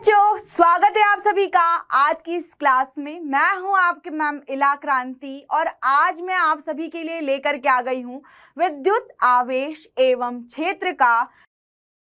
बच्चों स्वागत है आप सभी का आज की इस क्लास में मैं हूं आपके मैम इला क्रांति और आज मैं आप सभी के लिए लेकर के आ गई हूं विद्युत आवेश एवं क्षेत्र का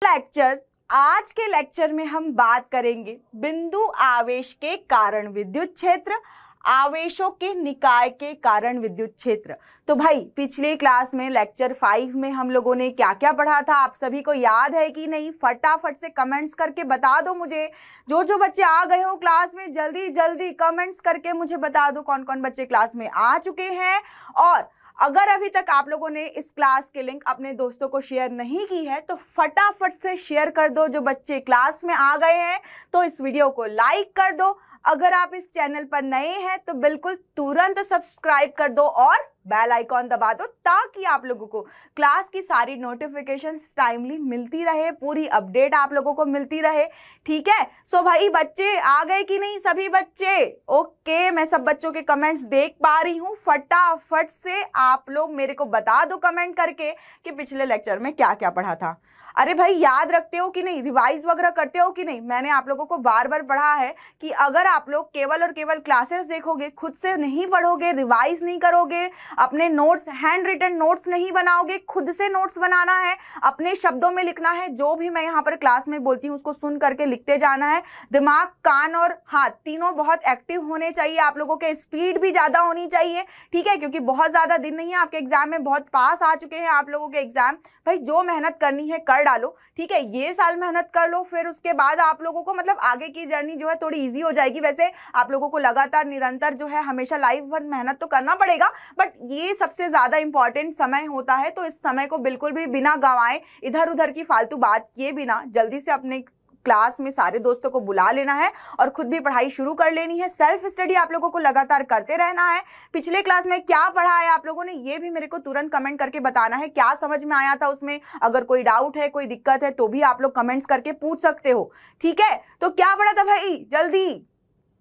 लेक्चर आज के लेक्चर में हम बात करेंगे बिंदु आवेश के कारण विद्युत क्षेत्र आवेशों के निकाय के कारण विद्युत क्षेत्र तो भाई पिछले क्लास में लेक्चर फाइव में हम लोगों ने क्या क्या पढ़ा था आप सभी को याद है कि नहीं फटाफट से कमेंट्स करके बता दो मुझे जो जो बच्चे आ गए हो क्लास में जल्दी जल्दी कमेंट्स करके मुझे बता दो कौन कौन बच्चे क्लास में आ चुके हैं और अगर अभी तक आप लोगों ने इस क्लास के लिंक अपने दोस्तों को शेयर नहीं की है तो फटाफट से शेयर कर दो जो बच्चे क्लास में आ गए हैं तो इस वीडियो को लाइक कर दो अगर आप इस चैनल पर नए हैं तो बिल्कुल तुरंत सब्सक्राइब कर दो और बेल आइकॉन दबा दो ताकि आप लोगों को क्लास की सारी नोटिफिकेशन टाइमली मिलती रहे पूरी अपडेट आप लोगों को मिलती रहे ठीक है सो भाई बच्चे आ गए कि नहीं सभी बच्चे ओके मैं सब बच्चों के कमेंट्स देख पा रही हूँ फटाफट से आप लोग मेरे को बता दो कमेंट करके कि पिछले लेक्चर में क्या क्या पढ़ा था अरे भाई याद रखते हो कि नहीं रिवाइज वगैरह करते हो कि नहीं मैंने आप लोगों को बार बार पढ़ा है कि अगर आप लोग केवल और केवल क्लासेस देखोगे खुद से नहीं पढ़ोगे रिवाइज नहीं करोगे अपने नोट्स हैंड रिटन नोट्स नहीं बनाओगे खुद से नोट्स बनाना है अपने शब्दों में लिखना है जो भी मैं यहाँ पर क्लास में बोलती हूँ उसको सुन करके लिखते जाना है दिमाग कान और हाथ तीनों बहुत एक्टिव होने चाहिए आप लोगों के स्पीड भी ज़्यादा होनी चाहिए ठीक है क्योंकि बहुत ज़्यादा दिन नहीं है आपके एग्जाम में बहुत पास आ चुके हैं आप लोगों के एग्जाम भाई जो मेहनत करनी है कर डालो ठीक है ये साल मेहनत कर लो फिर उसके बाद आप लोगों को मतलब आगे की जर्नी जो है थोड़ी इजी हो जाएगी वैसे आप लोगों को लगातार निरंतर जो है हमेशा लाइफ भर मेहनत तो करना पड़ेगा बट ये सबसे ज़्यादा इंपॉर्टेंट समय होता है तो इस समय को बिल्कुल भी बिना गंवाए इधर उधर की फालतू बात किए बिना जल्दी से अपने क्लास में सारे दोस्तों को बुला लेना है और खुद भी पढ़ाई शुरू कर लेनी है सेल्फ स्टडी आप लोगों को लगातार करते रहना है पिछले क्लास में क्या पढ़ा है आप लोगों ने ये भी मेरे को तुरंत कमेंट करके बताना है क्या समझ में आया था उसमें अगर कोई डाउट है कोई दिक्कत है तो भी आप लोग कमेंट्स करके पूछ सकते हो ठीक है तो क्या पढ़ा था भाई जल्दी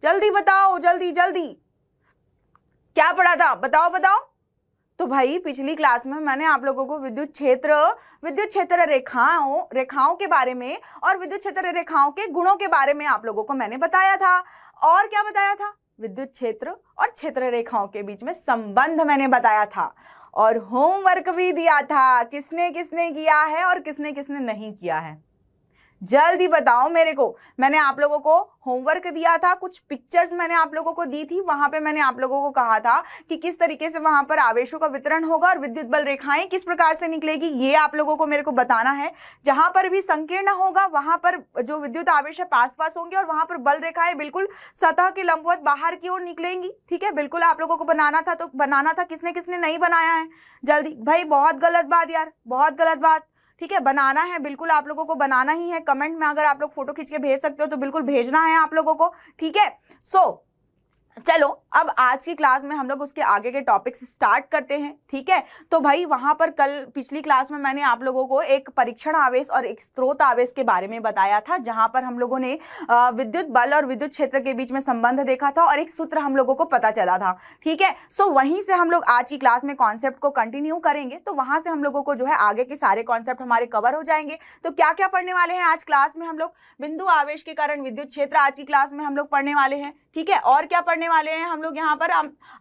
जल्दी बताओ जल्दी जल्दी क्या पढ़ा था बताओ बताओ तो भाई पिछली क्लास में मैंने आप लोगों को विद्युत क्षेत्र विद्युत क्षेत्र रेखाओं रेखाओं के बारे में और विद्युत क्षेत्र रेखाओं के गुणों के बारे में आप लोगों को मैंने बताया था और क्या बताया था विद्युत क्षेत्र और क्षेत्र रेखाओं के बीच में संबंध मैंने बताया था और होमवर्क भी दिया था किसने किसने किया है और किसने किसने नहीं किया है जल्दी बताओ मेरे को मैंने आप लोगों को होमवर्क दिया था कुछ पिक्चर्स मैंने आप लोगों को दी थी वहां पे मैंने आप लोगों को कहा था कि किस तरीके से वहां पर आवेशों का वितरण होगा और विद्युत बल रेखाएं किस प्रकार से निकलेगी ये आप लोगों को मेरे को बताना है जहां पर भी संकीर्ण होगा वहां पर जो विद्युत आवेश है पास पास होंगे और वहां पर बल रेखाएं बिल्कुल सतह के लंबवत बाहर की ओर निकलेंगी ठीक है बिल्कुल आप लोगों को बनाना था तो बनाना था किसने किसने नहीं बनाया है जल्दी भाई बहुत गलत बात यार बहुत गलत बात ठीक है बनाना है बिल्कुल आप लोगों को बनाना ही है कमेंट में अगर आप लोग फोटो खींच के भेज सकते हो तो बिल्कुल भेजना है आप लोगों को ठीक है सो so, चलो अब आज की क्लास में हम लोग उसके आगे के टॉपिक्स स्टार्ट करते हैं ठीक है तो भाई वहाँ पर कल पिछली क्लास में मैंने आप लोगों को एक परीक्षण आवेश और एक स्रोत आवेश के बारे में बताया था जहाँ पर हम लोगों ने विद्युत बल और विद्युत क्षेत्र के बीच में संबंध देखा था और एक सूत्र हम लोगों को पता चला था ठीक है सो वहीं से हम लोग आज की क्लास में कॉन्सेप्ट को कंटिन्यू करेंगे तो वहाँ से हम लोगों को जो है आगे के सारे कॉन्सेप्ट हमारे कवर हो जाएंगे तो क्या क्या पढ़ने वाले हैं आज क्लास में हम लोग बिंदु आवेश के कारण विद्युत क्षेत्र आज की क्लास में हम लोग पढ़ने वाले हैं ठीक है और क्या पढ़ने वाले हैं हम लोग यहाँ पर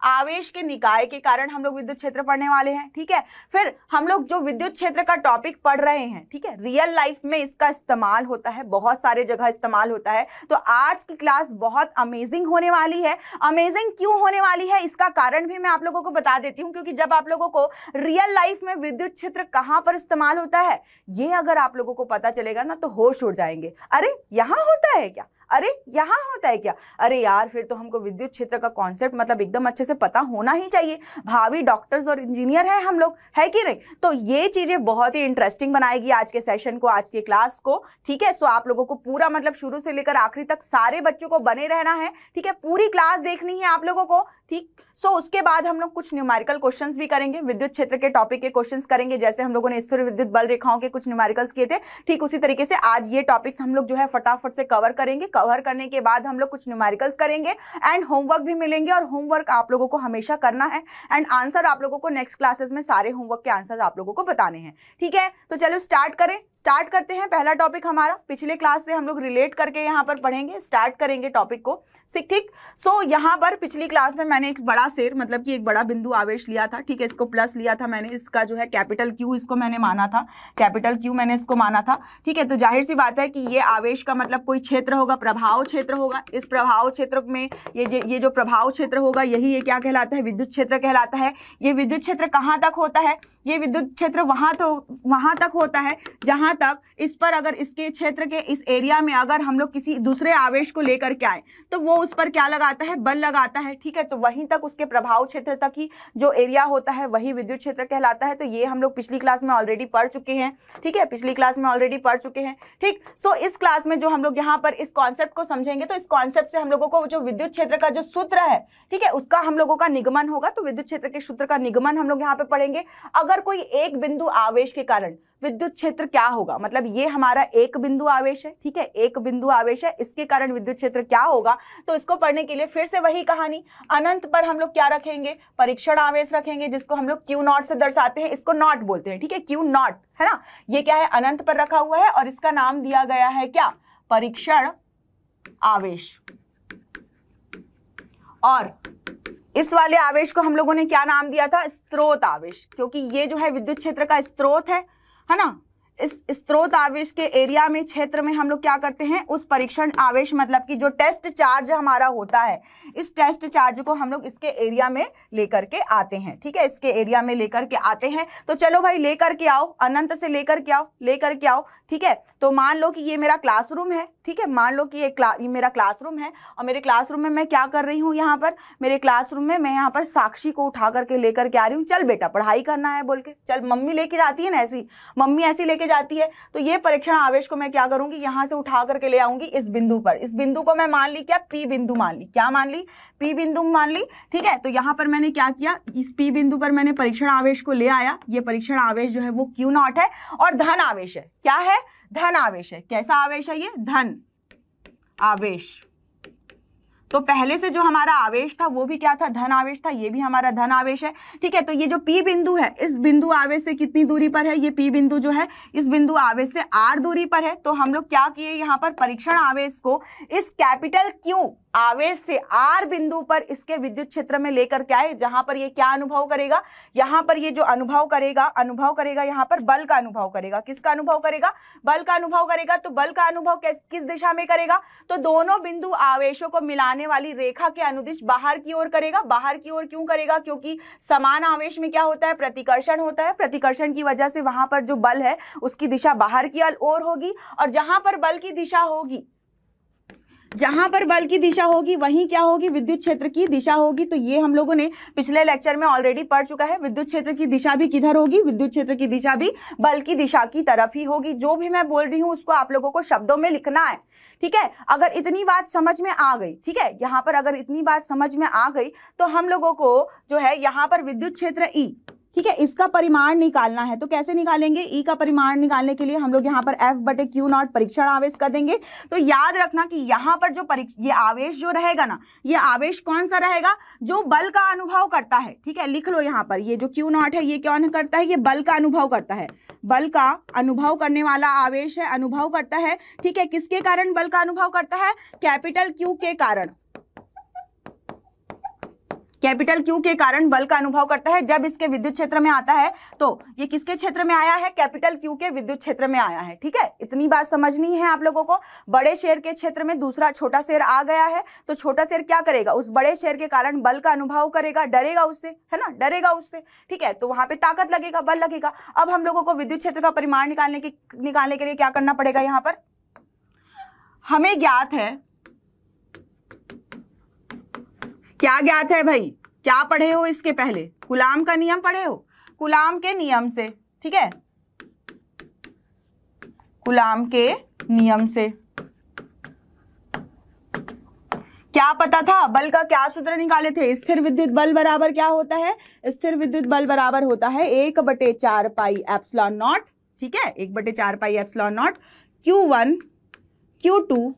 आवेश के निकाय के कारण हम लोग विद्युत क्षेत्र पढ़ने वाले हैं ठीक है फिर हम लोग जो विद्युत क्षेत्र का टॉपिक पढ़ रहे हैं ठीक है रियल लाइफ में इसका इस्तेमाल होता है बहुत सारे जगह इस्तेमाल होता है तो आज की क्लास बहुत अमेजिंग होने वाली है अमेजिंग क्यों होने वाली है इसका कारण भी मैं आप लोगों को बता देती हूँ क्योंकि जब आप लोगों को रियल लाइफ में विद्युत क्षेत्र कहाँ पर इस्तेमाल होता है ये अगर आप लोगों को पता चलेगा ना तो होश उड़ जाएंगे अरे यहाँ होता है क्या अरे यहाँ होता है क्या अरे यार फिर तो हमको विद्युत क्षेत्र का कॉन्सेप्ट मतलब एकदम अच्छे से पता होना ही चाहिए भावी डॉक्टर्स और इंजीनियर है हम लोग है कि नहीं तो ये चीज़ें बहुत ही इंटरेस्टिंग बनाएगी आज के सेशन को आज के क्लास को ठीक है सो आप लोगों को पूरा मतलब शुरू से लेकर आखिरी तक सारे बच्चों को बने रहना है ठीक है पूरी क्लास देखनी है आप लोगों को ठीक सो so, उसके बाद हम लोग कुछ न्यूमेरिकल क्वेश्चंस भी करेंगे विद्युत क्षेत्र के टॉपिक के क्वेश्चंस करेंगे जैसे हम लोगों ने स्थिर विद्युत बल रेखाओं के कुछ न्यूमेरिकल्स किए थे ठीक उसी तरीके से आज ये टॉपिक्स हम लोग जो है फटाफट से कवर करेंगे कवर कवर करने के बाद हम लोग कुछ न्यूमेरिकल्स करेंगे एंड होमवर्क भी मिलेंगे और होमवर्क आप लोगों को हमेशा करना है एंड आंसर आप लोगों को नेक्स्ट क्लासेस में सारे होमवर्क के आंसर आप लोगों को बताने हैं ठीक है तो चलो स्टार्ट करें स्टार्ट करते हैं पहला टॉपिक हमारा पिछले क्लास से हम लोग रिलेट करके यहाँ पर पढ़ेंगे स्टार्ट करेंगे टॉपिक को ठीक ठीक सो यहाँ पर पिछली क्लास में मैंने एक बड़ा शेर मतलब कि एक बड़ा बिंदु आवेश लिया था ठीक है इसको प्लस लिया था मैंने इसका जो है कैपिटल क्यू इसको मैंने माना था कैपिटल क्यू मैंने इसको माना था ठीक है तो जाहिर सी बात है कि ये आवेश का मतलब कोई क्षेत्र होगा प्रभाव क्षेत्र होगा इस प्रभाव क्षेत्र में ये ये जो प्रभाव क्षेत्र होगा यही ये क्या कहलाता है विद्युत क्षेत्र कहलाता है ये विद्युत क्षेत्र कहाँ तक होता है ये विद्युत क्षेत्र वहाँ तो वहाँ तक होता है जहाँ तक इस पर अगर इसके क्षेत्र के इस एरिया में अगर हम लोग किसी दूसरे आवेश को लेकर के आए तो वो उस पर क्या लगाता है बल लगाता है ठीक है तो वहीं तक उसके प्रभाव क्षेत्र तक ही जो एरिया होता है वही विद्युत क्षेत्र कहलाता है तो ये हम लोग पिछली क्लास में ऑलरेडी पढ़ चुके हैं ठीक है पिछली क्लास में ऑलरेडी पढ़ चुके हैं ठीक सो इस क्लास में जो हम लोग यहाँ पर इस कॉन्सेप्ट कॉन्सेप्ट को समझेंगे तो इस कॉन्सेप्ट से हम लोगों को जो विद्युत क्षेत्र का जो सूत्र है ठीक है उसका हम लोगों का निगमन होगा तो विद्युत क्षेत्र के सूत्र का निगमन हम लोग यहाँ पे पढ़ेंगे अगर कोई एक बिंदु आवेश के कारण विद्युत क्षेत्र क्या होगा मतलब ये हमारा एक बिंदु आवेश है ठीक है एक बिंदु आवेश है इसके कारण विद्युत क्षेत्र क्या होगा तो इसको पढ़ने के लिए फिर से वही कहानी अनंत पर हम लोग क्या रखेंगे परीक्षण आवेश रखेंगे जिसको हम लोग क्यू नॉट से दर्शाते हैं इसको नॉट बोलते हैं ठीक है क्यू नॉट है ना ये क्या है अनंत पर रखा हुआ है और इसका नाम दिया गया है क्या परीक्षण आवेश और इस वाले आवेश को हम लोगों ने क्या नाम दिया था स्त्रोत आवेश क्योंकि ये जो है विद्युत क्षेत्र का स्त्रोत है है ना इस स्त्रोत आवेश के एरिया में क्षेत्र में हम लोग क्या करते हैं उस परीक्षण आवेश मतलब कि जो टेस्ट चार्ज हमारा होता है इस टेस्ट चार्ज को हम लोग इसके एरिया में लेकर के आते हैं ठीक है इसके एरिया में लेकर के आते हैं तो चलो भाई लेकर के आओ अनंत से लेकर के आओ लेकर के आओ ठीक है तो मान लो कि ये मेरा क्लासरूम है ठीक है मान लो कि ये, क्ला, ये मेरा क्लासरूम है और मेरे क्लासरूम में मैं क्या कर रही हूँ यहाँ पर मेरे क्लासरूम में मैं यहाँ पर साक्षी को उठा करके लेकर के आ रही हूँ चल बेटा पढ़ाई करना है बोल के चल मम्मी लेके जाती है ना ऐसी मम्मी ऐसी लेके लेके जाती है तो ये परीक्षण आवेश को मैं क्या करूंगी यहां से उठा करके ले आऊंगी इस बिंदु पर इस बिंदु को मैं मान ली क्या पी बिंदु मान ली क्या मान ली पी बिंदु मान ली ठीक है तो यहां पर मैंने क्या किया इस पी बिंदु पर मैंने परीक्षण आवेश को ले आया ये परीक्षण आवेश जो है वो क्यू नॉट है और धन आवेश है क्या है धन आवेश है कैसा आवेश है ये धन आवेश तो पहले से जो हमारा आवेश था वो भी क्या था धन आवेश था ये भी हमारा धन आवेश है ठीक है तो ये जो पी बिंदु है इस बिंदु आवेश से कितनी दूरी पर है ये पी बिंदु जो है इस बिंदु आवेश से आर दूरी पर है तो हम लोग क्या किए यहाँ पर परीक्षण आवेश को इस कैपिटल क्यू आवेश से आर बिंदु पर इसके विद्युत क्षेत्र में लेकर के आए जहां पर ये क्या अनुभव करेगा यहां पर ये जो अनुभव करेगा अनुभव करेगा यहां पर बल का अनुभव करेगा किसका अनुभव करेगा बल का अनुभव करेगा तो बल का अनुभव किस दिशा में करेगा तो दोनों बिंदु आवेशों को मिलाने आने वाली रेखा के अनुदिश बाहर की ओर करेगा बाहर की ओर क्यों करेगा क्योंकि समान आवेश में क्या होता है प्रतिकर्षण होता है प्रतिकर्षण की वजह से वहां पर जो बल है उसकी दिशा बाहर की ओर होगी और जहां पर बल की दिशा होगी जहां पर बल की दिशा होगी वहीं क्या होगी विद्युत क्षेत्र की दिशा होगी तो ये हम लोगों ने पिछले लेक्चर में ऑलरेडी पढ़ चुका है विद्युत क्षेत्र की दिशा भी किधर होगी विद्युत क्षेत्र की दिशा भी बल की दिशा की तरफ ही होगी जो भी मैं बोल रही हूँ उसको आप लोगों को शब्दों में लिखना है ठीक है अगर इतनी बात समझ में आ गई ठीक है यहाँ पर अगर इतनी बात समझ में आ गई तो हम लोगों को जो है यहाँ पर विद्युत क्षेत्र ई e ठीक है इसका परिमाण निकालना है तो कैसे निकालेंगे ई e का परिमाण निकालने के लिए हम लोग यहाँ पर एफ बटे क्यू नॉट परीक्षण आवेश कर देंगे तो याद रखना कि यहाँ पर जो ये आवेश जो रहेगा ना ये आवेश कौन सा रहेगा जो बल का अनुभव करता है ठीक है लिख लो यहाँ पर ये जो क्यू नॉट है ये क्यों करता है ये बल का अनुभव करता है बल का अनुभव करने वाला आवेश है अनुभव करता है ठीक है किसके कारण बल का अनुभव करता है कैपिटल क्यू के कारण कैपिटल क्यू के कारण बल का अनुभव करता है जब इसके विद्युत क्षेत्र में आता है तो ये किसके क्षेत्र में आया है कैपिटल क्यू के विद्युत क्षेत्र में आया है ठीक है इतनी बात समझनी है आप लोगों को बड़े शेर के क्षेत्र में दूसरा छोटा शेर आ गया है तो छोटा शेर क्या करेगा उस बड़े शेर के कारण बल का अनुभव करेगा डरेगा उससे है ना डरेगा उससे ठीक है तो वहां पर ताकत लगेगा बल लगेगा अब हम लोगों को विद्युत क्षेत्र का परिमाण निकालने के निकालने के लिए क्या करना पड़ेगा यहाँ पर हमें ज्ञात है क्या ज्ञात है भाई क्या पढ़े हो इसके पहले गुलाम का नियम पढ़े हो गुलाम के नियम से ठीक है गुलाम के नियम से क्या पता था बल का क्या सूत्र निकाले थे स्थिर विद्युत बल बराबर क्या होता है स्थिर विद्युत बल बराबर होता है एक बटे चार पाई एप्सलॉन नॉट ठीक है एक बटे चार pi epsilon naught Q one Q two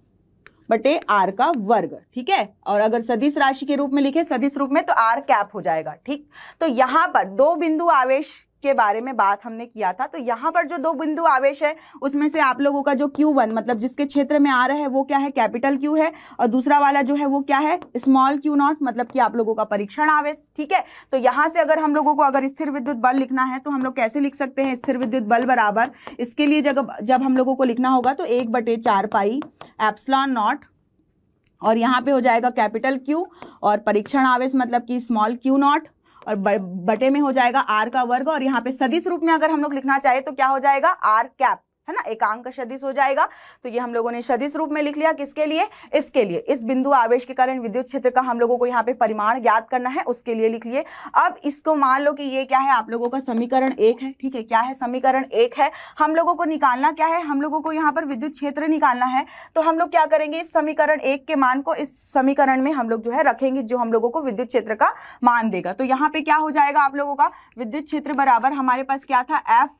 बटे आर का वर्ग ठीक है और अगर सदिश राशि के रूप में लिखे सदिश रूप में तो आर कैप हो जाएगा ठीक तो यहां पर दो बिंदु आवेश के बारे में बात हमने किया था तो यहाँ पर जो दो बिंदु आवेश है उसमें से आप लोगों का जो क्यू वन मतलब जिसके क्षेत्र में आ रहा है वो क्या है कैपिटल क्यू है और दूसरा वाला जो है वो क्या है स्मॉल क्यू नॉट मतलब कि आप लोगों का परीक्षण आवेश ठीक है तो यहाँ से अगर हम लोगों को अगर स्थिर विद्युत बल लिखना है तो हम लोग कैसे लिख सकते हैं स्थिर विद्युत बल बराबर इसके लिए जब जब हम लोगों को लिखना होगा तो एक बटे चार पाई एप्सलॉन नॉट और यहाँ पे हो जाएगा कैपिटल क्यू और परीक्षण आवेश मतलब कि स्मॉल क्यू नॉट और बटे में हो जाएगा आर का वर्ग और यहाँ पे सदिश रूप में अगर हम लोग लिखना चाहे तो क्या हो जाएगा आर कैप है ना एकांक सदिश हो जाएगा तो ये हम लोगों ने सदिश रूप में लिख लिया किसके लिए इसके लिए इस बिंदु आवेश के कारण विद्युत क्षेत्र का हम लोगों को यहाँ पे परिमाण ज्ञात करना है उसके लिए लिख लिए अब इसको मान लो कि ये क्या है आप लोगों का समीकरण एक है ठीक है क्या है समीकरण एक है हम लोगों को निकालना क्या है हम लोगों को यहाँ पर विद्युत क्षेत्र निकालना है तो हम लोग क्या करेंगे इस समीकरण एक के मान को इस समीकरण में हम लोग जो है रखेंगे जो हम लोगों को विद्युत क्षेत्र का मान देगा तो यहाँ पे क्या हो जाएगा आप लोगों का विद्युत क्षेत्र बराबर हमारे पास क्या था एफ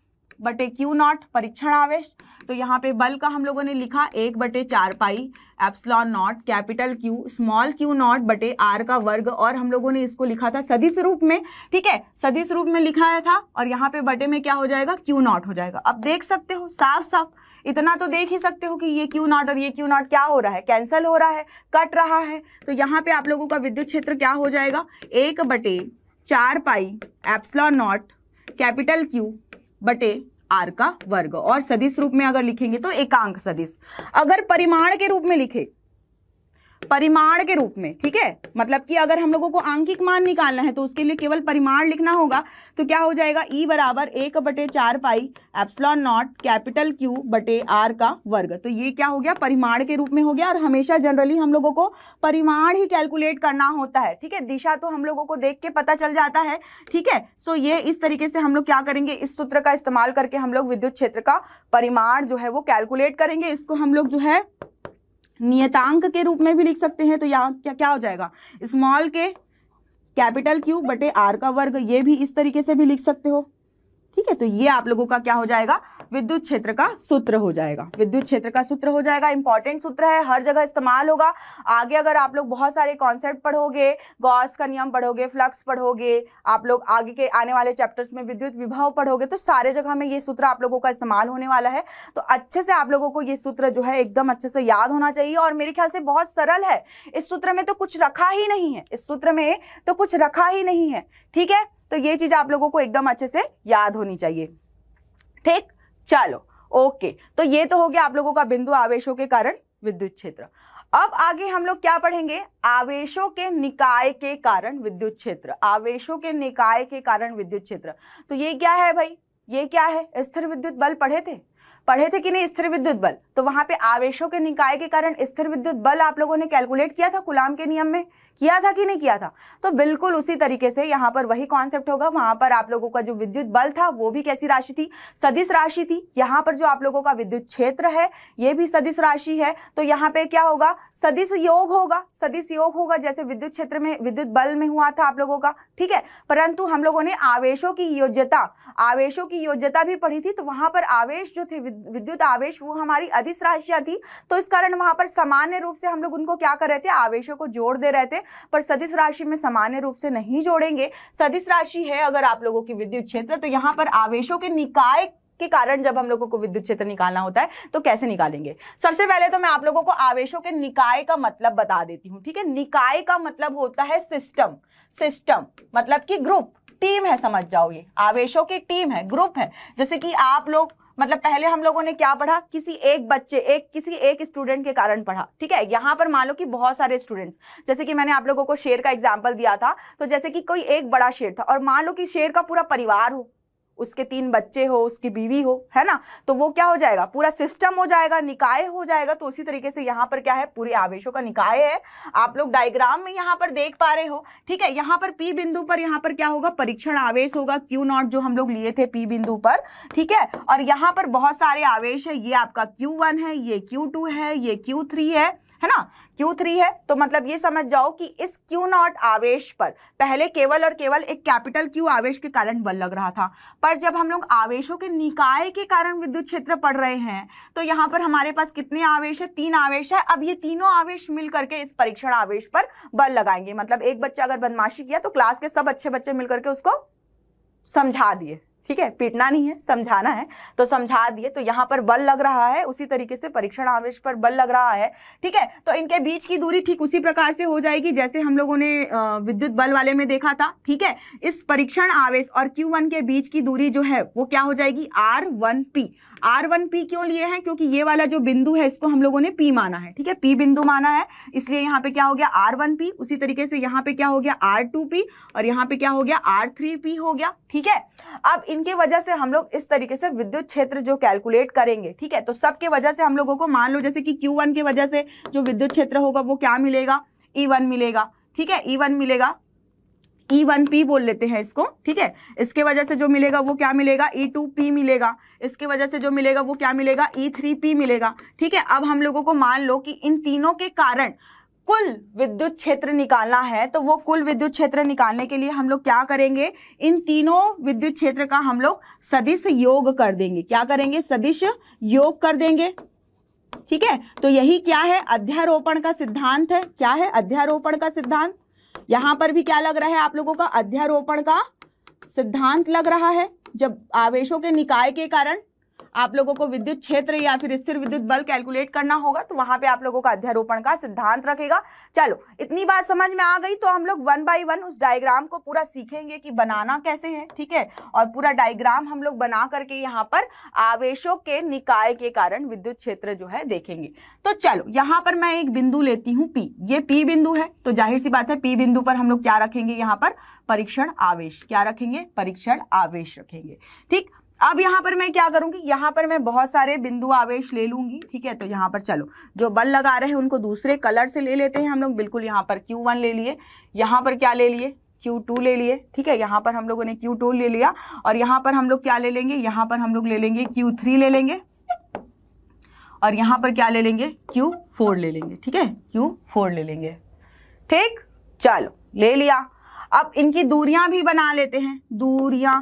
बटे क्यू नॉट परीक्षण आवेश तो यहाँ पे बल का हम लोगों ने लिखा एक बटे चार pi epsilon naught capital Q small Q naught बटे आर का वर्ग और हम लोगों ने इसको लिखा था सदिश रूप में ठीक है सदिश रूप में लिखा था और यहाँ पे बटे में क्या हो जाएगा क्यू नॉट हो जाएगा अब देख सकते हो साफ साफ इतना तो देख ही सकते हो कि ये क्यू नॉट और ये क्यू नॉट क्या हो रहा है कैंसिल हो रहा है कट रहा है तो यहाँ पे आप लोगों का विद्युत क्षेत्र क्या हो जाएगा एक बटे चार pi epsilon naught capital Q बटे आर का वर्ग और सदिश रूप में अगर लिखेंगे तो एकांक सदिश अगर परिमाण के रूप में लिखे परिमाण के रूप में ठीक है मतलब कि अगर हम लोगों को आंकिक मान निकालना है तो उसके लिए केवल परिमाण लिखना होगा तो क्या हो जाएगा ई e बराबर एक बटे चार pi epsilon naught capital Q बटे आर का वर्ग तो ये क्या हो गया परिमाण के रूप में हो गया और हमेशा जनरली हम लोगों को परिमाण ही कैलकुलेट करना होता है ठीक है दिशा तो हम लोगों को देख के पता चल जाता है ठीक है सो ये इस तरीके से हम लोग क्या करेंगे इस सूत्र का इस्तेमाल करके हम लोग विद्युत क्षेत्र का परिमाण जो है वो कैलकुलेट करेंगे इसको हम लोग जो है नियतांक के रूप में भी लिख सकते हैं तो यहाँ क्या क्या हो जाएगा स्मॉल के कैपिटल क्यू बटे आर का वर्ग ये भी इस तरीके से भी लिख सकते हो ठीक है तो ये आप लोगों का क्या हो जाएगा विद्युत क्षेत्र का सूत्र हो जाएगा विद्युत क्षेत्र का सूत्र हो जाएगा इंपॉर्टेंट सूत्र है हर जगह इस्तेमाल होगा आगे अगर आप लोग बहुत सारे कॉन्सेप्ट पढ़ोगे गॉस का नियम पढ़ोगे फ्लक्स पढ़ोगे आप लोग आगे के आने वाले चैप्टर्स में विद्युत विभव पढ़ोगे तो सारे जगह में ये सूत्र आप लोगों का इस्तेमाल होने वाला है तो अच्छे से आप लोगों को ये सूत्र जो है एकदम अच्छे से याद होना चाहिए और मेरे ख्याल से बहुत सरल है इस सूत्र में तो कुछ रखा ही नहीं है इस सूत्र में तो कुछ रखा ही नहीं है ठीक है तो ये चीज़ आप लोगों को एकदम अच्छे से याद होनी चाहिए ठीक चलो ओके तो ये तो हो गया आप लोगों का बिंदु आवेशों के कारण विद्युत क्षेत्र अब आगे हम लोग क्या पढ़ेंगे आवेशों के निकाय के कारण विद्युत क्षेत्र आवेशों के निकाय के कारण विद्युत क्षेत्र तो ये क्या है भाई ये क्या है स्थिर विद्युत बल पढ़े थे पढ़े थे कि नहीं स्थिर विद्युत बल तो वहां पे आवेशों के निकाय के कारण स्थिर विद्युत बल आप लोगों ने कैलकुलेट किया था गुलाम के नियम में किया था कि नहीं किया था तो बिल्कुल उसी तरीके से यहाँ पर वही कॉन्सेप्ट होगा वहां पर आप लोगों का जो विद्युत बल था वो भी कैसी राशि थी सदिश राशि थी यहाँ पर जो आप लोगों का विद्युत क्षेत्र है ये भी सदिश राशि है तो यहाँ पे क्या होगा सदिश योग होगा सदिश योग होगा जैसे विद्युत क्षेत्र में विद्युत बल में हुआ था आप लोगों का ठीक है परंतु हम लोगों ने आवेशों की योग्यता आवेशों की योग्यता भी पढ़ी थी तो वहां पर आवेश जो थे विद्युत आवेश वो हमारी अधिस राशियां थी तो इस कारण वहां पर सामान्य रूप से हम लोग उनको क्या कर रहे थे आवेशों को जोड़ दे रहे थे पर सदिश राशि में सामान्य रूप से नहीं जोड़ेंगे सदिश राशि है अगर आप लोगों की विद्युत क्षेत्र तो यहाँ पर आवेशों के निकाय के कारण जब हम लोगों को विद्युत क्षेत्र निकालना होता है तो कैसे निकालेंगे सबसे पहले तो मैं आप लोगों को आवेशों के निकाय का मतलब बता देती हूँ ठीक है निकाय का मतलब होता है सिस्टम सिस्टम मतलब कि ग्रुप टीम है समझ जाओ ये आवेशों की टीम है ग्रुप है जैसे कि आप लोग मतलब पहले हम लोगों ने क्या पढ़ा किसी एक बच्चे एक किसी एक स्टूडेंट के कारण पढ़ा ठीक है यहाँ पर मान लो कि बहुत सारे स्टूडेंट्स जैसे कि मैंने आप लोगों को शेर का एग्जाम्पल दिया था तो जैसे कि कोई एक बड़ा शेर था और मान लो कि शेर का पूरा परिवार हो उसके तीन बच्चे हो उसकी बीवी हो है ना तो वो क्या हो जाएगा पूरा सिस्टम हो जाएगा निकाय हो जाएगा तो उसी तरीके से यहाँ पर क्या है पूरे आवेशों का निकाय है आप लोग डायग्राम में यहाँ पर देख पा रहे हो ठीक है यहाँ पर पी बिंदु पर यहाँ पर क्या होगा परीक्षण आवेश होगा क्यू नॉट जो हम लोग लिए थे पी बिंदु पर ठीक है और यहाँ पर बहुत सारे आवेश है ये आपका क्यू वन है ये क्यू टू है ये क्यू थ्री है है ना Q3 है तो मतलब ये समझ जाओ कि इस Q0 नॉट आवेश पर पहले केवल और केवल एक कैपिटल Q आवेश के कारण बल लग रहा था पर जब हम लोग आवेशों के निकाय के कारण विद्युत क्षेत्र पढ़ रहे हैं तो यहाँ पर हमारे पास कितने आवेश है तीन आवेश है अब ये तीनों आवेश मिल करके इस परीक्षण आवेश पर बल लगाएंगे मतलब एक बच्चा अगर बदमाशी किया तो क्लास के सब अच्छे बच्चे मिल करके उसको समझा दिए ठीक है पीटना नहीं है समझाना है तो समझा दिए तो यहाँ पर बल लग रहा है उसी तरीके से परीक्षण आवेश पर बल लग रहा है ठीक है तो इनके बीच की दूरी ठीक उसी प्रकार से हो जाएगी जैसे हम लोगों ने विद्युत बल वाले में देखा था ठीक है इस परीक्षण आवेश और Q1 के बीच की दूरी जो है वो क्या हो जाएगी पी आर वन पी क्यों लिए हैं क्योंकि ये वाला जो बिंदु है इसको हम लोगों ने पी माना है ठीक है पी बिंदु माना है इसलिए यहाँ पे क्या हो गया आर वन पी उसी तरीके से यहाँ पे क्या हो गया आर टू पी और यहाँ पे क्या हो गया आर थ्री पी हो गया ठीक है अब इनके वजह से हम लोग इस तरीके से विद्युत क्षेत्र जो कैलकुलेट करेंगे ठीक है तो सबके वजह से हम लोगों को मान लो जैसे कि क्यू वन की वजह से जो विद्युत क्षेत्र होगा वो क्या मिलेगा ई e वन मिलेगा ठीक है ई e वन मिलेगा ई वन पी बोल लेते हैं इसको ठीक है इसके वजह से जो मिलेगा वो क्या मिलेगा ई टू पी मिलेगा इसके वजह से जो मिलेगा वो क्या मिलेगा ई थ्री पी मिलेगा ठीक है अब हम लोगों को मान लो कि इन तीनों के कारण कुल विद्युत क्षेत्र निकालना है तो वो कुल विद्युत क्षेत्र निकालने के लिए हम लोग क्या करेंगे इन तीनों विद्युत क्षेत्र का हम लोग सदिश योग कर देंगे क्या करेंगे सदिश योग कर देंगे ठीक है तो यही क्या है अध्यारोपण का सिद्धांत है क्या है अध्यारोपण का सिद्धांत यहां पर भी क्या लग रहा है आप लोगों का अध्यारोपण का सिद्धांत लग रहा है जब आवेशों के निकाय के कारण आप लोगों को विद्युत क्षेत्र या फिर स्थिर विद्युत बल कैलकुलेट करना होगा तो वहां पे आप लोगों का अध्यारोपण का सिद्धांत रखेगा चलो इतनी बात समझ में आ गई तो हम लोग वन बाई वन उस डायग्राम को पूरा सीखेंगे कि बनाना कैसे है ठीक है और पूरा डायग्राम हम लोग बना करके यहाँ पर आवेशों के निकाय के कारण विद्युत क्षेत्र जो है देखेंगे तो चलो यहाँ पर मैं एक बिंदु लेती हूँ पी ये पी बिंदु है तो जाहिर सी बात है पी बिंदु पर हम लोग क्या रखेंगे यहाँ पर परीक्षण आवेश क्या रखेंगे परीक्षण आवेश रखेंगे ठीक अब यहाँ पर मैं क्या करूंगी यहाँ पर मैं बहुत सारे बिंदु आवेश ले लूंगी ठीक है तो यहाँ पर चलो जो बल लगा रहे हैं उनको दूसरे कलर से ले लेते हैं हम लोग बिल्कुल यहाँ पर Q1 ले लिए यहाँ पर क्या ले लिए Q2 ले लिए ठीक है यहाँ पर हम लोगों ने Q2 ले लिया और यहाँ पर हम लोग क्या ले लेंगे यहाँ पर हम लोग ले लेंगे थ्री ले लेंगे और यहाँ पर क्या ले लेंगे फोर ले लेंगे ठीक है फोर ले लेंगे ठीक चलो ले लिया अब इनकी दूरियां भी बना लेते हैं दूरियां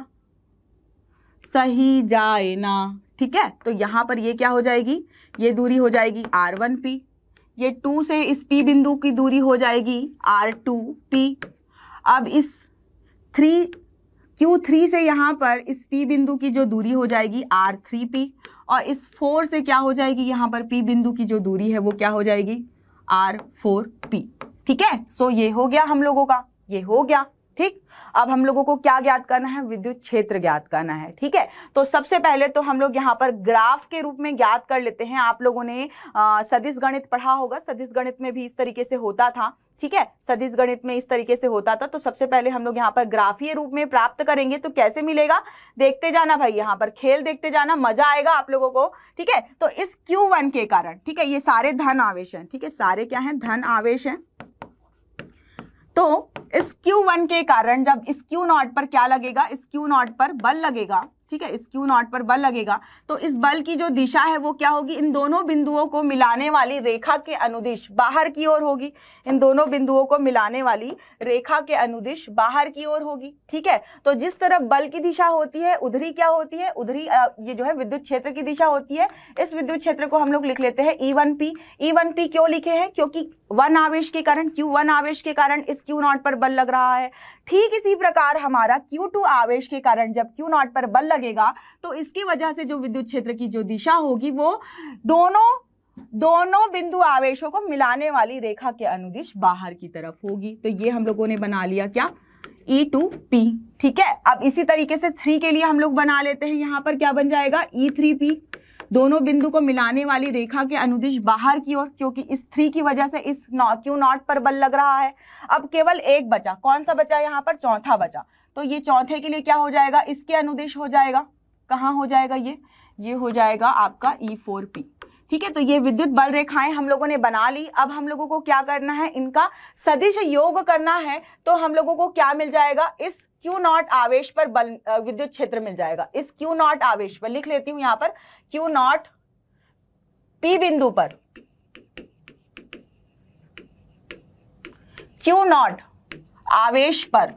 सही जाए ना ठीक है तो यहाँ पर ये क्या हो जाएगी ये दूरी हो जाएगी आर वन पी ये टू से इस पी बिंदु की दूरी हो जाएगी आर टू पी अब इस थ्री क्यू थ्री से यहाँ पर इस पी बिंदु की जो दूरी हो जाएगी आर थ्री पी और इस फोर से क्या हो जाएगी यहाँ पर पी बिंदु की जो दूरी है वो क्या हो जाएगी आर फोर पी ठीक है सो ये हो गया हम लोगों का ये हो गया अब हम लोगों को क्या ज्ञात करना है विद्युत क्षेत्र ज्ञात करना है ठीक है तो सबसे पहले तो हम लोग यहाँ पर ग्राफ के रूप में ज्ञात कर लेते हैं आप लोगों ने सदिश गणित पढ़ा होगा सदिश गणित में भी इस तरीके से होता था ठीक है सदिश गणित में इस तरीके से होता था तो सबसे पहले हम लोग यहाँ पर ग्राफीय रूप में प्राप्त करेंगे तो कैसे मिलेगा देखते जाना भाई यहाँ पर खेल देखते जाना मजा आएगा आप लोगों को ठीक है तो इस Q1 के कारण ठीक है ये सारे धन आवेश हैं ठीक है सारे क्या हैं धन आवेश हैं तो इस Q1 के कारण जब इस Q0 नॉट पर क्या लगेगा इस Q0 नॉट पर बल लगेगा ठीक है इस Q0 नॉट पर बल लगेगा तो इस बल की जो दिशा है वो क्या होगी इन दोनों बिंदुओं को मिलाने वाली रेखा के अनुदिश बाहर की ओर होगी इन दोनों बिंदुओं को मिलाने वाली रेखा के अनुदिश बाहर की ओर होगी ठीक है तो जिस तरफ बल की दिशा होती है उधरी क्या होती है उधरी ये जो है विद्युत क्षेत्र की दिशा होती है इस विद्युत क्षेत्र को हम लोग लिख लेते हैं E e one P E e one P क्यों लिखे हैं क्योंकि वन आवेश के कारण क्यू वन आवेश के कारण इस क्यू नॉट पर बल लग रहा है ठीक इसी प्रकार हमारा क्यू टू आवेश के कारण जब क्यू नॉट पर बल लगेगा तो इसकी वजह से जो विद्युत क्षेत्र की जो दिशा होगी वो दोनों दोनों बिंदु आवेशों को मिलाने वाली रेखा के अनुदिश बाहर की तरफ होगी तो ये हम लोगों ने बना लिया क्या ई e टू पी ठीक है अब इसी तरीके से थ्री के लिए हम लोग बना लेते हैं यहाँ पर क्या बन जाएगा ई थ्री पी दोनों बिंदु को मिलाने वाली रेखा के अनुदिश बाहर की ओर क्योंकि इस थ्री की वजह से इस क्यू नॉट पर बल लग रहा है अब केवल एक बचा कौन सा बचा यहाँ पर चौथा बचा तो ये चौथे के लिए क्या हो जाएगा इसके अनुदिश हो जाएगा कहाँ हो जाएगा ये ये हो जाएगा आपका ई फोर पी ठीक है तो ये विद्युत बल रेखाएं हम लोगों ने बना ली अब हम लोगों को क्या करना है इनका सदिश योग करना है तो हम लोगों को क्या मिल जाएगा इस क्यू नॉट आवेश पर बल विद्युत क्षेत्र मिल जाएगा इस क्यू नॉट आवेश पर लिख लेती हूं यहां पर क्यू नॉट पी बिंदु पर क्यू नॉट आवेश पर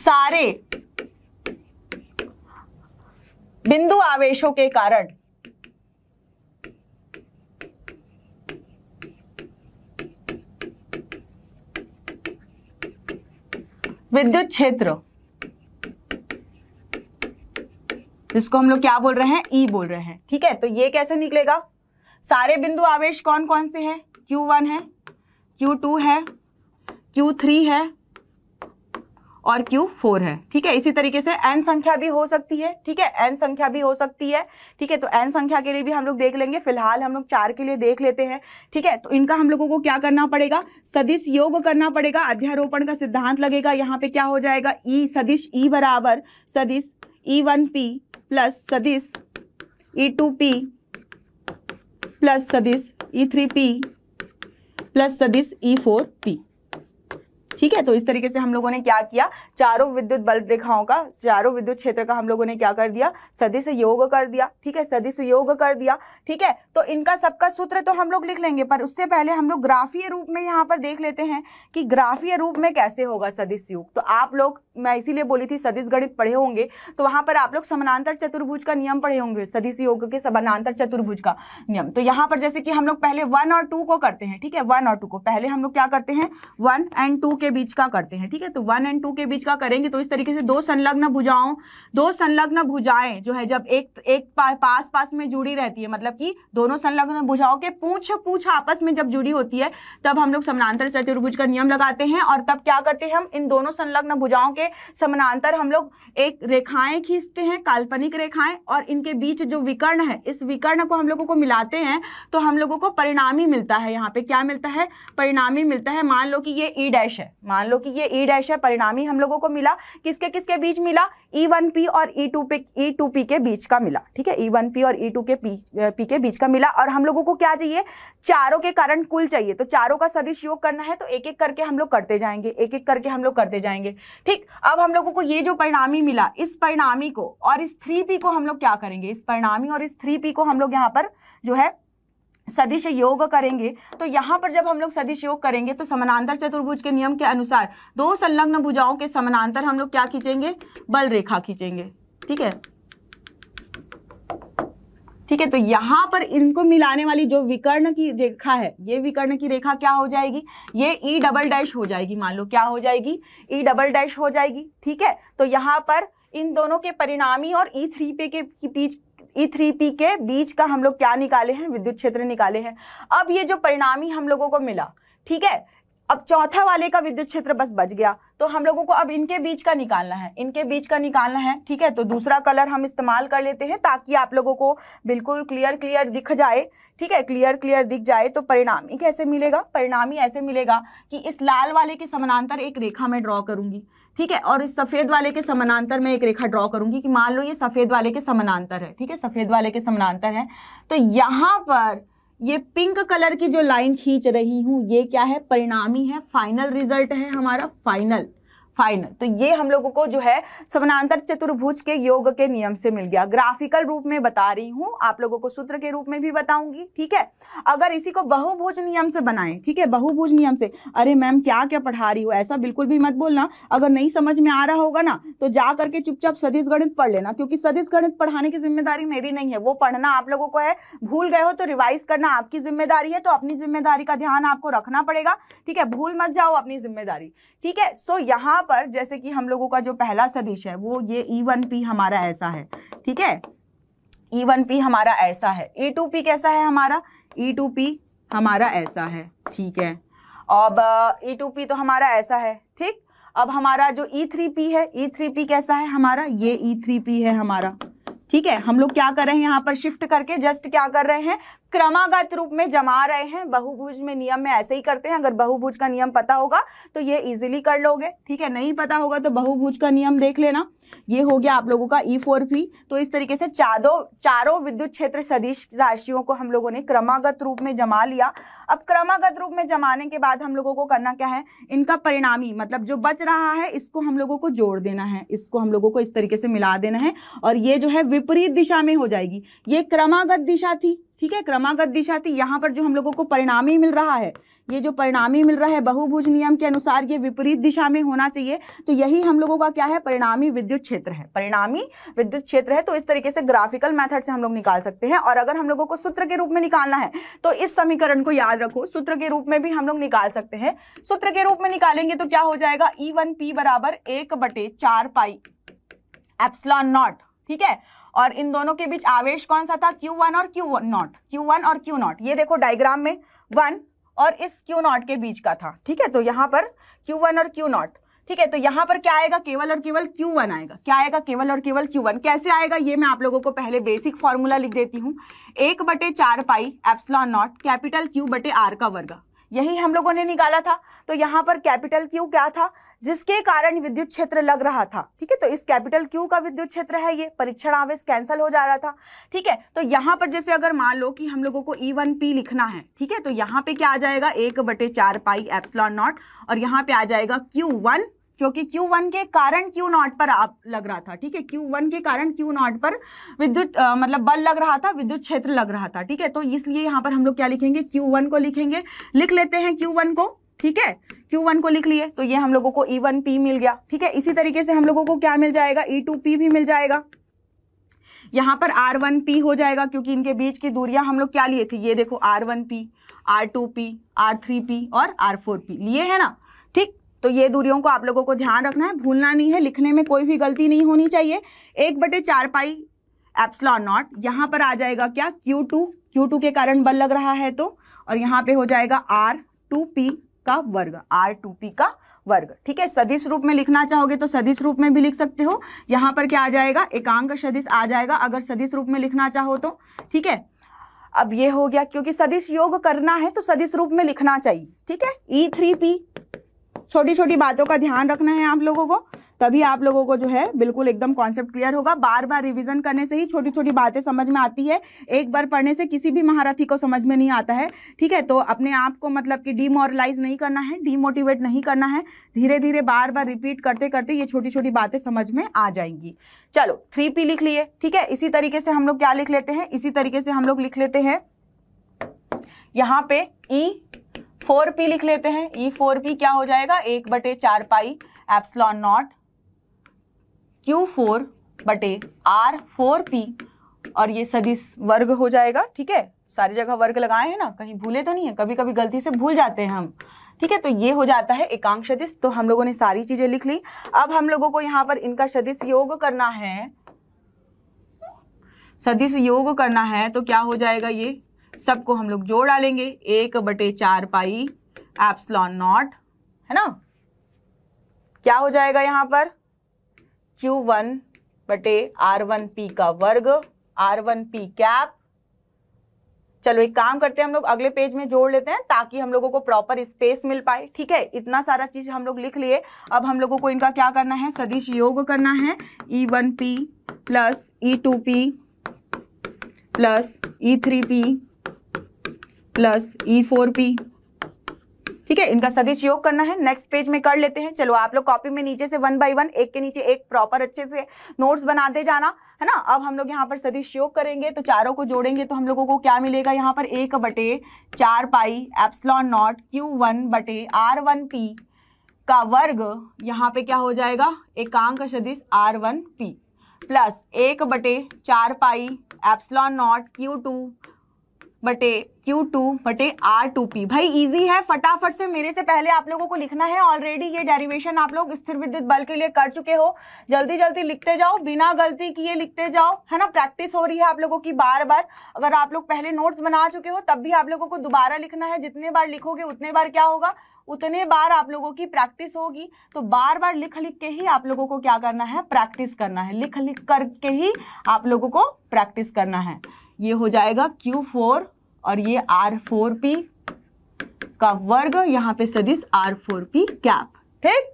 सारे बिंदु आवेशों के कारण विद्युत क्षेत्र जिसको हम लोग क्या बोल रहे हैं ई e बोल रहे हैं ठीक है तो ये कैसे निकलेगा सारे बिंदु आवेश कौन कौन से हैं Q1 है Q2 है Q3 है और Q फोर है ठीक है इसी तरीके से n संख्या भी हो सकती है ठीक है n संख्या भी हो सकती है ठीक है तो n संख्या के लिए भी हम लोग देख लेंगे फिलहाल हम लोग चार के लिए देख लेते हैं ठीक है तो इनका हम लोगों को क्या करना पड़ेगा सदिश योग करना पड़ेगा अध्यारोपण का सिद्धांत लगेगा यहाँ पे क्या हो जाएगा ई e सदिश ई e बराबर सदिश ई वन पी प्लस सदिश ई टू पी प्लस सदिश ई थ्री पी प्लस सदिश ई फोर पी ठीक है तो इस तरीके से हम लोगों ने क्या किया चारों विद्युत बल्ब रेखाओं का चारों विद्युत क्षेत्र का हम लोगों ने क्या कर दिया सदिश योग कर दिया ठीक है सदिश योग कर दिया ठीक है तो इनका सबका सूत्र तो हम लोग लिख लेंगे पर उससे पहले हम लोग ग्राफीय रूप में यहाँ पर देख लेते हैं कि ग्राफीय रूप में कैसे होगा सदिश योग तो आप लोग मैं इसीलिए बोली थी सदिश गणित पढ़े होंगे तो वहां पर आप लोग समानांतर चतुर्भुज का नियम पढ़े होंगे सदिश योग के समानांतर चतुर्भुज का नियम तो यहाँ पर जैसे कि हम लोग पहले वन और टू को करते हैं ठीक है वन और टू को पहले हम लोग क्या करते हैं वन एंड टू के के बीच का करते हैं ठीक है तो वन एंड टू के बीच का करेंगे तो इस तरीके से दो संलग्न भुजाओं दो संलग्न भुजाएं जो है जब एक एक पा, पास पास में जुड़ी रहती है मतलब कि दोनों संलग्न भुजाओं के पूछ पूछ आपस में जब जुड़ी होती है तब हम लोग समानांतर चतुर्भुज का नियम लगाते हैं और तब क्या करते हैं हम इन दोनों संलग्न भुजाओं के समानांतर हम लोग एक रेखाएं खींचते हैं काल्पनिक रेखाएं और इनके बीच जो विकर्ण है इस विकर्ण को हम लोगों को मिलाते हैं तो हम लोगों को परिणामी मिलता है यहाँ पे क्या मिलता है परिणामी मिलता है मान लो कि ये ई e डैश है मान लो कि ये ई e डैश है परिणामी हम लोगों को मिला किसके किसके बीच मिला ई वन पी और E two P E two P के बीच का मिला ठीक है ई वन पी और ई e टू के पी, के बीच का मिला और हम लोगों को क्या चाहिए चारों के कारण कुल चाहिए तो चारों का सदिश योग करना है तो एक एक करके हम लोग करते जाएंगे एक एक करके हम लोग करते जाएंगे ठीक अब हम लोगों को ये जो परिणामी मिला इस परिणामी को और इस थ्री पी को हम लोग क्या करेंगे इस परिणामी और इस थ्री पी को हम लोग यहाँ पर जो है सदिश योग करेंगे तो यहाँ पर जब हम लोग सदिश योग करेंगे तो समानांतर चतुर्भुज के नियम के अनुसार दो संलग्न भुजाओं के समानांतर हम लोग क्या खींचेंगे बल रेखा खींचेंगे ठीक है ठीक है तो यहाँ पर इनको मिलाने वाली जो विकर्ण की रेखा है ये विकर्ण की रेखा क्या हो जाएगी ये ई डबल डैश हो जाएगी मान लो क्या हो जाएगी ई डबल डैश हो जाएगी ठीक है तो यहाँ पर इन दोनों के परिणामी और ई थ्री पे के बीच E3P थ्री पी के बीच का हम लोग क्या निकाले हैं विद्युत क्षेत्र निकाले हैं अब ये जो परिणामी हम लोगों को मिला ठीक है अब चौथा वाले का विद्युत क्षेत्र बस बच गया तो हम लोगों को अब इनके बीच का निकालना है इनके बीच का निकालना है ठीक है तो दूसरा कलर हम इस्तेमाल कर लेते हैं ताकि आप लोगों को बिल्कुल क्लियर क्लियर दिख जाए ठीक है क्लियर क्लियर दिख जाए तो परिणामी कैसे मिलेगा परिणामी ऐसे मिलेगा कि इस लाल वाले के समानांतर एक रेखा में ड्रॉ करूंगी ठीक है और इस सफ़ेद वाले के समानांतर मैं एक रेखा ड्रॉ करूंगी कि मान लो ये सफ़ेद वाले के समानांतर है ठीक है सफ़ेद वाले के समानांतर है तो यहाँ पर ये पिंक कलर की जो लाइन खींच रही हूँ ये क्या है परिणामी है फाइनल रिजल्ट है हमारा फाइनल फाइन तो ये हम लोगों को जो है समानांतर चतुर्भुज के योग के नियम से मिल गया ग्राफिकल रूप में बता रही हूँ आप लोगों को सूत्र के रूप में भी बताऊंगी ठीक है अगर इसी को बहुभुज नियम से बनाएं ठीक है बहुभुज नियम से अरे मैम क्या क्या पढ़ा रही हो ऐसा बिल्कुल भी मत बोलना अगर नहीं समझ में आ रहा होगा ना तो जा करके चुपचाप सदिश गणित पढ़ लेना क्योंकि सदिश गणित पढ़ाने की जिम्मेदारी मेरी नहीं है वो पढ़ना आप लोगों को है भूल गए हो तो रिवाइज करना आपकी जिम्मेदारी है तो अपनी जिम्मेदारी का ध्यान आपको रखना पड़ेगा ठीक है भूल मत जाओ अपनी जिम्मेदारी ठीक है सो so, पर जैसे कि हम लोगों का जो पहला सदिश है वो ये ई वन पी हमारा ऐसा है ठीक है ई वन पी हमारा ऐसा है ई टू पी कैसा है हमारा ई टू पी हमारा ऐसा है ठीक है अब ई टू पी तो हमारा ऐसा है ठीक अब हमारा जो ई थ्री पी है ई थ्री पी कैसा है हमारा ये ई थ्री पी है हमारा ठीक है हम लोग क्या कर रहे हैं यहाँ पर शिफ्ट करके जस्ट क्या कर रहे हैं क्रमागत रूप में जमा रहे हैं बहुभुज में नियम में ऐसे ही करते हैं अगर बहुभुज का नियम पता होगा तो ये इजीली कर लोगे ठीक है नहीं पता होगा तो बहुभुज का नियम देख लेना ये हो गया आप लोगों का ई फोर भी तो इस तरीके से चारों चारों विद्युत क्षेत्र सदिश राशियों को हम लोगों ने क्रमागत रूप में जमा लिया अब क्रमागत रूप में जमाने के बाद हम लोगों को करना क्या है इनका परिणामी मतलब जो बच रहा है इसको हम लोगों को जोड़ देना है इसको हम लोगों को इस तरीके से मिला देना है और ये जो है विपरीत दिशा में हो जाएगी ये क्रमागत दिशा थी ठीक है क्रमागत दिशा थी यहाँ पर जो हम लोगों को परिणामी मिल रहा है ये जो परिणामी मिल रहा है बहुभुज नियम के अनुसार ये विपरीत दिशा में होना चाहिए तो यही हम लोगों का क्या है परिणामी विद्युत क्षेत्र है परिणामी विद्युत क्षेत्र है तो इस तरीके से ग्राफिकल मैथड से हम लोग निकाल सकते हैं और अगर हम लोगों को सूत्र के रूप में निकालना है तो इस समीकरण को याद रखो सूत्र के रूप में भी हम लोग निकाल सकते हैं सूत्र के रूप में निकालेंगे तो क्या हो जाएगा ई वन पी बराबर एक बटे चार पाई एप्सलॉन नॉट ठीक है और इन दोनों के बीच आवेश कौन सा था Q1 और Q नॉट Q1 और Q नॉट ये देखो डायग्राम में वन और इस क्यू नॉट के बीच का था ठीक है तो यहाँ पर क्यू वन और क्यू नॉट ठीक है तो यहाँ पर क्या आएगा केवल और केवल क्यू वन आएगा क्या आएगा केवल और केवल क्यू वन कैसे आएगा ये मैं आप लोगों को पहले बेसिक फॉर्मूला लिख देती हूँ एक बटे चार pi epsilon naught capital Q बटे आर का वर्ग यही हम लोगों ने निकाला था तो यहाँ पर कैपिटल क्यू क्या था जिसके कारण विद्युत क्षेत्र लग रहा था ठीक है तो इस कैपिटल क्यू का विद्युत क्षेत्र है ये परीक्षण आवेश कैंसिल हो जा रहा था ठीक है तो यहाँ पर जैसे अगर मान लो कि हम लोगों को ई वन पी लिखना है ठीक है तो यहाँ पे क्या आ जाएगा एक बटे चार पाई एप्सलॉन नॉट और यहाँ पे आ जाएगा क्यू वन क्योंकि Q1 के कारण Q0 नॉट पर आप लग रहा था ठीक है Q1 के कारण Q0 नॉट पर विद्युत मतलब बल लग रहा था विद्युत क्षेत्र लग रहा था ठीक है तो इसलिए यहाँ पर हम लोग क्या लिखेंगे Q1 को लिखेंगे लिख लेते हैं Q1 को ठीक है Q1 को लिख लिए तो ये हम लोगों को E1P मिल गया ठीक है इसी तरीके से हम लोगों को क्या मिल जाएगा E2P भी मिल जाएगा यहाँ पर R1P हो जाएगा क्योंकि इनके बीच की दूरियां हम लोग क्या लिए थे ये देखो R1P, R2P, R3P और R4P लिए है ना तो ये दूरियों को आप लोगों को ध्यान रखना है भूलना नहीं है लिखने में कोई भी गलती नहीं होनी चाहिए एक बटे चार पाई एप्सलॉन नॉट यहाँ पर आ जाएगा क्या क्यू टू क्यू टू के कारण बल लग रहा है तो और यहाँ पे हो जाएगा आर टू पी का वर्ग आर टू पी का वर्ग ठीक है सदिश रूप में लिखना चाहोगे तो सदिश रूप में भी लिख सकते हो यहाँ पर क्या आ जाएगा एकांक सदिश आ जाएगा अगर सदिश रूप में लिखना चाहो तो ठीक है अब ये हो गया क्योंकि सदिश योग करना है तो सदिश रूप में लिखना चाहिए ठीक है ई थ्री पी छोटी छोटी बातों का ध्यान रखना है आप लोगों को तभी आप लोगों को जो है बिल्कुल एकदम कॉन्सेप्ट क्लियर होगा बार बार रिवीजन करने से ही छोटी छोटी बातें समझ में आती है एक बार पढ़ने से किसी भी महारथी को समझ में नहीं आता है ठीक है तो अपने आप को मतलब कि डीमोरलाइज नहीं करना है डीमोटिवेट नहीं करना है धीरे धीरे बार बार रिपीट करते करते ये छोटी छोटी बातें समझ में आ जाएंगी चलो थ्री पी लिख लिए ठीक है इसी तरीके से हम लोग क्या लिख लेते हैं इसी तरीके से हम लोग लिख लेते हैं यहाँ पे E e four e P लिख लेते हैं ई फोर पी क्या हो जाएगा एक बटे चार pi epsilon naught Q four बटे आर फोर पी और ये सदिश वर्ग हो जाएगा ठीक है सारी जगह वर्ग लगाए हैं ना कहीं भूले तो नहीं है कभी कभी गलती से भूल जाते हैं हम ठीक है तो ये हो जाता है एकांश सदिश तो हम लोगों ने सारी चीज़ें लिख ली अब हम लोगों को यहाँ पर इनका सदिश योग करना है सदिश योग करना है तो क्या हो जाएगा ये सबको हम लोग जोड़ डालेंगे एक बटे चार पाई एप्सलॉन नॉट है ना क्या हो जाएगा यहां पर Q1 वन बटे आर वन पी का वर्ग आर वन पी कैप चलो एक काम करते हैं हम लोग अगले पेज में जोड़ लेते हैं ताकि हम लोगों को प्रॉपर स्पेस मिल पाए ठीक है इतना सारा चीज हम लोग लिख लिए अब हम लोगों को इनका क्या करना है सदिश योग करना है E e one P plus E two P plus E three P plus E four P ठीक है इनका सदिश योग करना है नेक्स्ट पेज में कर लेते हैं चलो आप लोग कॉपी में नीचे से वन बाई वन एक के नीचे एक प्रॉपर अच्छे से नोट्स बनाते जाना है ना अब हम लोग यहाँ पर सदिश योग करेंगे तो चारों को जोड़ेंगे तो हम लोगों को क्या मिलेगा यहाँ पर एक बटे चार pi epsilon naught Q one बटे आर वन पी का वर्ग यहाँ पे क्या हो जाएगा एकांक सदिश आर वन पी प्लस एक बटे चार pi epsilon naught Q two बटे क्यू टू बटे आर टू पी भाई इजी है फटाफट से मेरे से पहले आप लोगों को लिखना है ऑलरेडी ये डेरिवेशन आप लोग स्थिर विद्युत बल के लिए कर चुके हो जल्दी जल्दी लिखते जाओ बिना गलती किए लिखते जाओ है ना प्रैक्टिस हो रही है आप लोगों की बार बार अगर आप लोग पहले नोट्स बना चुके हो तब भी आप लोगों को दोबारा लिखना है जितने बार लिखोगे उतने बार क्या होगा उतने बार आप लोगों की प्रैक्टिस होगी तो बार बार लिख लिख के ही आप लोगों को क्या करना है प्रैक्टिस करना है लिख लिख करके ही आप लोगों को प्रैक्टिस करना है ये हो जाएगा क्यू फोर और ये आर फोर पी का वर्ग यहाँ पे सदिश आर फोर पी कैप ठीक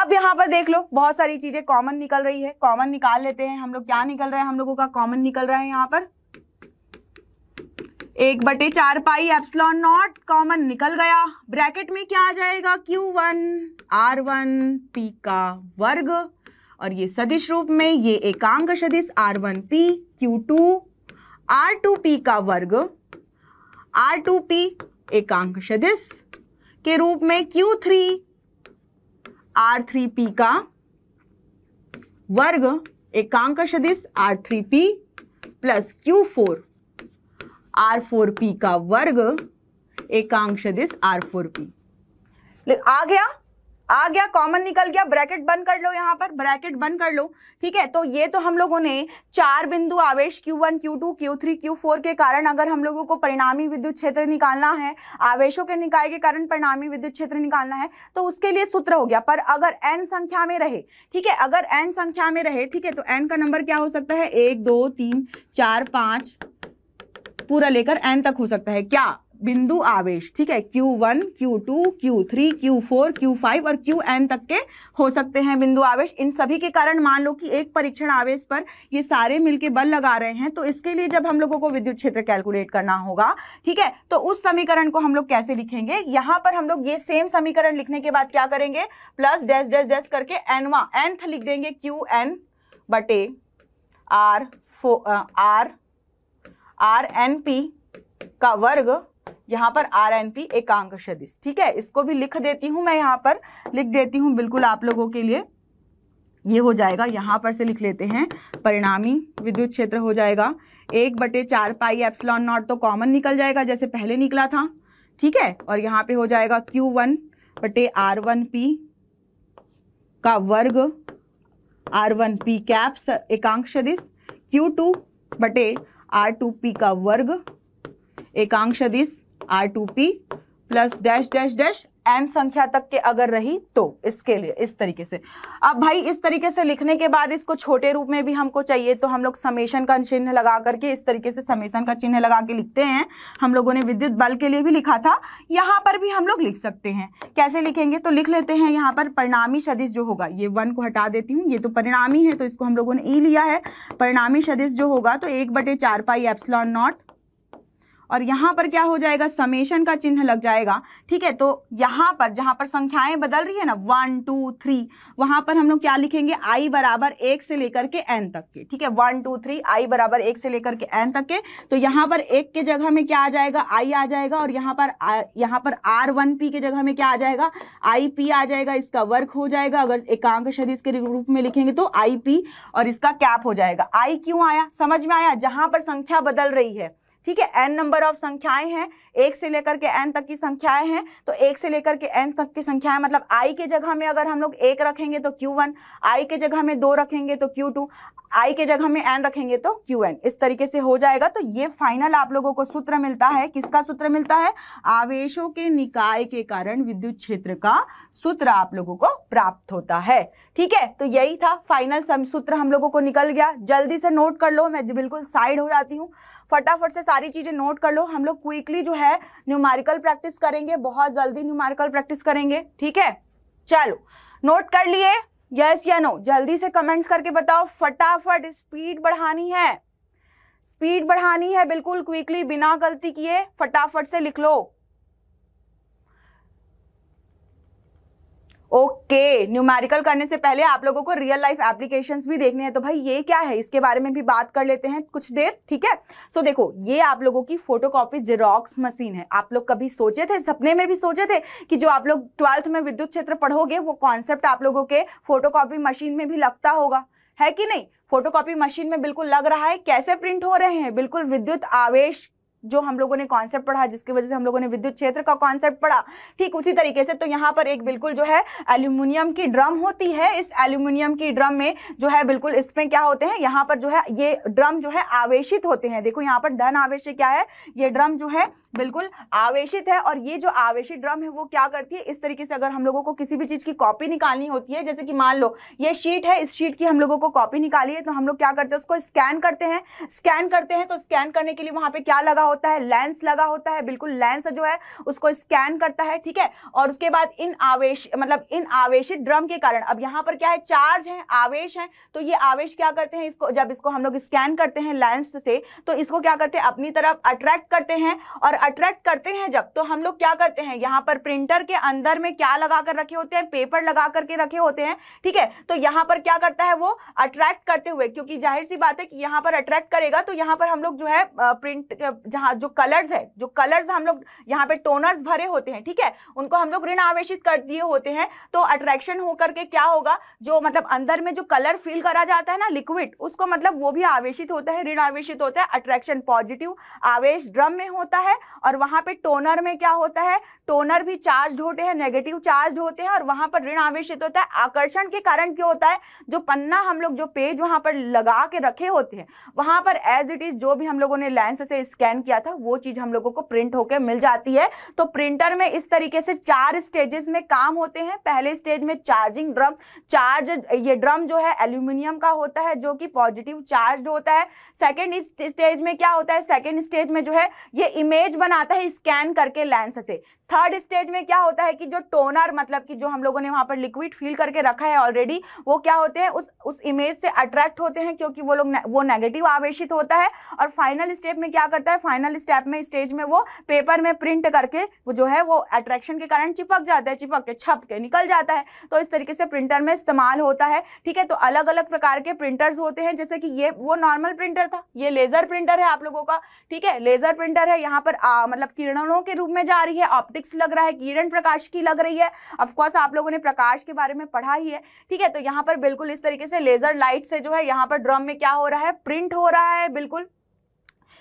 अब यहाँ पर देख लो बहुत सारी चीजें कॉमन निकल रही है कॉमन निकाल लेते हैं हम लोग क्या निकल रहा है हम लोगों का कॉमन निकल रहा है यहाँ पर एक बटे चार पाई एप्सलॉन नॉट कॉमन निकल गया ब्रैकेट में क्या आ जाएगा Q one R one P का वर्ग और ये सदिश रूप में ये एकांक सदिश R one P Q two R two P का वर्ग आर टू पी एकांक सदिश के रूप में Q three R three P का वर्ग एकांक सदिश R three P plus Q four R four P का वर्ग एकांक सदिश आर फोर पी आ गया आ गया कॉमन निकल गया ब्रैकेट बंद कर लो यहाँ पर ब्रैकेट बंद कर लो ठीक है तो ये तो हम लोगों ने चार बिंदु आवेश Q1, Q2, Q3, Q4 के कारण अगर हम लोगों को परिणामी विद्युत क्षेत्र निकालना है आवेशों के निकाय के कारण परिणामी विद्युत क्षेत्र निकालना है तो उसके लिए सूत्र हो गया पर अगर एन संख्या में रहे ठीक है अगर एन संख्या में रहे ठीक है तो एन का नंबर क्या हो सकता है एक दो तीन चार पाँच पूरा लेकर एन तक हो सकता है क्या बिंदु आवेश ठीक है Q1, Q2, Q3, Q4, Q5 और Qn तक के हो सकते हैं बिंदु आवेश इन सभी के कारण मान लो कि एक परीक्षण आवेश पर ये सारे मिलके बल लगा रहे हैं तो इसके लिए जब हम लोगों को विद्युत क्षेत्र कैलकुलेट करना होगा ठीक है तो उस समीकरण को हम लोग कैसे लिखेंगे यहाँ पर हम लोग ये सेम समीकरण लिखने के बाद क्या करेंगे प्लस डैश डैश डैश करके एनवा एंथ लिख देंगे क्यू एन बटे आर फो आर आर एन पी का वर्ग यहाँ पर आर एन पी एकांक सदिश ठीक है इसको भी लिख देती हूँ मैं यहाँ पर लिख देती हूँ बिल्कुल आप लोगों के लिए ये हो जाएगा यहाँ पर से लिख लेते हैं परिणामी विद्युत क्षेत्र हो जाएगा एक बटे चार पाई एप्सलॉन नॉट तो कॉमन निकल जाएगा जैसे पहले निकला था ठीक है और यहाँ पे हो जाएगा क्यू वन बटे आर वन पी का वर्ग आर वन पी कैप एकांक सदिश क्यू टू बटे आर टू पी का वर्ग एकांक सदिश R two P plus dash dash dash N संख्या तक के अगर रही तो इसके लिए इस तरीके से अब भाई इस तरीके से लिखने के बाद इसको छोटे रूप में भी हमको चाहिए तो हम लोग समेशन का चिन्ह लगा करके इस तरीके से समेशन का चिन्ह लगा के लिखते हैं हम लोगों ने विद्युत बल के लिए भी लिखा था यहाँ पर भी हम लोग लिख सकते हैं कैसे लिखेंगे तो लिख लेते हैं यहाँ पर परिणामी सदिश जो होगा ये वन को हटा देती हूँ ये तो परिणामी है तो इसको हम लोगों ने ई लिया है परिणामी सदिश जो होगा तो एक बटे चार पाई एप्सलॉन नॉट और यहाँ पर क्या हो जाएगा समेशन का चिन्ह लग जाएगा ठीक है तो यहाँ पर जहाँ पर संख्याएं बदल रही है ना वन टू थ्री वहाँ पर हम लोग क्या लिखेंगे आई बराबर एक से लेकर के एन तक के ठीक है वन टू थ्री आई बराबर एक से लेकर के एन तक के तो यहाँ पर एक के जगह में क्या आ जाएगा आई आ जाएगा और यहाँ पर यहाँ पर आर वन पी के जगह में क्या आ जाएगा आई पी आ जाएगा इसका वर्क हो जाएगा अगर एकांक सदिश के रूप में लिखेंगे तो आई पी और इसका कैप हो जाएगा आई क्यों आया समझ में आया जहां पर संख्या बदल रही है ठीक है एन नंबर ऑफ संख्याएं हैं एक से लेकर के एन तक की संख्याएं हैं तो एक से लेकर के एन तक की संख्याएं मतलब आई के जगह में अगर हम लोग एक रखेंगे तो क्यू वन आई के जगह में दो रखेंगे तो क्यू टू आई के जगह में एन रखेंगे तो क्यू एन इस तरीके से हो जाएगा तो ये फाइनल आप लोगों को सूत्र मिलता है किसका सूत्र मिलता है आवेशों के निकाय के कारण विद्युत क्षेत्र का सूत्र आप लोगों को प्राप्त होता है ठीक है तो यही था फाइनल सूत्र हम लोगों को निकल गया जल्दी से नोट कर लो मैं बिल्कुल साइड हो जाती हूँ फटाफट से सारी चीज़ें नोट कर लो हम लोग क्विकली जो है न्यूमारिकल प्रैक्टिस करेंगे बहुत जल्दी न्यूमारिकल प्रैक्टिस करेंगे ठीक है चलो नोट कर लिए यस या नो जल्दी से कमेंट्स करके बताओ फटाफट स्पीड बढ़ानी है स्पीड बढ़ानी है बिल्कुल क्विकली बिना गलती किए फटाफट से लिख लो ओके न्यूमेरिकल करने से पहले आप लोगों को रियल लाइफ एप्लीकेशंस भी देखने हैं तो भाई ये क्या है इसके बारे में भी बात कर लेते हैं कुछ देर ठीक है सो so, देखो ये आप लोगों की फोटोकॉपी जेरोक्स मशीन है आप लोग कभी सोचे थे सपने में भी सोचे थे कि जो आप लोग ट्वेल्थ में विद्युत क्षेत्र पढ़ोगे वो कॉन्सेप्ट आप लोगों के फोटोकॉपी मशीन में भी लगता होगा है कि नहीं फोटोकॉपी मशीन में बिल्कुल लग रहा है कैसे प्रिंट हो रहे हैं बिल्कुल विद्युत आवेश जो हम लोगों ने कॉन्सेप्ट पढ़ा जिसकी वजह से हम लोगों ने विद्युत क्षेत्र का कॉन्सेप्ट पढ़ा ठीक उसी तरीके से तो यहाँ पर एक बिल्कुल जो है एल्यूमिनियम की ड्रम होती है इस एल्यूमिनियम की ड्रम में जो है बिल्कुल इसमें क्या होते हैं यहाँ पर जो है ये ड्रम जो है आवेशित होते हैं देखो यहाँ पर धन आवेश क्या है ये ड्रम जो है बिल्कुल आवेशित है और ये जो आवेशित ड्रम है वो क्या करती है इस तरीके से अगर हम लोगों को किसी भी चीज़ की कॉपी निकालनी होती है जैसे कि मान लो ये शीट है इस शीट की हम लोगों को कॉपी निकाली है तो हम लोग क्या करते हैं उसको स्कैन करते हैं स्कैन करते हैं तो स्कैन करने के लिए वहाँ पे क्या लगा होता है लेंस लगा होता है बिल्कुल लेंस जो है उसको स्कैन करता है ठीक है और उसके बाद इन आवेश मतलब इन आवेशित ड्रम के कारण अब यहाँ पर क्या है चार्ज है आवेश है तो ये आवेश क्या करते हैं इसको जब इसको हम लोग स्कैन करते हैं लेंस से तो इसको क्या करते हैं अपनी तरफ अट्रैक्ट करते हैं और अट्रैक्ट करते हैं जब तो हम लोग क्या करते हैं यहाँ पर प्रिंटर के अंदर में क्या लगा कर रखे होते हैं पेपर लगा करके रखे होते हैं ठीक है तो यहाँ पर क्या करता है वो अट्रैक्ट करते हुए क्योंकि जाहिर सी बात है कि यहाँ पर अट्रैक्ट करेगा तो यहाँ पर हम लोग जो है प्रिंट जहां जो कलर्स है जो कलर्स हम लोग यहाँ पे टोनर्स भरे होते हैं ठीक है उनको हम लोग ऋण आवेशित कर दिए होते हैं तो अट्रैक्शन होकर के क्या होगा जो मतलब अंदर में जो कलर फील करा जाता है ना लिक्विड उसको मतलब वो भी आवेशित होता है ऋण आवेशित होता है अट्रैक्शन पॉजिटिव आवेश ड्रम में होता है और वहां पर टोनर में क्या होता है टोनर भी चार्ज होते हैं नेगेटिव चार्ज होते हैं और वहां पर ऋण आवेशित होता है आकर्षण के कारण क्यों होता है जो पन्ना हम लोग जो पेज वहां पर लगा के रखे होते हैं वहां पर एज इट इज जो भी हम लोगों ने लेंस से स्कैन किया किया था वो चीज हम लोगों को प्रिंट होकर मिल जाती है तो प्रिंटर में इस तरीके से चार स्टेजेस में काम होते हैं पहले स्टेज में चार्जिंग ड्रम चार्ज ये ड्रम जो है एल्यूमिनियम का होता है जो कि पॉजिटिव चार्ज होता है सेकेंड स्टेज में क्या होता है सेकेंड स्टेज में जो है ये इमेज बनाता है स्कैन करके लेंस से थर्ड स्टेज में क्या होता है कि जो टोनर मतलब कि जो हम लोगों ने वहाँ पर लिक्विड फील करके रखा है ऑलरेडी वो क्या होते हैं उस उस इमेज से अट्रैक्ट होते हैं क्योंकि वो लोग ने, वो नेगेटिव आवेशित होता है और फाइनल स्टेप में क्या करता है फाइनल स्टेप में स्टेज में वो पेपर में प्रिंट करके वो जो है वो अट्रैक्शन के कारण चिपक जाता है चिपक के छप के निकल जाता है तो इस तरीके से प्रिंटर में इस्तेमाल होता है ठीक है तो अलग अलग प्रकार के प्रिंटर्स होते हैं जैसे कि ये वो नॉर्मल प्रिंटर था ये लेजर प्रिंटर है आप लोगों का ठीक है लेजर प्रिंटर है यहाँ पर मतलब किरणों के रूप में जा रही है ऑप्टिक ऑप्टिक्स लग रहा है किरण प्रकाश की लग रही है ऑफकोर्स आप लोगों ने प्रकाश के बारे में पढ़ा ही है ठीक है तो यहाँ पर बिल्कुल इस तरीके से लेजर लाइट से जो है यहाँ पर ड्रम में क्या हो रहा है प्रिंट हो रहा है बिल्कुल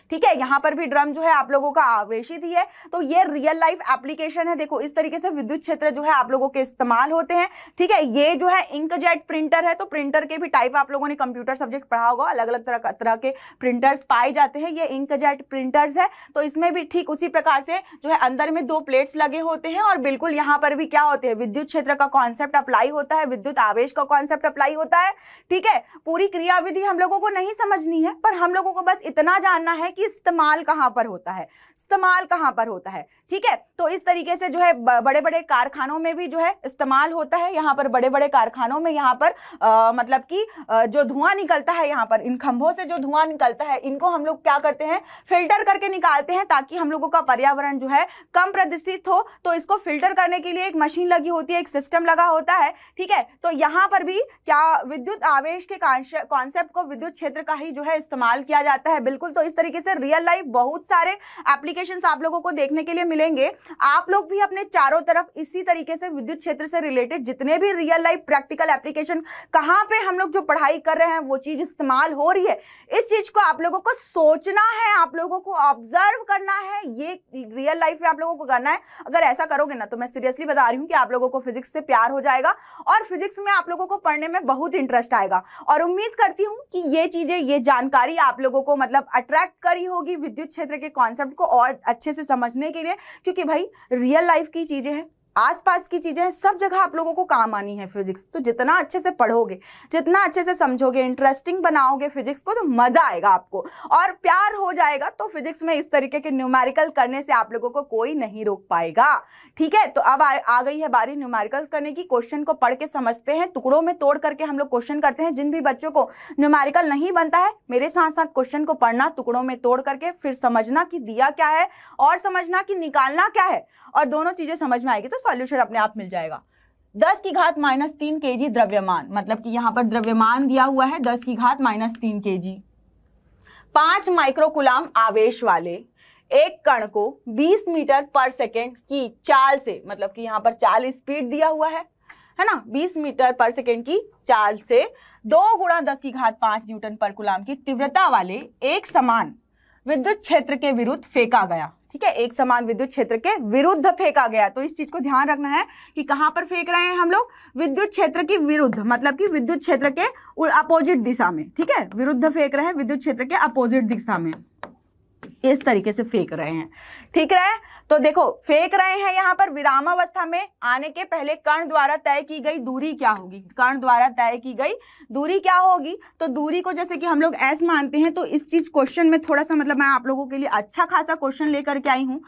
ठीक है यहाँ पर भी ड्रम जो है आप लोगों का आवेशित ही है तो ये रियल लाइफ एप्लीकेशन है देखो इस तरीके से विद्युत क्षेत्र जो है आप लोगों के इस्तेमाल होते हैं ठीक है ये जो है इंकजेट प्रिंटर है तो प्रिंटर के भी टाइप आप लोगों ने कंप्यूटर सब्जेक्ट पढ़ा होगा अलग अलग तरह तरह के प्रिंटर्स पाए जाते हैं ये इंकजेट प्रिंटर्स है तो इसमें भी ठीक उसी प्रकार से जो है अंदर में दो प्लेट्स लगे होते हैं और बिल्कुल यहाँ पर भी क्या होते हैं विद्युत क्षेत्र का कॉन्सेप्ट अप्लाई होता है विद्युत आवेश का कॉन्सेप्ट अप्लाई होता है ठीक है पूरी क्रियाविधि हम लोगों को नहीं समझनी है पर हम लोगों को बस इतना जानना है कि कि इस्तेमाल कहां पर होता है इस्तेमाल कहां पर होता है ठीक है तो इस तरीके से जो है बड़े बड़े कारखानों में भी जो है इस्तेमाल होता है यहाँ पर बड़े बड़े कारखानों में यहाँ पर आ, मतलब कि जो धुआं निकलता है यहाँ पर इन खंभों से जो धुआं निकलता है इनको हम लोग क्या करते हैं फिल्टर करके निकालते हैं ताकि हम लोगों का पर्यावरण जो है कम प्रदूषित हो तो इसको फिल्टर करने के लिए एक मशीन लगी होती है एक सिस्टम लगा होता है ठीक है तो यहाँ पर भी क्या विद्युत आवेश के कॉन्सेप्ट को विद्युत क्षेत्र का ही जो है इस्तेमाल किया जाता है बिल्कुल तो इस तरीके से रियल लाइफ बहुत सारे एप्लीकेशन आप लोगों को देखने के लिए मिलेंगे आप लोग भी अपने चारों तरफ इसी तरीके से विद्युत क्षेत्र से रिलेटेड जितने भी रियल लाइफ प्रैक्टिकल एप्लीकेशन कहाँ पे हम लोग जो पढ़ाई कर रहे हैं वो चीज इस्तेमाल हो रही है इस चीज को आप लोगों को सोचना है आप लोगों को ऑब्जर्व करना है ये रियल लाइफ में आप लोगों को करना है अगर ऐसा करोगे ना तो मैं सीरियसली बता रही हूँ कि आप लोगों को फिजिक्स से प्यार हो जाएगा और फिजिक्स में आप लोगों को पढ़ने में बहुत इंटरेस्ट आएगा और उम्मीद करती हूँ कि ये चीजें ये जानकारी आप लोगों को मतलब अट्रैक्ट करी होगी विद्युत क्षेत्र के कॉन्सेप्ट को और अच्छे से समझने के लिए क्योंकि भाई रियल लाइफ की चीज़ें हैं आसपास की चीज़ें सब जगह आप लोगों को काम आनी है फिजिक्स तो जितना अच्छे से पढ़ोगे जितना अच्छे से समझोगे इंटरेस्टिंग बनाओगे फिजिक्स को तो मज़ा आएगा आपको और प्यार हो जाएगा तो फिजिक्स में इस तरीके के न्यूमेरिकल करने से आप लोगों को कोई नहीं रोक पाएगा ठीक है तो अब आ, आ गई है बारी न्यूमेरिकल करने की क्वेश्चन को पढ़ के समझते हैं टुकड़ों में तोड़ करके हम लोग क्वेश्चन करते हैं जिन भी बच्चों को न्यूमेरिकल नहीं बनता है मेरे साथ साथ क्वेश्चन को पढ़ना टुकड़ों में तोड़ करके फिर समझना कि दिया क्या है और समझना कि निकालना क्या है और दोनों चीज़ें समझ में आएगी तो सॉल्यूशन अपने आप मिल जाएगा दस की घात माइनस तीन के जी द्रव्यमान मतलब कि यहां पर द्रव्यमान दिया हुआ है दस की घात माइनस तीन के जी पांच माइक्रोकुलाम आवेश वाले एक कण को 20 मीटर पर सेकेंड की चाल से मतलब कि यहां पर चाल स्पीड दिया हुआ है है ना 20 मीटर पर सेकेंड की चाल से दो गुणा दस की घात पांच न्यूटन पर कुलाम की तीव्रता वाले एक समान विद्युत क्षेत्र के विरुद्ध फेंका गया ठीक है एक समान विद्युत क्षेत्र के विरुद्ध फेंका गया तो इस चीज को ध्यान रखना है कि कहाँ पर फेंक रहे हैं हम लोग विद्युत क्षेत्र के विरुद्ध मतलब कि विद्युत क्षेत्र के अपोजिट दिशा में ठीक है विरुद्ध फेंक रहे हैं विद्युत क्षेत्र के अपोजिट दिशा में इस तरीके से फेंक रहे हैं ठीक रहे तो देखो फेंक रहे हैं यहाँ पर विरामावस्था में आने के पहले कर्ण द्वारा तय की गई दूरी क्या होगी कर्ण द्वारा तय की गई दूरी क्या होगी तो दूरी को जैसे कि हम लोग एस मानते हैं तो इस चीज क्वेश्चन में थोड़ा सा मतलब मैं आप लोगों के लिए अच्छा खासा क्वेश्चन लेकर के आई हूं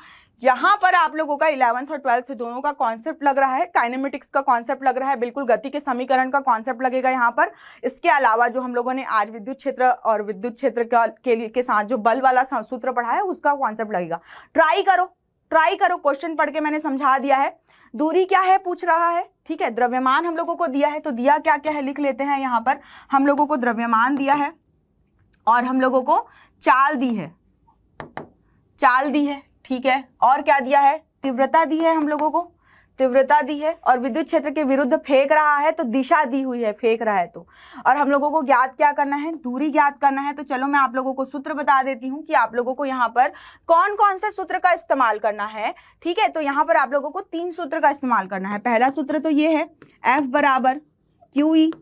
यहाँ पर आप लोगों का इलेवंथ और ट्वेल्थ दोनों का कॉन्सेप्ट लग रहा है काइनेमेटिक्स का कॉन्सेप्ट लग रहा है बिल्कुल गति के समीकरण का कॉन्सेप्ट लगेगा यहाँ पर इसके अलावा जो हम लोगों ने आज विद्युत क्षेत्र और विद्युत क्षेत्र के, के साथ जो बल वाला सूत्र पढ़ा है उसका कॉन्सेप्ट लगेगा ट्राई करो ट्राई करो क्वेश्चन पढ़ के मैंने समझा दिया है दूरी क्या है पूछ रहा है ठीक है द्रव्यमान हम लोगों को दिया है तो दिया क्या क्या है लिख लेते हैं यहाँ पर हम लोगों को द्रव्यमान दिया है और हम लोगों को चाल दी है चाल दी है ठीक है और क्या दिया है तीव्रता दी है हम लोगों को तीव्रता दी है और विद्युत क्षेत्र के विरुद्ध फेंक रहा है तो दिशा दी हुई है फेंक रहा है तो और हम लोगों को ज्ञात क्या करना है दूरी ज्ञात करना है तो चलो मैं आप लोगों को सूत्र बता देती हूँ कि आप लोगों को यहाँ पर कौन कौन से सूत्र का इस्तेमाल करना है ठीक है तो यहाँ पर आप लोगों को तीन सूत्र का इस्तेमाल करना है पहला सूत्र तो ये है एफ बराबर क्यू ई e।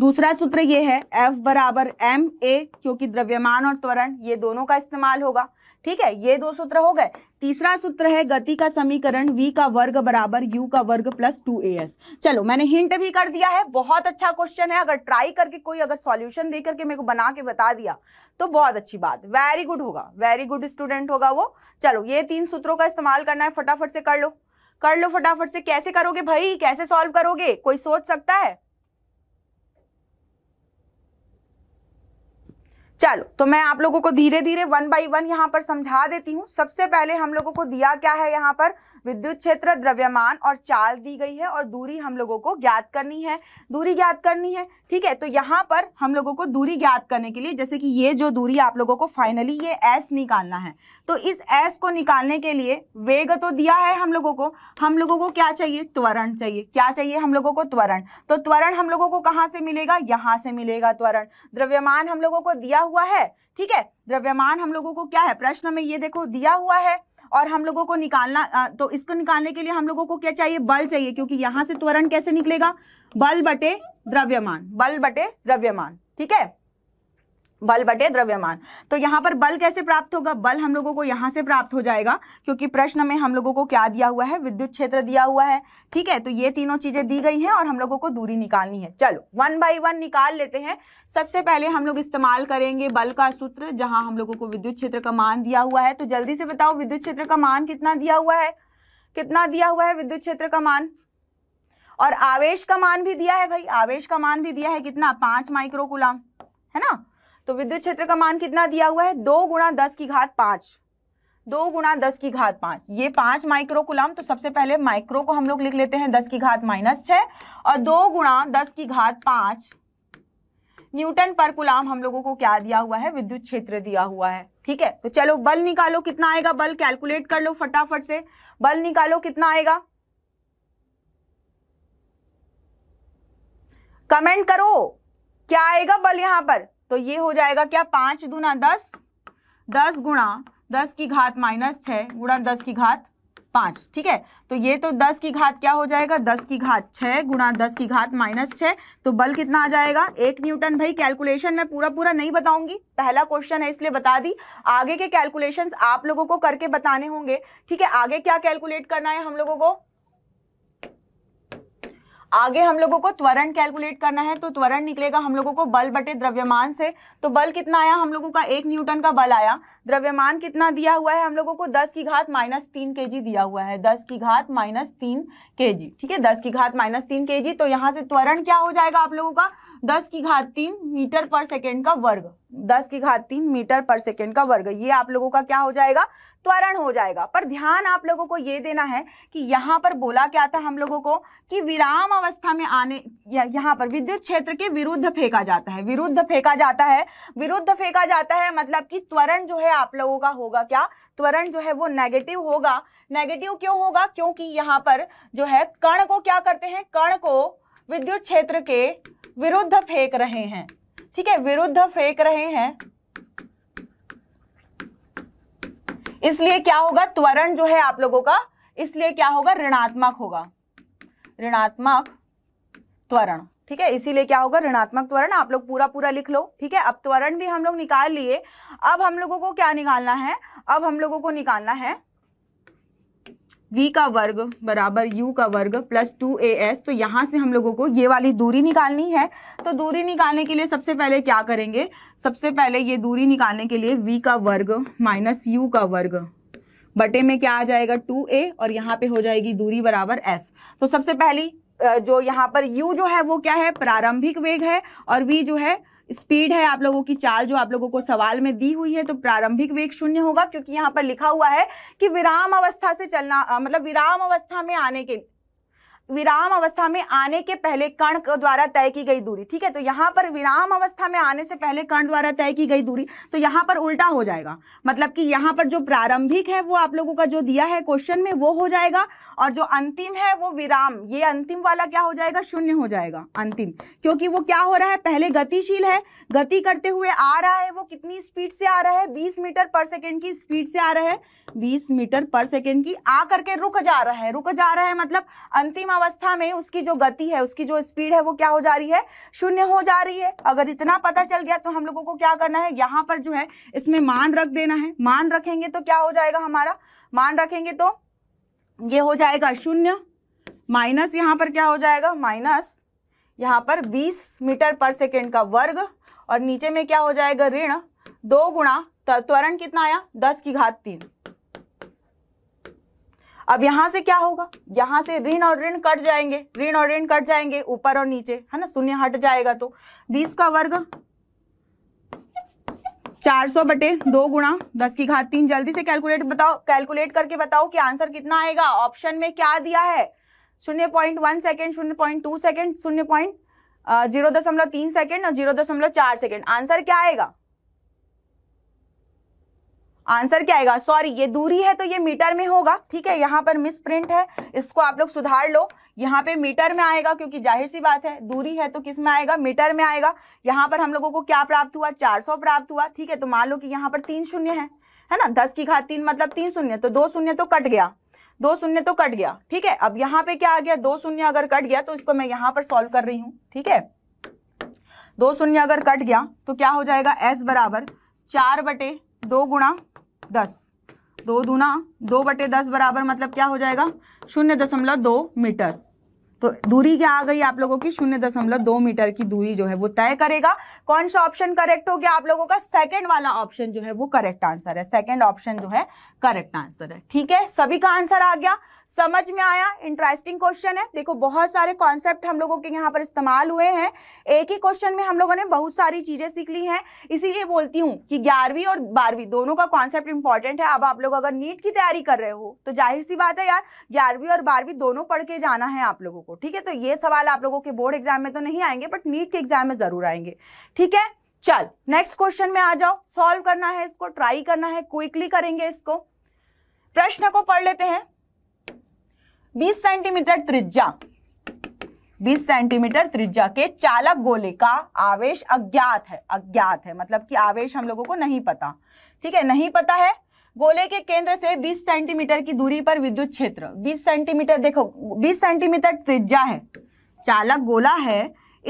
दूसरा सूत्र ये है एफ बराबर एम ए क्योंकि द्रव्यमान और त्वरण ये दोनों का इस्तेमाल होगा ठीक है ये दो सूत्र हो गए तीसरा सूत्र है गति का समीकरण v का वर्ग बराबर u का वर्ग प्लस टू ए चलो मैंने हिंट भी कर दिया है बहुत अच्छा क्वेश्चन है अगर ट्राई करके कोई अगर सॉल्यूशन दे करके मेरे को बना के बता दिया तो बहुत अच्छी बात वेरी गुड होगा वेरी गुड स्टूडेंट होगा वो चलो ये तीन सूत्रों का इस्तेमाल करना है फटाफट से कर लो कर लो फटाफट से कैसे करोगे भाई कैसे सॉल्व करोगे कोई सोच सकता है चलो तो मैं आप लोगों को धीरे धीरे वन बाई वन यहाँ पर समझा देती हूँ सबसे पहले हम लोगों को दिया क्या है यहाँ पर विद्युत क्षेत्र द्रव्यमान और चाल दी गई है और दूरी हम लोगों को ज्ञात करनी है दूरी ज्ञात करनी है ठीक है तो यहाँ पर हम लोगों को दूरी ज्ञात करने के लिए जैसे कि ये जो दूरी आप लोगों को फाइनली ये एस निकालना है तो इस एस को निकालने के लिए वेग तो दिया है हम लोगों को हम लोगों को क्या चाहिए त्वरण चाहिए क्या चाहिए हम लोगों को त्वरण तो त्वरण हम लोगों को कहाँ से मिलेगा यहाँ से मिलेगा त्वरण द्रव्यमान हम लोगों को दिया हुआ हुआ है ठीक है द्रव्यमान हम लोगों को क्या है प्रश्न में ये देखो दिया हुआ है और हम लोगों को निकालना तो इसको निकालने के लिए हम लोगों को क्या चाहिए बल चाहिए क्योंकि यहां से त्वरण कैसे निकलेगा बल बटे द्रव्यमान बल बटे द्रव्यमान ठीक है बल बटे द्रव्यमान तो यहाँ पर बल कैसे प्राप्त होगा बल हम लोगों को यहाँ से प्राप्त हो जाएगा क्योंकि प्रश्न में हम लोगों को क्या दिया हुआ है विद्युत क्षेत्र दिया हुआ है ठीक है तो ये तीनों चीजें दी गई हैं और हम लोगों को दूरी निकालनी है चलो वन बाई वन निकाल लेते हैं सबसे पहले हम लोग इस्तेमाल करेंगे बल का सूत्र जहाँ हम लोगों को विद्युत क्षेत्र का मान दिया हुआ है तो जल्दी से बताओ विद्युत क्षेत्र का मान कितना दिया हुआ है कितना दिया हुआ है विद्युत क्षेत्र का मान और आवेश का मान भी दिया है भाई आवेश का मान भी दिया है कितना पांच माइक्रोकुलाम है ना तो विद्युत क्षेत्र का मान कितना दिया हुआ है दो गुणा दस की घात पांच दो गुणा दस की घात पांच ये पांच माइक्रो कुलाम तो सबसे पहले माइक्रो को हम लोग लिख लेते हैं दस की घात माइनस छ और दो गुणा दस की घात पांच न्यूटन पर कुलाम हम लोगों को क्या दिया हुआ है विद्युत क्षेत्र दिया हुआ है ठीक है तो चलो बल निकालो कितना आएगा बल कैलकुलेट कर लो फटाफट से बल निकालो कितना आएगा कमेंट करो क्या आएगा बल यहां पर तो ये हो जाएगा क्या पांच दूना दस दस गुणा दस की घात माइनस छ गुणा दस की घात पांच ठीक है तो ये तो दस की घात क्या हो जाएगा दस की घात छ गुणा दस की घात माइनस छ तो बल कितना आ जाएगा एक न्यूटन भाई कैलकुलेशन मैं पूरा पूरा नहीं बताऊंगी पहला क्वेश्चन है इसलिए बता दी आगे के कैलकुलेशंस आप लोगों को करके बताने होंगे ठीक है आगे क्या कैलकुलेट करना है हम लोगों को आगे हम लोगों को त्वरण कैलकुलेट करना है तो त्वरण निकलेगा हम लोगों को बल बटे द्रव्यमान से तो बल कितना आया हम लोगों का एक न्यूटन का बल आया द्रव्यमान कितना दिया हुआ है हम लोगों को दस की घात माइनस तीन के जी दिया हुआ है दस की घात माइनस तीन के जी ठीक है दस की घात माइनस तीन के जी तो यहाँ से त्वरण क्या हो जाएगा आप लोगों का दस की घात तीन मीटर पर सेकेंड का वर्ग दस की घात तीन मीटर पर सेकेंड का वर्ग ये आप लोगों का क्या हो जाएगा त्वरण हो जाएगा पर ध्यान आप लोगों को ये देना है कि यहाँ पर बोला क्या था हम लोगों को कि विराम अवस्था में आने यहाँ पर विद्युत क्षेत्र के विरुद्ध फेंका जाता है विरुद्ध फेंका जाता है विरुद्ध फेंका जाता है मतलब कि त्वरण जो है आप लोगों का होगा क्या त्वरण जो है वो नेगेटिव होगा नेगेटिव क्यों होगा क्योंकि यहाँ पर जो है कर्ण को क्या करते हैं कर्ण को विद्युत क्षेत्र के विरुद्ध फेंक रहे हैं ठीक है विरुद्ध फेंक रहे हैं इसलिए क्या होगा त्वरण जो है आप लोगों का इसलिए क्या होगा ऋणात्मक होगा ऋणात्मक त्वरण ठीक है इसीलिए क्या होगा ऋणात्मक त्वरण आप लोग पूरा पूरा लिख लो ठीक है अब त्वरण भी हम लोग निकाल लिए अब हम लोगों को क्या निकालना है अब हम लोगों को निकालना है v का वर्ग बराबर u का वर्ग प्लस टू ए एस तो यहाँ से हम लोगों को ये वाली दूरी निकालनी है तो दूरी निकालने के लिए सबसे पहले क्या करेंगे सबसे पहले ये दूरी निकालने के लिए v का वर्ग माइनस यू का वर्ग बटे में क्या आ जाएगा टू ए और यहाँ पे हो जाएगी दूरी बराबर s तो सबसे पहली जो यहाँ पर u जो है वो क्या है प्रारंभिक वेग है और v जो है स्पीड है आप लोगों की चाल जो आप लोगों को सवाल में दी हुई है तो प्रारंभिक वेग शून्य होगा क्योंकि यहाँ पर लिखा हुआ है कि विराम अवस्था से चलना मतलब विराम अवस्था में आने के विराम अवस्था में आने के पहले कण द्वारा तय की गई दूरी ठीक है तो यहाँ पर विराम अवस्था में आने से पहले कण द्वारा तय की गई दूरी तो यहाँ पर उल्टा हो जाएगा मतलब कि यहाँ पर जो प्रारंभिक है वो आप लोगों का जो दिया है क्वेश्चन में वो हो जाएगा और जो अंतिम है वो विराम ये अंतिम वाला क्या हो जाएगा शून्य हो जाएगा अंतिम क्योंकि वो क्या हो रहा है पहले गतिशील है गति करते हुए आ रहा है वो कितनी स्पीड से आ रहा है बीस मीटर पर सेकेंड की स्पीड से आ रहा है बीस मीटर पर सेकेंड की आ करके रुक जा रहा है रुक जा रहा है मतलब अंतिम अवस्था में उसकी जो गति है उसकी जो स्पीड है वो क्या हो जा रही है शून्य हो जा रही है अगर इतना पता चल गया तो हम लोगों को क्या करना है यहाँ पर जो है इसमें मान रख देना है मान रखेंगे तो क्या हो जाएगा हमारा मान रखेंगे तो ये हो जाएगा शून्य माइनस यहाँ पर क्या हो जाएगा माइनस यहाँ पर बीस मीटर पर सेकेंड का वर्ग और नीचे में क्या हो जाएगा ऋण दो गुणा त्वरण कितना आया दस की घात तीन अब यहां से क्या होगा यहाँ से ऋण और ऋण कट जाएंगे ऋण और ऋण कट जाएंगे ऊपर और नीचे है ना शून्य हट जाएगा तो बीस का वर्ग चार सौ बटे दो गुणा दस की घात तीन जल्दी से कैलकुलेट बताओ कैलकुलेट करके बताओ कि आंसर कितना आएगा ऑप्शन में क्या दिया है शून्य पॉइंट वन सेकेंड शून्य पॉइंट टू सेकेंड शून्य पॉइंट जीरो दशमलव तीन सेकेंड और जीरो दशमलव चार सेकेंड आंसर क्या आएगा आंसर क्या आएगा सॉरी ये दूरी है तो ये मीटर में होगा ठीक है यहाँ पर मिस प्रिंट है इसको आप लोग सुधार लो यहाँ पे मीटर में आएगा क्योंकि जाहिर सी बात है दूरी है तो किस में आएगा मीटर में आएगा यहाँ पर हम लोगों को क्या प्राप्त हुआ 400 प्राप्त हुआ ठीक है तो मान लो कि यहाँ पर तीन शून्य है है ना दस की घात तीन मतलब तीन शून्य तो दो शून्य तो कट गया दो शून्य तो कट गया ठीक है अब यहाँ पे क्या आ गया दो शून्य अगर कट गया तो इसको मैं यहाँ पर सॉल्व कर रही हूँ ठीक है दो शून्य अगर कट गया तो क्या हो जाएगा एस बराबर चार बटे दो गुणा दस दो दूना दो बटे दस बराबर मतलब क्या हो जाएगा शून्य दशमलव दो मीटर तो दूरी क्या आ गई आप लोगों की शून्य दशमलव दो मीटर की दूरी जो है वो तय करेगा कौन सा ऑप्शन करेक्ट हो गया आप लोगों का सेकंड वाला ऑप्शन जो है वो करेक्ट आंसर है सेकंड ऑप्शन जो है करेक्ट आंसर है ठीक है सभी का आंसर आ गया समझ में आया इंटरेस्टिंग क्वेश्चन है देखो बहुत सारे कॉन्सेप्ट हम लोगों के यहाँ पर इस्तेमाल हुए हैं एक ही क्वेश्चन में हम लोगों ने बहुत सारी चीज़ें सीख ली हैं इसीलिए बोलती हूँ कि ग्यारहवीं और बारहवीं दोनों का कॉन्सेप्ट इंपॉर्टेंट है अब आप लोग अगर नीट की तैयारी कर रहे हो तो जाहिर सी बात है यार ग्यारहवीं और बारहवीं दोनों पढ़ के जाना है आप लोगों को ठीक है तो ये सवाल आप लोगों के बोर्ड एग्जाम में तो नहीं आएंगे बट नीट के एग्जाम में ज़रूर आएंगे ठीक है चल नेक्स्ट क्वेश्चन में आ जाओ सॉल्व करना है इसको ट्राई करना है क्विकली करेंगे इसको प्रश्न को पढ़ लेते हैं 20 सेंटीमीटर त्रिज्या 20 सेंटीमीटर त्रिज्या के चालक गोले का आवेश अज्ञात है अज्ञात है मतलब कि आवेश हम लोगों को नहीं पता ठीक है नहीं पता है गोले के केंद्र से 20 सेंटीमीटर की दूरी पर विद्युत क्षेत्र 20 सेंटीमीटर देखो 20 सेंटीमीटर त्रिज्या है चालक गोला है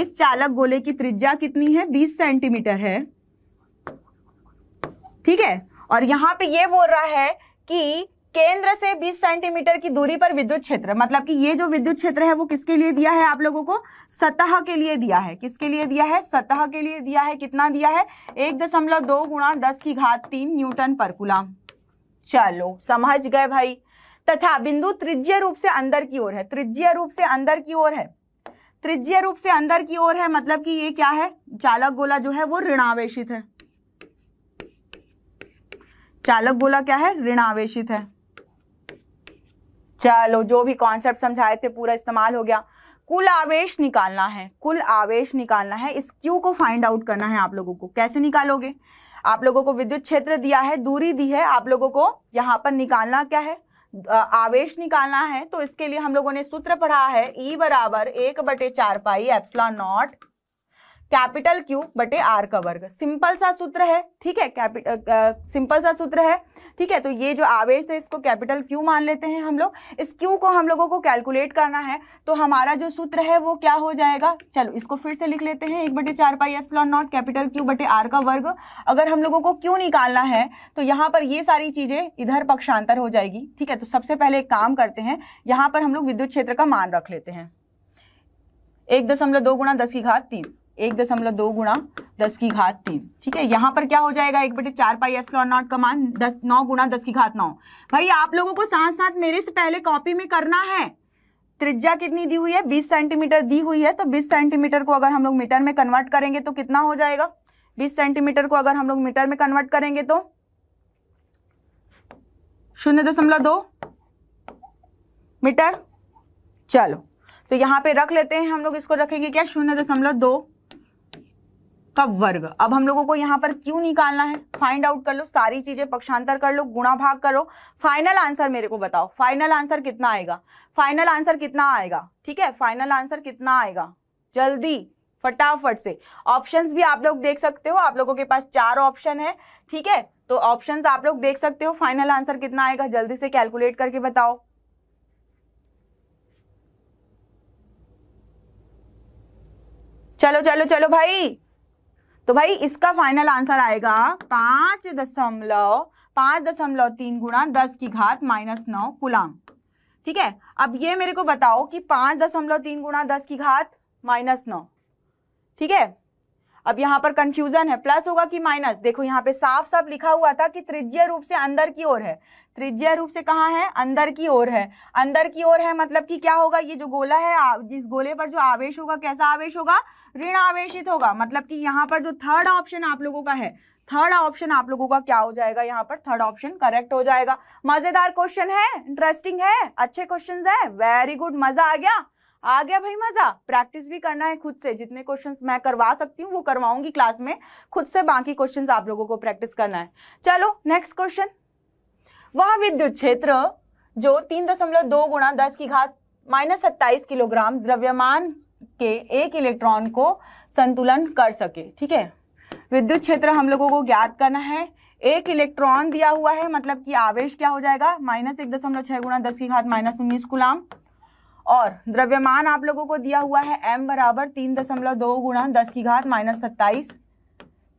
इस चालक गोले की त्रिज्या कितनी है 20 सेंटीमीटर है ठीक है और यहाँ पे ये बोल रहा है कि केंद्र से 20 सेंटीमीटर की दूरी पर विद्युत क्षेत्र मतलब कि ये जो विद्युत क्षेत्र है वो किसके लिए दिया है आप लोगों को सतह के लिए दिया है किसके लिए दिया है सतह के लिए दिया है कितना दिया है एक दशमलव दो गुणा दस की घात तीन न्यूटन पर कुलाम चलो समझ गए भाई तथा बिंदु त्रिज्य रूप से अंदर की ओर है त्रिज्य रूप से अंदर की ओर है त्रिज्य रूप से अंदर की ओर है मतलब कि ये क्या है चालक गोला जो है वो ऋणावेशित है चालक गोला क्या है ऋणावेशित है चलो जो भी कॉन्सेप्ट समझाए थे पूरा इस्तेमाल हो गया कुल आवेश निकालना है कुल आवेश निकालना है इस क्यू को फाइंड आउट करना है आप लोगों को कैसे निकालोगे आप लोगों को विद्युत क्षेत्र दिया है दूरी दी है आप लोगों को यहाँ पर निकालना क्या है आवेश निकालना है तो इसके लिए हम लोगों ने सूत्र पढ़ा है ई e बराबर एक बटे चार pi epsilon naught capital Q बटे आर का वर्ग सिंपल सा सूत्र है ठीक है कैपिटल सिंपल सा सूत्र है ठीक है तो ये जो आवेश है इसको कैपिटल क्यू मान लेते हैं हम लोग इस क्यू को हम लोगों को कैलकुलेट करना है तो हमारा जो सूत्र है वो क्या हो जाएगा चलो इसको फिर से लिख लेते हैं एक बटे चार pi epsilon naught capital Q बटे आर का वर्ग अगर हम लोगों को क्यू निकालना है तो यहाँ पर ये सारी चीज़ें इधर पक्षांतर हो जाएगी ठीक है तो सबसे पहले एक काम करते हैं यहाँ पर हम लोग विद्युत क्षेत्र का मान रख लेते हैं एक दशमलव दो गुणा दस की घात तीन एक दशमलव दो गुणा दस की घात तीन ठीक है यहाँ पर क्या हो जाएगा एक बटे चार पाई एफ नॉट का मान दस नौ गुणा दस की घात नौ भाई आप लोगों को साथ साथ मेरे से पहले कॉपी में करना है त्रिज्या कितनी दी हुई है बीस सेंटीमीटर दी हुई है तो बीस सेंटीमीटर को अगर हम लोग मीटर में कन्वर्ट करेंगे तो कितना हो जाएगा बीस सेंटीमीटर को अगर हम लोग मीटर में कन्वर्ट करेंगे तो शून्य दशमलव दो मीटर चलो तो यहाँ पे रख लेते हैं हम लोग इसको रखेंगे क्या शून्य दशमलव दो का वर्ग अब हम लोगों को यहाँ पर क्यों निकालना है फाइंड आउट कर लो सारी चीज़ें पक्षांतर कर लो गुणा भाग करो फाइनल आंसर मेरे को बताओ फाइनल आंसर कितना आएगा फाइनल आंसर कितना आएगा ठीक है फाइनल आंसर कितना आएगा जल्दी फटाफट से ऑप्शंस भी आप लोग देख सकते हो आप लोगों के पास चार ऑप्शन है ठीक है तो ऑप्शन आप लोग देख सकते हो फाइनल आंसर कितना आएगा जल्दी से कैलकुलेट करके बताओ चलो चलो चलो भाई तो भाई इसका फाइनल आंसर आएगा पांच दशमलव पांच दशमलव तीन गुणा दस की घात माइनस नौ कुलाम ठीक है अब ये मेरे को बताओ कि पांच दशमलव तीन गुणा दस की घात माइनस नौ ठीक है अब यहां पर कंफ्यूजन है प्लस होगा कि माइनस देखो यहाँ पे साफ साफ लिखा हुआ था कि त्रिज्य रूप से अंदर की ओर है त्रिज्य रूप से कहाँ है अंदर की ओर है अंदर की ओर है मतलब कि क्या होगा ये जो गोला है जिस गोले पर जो आवेश होगा कैसा आवेश होगा ऋण आवेशित होगा मतलब कि यहाँ पर जो थर्ड ऑप्शन आप लोगों का है थर्ड ऑप्शन आप लोगों का क्या हो जाएगा यहाँ पर थर्ड ऑप्शन करेक्ट हो जाएगा मजेदार क्वेश्चन है इंटरेस्टिंग है अच्छे क्वेश्चन है वेरी गुड मजा आ गया आ गया भाई मजा प्रैक्टिस भी करना है खुद से जितने क्वेश्चंस मैं करवा सकती हूँ वो करवाऊंगी क्लास में खुद से बाकी क्वेश्चंस आप लोगों को प्रैक्टिस करना है चलो नेक्स्ट क्वेश्चन वह विद्युत क्षेत्र जो तीन दशमलव दो गुणा दस की घात माइनस सत्ताईस किलोग्राम द्रव्यमान के एक इलेक्ट्रॉन को संतुलन कर सके ठीक है विद्युत क्षेत्र हम लोगों को ज्ञात करना है एक इलेक्ट्रॉन दिया हुआ है मतलब कि आवेश क्या हो जाएगा माइनस एक दशमलव छह गुणा दस की घात माइनस उन्नीस गुलाम और द्रव्यमान आप लोगों को दिया हुआ है एम बराबर तीन दशमलव दो गुणा दस की घात माइनस सत्ताईस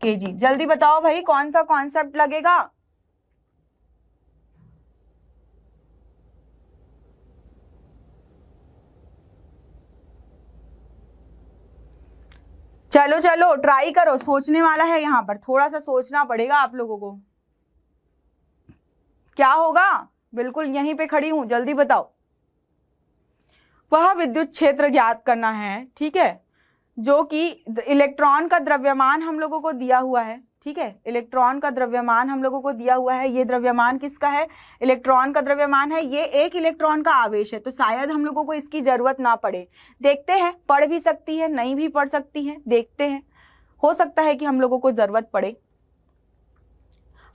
के जी जल्दी बताओ भाई कौन सा कॉन्सेप्ट लगेगा चलो चलो ट्राई करो सोचने वाला है यहाँ पर थोड़ा सा सोचना पड़ेगा आप लोगों को क्या होगा बिल्कुल यहीं पे खड़ी हूं जल्दी बताओ वह विद्युत क्षेत्र ज्ञात करना है ठीक है जो कि इलेक्ट्रॉन का द्रव्यमान हम लोगों को दिया हुआ है ठीक है इलेक्ट्रॉन का द्रव्यमान हम लोगों को दिया हुआ है ये द्रव्यमान किसका है इलेक्ट्रॉन का द्रव्यमान है ये एक इलेक्ट्रॉन का आवेश है तो शायद हम लोगों को इसकी ज़रूरत ना पड़े देखते हैं पढ़ भी सकती है नहीं भी पढ़ सकती है देखते हैं हो सकता है कि हम लोगों को ज़रूरत पड़े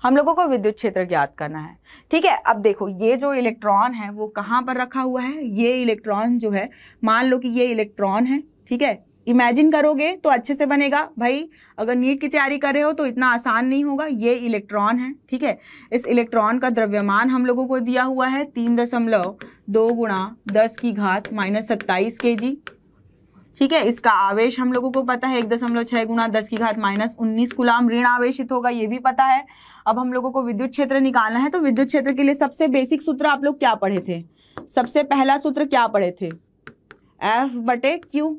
हम लोगों को विद्युत क्षेत्र ज्ञात करना है ठीक है अब देखो ये जो इलेक्ट्रॉन है वो कहाँ पर रखा हुआ है ये इलेक्ट्रॉन जो है मान लो कि ये इलेक्ट्रॉन है ठीक है इमेजिन करोगे तो अच्छे से बनेगा भाई अगर नीट की तैयारी कर रहे हो तो इतना आसान नहीं होगा ये इलेक्ट्रॉन है ठीक है इस इलेक्ट्रॉन का द्रव्यमान हम लोगों को दिया हुआ है तीन दशमलव दो गुणा दस की घात माइनस सत्ताईस के जी ठीक है इसका आवेश हम लोगों को पता है एक दशमलव छः गुणा दस की घात माइनस उन्नीस गुलाम ऋण आवेशित होगा ये भी पता है अब हम लोगों को विद्युत क्षेत्र निकालना है तो विद्युत क्षेत्र के लिए सबसे बेसिक सूत्र आप लोग क्या पढ़े थे सबसे पहला सूत्र क्या पढ़े थे एफ बटे क्यू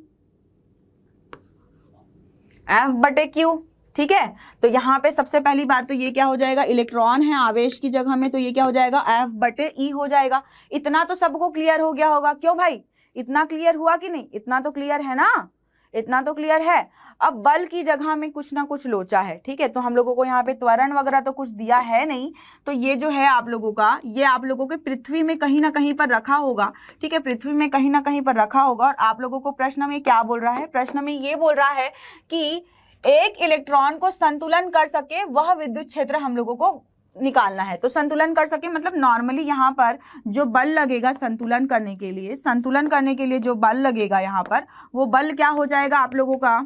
एफ बटे क्यू ठीक है तो यहाँ पे सबसे पहली बात तो ये क्या हो जाएगा इलेक्ट्रॉन है आवेश की जगह में तो ये क्या हो जाएगा एफ बटे ई e हो जाएगा इतना तो सबको क्लियर हो गया होगा क्यों भाई इतना क्लियर हुआ कि नहीं इतना तो क्लियर है ना इतना तो क्लियर है अब बल की जगह में कुछ ना कुछ लोचा है ठीक है तो हम लोगों को यहाँ पे त्वरण वगैरह तो कुछ दिया है नहीं तो ये जो है आप लोगों का ये आप लोगों के पृथ्वी में कहीं ना कहीं पर रखा होगा ठीक है पृथ्वी में कहीं ना कहीं पर रखा होगा और आप लोगों को प्रश्न में क्या बोल रहा है प्रश्न में ये बोल रहा है कि एक इलेक्ट्रॉन को संतुलन कर सके वह विद्युत क्षेत्र हम लोगों को निकालना है तो संतुलन कर सके मतलब नॉर्मली यहाँ पर जो बल लगेगा संतुलन करने के लिए संतुलन करने के लिए जो बल लगेगा यहाँ पर वो बल क्या हो जाएगा आप लोगों का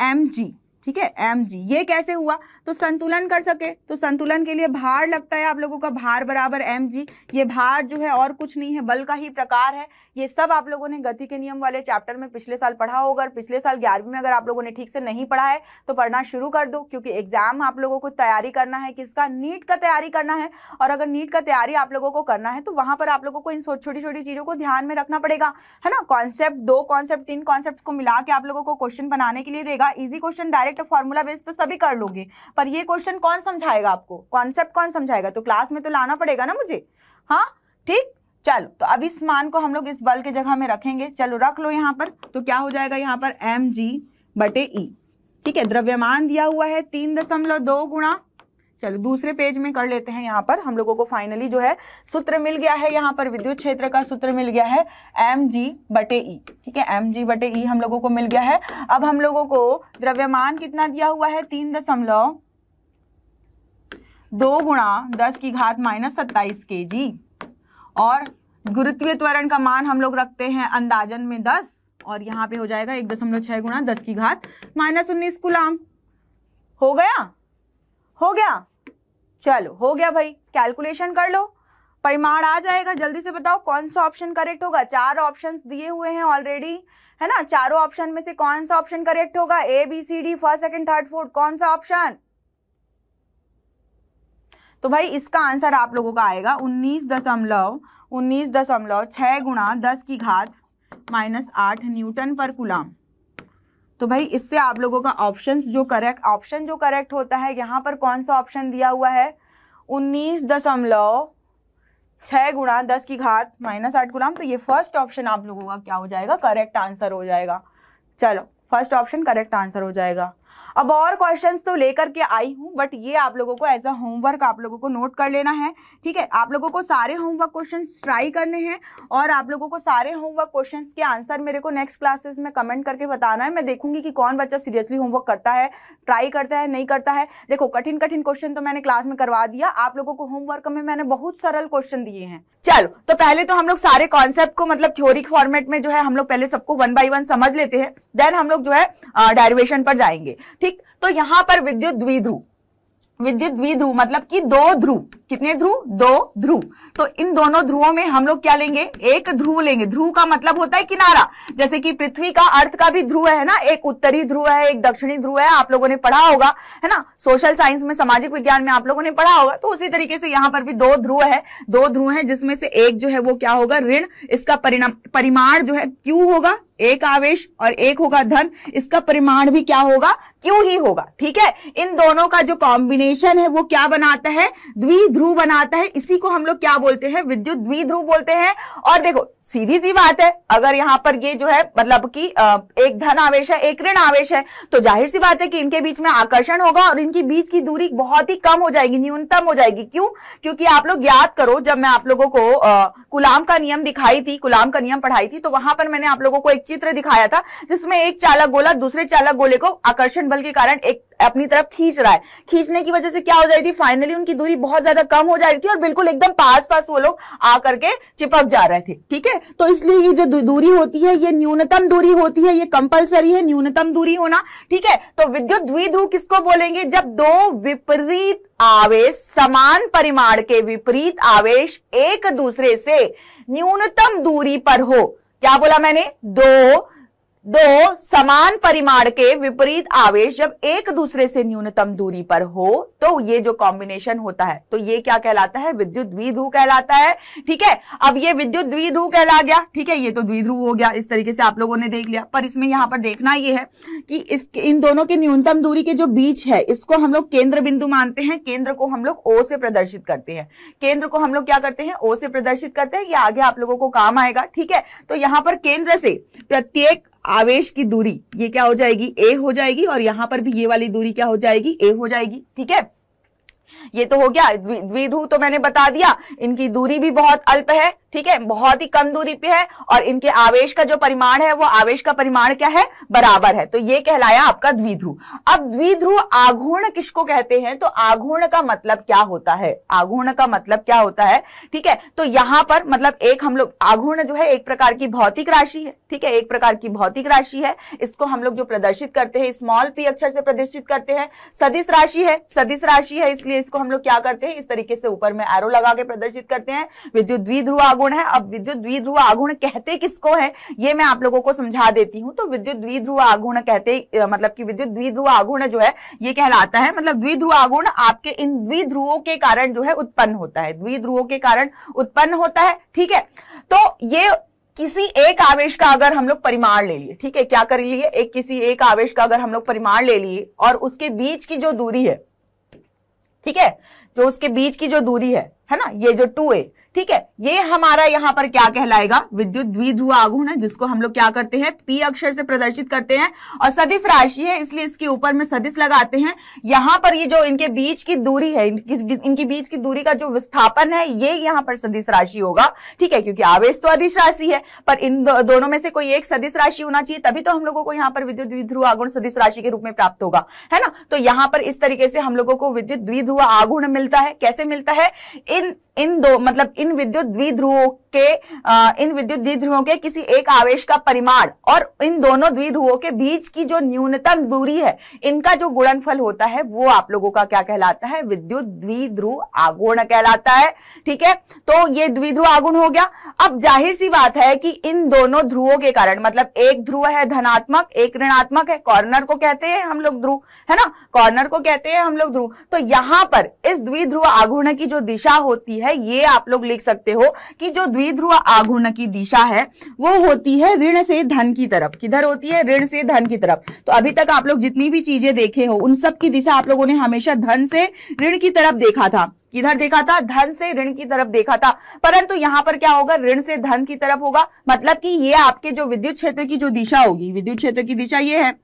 एम जी ठीक है एम जी ये कैसे हुआ तो संतुलन कर सके तो संतुलन के लिए भार लगता है आप लोगों का भार बराबर एम जी ये भार जो है और कुछ नहीं है बल का ही प्रकार है ये सब आप लोगों ने गति के नियम वाले चैप्टर में पिछले साल पढ़ा होगा और पिछले साल ग्यारहवीं में अगर आप लोगों ने ठीक से नहीं पढ़ा है तो पढ़ना शुरू कर दो क्योंकि एग्जाम आप लोगों को तैयारी करना है किसका नीट का तैयारी करना है और अगर नीट का तैयारी आप लोगों को करना है तो वहां पर आप लोगों को इन छोटी छोटी चीजों को ध्यान में रखना पड़ेगा है ना कॉन्सेप्ट दो कॉन्सेप्ट तीन कॉन्सेप्ट को मिला के आप लोगों को क्वेश्चन बनाने के लिए देगा easy question direct direct formula based तो सभी कर लोगे पर ये क्वेश्चन कौन समझाएगा आपको कॉन्सेप्ट कौन समझाएगा तो क्लास में तो लाना पड़ेगा ना मुझे हाँ ठीक चलो तो अब इस मान को हम लोग इस बल के जगह में रखेंगे चलो रख लो यहाँ पर तो क्या हो जाएगा यहाँ पर एम जी बटे ई e। ठीक है द्रव्यमान दिया हुआ है तीन दशमलव दो गुणा चलो दूसरे पेज में कर लेते हैं यहाँ पर हम लोगों को फाइनली जो है सूत्र मिल गया है यहाँ पर विद्युत क्षेत्र का सूत्र मिल गया है एम जी बटे ई e, ठीक है एम जी बटे ई e हम लोगों को मिल गया है अब हम लोगों को द्रव्यमान कितना दिया हुआ है तीन दशमलव दो गुणा दस की घात माइनस सत्ताईस के जी और गुरुत्वीय त्वरण का मान हम लोग रखते हैं अंदाजन में दस और यहाँ पे हो जाएगा एक दशमलव छः गुणा दस की घात माइनस उन्नीस गुलाम हो गया हो गया चलो हो गया भाई कैलकुलेशन कर लो परिमाण आ जाएगा जल्दी से बताओ कौन सा ऑप्शन करेक्ट होगा चार ऑप्शन दिए हुए हैं ऑलरेडी है ना चारों ऑप्शन में से कौन सा ऑप्शन करेक्ट होगा A B C D first second third fourth कौन सा ऑप्शन तो भाई इसका आंसर आप लोगों का आएगा उन्नीस दशमलव उन्नीस दशमलव छः गुणा दस की घात माइनस आठ न्यूटन पर गुलाम तो भाई इससे आप लोगों का ऑप्शन जो करेक्ट ऑप्शन जो करेक्ट होता है यहाँ पर कौन सा ऑप्शन दिया हुआ है उन्नीस दशमलव छः गुणा दस की घात माइनस आठ गुलाम तो ये फर्स्ट ऑप्शन आप लोगों का क्या हो जाएगा करेक्ट आंसर हो जाएगा चलो फर्स्ट ऑप्शन करेक्ट आंसर हो जाएगा अब और क्वेश्चन तो लेकर के आई हूँ बट ये आप लोगों को एज अ होमवर्क आप लोगों को नोट कर लेना है ठीक है आप लोगों को सारे होमवर्क क्वेश्चन ट्राई करने हैं और आप लोगों को सारे होमवर्क क्वेश्चन के आंसर मेरे को नेक्स्ट क्लासेस में कमेंट करके बताना है मैं देखूंगी कि कौन बच्चा सीरियसली होमवर्क करता है ट्राई करता है नहीं करता है देखो कठिन कठिन क्वेश्चन तो मैंने क्लास में करवा दिया आप लोगों को होमवर्क में मैंने बहुत सरल क्वेश्चन दिए हैं चलो तो पहले तो हम लोग सारे कॉन्सेप्ट को मतलब थ्योरी फॉर्मेट में जो है हम लोग पहले सबको वन बाई वन समझ लेते हैं देन हम लोग जो है डायरिवेशन पर जाएंगे ठीक तो यहां पर विद्युत द्विध्रुव विद्युत द्विध्रुव मतलब कि दो ध्रुव कितने ध्रुव दो ध्रुव तो इन दोनों ध्रुवों में हम लोग क्या लेंगे एक ध्रुव लेंगे ध्रुव का मतलब होता है किनारा जैसे कि पृथ्वी का अर्थ का भी ध्रुव है ना एक उत्तरी ध्रुव है एक दक्षिणी ध्रुव है आप लोगों ने पढ़ा होगा है ना सोशल साइंस में सामाजिक विज्ञान में आप लोगों ने पढ़ा होगा तो उसी तरीके से यहाँ पर भी दो ध्रुव है दो ध्रुव है जिसमें से एक जो है वो क्या होगा ऋण इसका परिणाम परिमाण जो है क्यू होगा एक आवेश और एक होगा धन इसका परिमाण भी क्या होगा क्यों ही होगा ठीक है इन दोनों का जो कॉम्बिनेशन है वो क्या बनाता है द्विध्रुव बनाता है इसी को हम लोग क्या बोलते हैं विद्युत द्विध्रुव बोलते हैं और देखो सीधी सी बात है अगर यहाँ पर ये जो है मतलब कि एक धन आवेश है एक ऋण आवेश है तो जाहिर सी बात है कि इनके बीच में आकर्षण होगा और इनके बीच की दूरी बहुत ही कम हो जाएगी न्यूनतम हो जाएगी क्यों क्योंकि आप लोग याद करो जब मैं आप लोगों को आ, कुलाम का नियम दिखाई थी कुलाम का नियम पढ़ाई थी तो वहां पर मैंने आप लोगों को एक चित्र दिखाया था जिसमें एक चालक गोला दूसरे चालक गोले को आकर्षण बल के कारण एक अपनी तरफ खींच रहा है खींचने की वजह से क्या हो जाएगी फाइनली उनकी दूरी बहुत ज्यादा कम हो जा रही थी और बिल्कुल एकदम पास पास वो लोग आकर के चिपक जा रहे थे ठीक है तो इसलिए ये जो दूरी होती है ये न्यूनतम दूरी होती है ये कंपलसरी है न्यूनतम दूरी होना ठीक है तो विद्युत द्विध्रुव किसको बोलेंगे जब दो विपरीत आवेश समान परिमाण के विपरीत आवेश एक दूसरे से न्यूनतम दूरी पर हो क्या बोला मैंने दो दो समान परिमाण के विपरीत आवेश जब एक दूसरे से न्यूनतम दूरी पर हो तो ये जो कॉम्बिनेशन होता है तो ये क्या कहलाता है विद्युत द्विध्रुव कहलाता है ठीक है अब ये विद्युत द्विध्रुव कहला गया ठीक है ये तो द्विध्रुव हो गया इस तरीके से आप लोगों ने देख लिया पर इसमें यहां पर देखना यह है कि इस इन दोनों के न्यूनतम दूरी के जो बीच है इसको हम लोग केंद्र बिंदु मानते हैं केंद्र को हम लोग ओ से प्रदर्शित करते हैं केंद्र को हम लोग क्या करते हैं ओ से प्रदर्शित करते हैं ये आगे आप लोगों को काम आएगा ठीक है तो यहां पर केंद्र से प्रत्येक आवेश की दूरी ये क्या हो जाएगी ए हो जाएगी और यहां पर भी ये वाली दूरी क्या हो जाएगी ए हो जाएगी ठीक है ये तो हो गया द्विधु तो मैंने बता दिया इनकी दूरी भी बहुत अल्प है ठीक है बहुत ही कम दूरी पे है और इनके आवेश का जो परिमाण है वो आवेश का परिमाण क्या है बराबर है तो ये कहलाया आपका द्विध्रुव अब द्विध्रुव आघूर्ण किसको कहते हैं तो आघूर्ण का मतलब क्या होता है आघूर्ण का मतलब क्या होता है ठीक है तो यहां पर मतलब एक हम लोग आघूर्ण जो है एक प्रकार की भौतिक राशि है ठीक है एक प्रकार की भौतिक राशि है इसको हम लोग जो प्रदर्शित करते हैं स्मॉल पी अक्षर से प्रदर्शित करते हैं सदिश राशि है सदिश राशि है इसलिए इसको हम लोग क्या करते हैं इस तरीके से ऊपर में एरो लगा के प्रदर्शित करते हैं विद्युत द्विध्रुव आघूर्ण आगुण है अब विद्युत द्विध्रुव आगुण कहते किसको है ये मैं आप लोगों को समझा देती हूँ तो विद्युत द्विध्रुव आगुण कहते मतलब कि विद्युत द्विध्रुव आगुण जो है ये कहलाता है मतलब द्विध्रुव आगुण आपके इन द्विध्रुवों के कारण जो है उत्पन्न होता है द्विध्रुवों के कारण उत्पन्न होता है ठीक है तो ये किसी एक आवेश का अगर हम लोग परिमाण ले लिए ठीक है क्या कर लिए एक किसी एक आवेश का अगर हम लोग परिमाण ले लिए और उसके बीच की जो दूरी है ठीक है जो उसके बीच की जो दूरी है है ना ये जो टू ए ठीक है ये हमारा यहाँ पर क्या कहलाएगा विद्युत द्विध्रुव आघूर्ण है जिसको हम लोग क्या करते हैं पी अक्षर से प्रदर्शित करते हैं और सदिश राशि है इसलिए इसके ऊपर में सदिश लगाते हैं यहाँ पर ये जो इनके बीच की दूरी है इनके बीच की दूरी का जो विस्थापन है ये यहाँ पर सदिश राशि होगा ठीक है क्योंकि आवेश तो अधिश राशि है पर इन दोनों में से कोई एक सदिश राशि होना चाहिए तभी तो हम लोगों को यहाँ पर विद्युत द्विध्रुव आगुण सदिश राशि के रूप में प्राप्त होगा है ना तो यहाँ पर इस तरीके से हम लोगों को विद्युत द्विध्रुव आगुण मिलता है कैसे मिलता है इन इन दो मतलब इन विद्युत द्विध्रुवों के आ, इन विद्युत द्विध्रुवों के किसी एक आवेश का परिमाण और इन दोनों द्विध्रुवों के बीच की जो न्यूनतम दूरी है इनका जो गुणनफल होता है वो आप लोगों का क्या कहलाता है विद्युत द्विध्रुव आगुण कहलाता है ठीक है तो ये द्विध्रुव आगुण हो गया अब जाहिर सी बात है कि इन दोनों ध्रुवों के कारण मतलब एक ध्रुव है धनात्मक एक ऋणात्मक है कॉर्नर को कहते हैं हम लोग ध्रुव है ना कॉर्नर को कहते हैं हम लोग ध्रुव तो यहां पर इस द्विध्रुव आगुण की जो दिशा होती है है ये आप लोग लिख सकते हो कि जो द्विध्रुव आघूर्ण की दिशा है वो होती है ऋण से धन की तरफ किधर होती है ऋण से धन की तरफ तो अभी तक आप लोग जितनी भी चीजें देखे हो उन सब की दिशा आप लोगों ने हमेशा धन से ऋण की तरफ देखा था किधर देखा था धन से ऋण की तरफ देखा था परंतु यहाँ पर क्या होगा ऋण से धन की तरफ होगा मतलब कि ये आपके जो विद्युत क्षेत्र की जो दिशा होगी विद्युत क्षेत्र की दिशा ये है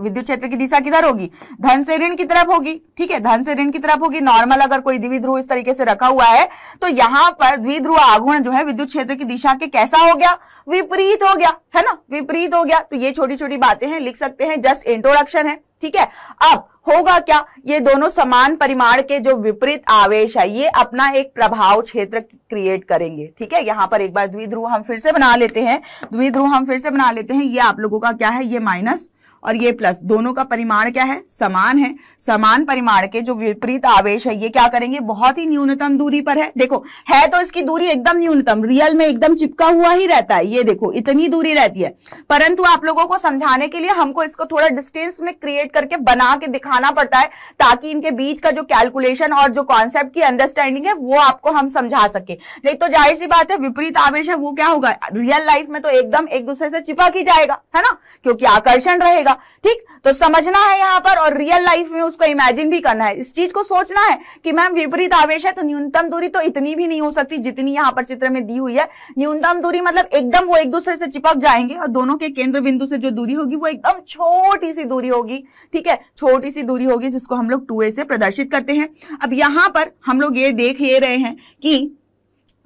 विद्युत क्षेत्र की दिशा किधर होगी धन से ऋण की तरफ होगी ठीक है धन से ऋण की तरफ होगी नॉर्मल अगर कोई द्विध्रुव इस तरीके से रखा हुआ है तो यहाँ पर द्विध्रुव आघूर्ण जो है विद्युत क्षेत्र की दिशा के कैसा हो गया विपरीत हो गया है ना विपरीत हो गया तो ये छोटी छोटी बातें हैं लिख सकते हैं जस्ट इंट्रोडक्शन है ठीक है अब होगा क्या ये दोनों समान परिमाण के जो विपरीत आवेश है ये अपना एक प्रभाव क्षेत्र क्रिएट करेंगे ठीक है यहाँ पर एक बार द्विध्रुव हम फिर से बना लेते हैं द्विध्रुव हम फिर से बना लेते हैं ये आप लोगों का क्या है ये माइनस और ये प्लस दोनों का परिमाण क्या है समान है समान परिमाण के जो विपरीत आवेश है ये क्या करेंगे बहुत ही न्यूनतम दूरी पर है देखो है तो इसकी दूरी एकदम न्यूनतम रियल में एकदम चिपका हुआ ही रहता है ये देखो इतनी दूरी रहती है परंतु आप लोगों को समझाने के लिए हमको इसको थोड़ा डिस्टेंस में क्रिएट करके बना के दिखाना पड़ता है ताकि इनके बीच का जो कैलकुलेशन और जो कॉन्सेप्ट की अंडरस्टैंडिंग है वो आपको हम समझा सके नहीं तो जाहिर सी बात है विपरीत आवेश है वो क्या होगा रियल लाइफ में तो एकदम एक दूसरे से चिपक ही जाएगा है ना क्योंकि आकर्षण रहेगा जाएगा ठीक तो समझना है यहाँ पर और रियल लाइफ में उसको इमेजिन भी करना है इस चीज को सोचना है कि मैम विपरीत आवेश है तो न्यूनतम दूरी तो इतनी भी नहीं हो सकती जितनी यहाँ पर चित्र में दी हुई है न्यूनतम दूरी मतलब एकदम वो एक दूसरे से चिपक जाएंगे और दोनों के केंद्र बिंदु से जो दूरी होगी वो एकदम छोटी सी दूरी होगी ठीक है छोटी सी दूरी होगी जिसको हम लोग टू से प्रदर्शित करते हैं अब यहाँ पर हम लोग ये देख ये रहे हैं कि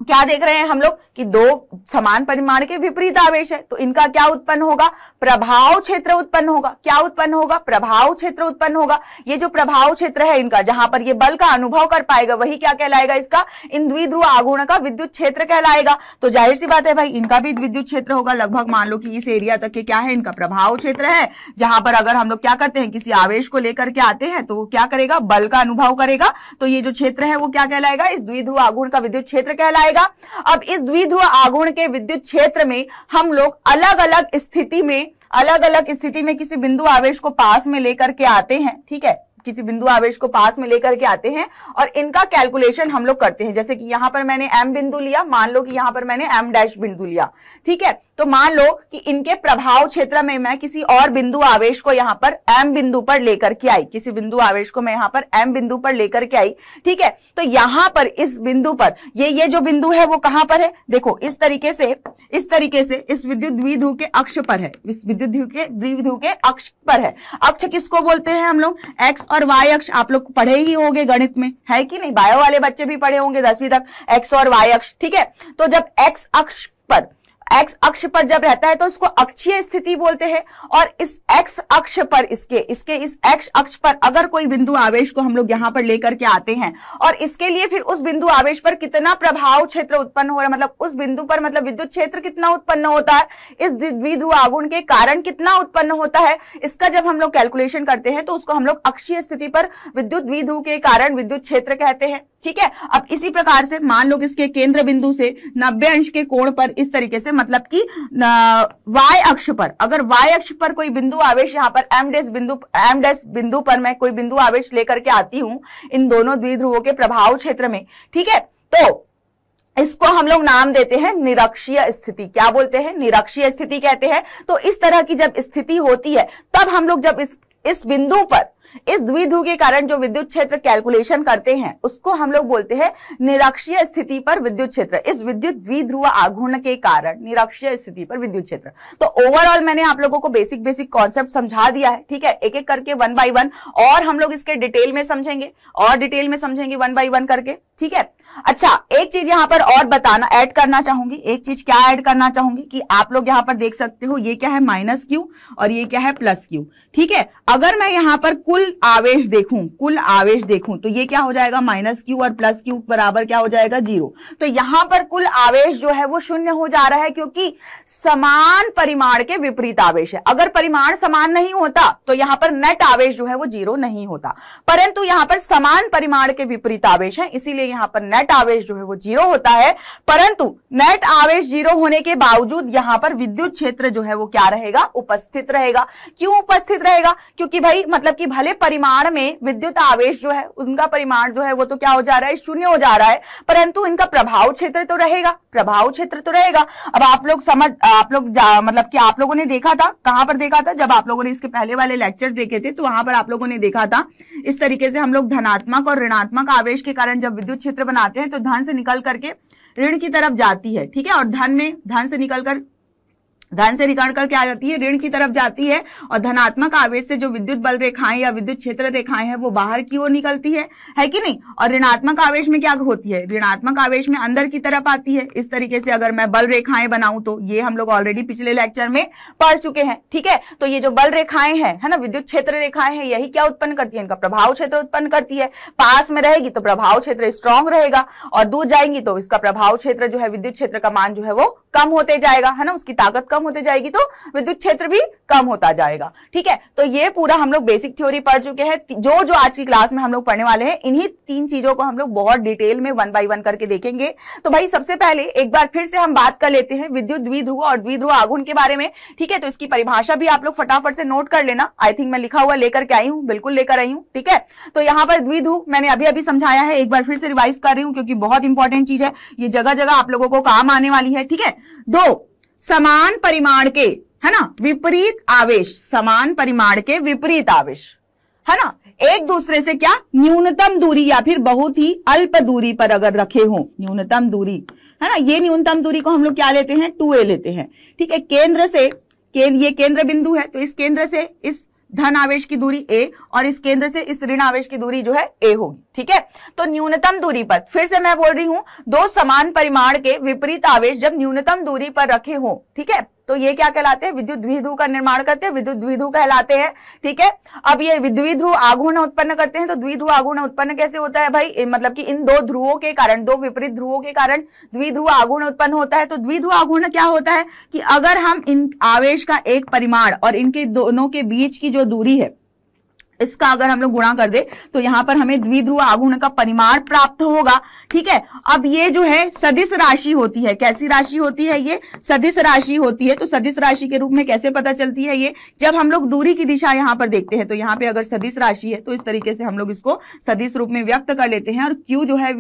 क्या देख रहे हैं हम लोग कि दो समान परिमाण के विपरीत आवेश है तो इनका क्या उत्पन्न होगा प्रभाव क्षेत्र उत्पन्न होगा क्या उत्पन्न होगा प्रभाव क्षेत्र उत्पन्न होगा ये जो प्रभाव क्षेत्र है इनका जहां पर ये बल का अनुभव कर पाएगा वही क्या कहलाएगा इसका इन द्विध्रुव आगुण का विद्युत क्षेत्र कहलाएगा तो जाहिर सी बात है भाई इनका भी विद्युत क्षेत्र होगा लगभग मान लो कि इस एरिया तक के क्या है इनका प्रभाव क्षेत्र है जहां पर अगर हम लोग क्या करते हैं किसी आवेश को लेकर के आते हैं तो वो क्या करेगा बल का अनुभव करेगा तो ये जो क्षेत्र है वो क्या कहलाएगा इस द्विध्रुव आगुण का विद्युत क्षेत्र कहलाएगा जाएगा अब इस द्विध्रुव आघूर्ण के विद्युत क्षेत्र में हम लोग अलग अलग स्थिति में अलग अलग स्थिति में किसी बिंदु आवेश को पास में लेकर के आते हैं ठीक है किसी बिंदु आवेश को पास में लेकर के आते हैं और इनका कैलकुलेशन हम लोग करते हैं जैसे कि यहां पर मैंने एम बिंदु लिया मान लो कि यहां पर मैंने एम डैश बिंदु लिया ठीक है तो मान लो कि इनके प्रभाव क्षेत्र में मैं किसी और बिंदु आवेश को यहां पर एम बिंदु पर लेकर के आई किसी बिंदु आवेश को मैं यहां पर एम बिंदु पर लेकर के आई ठीक है तो यहां पर इस बिंदु पर ये ये जो बिंदु है वो कहां पर है देखो इस तरीके से इस तरीके से इस विद्युत द्विध्रुव के अक्ष पर है इस विद्युत ध्रुव के द्विध्रुव के अक्ष पर है अक्ष किसको बोलते हैं हम लोग एक्स और वाई अक्ष आप लोग पढ़े ही होंगे गणित में है कि नहीं बायो वाले बच्चे भी पढ़े होंगे दसवीं तक एक्स और वाई अक्ष ठीक है तो जब एक्स अक्ष पर एक्स अक्ष पर जब रहता है तो उसको अक्षीय स्थिति बोलते हैं और इस एक्स अक्ष पर इसके इसके इस एक्स अक्ष पर अगर कोई बिंदु आवेश को हम लोग यहां पर लेकर के आते हैं और इसके लिए फिर उस बिंदु आवेश पर कितना प्रभाव क्षेत्र उत्पन्न हो रहा है मतलब उस बिंदु पर मतलब विद्युत क्षेत्र कितना उत्पन्न होता है इस द्विध्रुव आगुण के कारण कितना उत्पन्न होता है इसका जब हम लोग कैलकुलेशन करते हैं तो उसको हम लोग अक्षीय स्थिति पर विद्युत द्विध्रुव के कारण विद्युत क्षेत्र कहते हैं ठीक है अब इसी प्रकार से मान लो इसके केंद्र बिंदु से नब्बे अंश के कोण पर इस तरीके से मतलब कि वाई अक्ष पर अगर वाई अक्ष पर कोई बिंदु आवेश यहाँ पर एम डेस बिंदु एम डेस बिंदु पर मैं कोई बिंदु आवेश लेकर के आती हूँ इन दोनों द्विध्रुवों के प्रभाव क्षेत्र में ठीक है तो इसको हम लोग नाम देते हैं निरक्षीय स्थिति क्या बोलते हैं निरक्षीय स्थिति कहते हैं तो इस तरह की जब स्थिति होती है तब हम लोग जब इस इस बिंदु पर इस द्विध्रुव के कारण जो विद्युत क्षेत्र कैलकुलेशन करते हैं उसको हम लोग बोलते हैं निरक्षीय स्थिति पर विद्युत क्षेत्र इस विद्युत द्विध्रुव आघूर्ण के कारण निरक्षीय स्थिति पर विद्युत क्षेत्र तो ओवरऑल मैंने आप लोगों को बेसिक बेसिक कॉन्सेप्ट समझा दिया है ठीक है एक एक करके वन बाई वन और हम लोग इसके डिटेल में समझेंगे और डिटेल में समझेंगे वन बाई वन करके ठीक है अच्छा एक चीज यहाँ पर और बताना ऐड करना चाहूंगी एक चीज क्या ऐड करना चाहूंगी कि आप लोग यहाँ पर देख सकते हो ये क्या है माइनस क्यू और ये क्या है प्लस क्यू ठीक है अगर मैं यहाँ पर कुल आवेश देखूं कुल आवेश देखूं तो ये क्या हो जाएगा माइनस क्यू और प्लस क्यू बराबर क्या हो जाएगा जीरो तो यहाँ पर कुल आवेश जो है वो शून्य हो जा रहा है क्योंकि समान परिमाण के विपरीत आवेश है अगर परिमाण समान नहीं होता तो यहाँ पर नेट आवेश जो है वो जीरो नहीं होता परंतु यहाँ पर समान परिमाण के विपरीत आवेश है इसीलिए यहाँ पर नेट नेट आवेश जो है वो जीरो होता है परंतु नेट आवेश जीरो होने के बावजूद यहां पर विद्युत क्षेत्र जो है वो क्या रहेगा उपस्थित रहेगा क्यों उपस्थित रहेगा क्योंकि भाई मतलब कि भले परिमाण में विद्युत आवेश जो है उनका परिमाण जो है वो तो क्या हो जा रहा है शून्य हो जा रहा है परंतु इनका प्रभाव क्षेत्र तो रहेगा प्रभाव क्षेत्र तो रहेगा अब आप लोग समझ आप लोग मतलब कि आप लोगों ने देखा था कहां पर देखा था जब आप लोगों ने इसके पहले वाले लेक्चर देखे थे तो वहां पर आप लोगों ने देखा था इस तरीके से हम लोग धनात्मक और ऋणात्मक आवेश के कारण जब विद्युत क्षेत्र बनाते हैं तो धन से निकल करके ऋण की तरफ जाती है ठीक है और धन में धन से निकलकर धन से रिकॉर्ड करके आ जाती है ऋण की तरफ जाती है और धनात्मक आवेश से जो विद्युत बल रेखाएं या विद्युत क्षेत्र रेखाएं हैं वो बाहर की ओर निकलती है है कि नहीं और ऋणात्मक आवेश में क्या होती है ऋणात्मक आवेश में अंदर की तरफ आती है इस तरीके से अगर मैं बल रेखाएं बनाऊं तो ये हम लोग ऑलरेडी पिछले लेक्चर में पढ़ चुके हैं ठीक है तो ये जो बल रेखाएं हैं है ना विद्युत क्षेत्र रेखाएं हैं यही क्या उत्पन्न करती है इनका प्रभाव क्षेत्र उत्पन्न करती है पास में रहेगी तो प्रभाव क्षेत्र स्ट्रांग रहेगा और दूर जाएंगी तो इसका प्रभाव क्षेत्र जो है विद्युत क्षेत्र का मान जो है वो कम होते जाएगा है ना उसकी ताकत कम होते जाएगी तो विद्युत क्षेत्र भी कम होता जाएगा ठीक है तो ये पूरा हम लोग बेसिक थ्योरी पढ़ चुके हैं जो जो आज की क्लास में हम लोग पढ़ने वाले हैं इन्हीं तीन चीजों को हम लोग बहुत डिटेल में वन बाई वन करके देखेंगे तो भाई सबसे पहले एक बार फिर से हम बात कर लेते हैं विद्युत द्विध्रुव और द्विध्रुव आघुन के बारे में ठीक है तो इसकी परिभाषा भी आप लोग फटाफट से नोट कर लेना आई थिंक मैं लिखा हुआ लेकर के आई हूँ बिल्कुल लेकर आई हूँ ठीक है तो यहाँ पर द्विध्रुव मैंने अभी अभी समझाया है एक बार फिर से रिवाइज कर रही हूँ क्योंकि बहुत इंपॉर्टेंट चीज है ये जगह जगह आप लोगों को काम आने वाली है ठीक है दो समान परिमाण के है ना विपरीत आवेश समान परिमाण के विपरीत आवेश है ना एक दूसरे से क्या न्यूनतम दूरी या फिर बहुत ही अल्प दूरी पर अगर रखे हो न्यूनतम दूरी है ना ये न्यूनतम दूरी को हम लोग क्या लेते हैं टू ए लेते हैं ठीक है केंद्र से केंद्र ये केंद्र बिंदु है तो इस केंद्र से इस धन आवेश की दूरी ए और इस केंद्र से इस ऋण आवेश की दूरी जो है ए होगी ठीक है तो न्यूनतम दूरी पर फिर से मैं बोल रही हूं दो समान परिमाण के विपरीत आवेश जब न्यूनतम दूरी पर रखे हो ठीक है तो ये क्या कहलाते हैं विद्युत द्विध्रुव का निर्माण करते हैं विद्युत द्विध्रुव कहलाते हैं ठीक है अब ये द्विध्रुव आघूर्ण उत्पन्न करते हैं तो द्विध्रुव आघूर्ण उत्पन्न कैसे होता है भाई मतलब कि इन दो ध्रुवों के कारण दो विपरीत ध्रुवों के कारण द्विध्रुव आघूर्ण उत्पन्न होता है तो द्विध्रुव आघूर्ण क्या होता है कि अगर हम इन आवेश का एक परिमाण और इनके दोनों के बीच की जो दूरी है इसका अगर हम लोग गुणा कर दे तो यहाँ पर हमें द्विध्रुव आघूर्ण का परिमाण प्राप्त होगा ठीक है अब ये जो है सदिश राशि होती है कैसी राशि होती है ये सदिश राशि होती है तो सदिश राशि के रूप में कैसे पता चलती है ये जब हम लोग दूरी की दिशा यहाँ पर देखते हैं तो यहाँ पे अगर सदिश राशि है तो इस तरीके से हम लोग इसको सदिश रूप में व्यक्त कर लेते हैं और क्यू जो है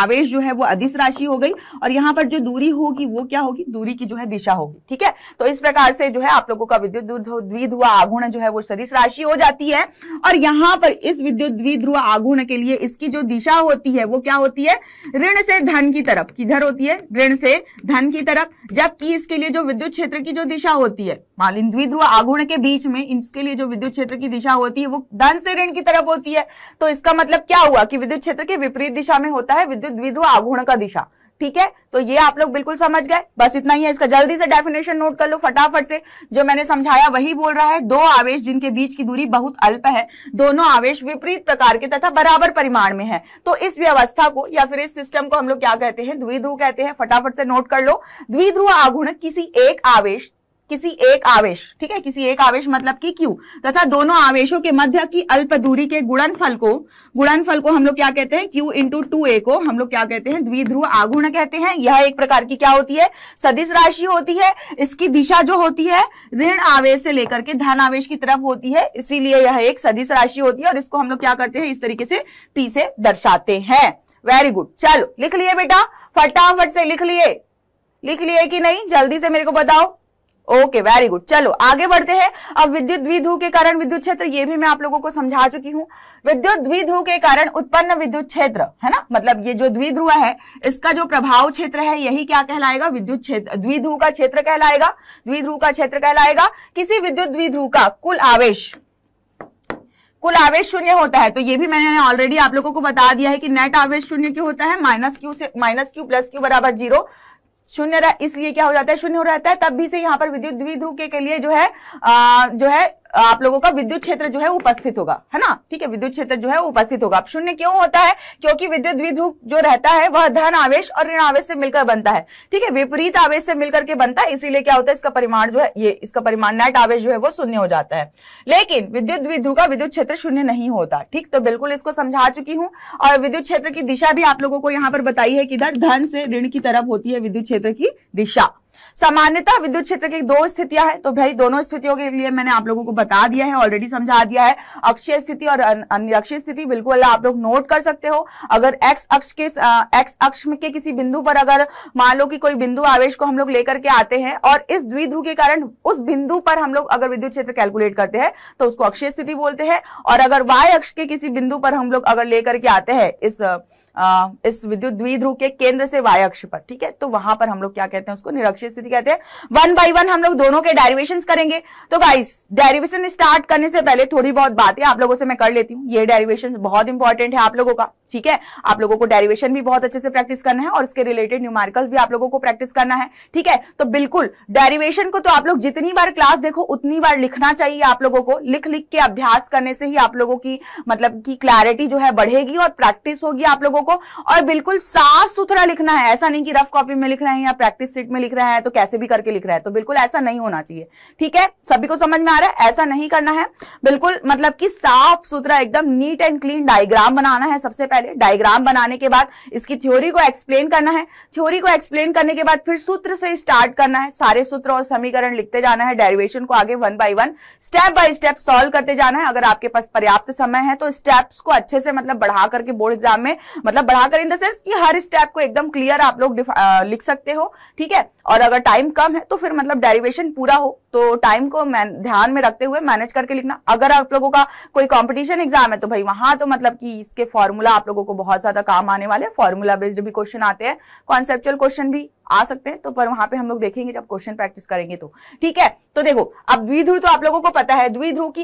आवेश जो है वो अधिस राशि हो गई और यहाँ पर जो दूरी होगी वो क्या होगी दूरी की जो है दिशा होगी ठीक है तो इस प्रकार से जो है आप लोगों का विद्युत द्विध्रुव आघूर्ण जो है वो सदिश राशि हो जाती है और यहां पर इस विद्युत द्विध्रुव आघूर्ण के लिए इसकी जो दिशा होती है वो क्या होती है ऋण से धन की तरफ किधर होती है ऋण से धन की तरफ जबकि इसके लिए जो विद्युत क्षेत्र की जो दिशा होती है मान इन द्विध्रुव आघूर्ण के बीच में इसके लिए जो विद्युत क्षेत्र की दिशा होती है वो धन से ऋण की तरफ होती है तो इसका मतलब क्या हुआ कि विद्युत क्षेत्र के विपरीत दिशा में होता है विद्युत द्विध्रुव आघूर्ण का दिशा ठीक है तो ये आप लोग बिल्कुल समझ गए बस इतना ही है इसका जल्दी से डेफिनेशन नोट कर लो फटाफट से जो मैंने समझाया वही बोल रहा है दो आवेश जिनके बीच की दूरी बहुत अल्प है दोनों आवेश विपरीत प्रकार के तथा बराबर परिमाण में है तो इस व्यवस्था को या फिर इस सिस्टम को हम लोग क्या कहते हैं द्विध्रुव कहते हैं फटाफट से नोट कर लो द्विध्रुव आगुण किसी एक आवेश किसी एक आवेश ठीक है किसी एक आवेश मतलब कि क्यू तथा दोनों आवेशों के मध्य की अल्प दूरी के गुणनफल को गुणनफल को हम लोग क्या कहते हैं क्यू इंटू टू ए को हम लोग क्या कहते हैं द्विध्रुव आगुण कहते हैं यह एक प्रकार की क्या होती है सदिश राशि होती है इसकी दिशा जो होती है ऋण आवेश से लेकर के धन आवेश की तरफ होती है इसीलिए यह एक सदिश राशि होती है और इसको हम लोग क्या करते हैं इस तरीके से पी से दर्शाते हैं वेरी गुड चलो लिख लिए बेटा फटाफट से लिख लिए लिख लिए कि नहीं जल्दी से मेरे को बताओ ओके वेरी गुड चलो आगे बढ़ते हैं अब विद्युत द्विध्रुव के कारण विद्युत क्षेत्र ये भी मैं आप लोगों को समझा चुकी हूँ विद्युत द्विध्रुव के कारण उत्पन्न विद्युत क्षेत्र है ना मतलब ये जो द्विध्रुव है इसका जो प्रभाव क्षेत्र है यही क्या कहलाएगा विद्युत क्षेत्र द्विध्रुव का क्षेत्र कहलाएगा द्विध्रुव का क्षेत्र कहलाएगा किसी विद्युत द्विध्रुव का कुल आवेश कुल आवेश शून्य होता है तो ये भी मैंने ऑलरेडी आप लोगों को बता दिया है कि नेट आवेश शून्य क्यों होता है माइनस क्यू से माइनस क्यू प्लस क्यू बराबर जीरो शून्य इसलिए क्या हो जाता है शून्य हो जाता है तब भी से यहाँ पर विद्युत द्विध्रुव के, के लिए जो है आ, जो है आप लोगों का विद्युत क्षेत्र जो है उपस्थित होगा है ना ठीक है विद्युत क्षेत्र जो है उपस्थित होगा अब शून्य क्यों होता है क्योंकि विद्युत द्विध्रुव जो रहता है वह धन आवेश और ऋण आवेश से मिलकर बनता है ठीक है विपरीत आवेश से मिलकर के बनता है इसीलिए क्या होता है इसका परिमाण जो है ये इसका परिमाण नेट आवेश जो है वो शून्य हो जाता है लेकिन विद्युत द्विध्रुव का विद्युत क्षेत्र शून्य नहीं होता ठीक तो बिल्कुल इसको समझा चुकी हूँ और विद्युत क्षेत्र की दिशा भी आप लोगों को यहाँ पर बताई है किधर धन से ऋण की तरफ होती है विद्युत क्षेत्र क्षेत्र की दिशा सामान्यता विद्युत क्षेत्र की दो स्थितियां हैं तो भाई दोनों स्थितियों के लिए मैंने आप लोगों को बता दिया है ऑलरेडी समझा दिया है अक्षय स्थिति और अनिरक्षित स्थिति बिल्कुल आप लोग नोट कर सकते हो अगर एक्स अक्ष के एक्स अक्ष के किसी बिंदु पर अगर मान लो कि कोई बिंदु आवेश को हम लोग लेकर के आते हैं और इस द्विध्रुव के कारण उस बिंदु पर हम लोग अगर विद्युत क्षेत्र कैलकुलेट करते हैं तो उसको अक्षय स्थिति बोलते हैं और अगर वाई अक्ष के किसी बिंदु पर हम लोग अगर लेकर के आते हैं इस इस विद्युत द्विध्रुव के केंद्र से वाय अक्ष पर ठीक है तो वहां पर हम लोग क्या कहते हैं उसको निरक्षित स्थिति कहते हैं वन बाई वन हम लोग दोनों के डेरिवेशन करेंगे तो गाइस डेरिवेशन स्टार्ट करने से पहले थोड़ी बहुत बातें आप लोगों से मैं कर लेती हूँ ये डेरिवेशन बहुत इंपॉर्टेंट है आप लोगों का ठीक है आप लोगों को डेरिवेशन भी बहुत अच्छे से प्रैक्टिस करना है और इसके रिलेटेड न्यूमार्कल्स भी आप लोगों को प्रैक्टिस करना है ठीक है तो बिल्कुल डेरिवेशन को तो आप लोग जितनी बार क्लास देखो उतनी बार लिखना चाहिए आप लोगों को लिख लिख के अभ्यास करने से ही आप लोगों की मतलब की क्लैरिटी जो है बढ़ेगी और प्रैक्टिस होगी आप लोगों को और बिल्कुल साफ सुथरा लिखना है ऐसा नहीं कि रफ कॉपी में लिख रहे हैं या प्रैक्टिस सीट में लिख रहे हैं तो तो कैसे भी करके लिख रहा है तो बिल्कुल ऐसा नहीं होना चाहिए ठीक है सभी को समझ में आ रहा है ऐसा नहीं करना है बिल्कुल मतलब कि साफ सुथरा एकदम नीट एंड क्लीन डायग्राम बनाना है सबसे पहले डायग्राम बनाने के बाद इसकी थ्योरी को एक्सप्लेन करना है थ्योरी को एक्सप्लेन करने के बाद फिर सूत्र से स्टार्ट करना है सारे सूत्र और समीकरण लिखते जाना है डेरिवेशन को आगे one by one step by step solve करते जाना है अगर आपके पास पर्याप्त समय है तो स्टेप्स को अच्छे से मतलब बढ़ा करके बोर्ड एग्जाम में मतलब बढ़ाकर इन द सेंस कि हर स्टेप को एकदम क्लियर आप लोग लिख सकते हो ठीक है और अगर टाइम कम है तो फिर मतलब डेरिवेशन पूरा हो तो टाइम को ध्यान में रखते हुए मैनेज करके लिखना अगर आप लोगों का कोई कॉम्पिटिशन एग्जाम है तो भाई वहां तो मतलब कि इसके फॉर्मूला आप लोगों को बहुत ज्यादा काम आने वाले फॉर्मूला बेस्ड भी क्वेश्चन आते हैं कॉन्सेप्चुअल क्वेश्चन भी आ सकते हैं तो पर वहां पे हम लोग देखेंगे जब क्वेश्चन प्रैक्टिस करेंगे तो ठीक है तो देखो अब द्विध्रुव तो आप लोगों को पता है द्विध्रुव की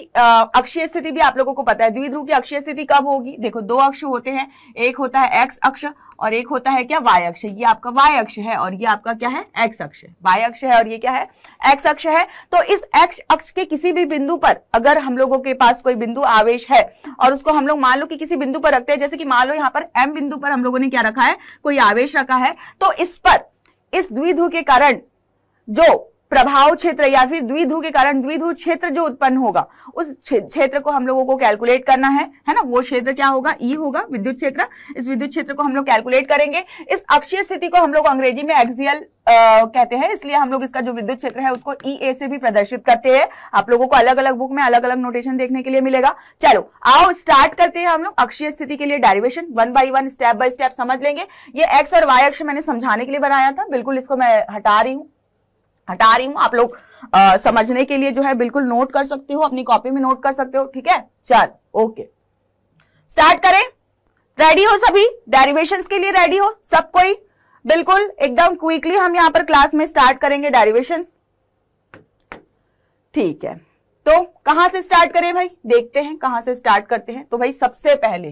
अक्षीय स्थिति भी आप लोगों को पता है द्विध्रुव की अक्षीय स्थिति कब होगी देखो दो अक्ष होते हैं एक होता है एक्स अक्ष और एक होता है क्या वाई अक्ष ये आपका वाई अक्ष है और ये आपका क्या है एक्स अक्ष वाई अक्ष है और ये क्या है एक्स अक्ष है तो इस एक्स अक्ष के किसी भी बिंदु पर अगर हम लोगों के पास कोई बिंदु आवेश है और उसको हम लोग मान लो कि किसी बिंदु पर रखते हैं जैसे कि मान लो यहाँ पर एम बिंदु पर हम लोगों ने क्या रखा है कोई आवेश रखा है तो इस पर इस द्विध्रुव के कारण जो प्रभाव क्षेत्र या फिर द्विधु के कारण द्विधु क्षेत्र जो उत्पन्न होगा उस क्षेत्र को हम लोगों को कैलकुलेट करना है है ना वो क्षेत्र क्या होगा ई e होगा विद्युत क्षेत्र इस विद्युत क्षेत्र को हम लोग कैलकुलेट करेंगे इस अक्षीय स्थिति को हम लोग अंग्रेजी में एक्सियल कहते हैं इसलिए हम लोग इसका जो विद्युत क्षेत्र है उसको ई e, ए से भी प्रदर्शित करते हैं आप लोगों को अलग अलग बुक में अलग अलग नोटेशन देखने के लिए मिलेगा चलो आओ स्टार्ट करते हैं हम लोग अक्षीय स्थिति के लिए derivation one by one step by step समझ लेंगे ये एक्स और वाई अक्ष मैंने समझाने के लिए बनाया था बिल्कुल इसको मैं हटा रही हूँ हटा रही हूँ आप लोग आ, समझने के लिए जो है बिल्कुल नोट कर सकते हो अपनी कॉपी में नोट कर सकते हो ठीक है चल ओके स्टार्ट करें रेडी हो सभी डेरिवेशन के लिए रेडी हो सब कोई बिल्कुल एकदम क्विकली हम यहां पर क्लास में स्टार्ट करेंगे डेरिवेशन ठीक है तो कहां से स्टार्ट करें भाई देखते हैं कहां से स्टार्ट करते हैं तो भाई सबसे पहले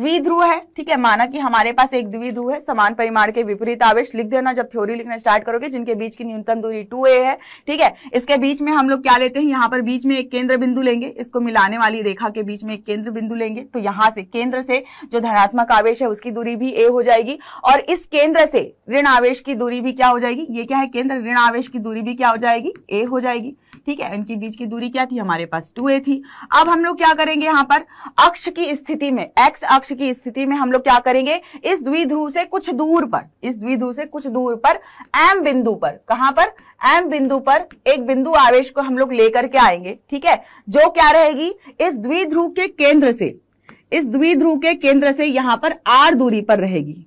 द्विध्रुव है ठीक है माना कि हमारे पास एक द्विध्रुव है समान परिमाण के विपरीत आवेश लिख देना जब थ्योरी लिखना स्टार्ट करोगे जिनके बीच की न्यूनतम दूरी टू ए है ठीक है इसके बीच में हम लोग क्या लेते हैं यहाँ पर बीच में एक केंद्र बिंदु लेंगे इसको मिलाने वाली रेखा के बीच में एक केंद्र बिंदु लेंगे तो यहाँ से केंद्र से जो धनात्मक आवेश है उसकी दूरी भी ए हो जाएगी और इस केंद्र से ऋण आवेश की दूरी भी क्या हो जाएगी ये क्या है केंद्र ऋण आवेश की दूरी भी क्या हो जाएगी ए हो जाएगी ठीक है इनके बीच की दूरी क्या थी हमारे पास टू ए थी अब हम लोग क्या करेंगे यहाँ पर अक्ष की स्थिति में एक्स अक्ष की स्थिति में हम लोग क्या करेंगे इस द्विध्रुव से कुछ दूर पर इस द्विध्रुव से कुछ दूर पर एम बिंदु पर कहां पर एम बिंदु पर एक बिंदु आवेश को हम लोग लेकर के आएंगे ठीक है जो क्या रहेगी इस द्विध्रुव के केंद्र से इस द्विध्रुव के केंद्र से यहां पर आर दूरी पर रहेगी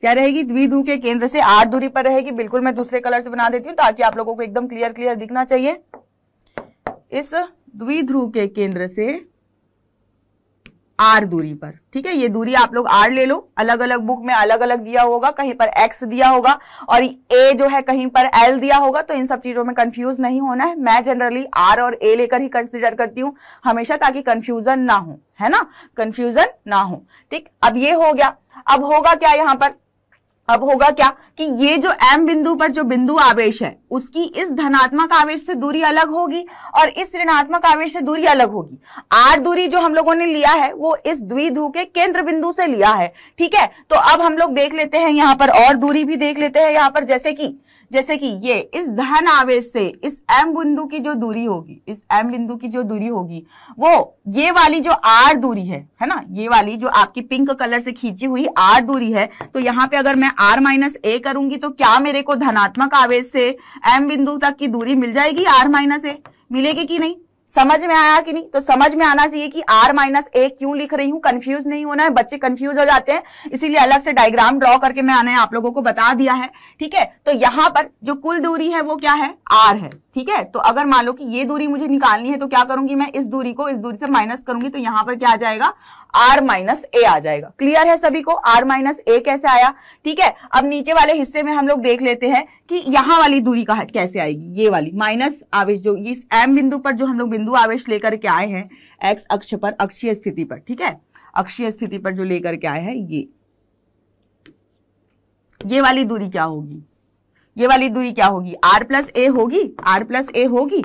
क्या रहेगी द्विध्रुव के केंद्र से आठ दूरी पर रहेगी बिल्कुल मैं दूसरे कलर से बना देती हूँ ताकि आप लोगों को एकदम क्लियर क्लियर दिखना चाहिए इस द्विध्रुव के केंद्र से आर दूरी पर ठीक है ये दूरी आप लोग आर ले लो अलग अलग बुक में अलग अलग दिया होगा कहीं पर एक्स दिया होगा और ए जो है कहीं पर एल दिया होगा तो इन सब चीजों में कंफ्यूज नहीं होना है मैं जनरली आर और ए लेकर ही कंसिडर करती हूं हमेशा ताकि कंफ्यूजन ना हो है ना कंफ्यूजन ना हो ठीक अब ये हो गया अब होगा क्या यहां पर अब होगा क्या कि ये जो M बिंदु पर जो बिंदु आवेश है उसकी इस धनात्मक आवेश से दूरी अलग होगी और इस ऋणात्मक आवेश से दूरी अलग होगी आर दूरी जो हम लोगों ने लिया है वो इस द्विध्रुव के केंद्र बिंदु से लिया है ठीक है तो अब हम लोग देख लेते हैं यहाँ पर और दूरी भी देख लेते हैं यहाँ पर जैसे कि जैसे कि ये इस धन आवेश से इस एम बिंदु की जो दूरी होगी इस एम बिंदु की जो दूरी होगी वो ये वाली जो आर दूरी है है ना ये वाली जो आपकी पिंक कलर से खींची हुई आर दूरी है तो यहाँ पे अगर मैं आर माइनस ए करूंगी तो क्या मेरे को धनात्मक आवेश से एम बिंदु तक की दूरी मिल जाएगी आर माइनस ए मिलेगी कि नहीं समझ में आया कि नहीं तो समझ में आना चाहिए कि आर माइनस ए क्यों लिख रही हूं कंफ्यूज नहीं होना है बच्चे कंफ्यूज हो जाते हैं इसीलिए अलग से डायग्राम ड्रॉ करके मैंने आप लोगों को बता दिया है ठीक है तो यहां पर जो कुल दूरी है वो क्या है आर है ठीक है तो अगर मान लो कि ये दूरी मुझे निकालनी है तो क्या करूंगी मैं इस दूरी को इस दूरी से माइनस करूंगी तो यहां पर क्या आ जाएगा आर माइनस ए आ जाएगा क्लियर है सभी को आर माइनस ए कैसे आया ठीक है अब नीचे वाले हिस्से में हम लोग देख लेते हैं कि यहां वाली दूरी कहा कैसे आएगी ये वाली माइनस आवेश जो इस एम बिंदु पर जो हम लोग बिंदु आवेश लेकर के आए हैं एक्स अक्ष पर अक्षीय स्थिति पर ठीक है अक्षीय स्थिति पर जो लेकर के आए हैं ये ये वाली दूरी क्या होगी ये वाली दूरी क्या होगी आर प्लस ए होगी आर प्लस ए होगी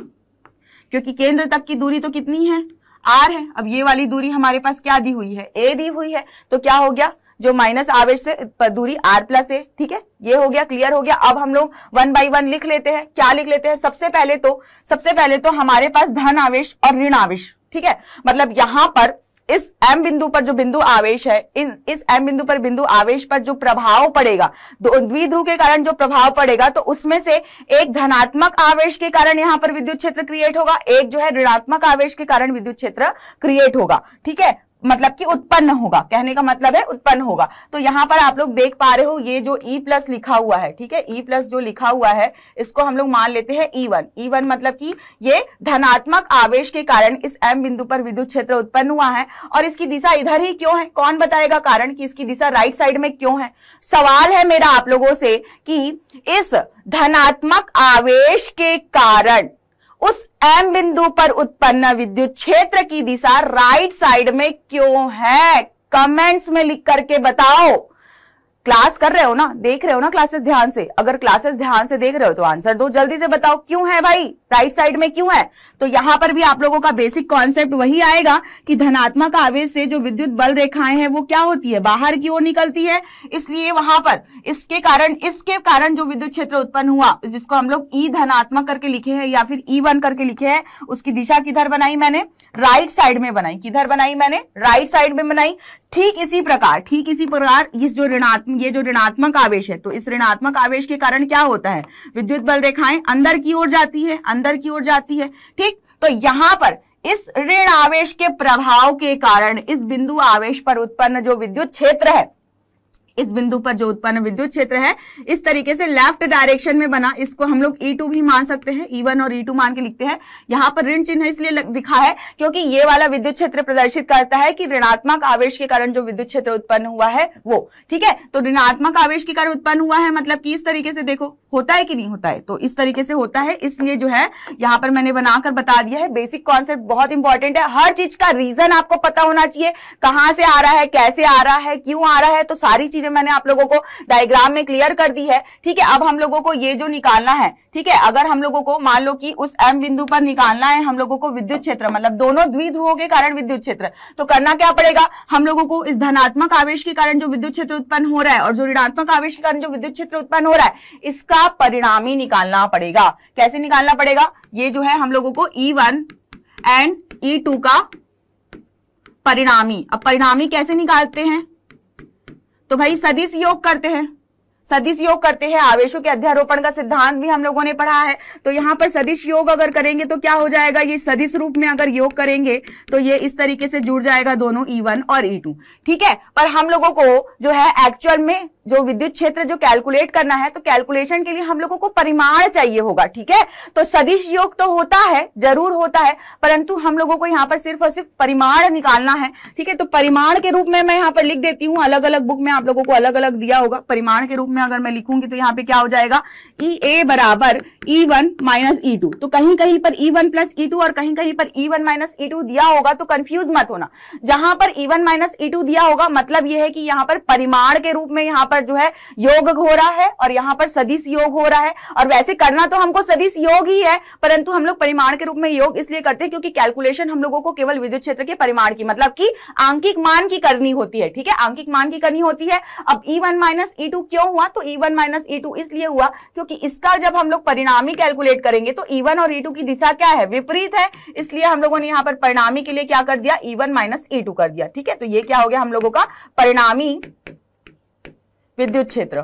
क्योंकि केंद्र तक की दूरी तो कितनी है आर है अब ये वाली दूरी हमारे पास क्या दी हुई है ए दी हुई है तो क्या हो गया जो माइनस आवेश से दूरी आर प्लस ए ठीक है ये हो गया क्लियर हो गया अब हम लोग वन बाई वन लिख लेते हैं क्या लिख लेते हैं सबसे पहले तो सबसे पहले तो हमारे पास धन आवेश और ऋण आवेश ठीक है मतलब यहां पर इस एम बिंदु पर जो बिंदु आवेश है इन इस एम बिंदु पर बिंदु आवेश पर जो प्रभाव पड़ेगा द्विध्रुव के कारण जो प्रभाव पड़ेगा तो उसमें से एक धनात्मक आवेश के कारण यहां पर विद्युत क्षेत्र क्रिएट होगा एक जो है ऋणात्मक आवेश के कारण विद्युत क्षेत्र क्रिएट होगा ठीक है मतलब कि उत्पन्न होगा कहने का मतलब है उत्पन्न होगा तो यहाँ पर आप लोग देख पा रहे हो ये जो ई e प्लस लिखा हुआ है ठीक है ई e प्लस जो लिखा हुआ है इसको हम लोग मान लेते हैं ई वन ई वन मतलब कि ये धनात्मक आवेश के कारण इस एम बिंदु पर विद्युत क्षेत्र उत्पन्न हुआ है और इसकी दिशा इधर ही क्यों है कौन बताएगा कारण कि इसकी दिशा राइट साइड में क्यों है सवाल है मेरा आप लोगों से कि इस धनात्मक आवेश के कारण उस एम बिंदु पर उत्पन्न विद्युत क्षेत्र की दिशा राइट साइड में क्यों है कमेंट्स में लिख करके बताओ क्लास कर रहे हो ना देख रहे हो ना क्लासेस ध्यान से अगर क्लासेस ध्यान से देख रहे हो तो आंसर दो जल्दी से बताओ क्यों है भाई राइट साइड में क्यों है तो यहां पर भी आप लोगों का बेसिक कॉन्सेप्ट वही आएगा कि धनात्मक आवेश से जो विद्युत बल रेखाएं हैं वो क्या होती है बाहर की ओर निकलती है इसलिए वहां पर इसके कारण इसके कारण जो विद्युत क्षेत्र उत्पन्न हुआ जिसको हम लोग ई e धनात्मक करके लिखे हैं या फिर ई e वन करके लिखे हैं उसकी दिशा किधर बनाई मैंने राइट साइड में बनाई किधर बनाई मैंने राइट साइड में बनाई ठीक इसी प्रकार ठीक इसी प्रकार इस जो ऋणात्मक ये जो ऋणात्मक आवेश है तो इस ऋणात्मक आवेश के कारण क्या होता है विद्युत बल रेखाएं अंदर की ओर जाती है अंदर की ओर जाती है ठीक तो यहां पर इस ऋण आवेश के प्रभाव के कारण इस बिंदु आवेश पर उत्पन्न जो विद्युत क्षेत्र है इस बिंदु पर जो उत्पन्न विद्युत क्षेत्र है इस तरीके से लेफ्ट डायरेक्शन में बना इसको हम लोग ई e भी मान सकते हैं ई e और ई e मान के लिखते हैं यहाँ पर ऋण चिन्ह इसलिए दिखा है क्योंकि ये वाला विद्युत क्षेत्र प्रदर्शित करता है कि ऋणात्मक आवेश के कारण जो विद्युत क्षेत्र उत्पन्न हुआ है वो ठीक है तो ऋणात्मक आवेश के कारण उत्पन्न हुआ है मतलब कि इस तरीके से देखो होता है कि नहीं होता है तो इस तरीके से होता है इसलिए जो है यहाँ पर मैंने बनाकर बता दिया है बेसिक कॉन्सेप्ट बहुत इंपॉर्टेंट है हर चीज का रीजन आपको पता होना चाहिए कहां से आ रहा है कैसे आ रहा है क्यों आ रहा है तो सारी चीज चीजें मैंने आप लोगों को डायग्राम में क्लियर कर दी है ठीक है अब हम लोगों को ये जो निकालना है ठीक है अगर हम लोगों को मान लो कि उस एम बिंदु पर निकालना है हम लोगों को विद्युत क्षेत्र मतलब दोनों द्विध्रुवों के कारण विद्युत क्षेत्र तो करना क्या पड़ेगा हम लोगों को इस धनात्मक आवेश के कारण जो विद्युत क्षेत्र उत्पन्न हो रहा है और जो ऋणात्मक आवेश के कारण जो विद्युत क्षेत्र उत्पन्न हो रहा है इसका परिणामी निकालना पड़ेगा कैसे निकालना पड़ेगा ये जो है हम लोगों को E one and E two का परिणामी अब परिणामी कैसे निकालते हैं तो भाई सदिश योग करते हैं सदिश योग करते हैं आवेशों के अध्यारोपण का सिद्धांत भी हम लोगों ने पढ़ा है तो यहाँ पर सदिश योग अगर करेंगे तो क्या हो जाएगा ये सदिश रूप में अगर योग करेंगे तो ये इस तरीके से जुड़ जाएगा दोनों ई e वन और ई e टू ठीक है पर हम लोगों को जो है एक्चुअल में जो विद्युत क्षेत्र जो कैलकुलेट करना है तो कैलकुलेशन के लिए हम लोगों को परिमाण चाहिए होगा ठीक है तो सदिश योग तो होता है जरूर होता है परंतु हम लोगों को यहाँ पर सिर्फ और सिर्फ परिमाण निकालना है ठीक है तो परिमाण के रूप में मैं यहाँ पर लिख देती हूँ अलग अलग बुक में आप लोगों को अलग अलग दिया होगा परिमाण के रूप में में अगर मैं लिखूंगी तो यहाँ पे क्या हो जाएगा ई e ए बराबर E one minus E two तो कहीं कहीं पर E one plus E two और कहीं कहीं पर E one minus E two दिया होगा तो कंफ्यूज मत होना जहां पर E one minus E two दिया होगा मतलब यह है कि यहाँ पर परिमाण के रूप में यहाँ पर जो है योग हो रहा है और यहाँ पर सदिश योग हो रहा है और वैसे करना तो हमको सदिश योग ही है परंतु हम लोग परिमाण के रूप में योग इसलिए करते हैं क्योंकि कैलकुलेशन हम लोगों को केवल विद्युत क्षेत्र के परिमाण की मतलब की आंकिक मान की करनी होती है ठीक है आंकिक मान की करनी होती है अब E one minus E two क्यों हुआ हुआ तो E one minus E two इसलिए हुआ क्योंकि इसका जब हम लोग परिणामी कैलकुलेट करेंगे तो ई e वन और ई e टू की दिशा क्या है विपरीत है इसलिए हम लोगों ने यहाँ पर परिणामी के लिए क्या कर दिया E one minus E two कर दिया ठीक है तो ये क्या हो गया हम लोगों का परिणामी विद्युत क्षेत्र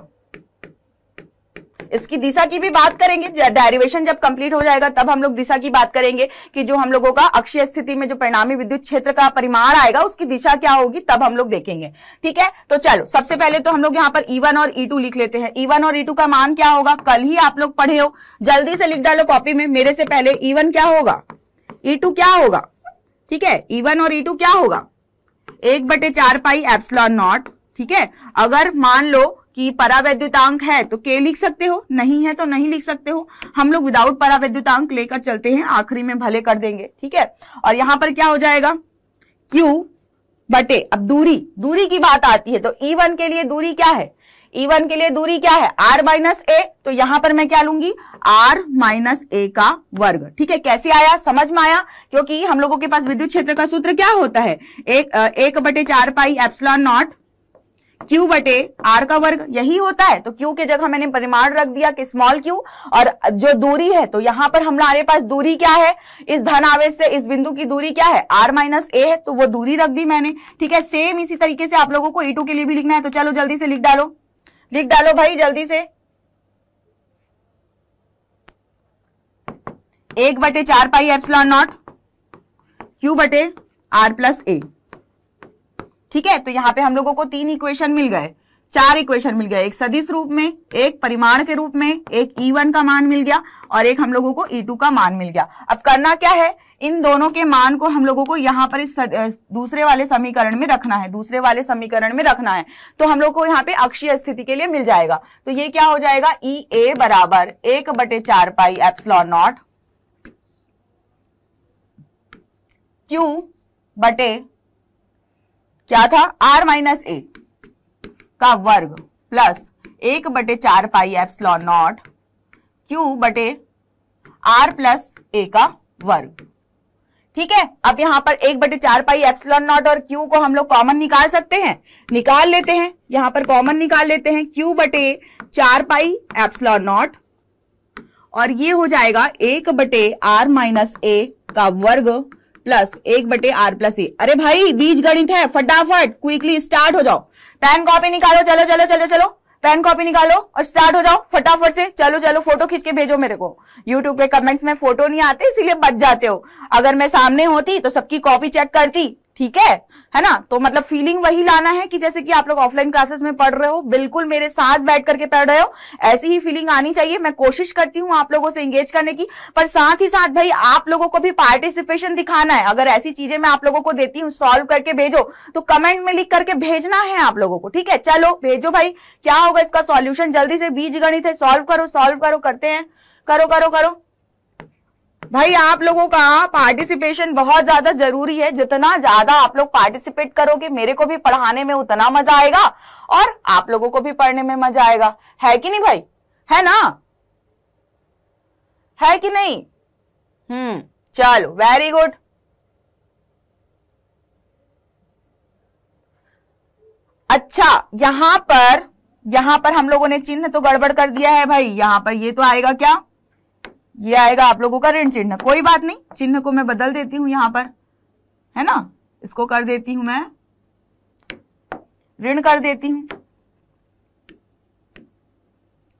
इसकी दिशा की भी बात करेंगे डेरिवेशन जब कंप्लीट हो जाएगा तब हम लोग दिशा की बात करेंगे कि जो हम लोगों का अक्षय स्थिति में जो परिणामी विद्युत क्षेत्र का परिमाण आएगा उसकी दिशा क्या होगी तब हम लोग देखेंगे ठीक है तो चलो सबसे पहले तो हम लोग यहाँ पर ई e और ई e लिख लेते हैं ई e और ई का मान क्या होगा कल ही आप लोग पढ़े हो जल्दी से लिख डालो कॉपी में मेरे से पहले ई क्या होगा ई क्या होगा ठीक है ई और ई क्या होगा एक बटे चार पाई एप्सलॉन नॉट ठीक है अगर मान लो कि परावैद्युतांक है तो के लिख सकते हो नहीं है तो नहीं लिख सकते हो हम लोग विदाउट परावैद्युतांक लेकर चलते हैं आखिरी में भले कर देंगे ठीक है और यहां पर क्या हो जाएगा क्यू बटे अब दूरी दूरी की बात आती है तो ई e वन के लिए दूरी क्या है ई e वन के लिए दूरी क्या है आर माइनस ए तो यहां पर मैं क्या लूंगी आर माइनस ए का वर्ग ठीक है कैसे आया समझ में आया क्योंकि हम लोगों के पास विद्युत क्षेत्र का सूत्र क्या होता है एक एक बटे चार पाई एप्सलॉन नॉट क्यू बटे आर का वर्ग यही होता है तो क्यू के जगह मैंने परिमाण रख दिया कि स्मॉल क्यू और जो दूरी है तो यहां पर हमारे पास दूरी क्या है इस धन आवेश से इस बिंदु की दूरी क्या है आर माइनस ए है तो वो दूरी रख दी मैंने ठीक है सेम इसी तरीके से आप लोगों को ई e के लिए भी लिखना है तो चलो जल्दी से लिख डालो लिख डालो भाई जल्दी से एक बटे चार पाई एप्सलॉन नॉट क्यू बटे आर प्लस ए ठीक है तो यहाँ पे हम लोगों को तीन इक्वेशन मिल गए चार इक्वेशन मिल गए एक सदिश रूप में एक परिमाण के रूप में एक ई e वन का मान मिल गया और एक हम लोगों को ई e टू का मान मिल गया अब करना क्या है इन दोनों के मान को हम लोगों को यहाँ पर इस दूसरे वाले समीकरण में रखना है दूसरे वाले समीकरण में रखना है तो हम लोग को यहाँ पे अक्षीय स्थिति के लिए मिल जाएगा तो ये क्या हो जाएगा ई e ए बराबर एक बटे चार पाई एप्सलॉन नॉट क्यू बटे क्या था आर माइनस ए का वर्ग प्लस एक बटे चार पाई लॉ नॉट क्यू बटे आर प्लस ए का वर्ग ठीक है अब यहां पर एक बटे चार पाई एप्स लॉन नॉट और क्यू को हम लोग कॉमन निकाल सकते हैं निकाल लेते हैं यहां पर कॉमन निकाल लेते हैं क्यू बटे चार पाई एप्स लॉन नॉट और ये हो जाएगा एक बटे आर माइनस ए का वर्ग प्लस एक बटे आर प्लस ए अरे भाई बीज गणित है फटाफट क्विकली स्टार्ट हो जाओ पेन कॉपी निकालो चलो चलो चलो चलो पेन कॉपी निकालो और स्टार्ट हो जाओ फटाफट से चलो चलो फोटो खींच के भेजो मेरे को यूट्यूब के कमेंट्स में फोटो नहीं आते इसीलिए बच जाते हो अगर मैं सामने होती तो सबकी कॉपी चेक करती ठीक है है ना तो मतलब फीलिंग वही लाना है कि जैसे कि आप लोग ऑफलाइन क्लासेस में पढ़ रहे हो बिल्कुल मेरे साथ बैठ करके पढ़ रहे हो ऐसी ही फीलिंग आनी चाहिए मैं कोशिश करती हूँ आप लोगों से एंगेज करने की पर साथ ही साथ भाई आप लोगों को भी पार्टिसिपेशन दिखाना है अगर ऐसी चीजें मैं आप लोगों को देती हूँ सॉल्व करके भेजो तो कमेंट में लिख करके भेजना है आप लोगों को ठीक है चलो भेजो भाई क्या होगा इसका सोल्यूशन जल्दी से बीज गणित है सॉल्व करो सॉल्व करो करते हैं करो करो करो भाई आप लोगों का पार्टिसिपेशन बहुत ज्यादा जरूरी है जितना ज्यादा आप लोग पार्टिसिपेट करोगे मेरे को भी पढ़ाने में उतना मजा आएगा और आप लोगों को भी पढ़ने में मजा आएगा है कि नहीं भाई है ना है कि नहीं हम्म चलो वेरी गुड अच्छा यहां पर यहां पर हम लोगों ने चिन्ह तो गड़बड़ कर दिया है भाई यहां पर ये तो आएगा क्या ये आएगा आप लोगों का ऋण चिन्ह कोई बात नहीं चिन्ह को मैं बदल देती हूं यहाँ पर है ना इसको कर देती हूं मैं ऋण कर देती हूं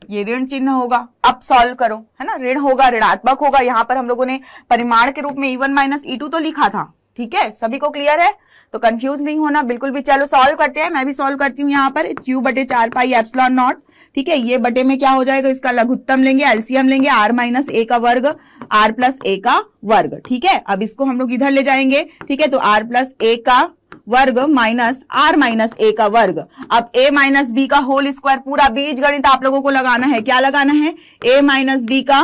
ये ऋण चिन्ह होगा अब सॉल्व करो है ना ऋण होगा ऋणात्मक होगा यहां पर हम लोगों ने परिमाण के रूप में E one minus E two तो लिखा था ठीक है सभी को क्लियर है तो कंफ्यूज नहीं होना बिल्कुल भी चलो सॉल्व करते हैं मैं भी सॉल्व करती हूँ यहाँ पर क्यू बटे चार पाई एप्सलॉन नॉट ठीक है ये बटे में क्या हो जाएगा इसका लघुत्तम लेंगे एलसीएम लेंगे आर माइनस ए का वर्ग आर प्लस ए का वर्ग ठीक है अब इसको हम लोग इधर ले जाएंगे ठीक है तो आर प्लस ए का वर्ग माइनस आर माइनस ए का वर्ग अब ए माइनस बी का होल स्क्वायर पूरा बीज गणित आप लोगों को लगाना है क्या लगाना है ए माइनस बी का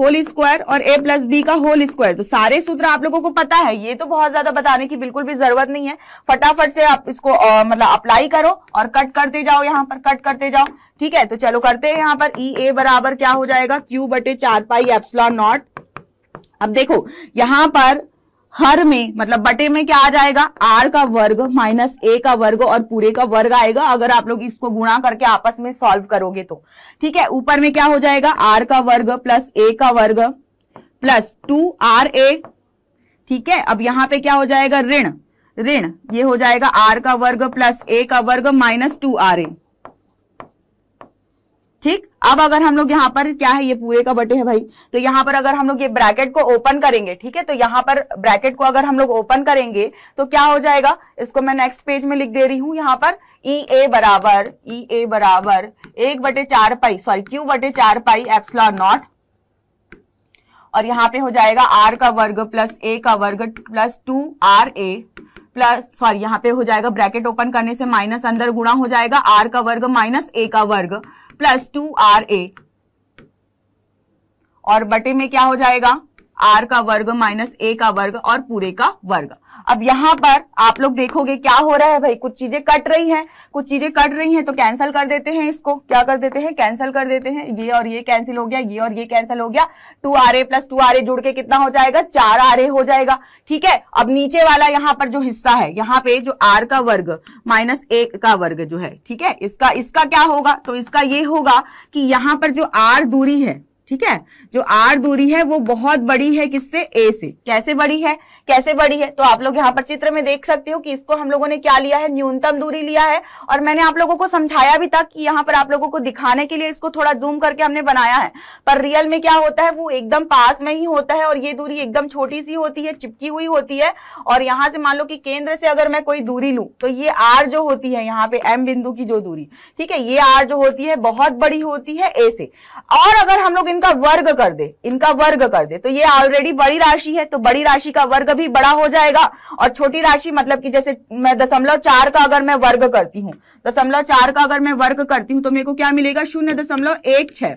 होल स्क्वायर और ए प्लस बी का होल स्क्वायर तो सारे सूत्र आप लोगों को पता है ये तो बहुत ज्यादा बताने की बिल्कुल भी जरूरत नहीं है फटाफट से आप इसको मतलब अप्लाई करो और कट करते जाओ यहाँ पर कट करते जाओ ठीक है तो चलो करते हैं यहाँ पर ई e, ए बराबर क्या हो जाएगा क्यू बटे चार पाई एप्सलॉन नॉट अब देखो यहां पर हर में मतलब बटे में क्या आ जाएगा आर का वर्ग माइनस ए का वर्ग और पूरे का वर्ग आएगा अगर आप लोग इसको गुणा करके आपस में सॉल्व करोगे तो ठीक है ऊपर में क्या हो जाएगा आर का वर्ग प्लस ए का वर्ग प्लस टू आर ए ठीक है अब यहां पे क्या हो जाएगा ऋण ऋण ये हो जाएगा आर का वर्ग प्लस ए का वर्ग माइनस टू आर ए अब अगर हम लोग यहाँ पर क्या है ये पूरे का बटे है भाई तो यहाँ पर अगर हम लोग ये ब्रैकेट को ओपन करेंगे ठीक है तो यहाँ पर ब्रैकेट को अगर हम लोग ओपन करेंगे तो क्या हो जाएगा इसको मैं नेक्स्ट पेज में लिख दे रही हूं यहाँ पर ई e ए बराबर ई e ए बराबर एक बटे चार पाई सॉरी क्यू बटे चार पाई एप्सला नॉट और यहाँ पे हो जाएगा आर का वर्ग प्लस ए का वर्ग plus two R A plus sorry यहाँ पे हो जाएगा ब्रैकेट ओपन करने से माइनस अंदर गुणा हो जाएगा आर का वर्ग माइनस ए का वर्ग प्लस टू आर ए और बटे में क्या हो जाएगा आर का वर्ग माइनस ए का वर्ग और पूरे का वर्ग अब यहाँ पर आप लोग देखोगे क्या हो रहा है भाई कुछ चीजें कट रही हैं कुछ चीजें कट रही हैं तो कैंसिल कर देते हैं इसको क्या कर देते हैं कैंसिल कर देते हैं ये और ये कैंसिल हो गया ये और ये कैंसिल हो गया two R A plus two R A जुड़ के कितना हो जाएगा चार आर ए हो जाएगा ठीक है अब नीचे वाला यहाँ पर जो हिस्सा है यहाँ पे जो आर का वर्ग माइनस एक का वर्ग जो है ठीक है इसका इसका क्या होगा तो इसका ये होगा कि यहाँ पर जो आर दूरी है ठीक है जो आर दूरी है वो बहुत बड़ी है किससे ए से कैसे बड़ी है कैसे बड़ी है तो आप लोग यहाँ पर चित्र में देख सकते हो कि इसको हम लोगों ने क्या लिया है न्यूनतम दूरी लिया है और मैंने आप लोगों को समझाया भी था कि यहाँ पर आप लोगों को दिखाने के लिए इसको थोड़ा जूम करके हमने बनाया है पर रियल में क्या होता है वो एकदम पास में ही होता है और ये दूरी एकदम छोटी सी होती है चिपकी हुई होती है और यहाँ से मान लो कि केंद्र से अगर मैं कोई दूरी लू तो ये आर जो होती है यहाँ पे एम बिंदु की जो दूरी ठीक है ये आर जो होती है बहुत बड़ी होती है ए से और अगर हम लोग इनका वर्ग कर दे इनका वर्ग कर दे तो ये ऑलरेडी बड़ी राशि है तो बड़ी राशि का वर्ग भी बड़ा हो जाएगा और छोटी राशि मतलब कि जैसे मैं दशमलव चार का अगर मैं वर्ग करती हूँ दशमलव चार का अगर मैं वर्ग करती हूँ तो मेरे को क्या मिलेगा शून्य दशमलव एक छह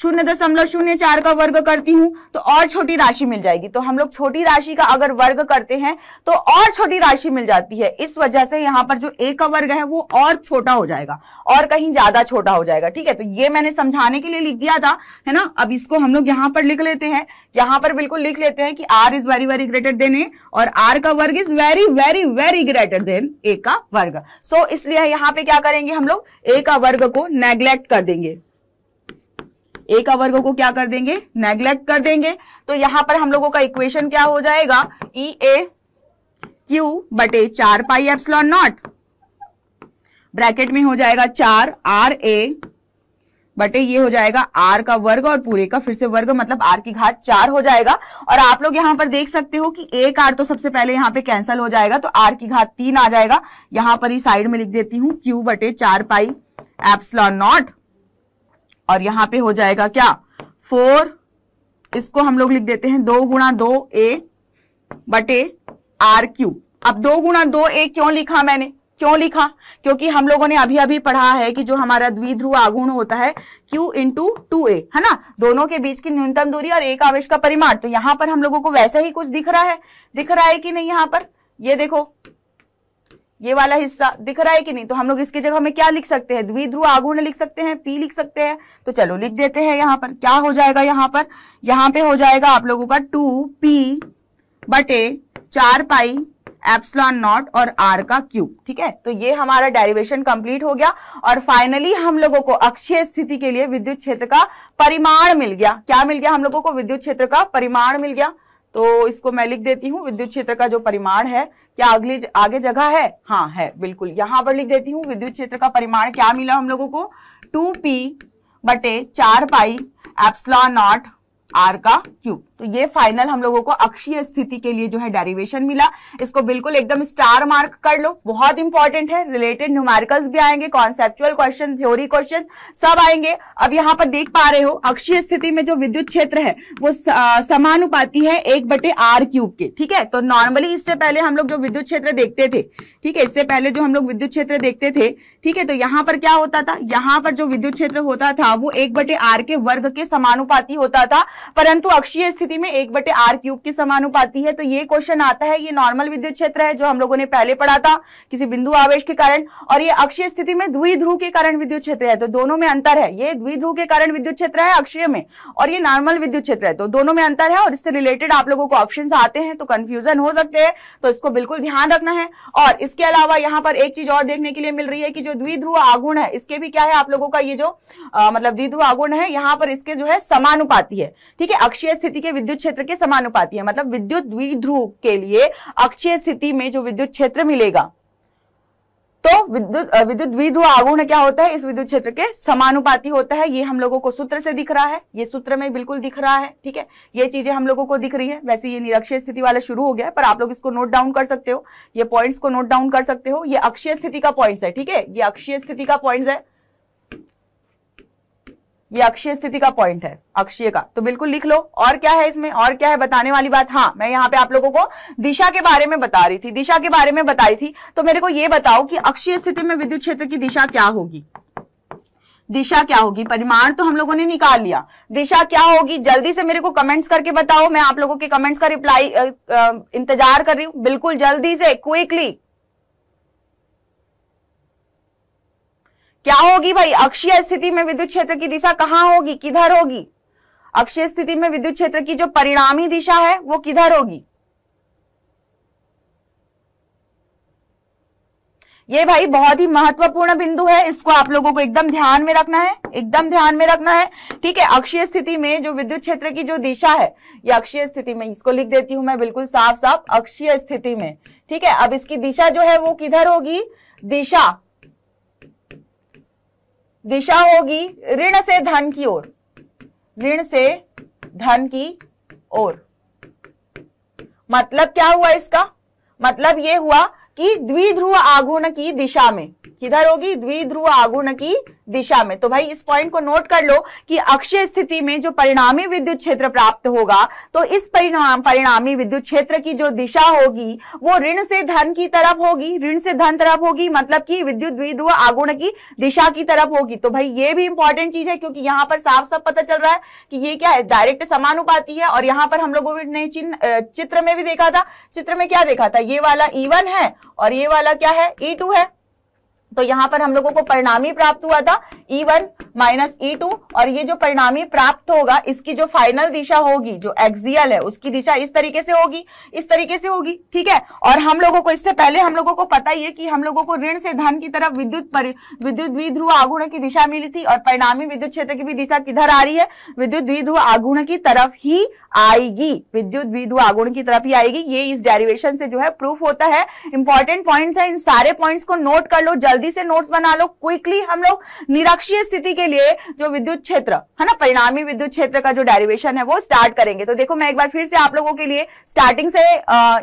शून्य दशमलव शून्य चार का वर्ग करती हूँ तो और छोटी राशि मिल जाएगी तो हम लोग छोटी राशि का अगर वर्ग करते हैं तो और छोटी राशि मिल जाती है इस वजह से यहाँ पर जो ए का वर्ग है वो और छोटा हो जाएगा और कहीं ज्यादा छोटा हो जाएगा ठीक है तो ये मैंने समझाने के लिए लिख दिया था है ना अब इसको हम लोग यहाँ पर लिख लेते हैं यहाँ पर बिल्कुल लिख लेते हैं कि R is very very greater than A और आर का वर्ग is very very very greater than A का वर्ग सो इसलिए यहाँ पे क्या करेंगे हम लोग ए का वर्ग को नेग्लेक्ट कर देंगे ए का वर्ग को क्या कर देंगे नेग्लेक्ट कर देंगे तो यहां पर हम लोगों का इक्वेशन क्या हो जाएगा ई ए क्यू बटे चार पाई एप्सलॉन नॉट ब्रैकेट में हो जाएगा चार आर ए बटे ये हो जाएगा आर का वर्ग और पूरे का फिर से वर्ग मतलब आर की घात चार हो जाएगा और आप लोग यहां पर देख सकते हो कि एक आर तो सबसे पहले यहां पे कैंसिल हो जाएगा तो आर की घात तीन आ जाएगा यहां पर ही साइड में लिख देती हूं क्यू बटे चार पाई एप्सलॉन नॉट और यहां पे हो जाएगा क्या फोर इसको हम लोग लिख देते हैं दो गुणा दो ए बटे आर क्यू अब दो गुणा दो ए क्यों लिखा मैंने क्यों लिखा क्योंकि हम लोगों ने अभी अभी पढ़ा है कि जो हमारा द्विध्रुव आगुण होता है Q इंटू टू ए है ना दोनों के बीच की न्यूनतम दूरी और एक आवेश का परिमाण तो यहां पर हम लोगों को वैसा ही कुछ दिख रहा है दिख रहा है कि नहीं यहां पर ये देखो ये वाला हिस्सा दिख रहा है कि नहीं तो हम लोग इसकी जगह में क्या लिख सकते हैं द्विध्रुव आघूर्ण लिख सकते हैं पी लिख सकते हैं तो चलो लिख देते हैं यहाँ पर क्या हो जाएगा यहाँ पर यहाँ पे हो जाएगा आप लोगों का टू पी बटे चार पाई एप्सलॉन नॉट और आर का क्यूब ठीक है तो ये हमारा डेरिवेशन कंप्लीट हो गया और फाइनली हम लोगों को अक्षीय स्थिति के लिए विद्युत क्षेत्र का परिमाण मिल गया क्या मिल गया हम लोगों को विद्युत क्षेत्र का परिमाण मिल गया तो इसको मैं लिख देती हूँ विद्युत क्षेत्र का जो परिमाण है क्या अगली आगे जगह है हाँ है बिल्कुल यहाँ पर लिख देती हूँ विद्युत क्षेत्र का परिमाण क्या मिला हम लोगों को टू पी बटे चार पाई एप्सला नॉट आर का क्यूब तो ये फाइनल हम लोगों को अक्षीय स्थिति के लिए जो है डेरिवेशन मिला इसको बिल्कुल एकदम स्टार मार्क कर लो बहुत इंपॉर्टेंट है रिलेटेड न्यूमेरिकल्स भी आएंगे कॉन्सेप्चुअल क्वेश्चन थ्योरी क्वेश्चन सब आएंगे अब यहाँ पर देख पा रहे हो अक्षीय स्थिति में जो विद्युत क्षेत्र है वो समानुपाती है एक बटे आर क्यूब के ठीक है तो नॉर्मली इससे पहले हम लोग जो विद्युत क्षेत्र देखते थे ठीक है इससे पहले जो हम लोग विद्युत क्षेत्र देखते थे ठीक है तो यहाँ पर क्या होता था यहाँ पर जो विद्युत क्षेत्र होता था वो एक बटे आर के वर्ग के समानुपाती होता था परंतु अक्षीय स्थिति स्थिति में एक बटे आर क्यूब की समानुपाती है तो ये क्वेश्चन आता है ये नॉर्मल विद्युत क्षेत्र है जो हम लोगों ने पहले पढ़ा था किसी बिंदु आवेश के कारण और ये अक्षीय स्थिति में द्विध्रुव के कारण विद्युत क्षेत्र है तो दोनों में अंतर है ये द्विध्रुव के कारण विद्युत क्षेत्र है अक्षीय में और ये नॉर्मल विद्युत क्षेत्र है तो दोनों में अंतर है और इससे रिलेटेड आप लोगों को ऑप्शन आते हैं तो कंफ्यूजन हो सकते हैं तो इसको बिल्कुल ध्यान रखना है और इसके अलावा यहाँ पर एक चीज और देखने के लिए मिल रही है कि जो द्विध्रुव आगुण है इसके भी क्या है आप लोगों का ये जो आ, मतलब द्विध्रुव आगुण है यहाँ पर इसके जो है समानुपाती है ठीक है अक्षीय स्थिति के विद्युत क्षेत्र के समानुपाती है मतलब विद्युत द्विध्रुव के लिए अक्षीय स्थिति में जो विद्युत क्षेत्र मिलेगा तो विद्युत विद्युत द्विध्रुव आगुण क्या होता है इस विद्युत क्षेत्र के समानुपाती होता है ये हम लोगों को सूत्र से दिख रहा है ये सूत्र में बिल्कुल दिख रहा है ठीक है ये चीजें हम लोगों को दिख रही है वैसे ये निरक्षीय स्थिति वाला शुरू हो गया है पर आप लोग इसको नोट डाउन कर सकते हो ये पॉइंट्स को नोट डाउन कर सकते हो ये अक्षीय स्थिति का पॉइंट है ठीक है ये अक्षीय स्थिति का पॉइंट है ये अक्षीय स्थिति का पॉइंट है अक्षीय का तो बिल्कुल लिख लो और क्या है इसमें और क्या है बताने वाली बात हाँ मैं यहाँ पे आप लोगों को दिशा के बारे में बता रही थी दिशा के बारे में बताई थी तो मेरे को ये बताओ कि अक्षीय स्थिति में विद्युत क्षेत्र की दिशा क्या होगी दिशा क्या होगी परिमाण तो हम लोगों ने निकाल लिया दिशा क्या होगी जल्दी से मेरे को कमेंट्स करके बताओ मैं आप लोगों के कमेंट्स का रिप्लाई इंतजार कर रही हूँ बिल्कुल जल्दी से क्विकली क्या होगी भाई अक्षीय स्थिति में विद्युत क्षेत्र की दिशा कहाँ होगी किधर होगी अक्षीय स्थिति में विद्युत क्षेत्र की जो परिणामी दिशा है वो किधर होगी ये भाई बहुत ही महत्वपूर्ण बिंदु है इसको आप लोगों को एकदम ध्यान में रखना है एकदम ध्यान में रखना है ठीक है अक्षीय स्थिति में जो विद्युत क्षेत्र की जो दिशा है ये अक्षीय स्थिति में इसको लिख देती हूं मैं बिल्कुल साफ साफ अक्षीय स्थिति में ठीक है अब इसकी दिशा जो है वो किधर होगी दिशा दिशा होगी ऋण से धन की ओर ऋण से धन की ओर मतलब क्या हुआ इसका मतलब यह हुआ कि द्विध्रुव आघूर्ण की दिशा में किधर होगी द्विध्रुव आघूर्ण की दिशा में तो भाई इस पॉइंट को नोट कर लो कि अक्षय स्थिति में जो परिणामी विद्युत क्षेत्र प्राप्त होगा तो इस परिणाम परिणामी विद्युत क्षेत्र की जो दिशा होगी वो ऋण से धन की तरफ होगी ऋण से धन तरफ होगी मतलब कि विद्युत द्विध्रुव आगुण की दिशा की तरफ होगी तो भाई ये भी इंपॉर्टेंट चीज है क्योंकि यहाँ पर साफ साफ पता चल रहा है कि ये क्या है डायरेक्ट समानुपाती है और यहाँ पर हम लोगों ने चित्र में भी देखा था चित्र में क्या देखा था ये वाला ई e है और ये वाला क्या है ई e है तो यहाँ पर हम लोगों को परिणामी प्राप्त हुआ था E1 one minus E e two और ये जो परिणामी प्राप्त होगा इसकी जो फाइनल दिशा होगी जो एक्सियल है उसकी दिशा इस तरीके से होगी इस तरीके से होगी ठीक है और हम लोगों को इससे पहले हम लोगों को पता ही है कि हम लोगों को ऋण से धन की तरफ विद्युत विद्युत द्विध्रुव आगुण की दिशा मिली थी और परिणामी विद्युत क्षेत्र की भी दिशा किधर आ रही है विद्युत द्विध्रुव आगुण की तरफ ही आएगी विद्युत द्विध्रुव आगुण की तरफ ही आएगी ये इस डेरिवेशन से जो है प्रूफ होता है इंपॉर्टेंट पॉइंट है इन सारे पॉइंट को नोट कर लो जल्द जल्दी से नोट्स बना लो क्विकली हम लोग निरक्षीय स्थिति के लिए जो विद्युत क्षेत्र है ना परिणामी विद्युत क्षेत्र का जो डेरिवेशन है वो स्टार्ट करेंगे तो देखो मैं एक बार फिर से आप लोगों के लिए स्टार्टिंग से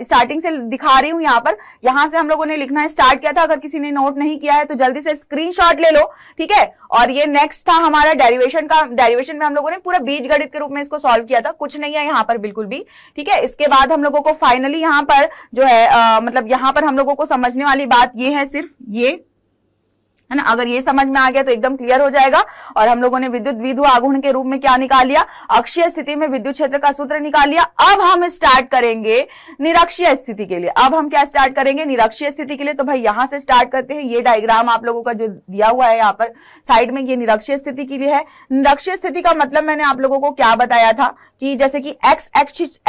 स्टार्टिंग से दिखा रही हूं यहाँ पर यहां से हम लोगों ने लिखना है स्टार्ट किया था अगर किसी ने नोट नहीं किया है तो जल्दी से स्क्रीन ले लो ठीक है और ये नेक्स्ट था हमारा डेरिवेशन का डेरिवेशन में हम लोगों ने पूरा बीज के रूप में इसको सोल्व किया था कुछ नहीं है यहाँ पर बिल्कुल भी ठीक है इसके बाद हम लोगों को फाइनली यहाँ पर जो है आ, मतलब यहाँ पर हम लोगों को समझने वाली बात ये है सिर्फ ये है ना अगर ये समझ में आ गया तो एकदम क्लियर हो जाएगा और हम लोगों ने विद्युत विधु आगुण के रूप में क्या निकाल लिया अक्षीय स्थिति में विद्युत क्षेत्र का सूत्र निकाल लिया अब हम स्टार्ट करेंगे निरक्षीय स्थिति के लिए अब हम क्या स्टार्ट करेंगे निरक्षीय स्थिति के लिए तो भाई यहां से स्टार्ट करते हैं ये डायग्राम आप लोगों का जो दिया हुआ है यहाँ पर साइड में ये निरक्षीय स्थिति के लिए है निरक्षीय स्थिति का मतलब मैंने आप लोगों को क्या बताया था कि जैसे कि एक्स एक्स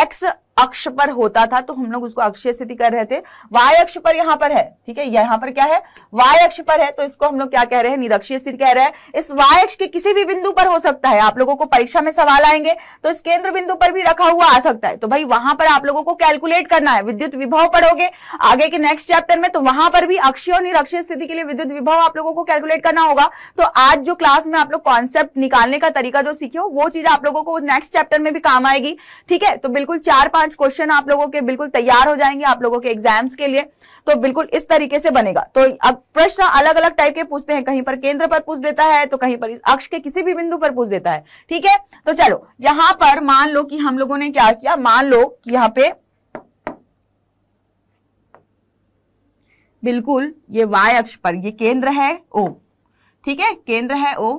एक्स अक्ष पर होता था तो हम लोग उसको अक्षय स्थिति कर रहे थे वाय अक्ष पर यहां पर है ठीक है यहां पर क्या है वाय अक्ष पर है तो इसको हम लोग क्या कह रहे हैं निरक्षीय स्थिति कह रहे हैं इस वाय अक्ष के किसी भी बिंदु पर हो सकता है आप लोगों को परीक्षा में सवाल आएंगे तो इस केंद्र बिंदु पर भी रखा हुआ आ सकता है तो भाई वहां पर आप लोगों को कैलकुलेट करना है विद्युत विभव पढ़ोगे आगे के नेक्स्ट चैप्टर में तो वहां पर भी अक्षय और निरक्षीय स्थिति के लिए विद्युत विभव आप लोगों को कैलकुलेट करना होगा तो आज जो क्लास में आप लोग कॉन्सेप्ट निकालने का तरीका जो सीखे वो चीज आप लोगों को नेक्स्ट चैप्टर में भी काम आएगी ठीक है तो बिल्कुल चार पांच पांच क्वेश्चन आप लोगों के बिल्कुल तैयार हो जाएंगे आप लोगों के एग्जाम्स के लिए तो बिल्कुल इस तरीके से बनेगा तो अब प्रश्न अलग अलग टाइप के पूछते हैं कहीं पर केंद्र पर पूछ देता है तो कहीं पर अक्ष के किसी भी बिंदु पर पूछ देता है ठीक है तो चलो यहां पर मान लो कि हम लोगों ने क्या किया मान लो कि यहां पे बिल्कुल ये वाई अक्ष पर ये केंद्र है ओ ठीक है केंद्र है ओ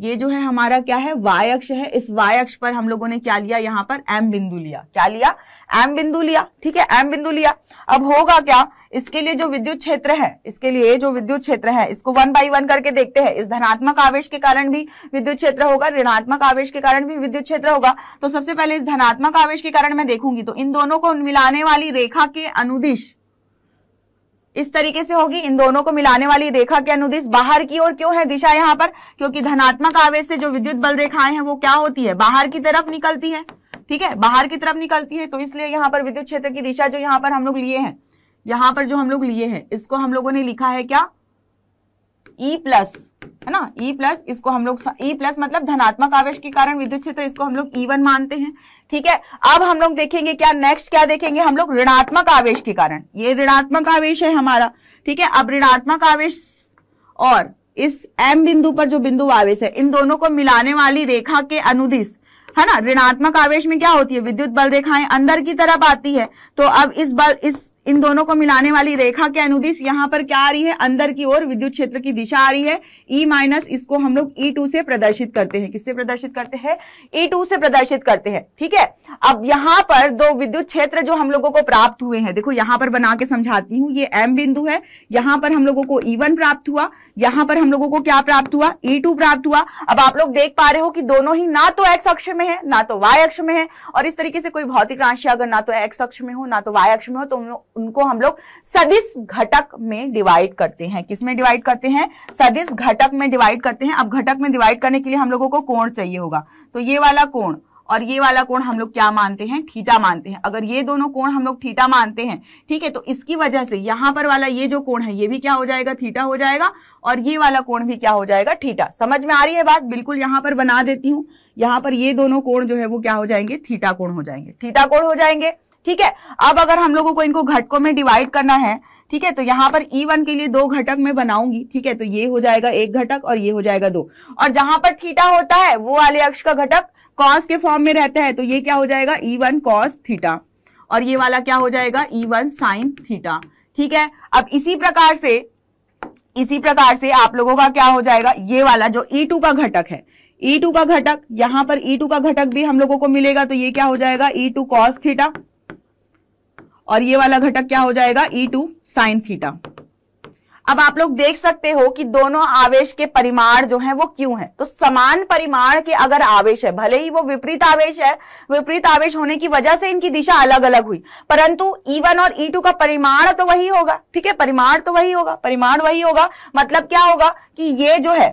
ये जो है हमारा क्या है वाय अक्ष है इस वाय अक्ष पर हम लोगों ने क्या लिया यहाँ पर एम बिंदु लिया क्या लिया एम बिंदु लिया ठीक है एम बिंदु लिया अब होगा क्या इसके लिए जो विद्युत क्षेत्र है इसके लिए जो विद्युत क्षेत्र है इसको वन बाई वन करके देखते हैं इस धनात्मक आवेश के कारण भी विद्युत क्षेत्र होगा ऋणात्मक आवेश के कारण भी विद्युत क्षेत्र होगा तो सबसे पहले इस धनात्मक आवेश के कारण मैं देखूंगी तो इन दोनों को मिलाने वाली रेखा के अनुदिश इस तरीके से होगी इन दोनों को मिलाने वाली रेखा के अनुदिश बाहर की ओर क्यों है दिशा यहाँ पर क्योंकि धनात्मक आवेश से जो विद्युत बल रेखाएं हैं वो क्या होती है बाहर की तरफ निकलती है ठीक है बाहर की तरफ निकलती है तो इसलिए यहाँ पर विद्युत क्षेत्र की दिशा जो यहाँ पर हम लोग लिए हैं यहाँ पर जो हम लोग लिए हैं इसको हम लोगों ने लिखा है क्या E प्लस है ना E प्लस इसको हम लोग E प्लस मतलब धनात्मक आवेश के कारण विद्युत क्षेत्र इसको हम लोग ई e वन मानते हैं ठीक है अब हम लोग देखेंगे क्या नेक्स्ट क्या देखेंगे हम लोग ऋणात्मक आवेश के कारण ये ऋणात्मक आवेश है हमारा ठीक है अब ऋणात्मक आवेश और इस M बिंदु पर जो बिंदु आवेश है इन दोनों को मिलाने वाली रेखा के अनुदिश है ना ऋणात्मक आवेश में क्या होती है विद्युत बल रेखाएं अंदर की तरफ आती है तो अब इस बल इस इन दोनों को मिलाने वाली रेखा के अनुदिश यहां पर क्या आ रही है अंदर की ओर विद्युत क्षेत्र की दिशा आ रही है e माइनस इसको हम लोग E2 से प्रदर्शित करते हैं किससे प्रदर्शित करते हैं E2 से प्रदर्शित करते हैं ठीक है अब यहां पर दो विद्युत क्षेत्र जो हम लोगों को प्राप्त हुए हैं देखो यहां पर बना के समझाती हूँ ये एम बिंदु है यहां पर हम लोगों को ई e प्राप्त हुआ यहां पर हम लोगों को क्या प्राप्त हुआ ई e प्राप्त हुआ अब आप लोग देख पा रहे हो कि दोनों ही ना तो एक्स अक्ष में है ना तो वाई अक्ष में है और इस तरीके से कोई भौतिक राशि अगर ना तो एक्स अक्ष में हो ना तो वाई अक्ष में हो तो उनको हम लोग सदिश घटक में डिवाइड करते हैं किस में डिवाइड करते हैं सदिश घटक में डिवाइड करते हैं अब घटक में डिवाइड करने के लिए हम लोगों को कोण चाहिए होगा तो ये वाला कोण और ये वाला कोण हम लोग क्या मानते हैं थीटा मानते हैं अगर ये दोनों कोण हम लोग थीटा मानते हैं ठीक है तो इसकी वजह से यहां पर वाला ये जो कोण है ये भी क्या हो जाएगा थीटा हो जाएगा और ये वाला कोण भी क्या हो जाएगा थीटा समझ में आ रही है बात बिल्कुल यहां पर बना देती हूँ यहाँ पर ये दोनों कोण जो है वो क्या हो जाएंगे थीटा कोण हो जाएंगे थीटा कोण हो जाएंगे ठीक है अब अगर हम लोगों को इनको घटकों में डिवाइड करना है ठीक है तो यहाँ पर ई e वन के लिए दो घटक में बनाऊंगी ठीक है तो ये हो जाएगा एक घटक और ये हो जाएगा दो और जहां पर थीटा होता है वो वाले अक्ष का घटक कॉस के फॉर्म में रहता है तो ये क्या हो जाएगा ई वन कॉस थीटा और ये वाला क्या हो जाएगा ई वन साइन थीटा ठीक है अब इसी प्रकार से इसी प्रकार से आप लोगों का क्या हो जाएगा ये वाला जो ई e टू का घटक है ई e टू का घटक यहां पर ई टू का घटक भी हम लोगों को मिलेगा तो ये क्या हो जाएगा ई टू कॉस थीटा और ये वाला घटक क्या हो जाएगा ई टू साइन थीटा अब आप लोग देख सकते हो कि दोनों आवेश के परिमाण जो है वो क्यों है तो समान परिमाण के अगर आवेश है भले ही वो विपरीत आवेश है विपरीत आवेश होने की वजह से इनकी दिशा अलग अलग हुई परंतु E1 और E2 का परिमाण तो वही होगा ठीक है परिमाण तो वही होगा परिमाण वही होगा मतलब क्या होगा कि ये जो है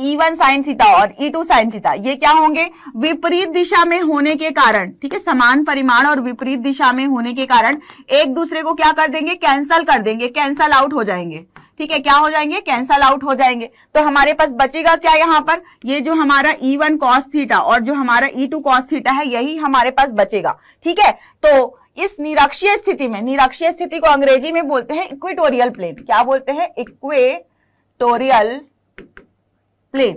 ई वन साइन थीटा और ई टू साइन थीटा ये क्या होंगे विपरीत दिशा में होने के कारण ठीक है समान परिमाण और विपरीत दिशा में होने के कारण एक दूसरे को क्या कर देंगे कैंसल कर देंगे कैंसल आउट हो जाएंगे ठीक है क्या हो जाएंगे कैंसल आउट हो जाएंगे तो हमारे पास बचेगा क्या यहाँ पर ये जो हमारा ई वन कॉस थीटा और जो हमारा ई टू कॉस थीटा है यही हमारे पास बचेगा ठीक है तो इस निरक्षीय स्थिति में निरक्षीय स्थिति को अंग्रेजी में बोलते हैं इक्वेटोरियल प्लेन क्या बोलते हैं इक्वेटोरियल प्लेन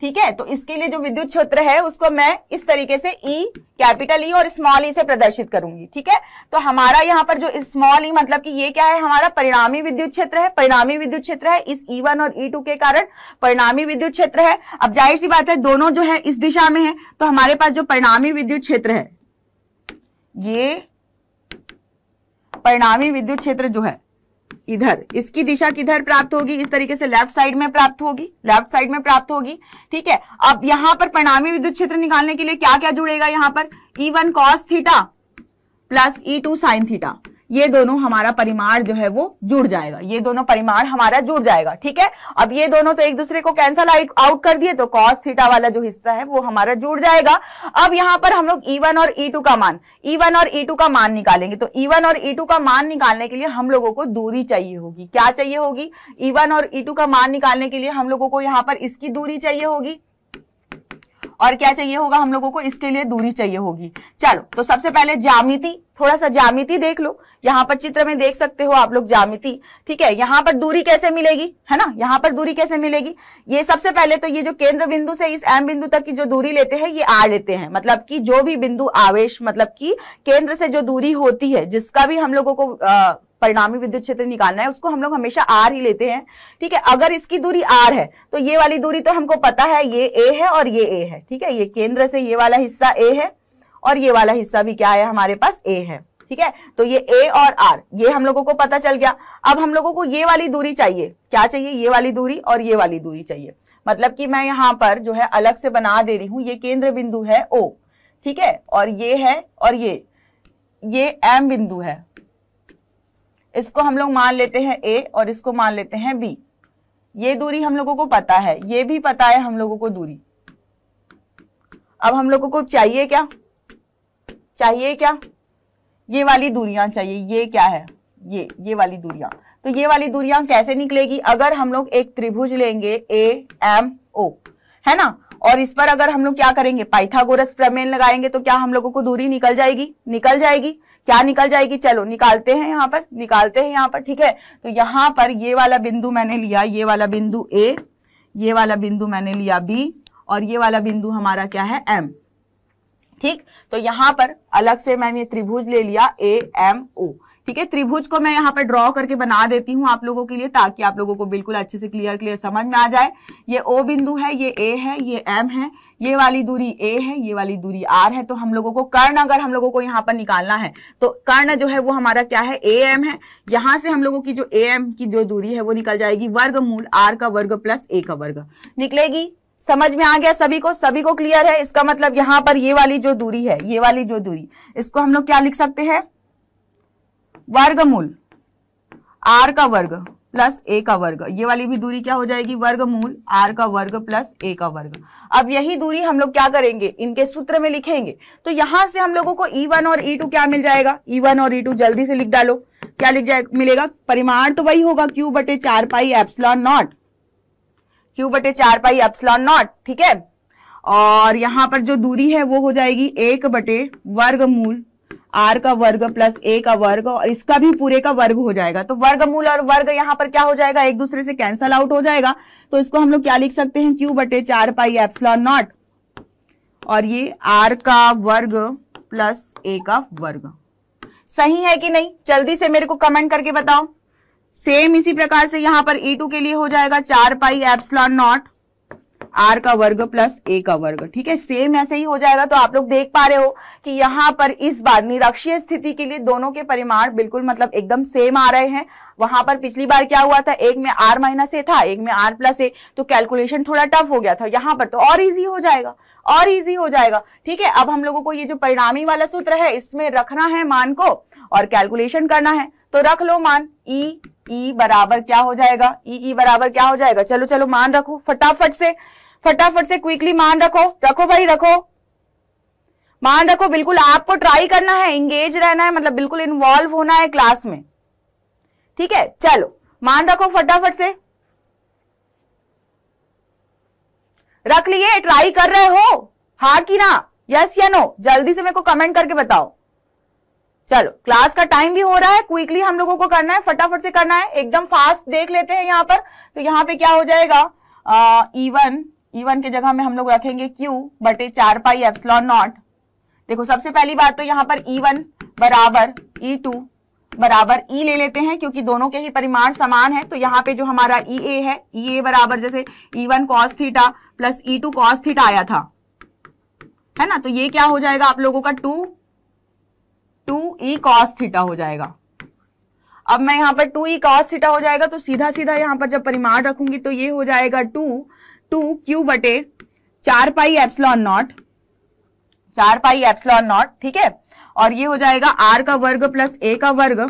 ठीक है तो इसके लिए जो विद्युत क्षेत्र है उसको मैं इस तरीके से ई कैपिटल ई और स्मॉल ई e से प्रदर्शित करूंगी ठीक है तो हमारा यहाँ पर जो स्मॉल ई e, मतलब कि ये क्या है हमारा परिणामी विद्युत क्षेत्र है परिणामी विद्युत क्षेत्र है इस ई e वन और ई टू के कारण परिणामी विद्युत क्षेत्र है अब जाहिर सी बात है दोनों जो है इस दिशा में है तो हमारे पास जो परिणामी विद्युत क्षेत्र है ये परिणामी विद्युत क्षेत्र जो है इधर इसकी दिशा किधर प्राप्त होगी इस तरीके से लेफ्ट साइड में प्राप्त होगी लेफ्ट साइड में प्राप्त होगी ठीक है अब यहां पर परिणामी विद्युत क्षेत्र निकालने के लिए क्या क्या जुड़ेगा यहां पर E one cos theta plus E two sine theta ये दोनों हमारा परिमाण जो है वो जुड़ जाएगा ये दोनों परिमाण हमारा जुड़ जाएगा ठीक है अब ये दोनों तो एक दूसरे को कैंसल आउट कर दिए तो कॉस थीटा वाला जो हिस्सा है वो हमारा जुड़ जाएगा अब यहाँ पर हम लोग ईवन e और E2 का मान ईवन e और E2 का मान निकालेंगे तो ईवन e और E2 का मान निकालने के लिए हम लोगों को दूरी चाहिए होगी क्या चाहिए होगी ईवन और E2 का मान निकालने के लिए हम लोगों को यहाँ पर इसकी दूरी चाहिए होगी और क्या चाहिए होगा हम लोगों को इसके लिए दूरी चाहिए होगी चलो तो सबसे पहले जामिति थोड़ा सा जामिति देख लो यहाँ पर चित्र में देख सकते हो आप लोग जामिति ठीक है यहाँ पर दूरी कैसे मिलेगी है ना यहाँ पर दूरी कैसे मिलेगी ये सबसे पहले तो ये जो केंद्र बिंदु से इस एम बिंदु तक की जो दूरी लेते हैं ये आर लेते हैं मतलब कि जो भी बिंदु आवेश मतलब कि केंद्र से जो दूरी होती है जिसका भी हम लोगों को आ, परिणामी विद्युत क्षेत्र निकालना है उसको हम लोग हमेशा आर ही लेते हैं ठीक है अगर इसकी दूरी आर है तो ये वाली दूरी तो हमको पता है ये ए है और ये ए है ठीक है ये केंद्र से ये वाला हिस्सा ए है और ये वाला हिस्सा भी क्या है हमारे पास ए है ठीक है तो ये ए और आर ये हम लोगों को पता चल गया अब हम लोगों को ये वाली दूरी चाहिए क्या चाहिए ये वाली दूरी और ये वाली दूरी चाहिए मतलब कि मैं यहां पर जो है अलग से बना दे रही हूं ये केंद्र बिंदु है ओ ठीक है और ये है और ये ये एम बिंदु है इसको हम लोग मान लेते हैं ए और इसको मान लेते हैं बी ये दूरी हम लोगों को पता है ये भी पता है हम लोगों को दूरी अब हम लोगों को चाहिए क्या चाहिए क्या ये वाली दूरियां चाहिए ये क्या है ये ये वाली दूरियां तो ये वाली दूरियां कैसे निकलेगी अगर हम लोग एक त्रिभुज लेंगे ए एम ओ है ना और इस पर अगर हम लोग क्या करेंगे पाइथागोरस प्रमेय लगाएंगे तो क्या हम लोगों को दूरी निकल जाएगी निकल जाएगी क्या निकल जाएगी चलो निकालते हैं यहाँ पर निकालते हैं यहाँ पर ठीक है तो यहाँ पर ये वाला बिंदु मैंने लिया ये वाला बिंदु ए ये वाला बिंदु मैंने लिया बी और ये वाला बिंदु हमारा क्या है एम ठीक तो यहाँ पर अलग से मैंने त्रिभुज ले लिया ए एम ओ ठीक है त्रिभुज को मैं यहाँ पर ड्रॉ करके बना देती हूँ आप लोगों के लिए ताकि आप लोगों को बिल्कुल अच्छे से क्लियर क्लियर समझ में आ जाए ये ओ बिंदु है ये ए है ये एम है ये वाली दूरी ए है ये वाली दूरी आर है तो हम लोगों को कर्ण अगर हम लोगों को यहाँ पर निकालना है तो कर्ण जो है वो हमारा क्या है ए एम है यहाँ से हम लोगों की जो ए एम की जो दूरी है वो निकल जाएगी वर्ग मूल आर का वर्ग प्लस ए का वर्ग निकलेगी समझ में आ गया सभी को सभी को क्लियर है इसका मतलब यहाँ पर ये वाली जो दूरी है ये वाली जो दूरी इसको हम लोग क्या लिख सकते हैं वर्गमूल आर का वर्ग प्लस ए का वर्ग ये वाली भी दूरी क्या हो जाएगी वर्गमूल आर का वर्ग प्लस ए का वर्ग अब यही दूरी हम लोग क्या करेंगे इनके सूत्र में लिखेंगे तो यहां से हम लोगों को ई e वन और ई e टू क्या मिल जाएगा ई e वन और ई टू जल्दी से लिख डालो क्या लिख जाए मिलेगा परिमाण तो वही होगा क्यू बटे चार पाई एप्सलॉन नॉट क्यू बटे चार पाई एप्सलॉन नॉट ठीक है और यहां पर जो दूरी है वो हो जाएगी एक बटे वर्गमूल आर का वर्ग प्लस ए का वर्ग और इसका भी पूरे का वर्ग हो जाएगा तो वर्गमूल और वर्ग यहाँ पर क्या हो जाएगा एक दूसरे से कैंसल आउट हो जाएगा तो इसको हम लोग क्या लिख सकते हैं क्यू बटे चार पाई एप्सलॉन नॉट और ये आर का वर्ग प्लस ए का वर्ग सही है कि नहीं जल्दी से मेरे को कमेंट करके बताओ सेम इसी प्रकार से यहां पर ई e टू के लिए हो जाएगा चार पाई एप्सलॉन नॉट आर का वर्ग प्लस ए का वर्ग ठीक है सेम ऐसे ही हो जाएगा तो आप लोग देख पा रहे हो कि यहाँ पर इस बार निरक्षीय स्थिति के लिए दोनों के परिमाण बिल्कुल मतलब एकदम सेम आ रहे हैं वहां पर पिछली बार क्या हुआ था एक में आर माइनस ए था एक में आर प्लस ए तो कैलकुलेशन थोड़ा टफ हो गया था यहाँ पर तो और इजी हो जाएगा और इजी हो जाएगा ठीक है अब हम लोगों को ये जो परिणामी वाला सूत्र है इसमें रखना है मान को और कैलकुलेशन करना है तो रख लो मान ई e, ई e बराबर क्या हो जाएगा ई e, ई e बराबर क्या हो जाएगा चलो चलो मान रखो फटाफट से फटाफट से क्विकली मान रखो रखो भाई रखो मान रखो बिल्कुल आपको ट्राई करना है एंगेज रहना है मतलब बिल्कुल इन्वॉल्व होना है क्लास में ठीक है चलो मान रखो फटाफट से रख लिए ट्राई कर रहे हो हा कि ना यस या नो जल्दी से मेरे को कमेंट करके बताओ चलो क्लास का टाइम भी हो रहा है क्विकली हम लोगों को करना है फटाफट से करना है एकदम फास्ट देख लेते हैं यहां पर तो यहाँ पे क्या हो जाएगा इवन uh, वन e के जगह में हम लोग रखेंगे क्यू बटे चार पाई एप्सलॉन नॉट देखो सबसे पहली बात तो यहाँ पर वन e बराबर टू e बराबर ई ले लेते हैं क्योंकि दोनों के ही परिमाण समान है तो यहाँ पे जो हमारा ए है ए बराबर जैसे one cos theta plus two cos theta आया था है ना तो ये क्या हो जाएगा आप लोगों का two two E cos theta हो जाएगा अब मैं यहाँ पर टू ई कॉस थीटा हो जाएगा तो सीधा सीधा यहाँ पर जब परिमाण रखूंगी तो ये हो जाएगा टू टू क्यू बटे चार पाई एप्सलॉन नॉट चार पाई एप्सलॉन नॉट ठीक है और ये हो जाएगा आर का वर्ग प्लस ए का वर्ग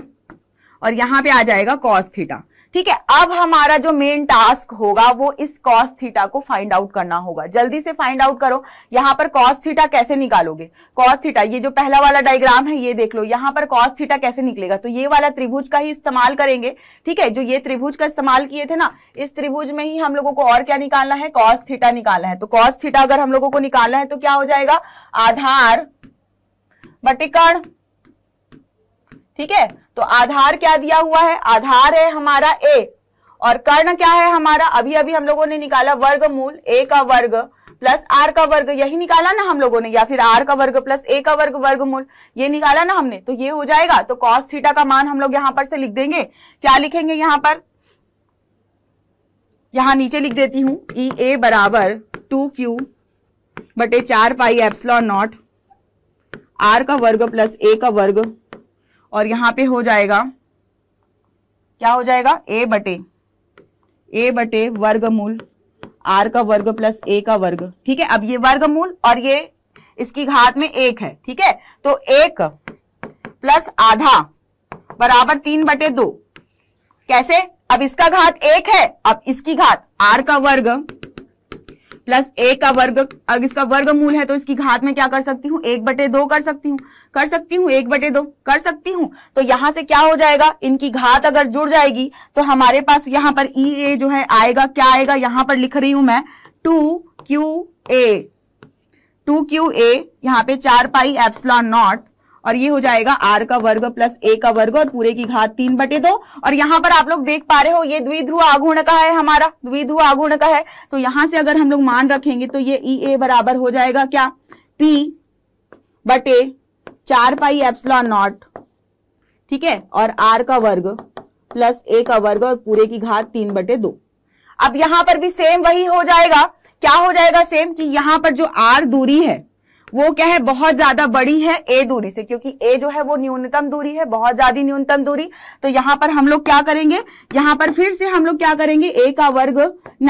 और यहां पे आ जाएगा कॉस थीटा ठीक है अब हमारा जो मेन टास्क होगा वो इस कॉस थीटा को फाइंड आउट करना होगा जल्दी से फाइंड आउट करो यहां पर कॉस थीटा कैसे निकालोगे कॉस थीटा ये जो पहला वाला डायग्राम है ये देख लो यहां पर कॉस थीटा कैसे निकलेगा तो ये वाला त्रिभुज का ही इस्तेमाल करेंगे ठीक है जो ये त्रिभुज का इस्तेमाल किए थे ना इस त्रिभुज में ही हम लोगों को और क्या निकालना है कॉस थीटा निकालना है तो कॉस थीटा अगर हम लोगों को निकालना है तो क्या हो जाएगा आधार बटिकर्ण ठीक है तो आधार क्या दिया हुआ है आधार है हमारा ए और कर्ण क्या है हमारा अभी अभी हम लोगों ने निकाला वर्ग मूल ए का वर्ग प्लस आर का वर्ग यही निकाला ना हम लोगों ने या फिर आर का वर्ग प्लस ए का वर्ग वर्गमूल ये निकाला ना हमने तो ये हो जाएगा तो कॉस थीटा का मान हम लोग यहां पर से लिख देंगे क्या लिखेंगे यहां पर यहां नीचे लिख देती हूं ई e ए बराबर टू क्यू बटे चार पाई एप्सलॉन नॉट आर का वर्ग प्लस ए का वर्ग और यहां पे हो जाएगा क्या हो जाएगा ए बटे ए बटे वर्गमूल आर का वर्ग प्लस ए का वर्ग ठीक है अब ये वर्गमूल और ये इसकी घात में एक है ठीक है तो एक प्लस आधा बराबर तीन बटे दो कैसे अब इसका घात एक है अब इसकी घात आर का वर्ग प्लस ए का वर्ग अगर इसका वर्ग मूल है तो इसकी घात में क्या कर सकती हूँ एक बटे दो कर सकती हूँ कर सकती हूँ एक बटे दो कर सकती हूँ तो यहां से क्या हो जाएगा इनकी घात अगर जुड़ जाएगी तो हमारे पास यहाँ पर ई e ए जो है आएगा क्या आएगा यहाँ पर लिख रही हूं मैं two Q A two Q A यहाँ पे चार पाई एप्सलॉन नॉट और ये हो जाएगा आर का वर्ग प्लस ए का वर्ग और पूरे की घात तीन बटे दो और यहाँ पर आप लोग देख पा रहे हो ये द्विध्रुव आघूर्ण का है हमारा द्विध्रुव आघूर्ण का है तो यहां से अगर हम लोग मान रखेंगे तो ये ई e ए बराबर हो जाएगा क्या पी बटे चार पाई एप्सलॉन नॉट ठीक है और आर का वर्ग प्लस ए का वर्ग और पूरे की घात तीन बटे दो अब यहां पर भी सेम वही हो जाएगा क्या हो जाएगा सेम कि यहां पर जो आर दूरी है वो क्या है बहुत ज्यादा बड़ी है ए दूरी से क्योंकि ए जो है वो न्यूनतम दूरी है बहुत ज्यादा न्यूनतम दूरी तो यहां पर हम लोग क्या करेंगे यहां पर फिर से हम लोग क्या करेंगे ए का वर्ग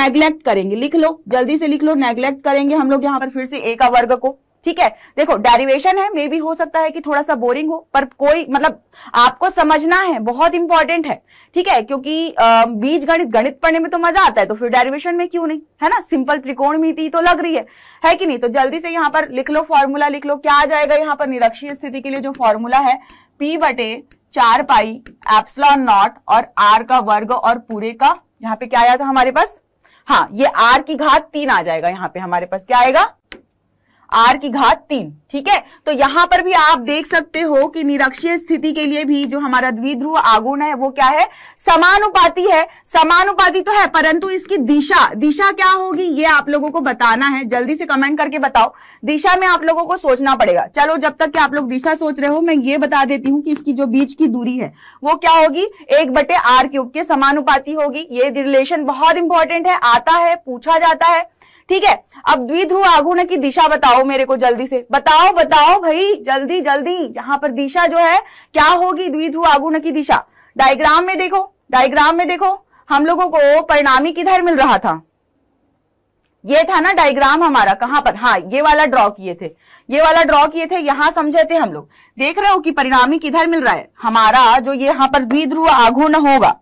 नेग्लेक्ट करेंगे लिख लो जल्दी से लिख लो नेग्लेक्ट करेंगे हम लोग यहां पर फिर से ए का वर्ग को ठीक है देखो डेरिवेशन है मे भी हो सकता है कि थोड़ा सा बोरिंग हो पर कोई मतलब आपको समझना है बहुत इंपॉर्टेंट है ठीक है क्योंकि बीज गणित गणित पढ़ने में तो मजा आता है तो फिर डेरिवेशन में क्यों नहीं है ना सिंपल त्रिकोण मिति तो लग रही है है कि नहीं तो जल्दी से यहाँ पर लिख लो फॉर्मूला लिख लो क्या आ जाएगा यहाँ पर निरक्षीय स्थिति के लिए जो फॉर्मूला है पी बटे चार पाई एप्सलॉन नॉट और आर का वर्ग और पूरे का यहाँ पे क्या आया था हमारे पास हाँ ये आर की घात तीन आ जाएगा यहाँ पे हमारे पास क्या आएगा आर की घात तीन ठीक है तो यहां पर भी आप देख सकते हो कि निरक्षीय स्थिति के लिए भी जो हमारा द्विध्रुव आगुण है वो क्या है समानुपाती है समानुपाती तो है परंतु इसकी दिशा दिशा क्या होगी ये आप लोगों को बताना है जल्दी से कमेंट करके बताओ दिशा में आप लोगों को सोचना पड़ेगा चलो जब तक कि आप लोग दिशा सोच रहे हो मैं ये बता देती हूँ कि इसकी जो बीच की दूरी है वो क्या होगी एक बटे आर क्यूब के समानुपाती होगी ये रिलेशन बहुत इंपॉर्टेंट है आता है पूछा जाता है ठीक है अब द्विध्रुव आघूर्ण की दिशा बताओ मेरे को जल्दी से बताओ बताओ भाई जल्दी जल्दी यहां पर दिशा जो है क्या होगी द्विध्रुव आघूर्ण की दिशा डायग्राम में देखो डायग्राम में देखो हम लोगों को परिणामी किधर मिल रहा था ये था ना डायग्राम हमारा कहां पर हाँ ये वाला ड्रॉ किए थे ये वाला ड्रॉ किए थे यहां समझे थे हम लोग देख रहे हो कि परिणामी किधर मिल रहा है हमारा जो ये यहां पर द्विध्रुव आघूर्ण होगा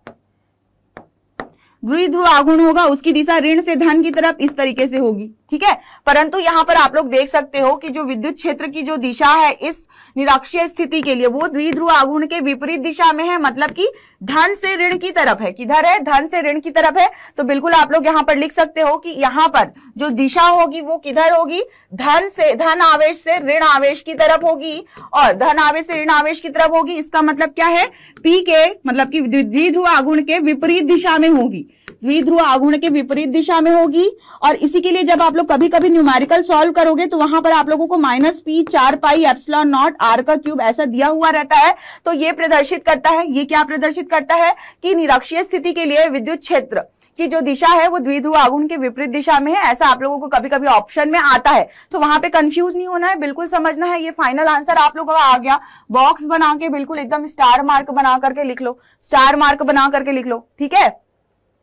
गृह ध्रुव आगुण होगा उसकी दिशा ऋण से धन की तरफ इस तरीके से होगी ठीक है परंतु यहाँ पर आप लोग देख सकते हो कि जो विद्युत क्षेत्र की जो दिशा है इस निराक्षय स्थिति के लिए वो द्विध्रुव आघूर्ण के विपरीत दिशा में है मतलब कि धन से ऋण की तरफ है किधर है धन से ऋण की तरफ है तो बिल्कुल आप लोग यहाँ पर लिख सकते हो कि यहाँ पर जो दिशा होगी वो किधर होगी धन से धन आवेश से ऋण आवेश की तरफ होगी और धन आवेश से ऋण आवेश की तरफ होगी इसका मतलब क्या है पी के मतलब की द्विध्रुव आगुण के विपरीत दिशा में होगी द्विध्रुव आघूर्ण के विपरीत दिशा में होगी और इसी के लिए जब आप लोग कभी कभी न्यूमेरिकल सॉल्व करोगे तो वहां पर आप लोगों को माइनस पी चार पाई एप्सलॉन नॉट आर का क्यूब ऐसा दिया हुआ रहता है तो ये प्रदर्शित करता है ये क्या प्रदर्शित करता है कि निरक्षीय स्थिति के लिए विद्युत क्षेत्र की जो दिशा है वो द्विध्रुव आगुण के विपरीत दिशा में है ऐसा आप लोगों को कभी कभी ऑप्शन में आता है तो वहां पे कंफ्यूज नहीं होना है बिल्कुल समझना है ये फाइनल आंसर आप लोगों का आ गया बॉक्स बना के बिल्कुल एकदम स्टार मार्क बना करके लिख लो स्टार मार्क बना करके लिख लो ठीक है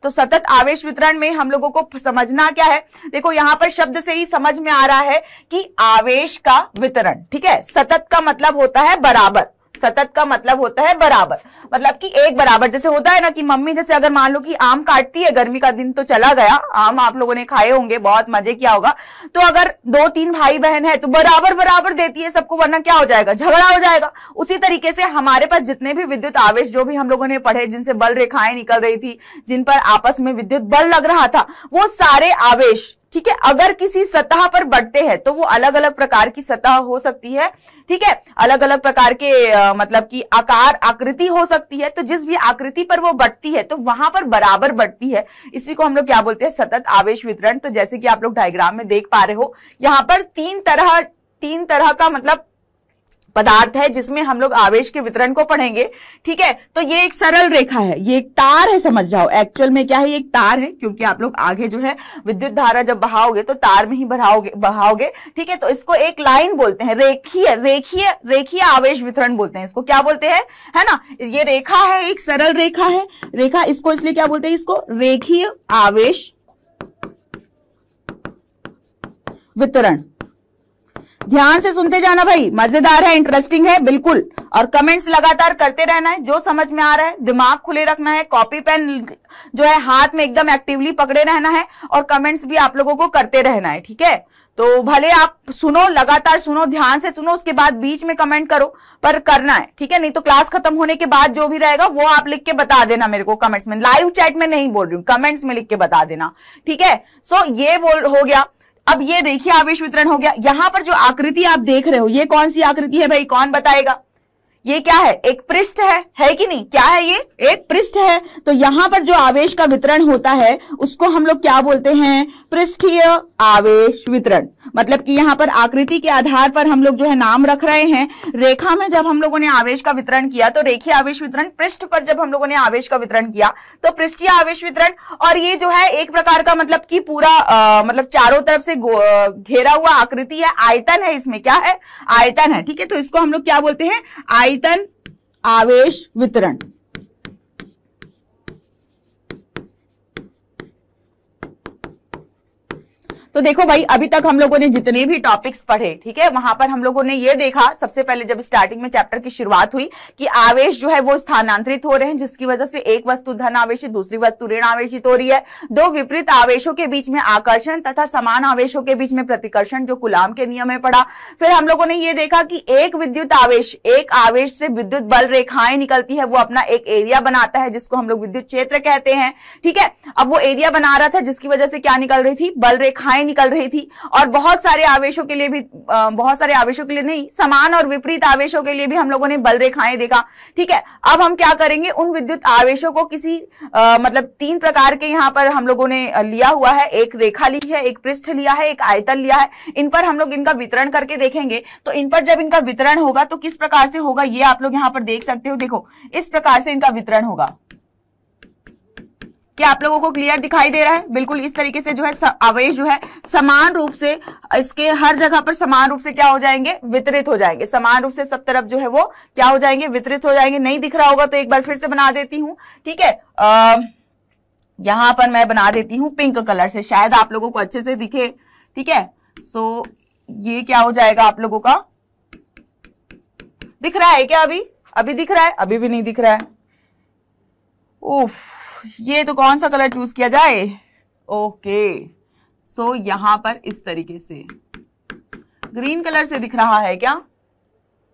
तो सतत आवेश वितरण में हम लोगों को समझना क्या है देखो यहां पर शब्द से ही समझ में आ रहा है कि आवेश का वितरण ठीक है सतत का मतलब होता है बराबर सतत का मतलब होता है बराबर मतलब कि एक बराबर जैसे होता है ना कि मम्मी जैसे अगर मान लो कि आम काटती है गर्मी का दिन तो चला गया आम आप लोगों ने खाए होंगे बहुत मजे किया होगा तो अगर दो तीन भाई बहन है तो बराबर बराबर देती है सबको वरना क्या हो जाएगा झगड़ा हो जाएगा उसी तरीके से हमारे पास जितने भी विद्युत आवेश जो भी हम लोगों ने पढ़े जिनसे बल रेखाएं निकल रही थी जिन पर आपस में विद्युत बल लग रहा था वो सारे आवेश ठीक है अगर किसी सतह पर बढ़ते हैं तो वो अलग अलग प्रकार की सतह हो सकती है ठीक है अलग अलग प्रकार के आ, मतलब की आकार आकृति हो सकती है तो जिस भी आकृति पर वो बढ़ती है तो वहां पर बराबर बढ़ती है इसी को हम लोग क्या बोलते हैं सतत आवेश वितरण तो जैसे कि आप लोग डायग्राम में देख पा रहे हो यहाँ पर तीन तरह तीन तरह का मतलब पदार्थ है जिसमें हम लोग आवेश के वितरण को पढ़ेंगे ठीक है तो ये एक सरल रेखा है ये एक तार है समझ जाओ एक्चुअल में क्या है ये एक तार है क्योंकि आप लोग आगे जो है विद्युत धारा जब बहाओगे तो तार में ही बढ़ाओगे बहाओगे ठीक है तो इसको एक लाइन बोलते हैं रेखीय रेखीय रेखीय आवेश वितरण बोलते हैं इसको क्या बोलते हैं है ना ये रेखा है एक सरल रेखा है रेखा इसको इसलिए क्या बोलते हैं इसको रेखीय आवेश वितरण ध्यान से सुनते जाना भाई मजेदार है इंटरेस्टिंग है बिल्कुल और कमेंट्स लगातार करते रहना है जो समझ में आ रहा है दिमाग खुले रखना है कॉपी पेन जो है हाथ में एकदम एक्टिवली पकड़े रहना है और कमेंट्स भी आप लोगों को करते रहना है ठीक है तो भले आप सुनो लगातार सुनो ध्यान से सुनो उसके बाद बीच में कमेंट करो पर करना है ठीक है नहीं तो क्लास खत्म होने के बाद जो भी रहेगा वो आप लिख के बता देना मेरे को कमेंट्स में लाइव चैट में नहीं बोल रही हूँ कमेंट्स में लिख के बता देना ठीक है सो ये बोल हो गया अब ये देखिए आवेश वितरण हो गया यहां पर जो आकृति आप देख रहे हो ये कौन सी आकृति है भाई कौन बताएगा ये क्या है एक पृष्ठ है है कि नहीं क्या है ये एक पृष्ठ है तो यहाँ पर जो आवेश का वितरण होता है उसको हम लोग क्या बोलते हैं पृष्ठीय आवेश वितरण मतलब कि यहाँ पर आकृति के आधार पर हम लोग जो है नाम रख रहे हैं रेखा में जब हम लोगों ने आवेश का वितरण किया तो रेखीय आवेश वितरण पृष्ठ पर जब हम लोगों ने आवेश का वितरण किया तो पृष्ठीय आवेश वितरण और ये जो है एक प्रकार का मतलब की पूरा आ, मतलब चारों तरफ से घेरा हुआ आकृति है आयतन है इसमें क्या है आयतन है ठीक है तो इसको हम लोग क्या बोलते हैं आय आयतन आवेश वितरण तो देखो भाई अभी तक हम लोगों ने जितने भी टॉपिक्स पढ़े ठीक है वहां पर हम लोगों ने ये देखा सबसे पहले जब स्टार्टिंग में चैप्टर की शुरुआत हुई कि आवेश जो है वो स्थानांतरित हो रहे हैं जिसकी वजह से एक वस्तु धन आवेश दूसरी वस्तु ऋण आवेशित हो रही है दो विपरीत आवेशों के बीच में आकर्षण तथा समान आवेशों के बीच में प्रतिकर्षण जो गुलाम के नियम में पड़ा फिर हम लोगों ने ये देखा कि एक विद्युत आवेश एक आवेश से विद्युत बल रेखाएं निकलती है वो अपना एक एरिया बनाता है जिसको हम लोग विद्युत क्षेत्र कहते हैं ठीक है अब वो एरिया बना रहा था जिसकी वजह से क्या निकल रही थी बल रेखाएं घटनाएं निकल रही थी और बहुत सारे आवेशों के लिए भी बहुत सारे आवेशों के लिए नहीं समान और विपरीत आवेशों के लिए भी हम लोगों ने बल रेखाएं देखा ठीक है अब हम क्या करेंगे उन विद्युत आवेशों को किसी आ, मतलब तीन प्रकार के यहाँ पर हम लोगों ने लिया हुआ है एक रेखा ली है एक पृष्ठ लिया है एक आयतन लिया है इन पर हम लोग इनका वितरण करके देखेंगे तो इन पर जब इनका वितरण होगा तो किस प्रकार से होगा ये आप लोग यहाँ पर देख सकते हो देखो इस प्रकार से इनका वितरण होगा क्या आप लोगों को क्लियर दिखाई दे रहा है बिल्कुल इस तरीके से जो है आवेश जो है समान रूप से इसके हर जगह पर समान रूप से क्या हो जाएंगे वितरित हो जाएंगे समान रूप से सब तरफ जो है वो क्या हो जाएंगे वितरित हो जाएंगे नहीं दिख रहा होगा तो एक बार फिर से बना देती हूँ ठीक है यहां पर मैं बना देती हूँ पिंक कलर से शायद आप लोगों को अच्छे से दिखे ठीक है सो ये क्या हो जाएगा आप लोगों का दिख रहा है क्या अभी अभी दिख रहा है अभी भी नहीं दिख रहा है उफ ये तो कौन सा कलर चूज किया जाए ओके सो यहां पर इस तरीके से ग्रीन कलर से दिख रहा है क्या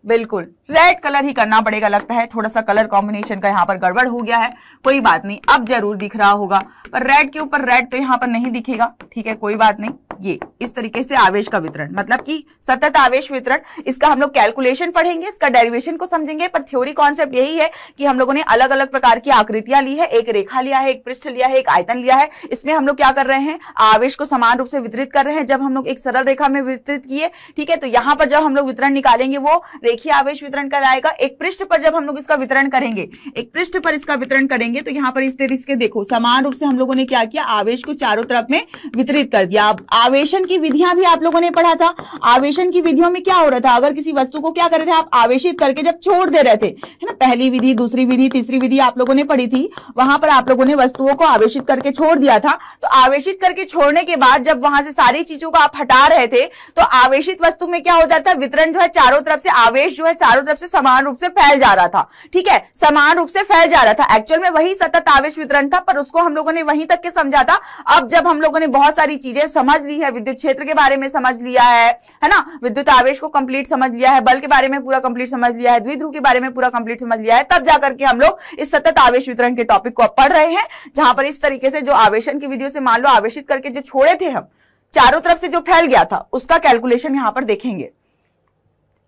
बिल्कुल रेड कलर ही करना पड़ेगा लगता है थोड़ा सा कलर कॉम्बिनेशन का यहाँ पर गड़बड़ हो गया है कोई बात नहीं अब जरूर दिख रहा होगा पर रेड के ऊपर रेड तो यहाँ पर नहीं दिखेगा ठीक है कोई बात नहीं ये इस तरीके से आवेश का वितरण मतलब कि सतत आवेश वितरण इसका हम लोग कैलकुलेशन पढ़ेंगे इसका डेरिवेशन को समझेंगे पर थ्योरी कॉन्सेप्ट यही है कि हम लोगों ने अलग अलग प्रकार की आकृतियां ली है एक रेखा लिया है एक पृष्ठ लिया है एक आयतन लिया है इसमें हम लोग क्या कर रहे हैं आवेश को समान रूप से वितरित कर रहे हैं जब हम लोग एक सरल रेखा में वितरित किए ठीक है तो यहाँ पर जब हम लोग वितरण निकालेंगे वो रेखा रेखीय आवेश वितरण कराएगा एक पृष्ठ पर जब हम लोग इसका वितरण करेंगे एक पृष्ठ पर इसका वितरण करेंगे तो यहाँ पर इस तरीके से देखो समान रूप से हम लोगों ने क्या किया आवेश को चारों तरफ में वितरित कर दिया आवेशन की विधियां भी आप लोगों ने पढ़ा था आवेशन की विधियों में क्या हो रहा था अगर किसी वस्तु को क्या कर रहे थे आप आवेशित करके जब छोड़ दे रहे थे है ना पहली विधि दूसरी विधि तीसरी विधि आप लोगों ने पढ़ी थी वहां पर आप लोगों ने वस्तुओं को आवेशित करके छोड़ दिया था तो आवेशित करके छोड़ने के बाद जब वहां से सारी चीजों को आप हटा रहे थे तो आवेशित वस्तु में क्या हो जाता है वितरण जो है चारों तरफ से आवेश आवेश जो है चारों तरफ से समान रूप से फैल जा रहा था ठीक है समान रूप से फैल जा रहा था एक्चुअल में वही सतत आवेश वितरण था पर उसको हम लोगों ने वहीं तक के समझा था अब जब हम लोगों ने बहुत सारी चीजें समझ ली है विद्युत क्षेत्र के बारे में समझ लिया है है ना विद्युत आवेश को कंप्लीट समझ लिया है बल के बारे में पूरा कंप्लीट समझ लिया है द्विध्रुव के बारे में पूरा कंप्लीट समझ लिया है तब जाकर के हम लोग इस सतत आवेश वितरण के टॉपिक को पढ़ रहे हैं जहां पर इस तरीके से जो आवेशन की विधियों से मान लो आवेशित करके जो छोड़े थे हम चारों तरफ से जो फैल गया था उसका कैलकुलेशन यहां पर देखेंगे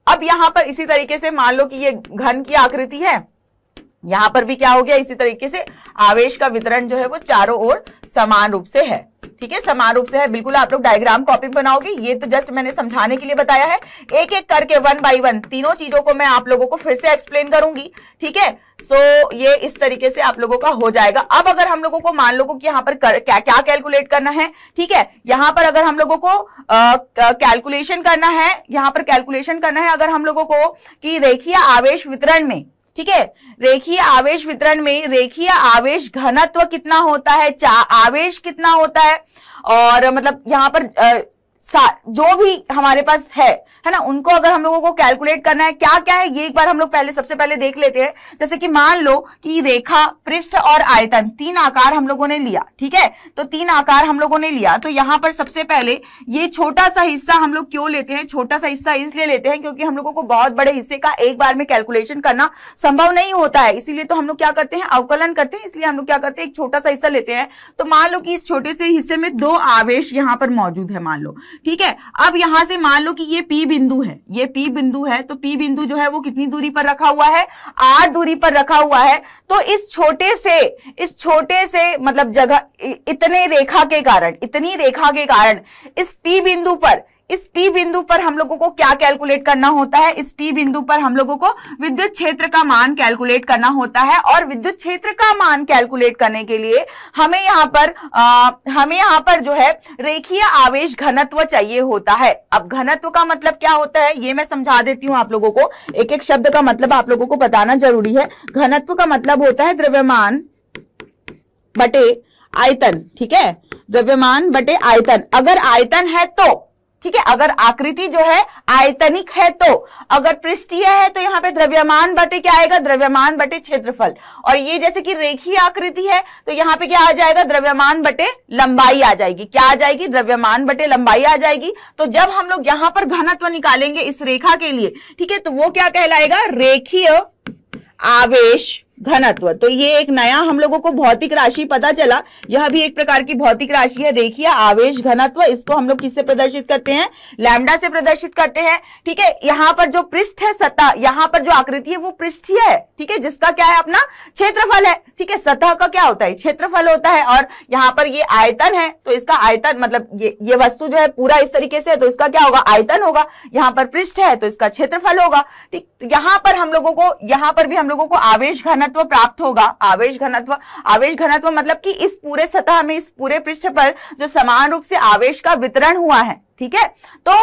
अब यहां पर इसी तरीके से मान लो कि ये घन की आकृति है यहां पर भी क्या हो गया इसी तरीके से आवेश का वितरण जो है वो चारों ओर समान रूप से है ठीक है समान रूप से है बिल्कुल आप लोग डायग्राम कॉपी बनाओगे ये तो जस्ट मैंने समझाने के लिए बताया है एक एक करके वन बाई वन तीनों चीजों को मैं आप लोगों को फिर से एक्सप्लेन करूंगी ठीक है सो ये इस तरीके से आप लोगों का हो जाएगा अब अगर हम लोगों को मान लोगों कि यहाँ पर कर, क्या क्या कैलकुलेट करना है ठीक है यहाँ पर अगर हम लोगों को कैलकुलेशन करना है यहाँ पर कैलकुलेशन करना है अगर हम लोगों को कि रेखीय आवेश वितरण में ठीक है रेखीय आवेश वितरण में रेखीय आवेश घनत्व कितना होता है आवेश कितना होता है और मतलब यहाँ पर जो भी हमारे पास है है ना उनको अगर हम लोगों को कैलकुलेट करना है क्या क्या है ये एक बार हम लोग पहले सबसे पहले देख लेते हैं जैसे कि मान लो कि रेखा पृष्ठ और आयतन तीन आकार हम लोगों ने लिया ठीक है तो तीन आकार हम लोगों ने लिया तो यहां पर सबसे पहले ये छोटा सा हिस्सा हम लोग क्यों लेते हैं छोटा सा हिस्सा इसलिए लेते हैं क्योंकि हम लोगों को बहुत बड़े हिस्से का एक बार में कैलकुलेशन करना संभव नहीं होता है इसीलिए तो हम लोग क्या करते हैं अवकलन करते हैं इसलिए हम लोग क्या करते हैं एक छोटा सा हिस्सा लेते हैं तो मान लो कि इस छोटे से हिस्से में दो आवेश यहां पर मौजूद है मान लो ठीक है अब यहां से मान लो कि ये पी बिंदु है ये पी बिंदु है तो पी बिंदु जो है वो कितनी दूरी पर रखा हुआ है आर दूरी पर रखा हुआ है तो इस छोटे से इस छोटे से मतलब जगह इतने रेखा के कारण इतनी रेखा के कारण इस पी बिंदु पर इस P बिंदु पर हम लोगों को क्या कैलकुलेट करना होता है इस पी बिंदु पर हम लोगों को विद्युत क्षेत्र का मान कैलकुलेट करना होता है और विद्युत क्षेत्र का मान कैलकुलेट करने के लिए हमें यहाँ पर आ, हमें यहाँ पर जो है रेखीय आवेश घनत्व चाहिए होता है अब घनत्व का मतलब क्या होता है ये मैं समझा देती हूँ आप लोगों को एक एक शब्द का मतलब आप लोगों को बताना जरूरी है घनत्व का मतलब होता है द्रव्यमान बटे आयतन ठीक है द्रव्यमान बटे आयतन अगर आयतन है तो ठीक है अगर आकृति जो है आयतनिक है तो अगर पृष्ठीय है तो यहाँ पे द्रव्यमान बटे क्या आएगा द्रव्यमान बटे क्षेत्रफल और ये जैसे कि रेखी आकृति है तो यहाँ पे क्या आ जाएगा द्रव्यमान बटे लंबाई आ जाएगी क्या आ जाएगी द्रव्यमान बटे लंबाई आ जाएगी तो जब हम लोग यहाँ पर घनत्व निकालेंगे इस रेखा के लिए ठीक है तो वो क्या कहलाएगा रेखीय आवेश घनत्व तो ये एक नया हम लोगों को भौतिक राशि पता चला यह भी एक प्रकार की भौतिक राशि है रेखीय आवेश घनत्व इसको हम लोग किससे प्रदर्शित करते हैं लैमडा से प्रदर्शित करते हैं ठीक है यहाँ पर जो पृष्ठ है सतह यहाँ पर जो आकृति है वो पृष्ठीय है ठीक है जिसका क्या है अपना क्षेत्रफल है ठीक है सतह का क्या होता है क्षेत्रफल होता है और यहाँ पर ये आयतन है तो इसका आयतन मतलब ये ये वस्तु जो है पूरा इस तरीके से है तो इसका क्या होगा आयतन होगा यहाँ पर पृष्ठ है तो इसका क्षेत्रफल होगा ठीक यहाँ पर हम लोगों को यहाँ पर भी हम लोगों को आवेश घनत्व घनत्व प्राप्त होगा आवेश घनत्व आवेश घनत्व मतलब कि इस पूरे सतह में इस पूरे पृष्ठ पर जो समान रूप से आवेश का वितरण हुआ है ठीक है तो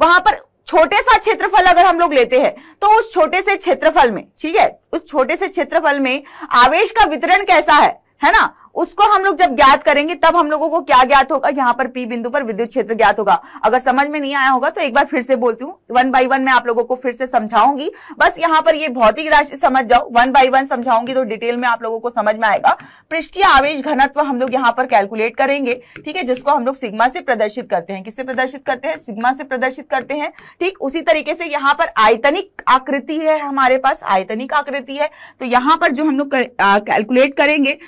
वहां पर छोटे सा क्षेत्रफल अगर हम लोग लेते हैं तो उस छोटे से क्षेत्रफल में ठीक है उस छोटे से क्षेत्रफल में आवेश का वितरण कैसा है है ना उसको हम लोग जब ज्ञात करेंगे तब हम लोगों को क्या ज्ञात होगा यहाँ पर पी बिंदु पर विद्युत क्षेत्र ज्ञात होगा अगर समझ में नहीं आया होगा तो एक बार फिर से बोलती हूँ वन बाई वन मैं आप लोगों को फिर से समझाऊंगी बस यहाँ पर ये भौतिक राशि समझ जाओ वन बाई वन समझाऊंगी तो डिटेल में आप लोगों को समझ में आएगा पृष्ठीय आवेश घनत्व हम लोग यहाँ पर कैलकुलेट करेंगे ठीक है जिसको हम लोग सिग्मा से प्रदर्शित करते हैं किससे प्रदर्शित करते हैं सिग्मा से प्रदर्शित करते हैं ठीक उसी तरीके से यहाँ पर आयतनिक आकृति है हमारे पास आयतनिक आकृति है तो यहाँ पर जो हम लोग कैलकुलेट करेंगे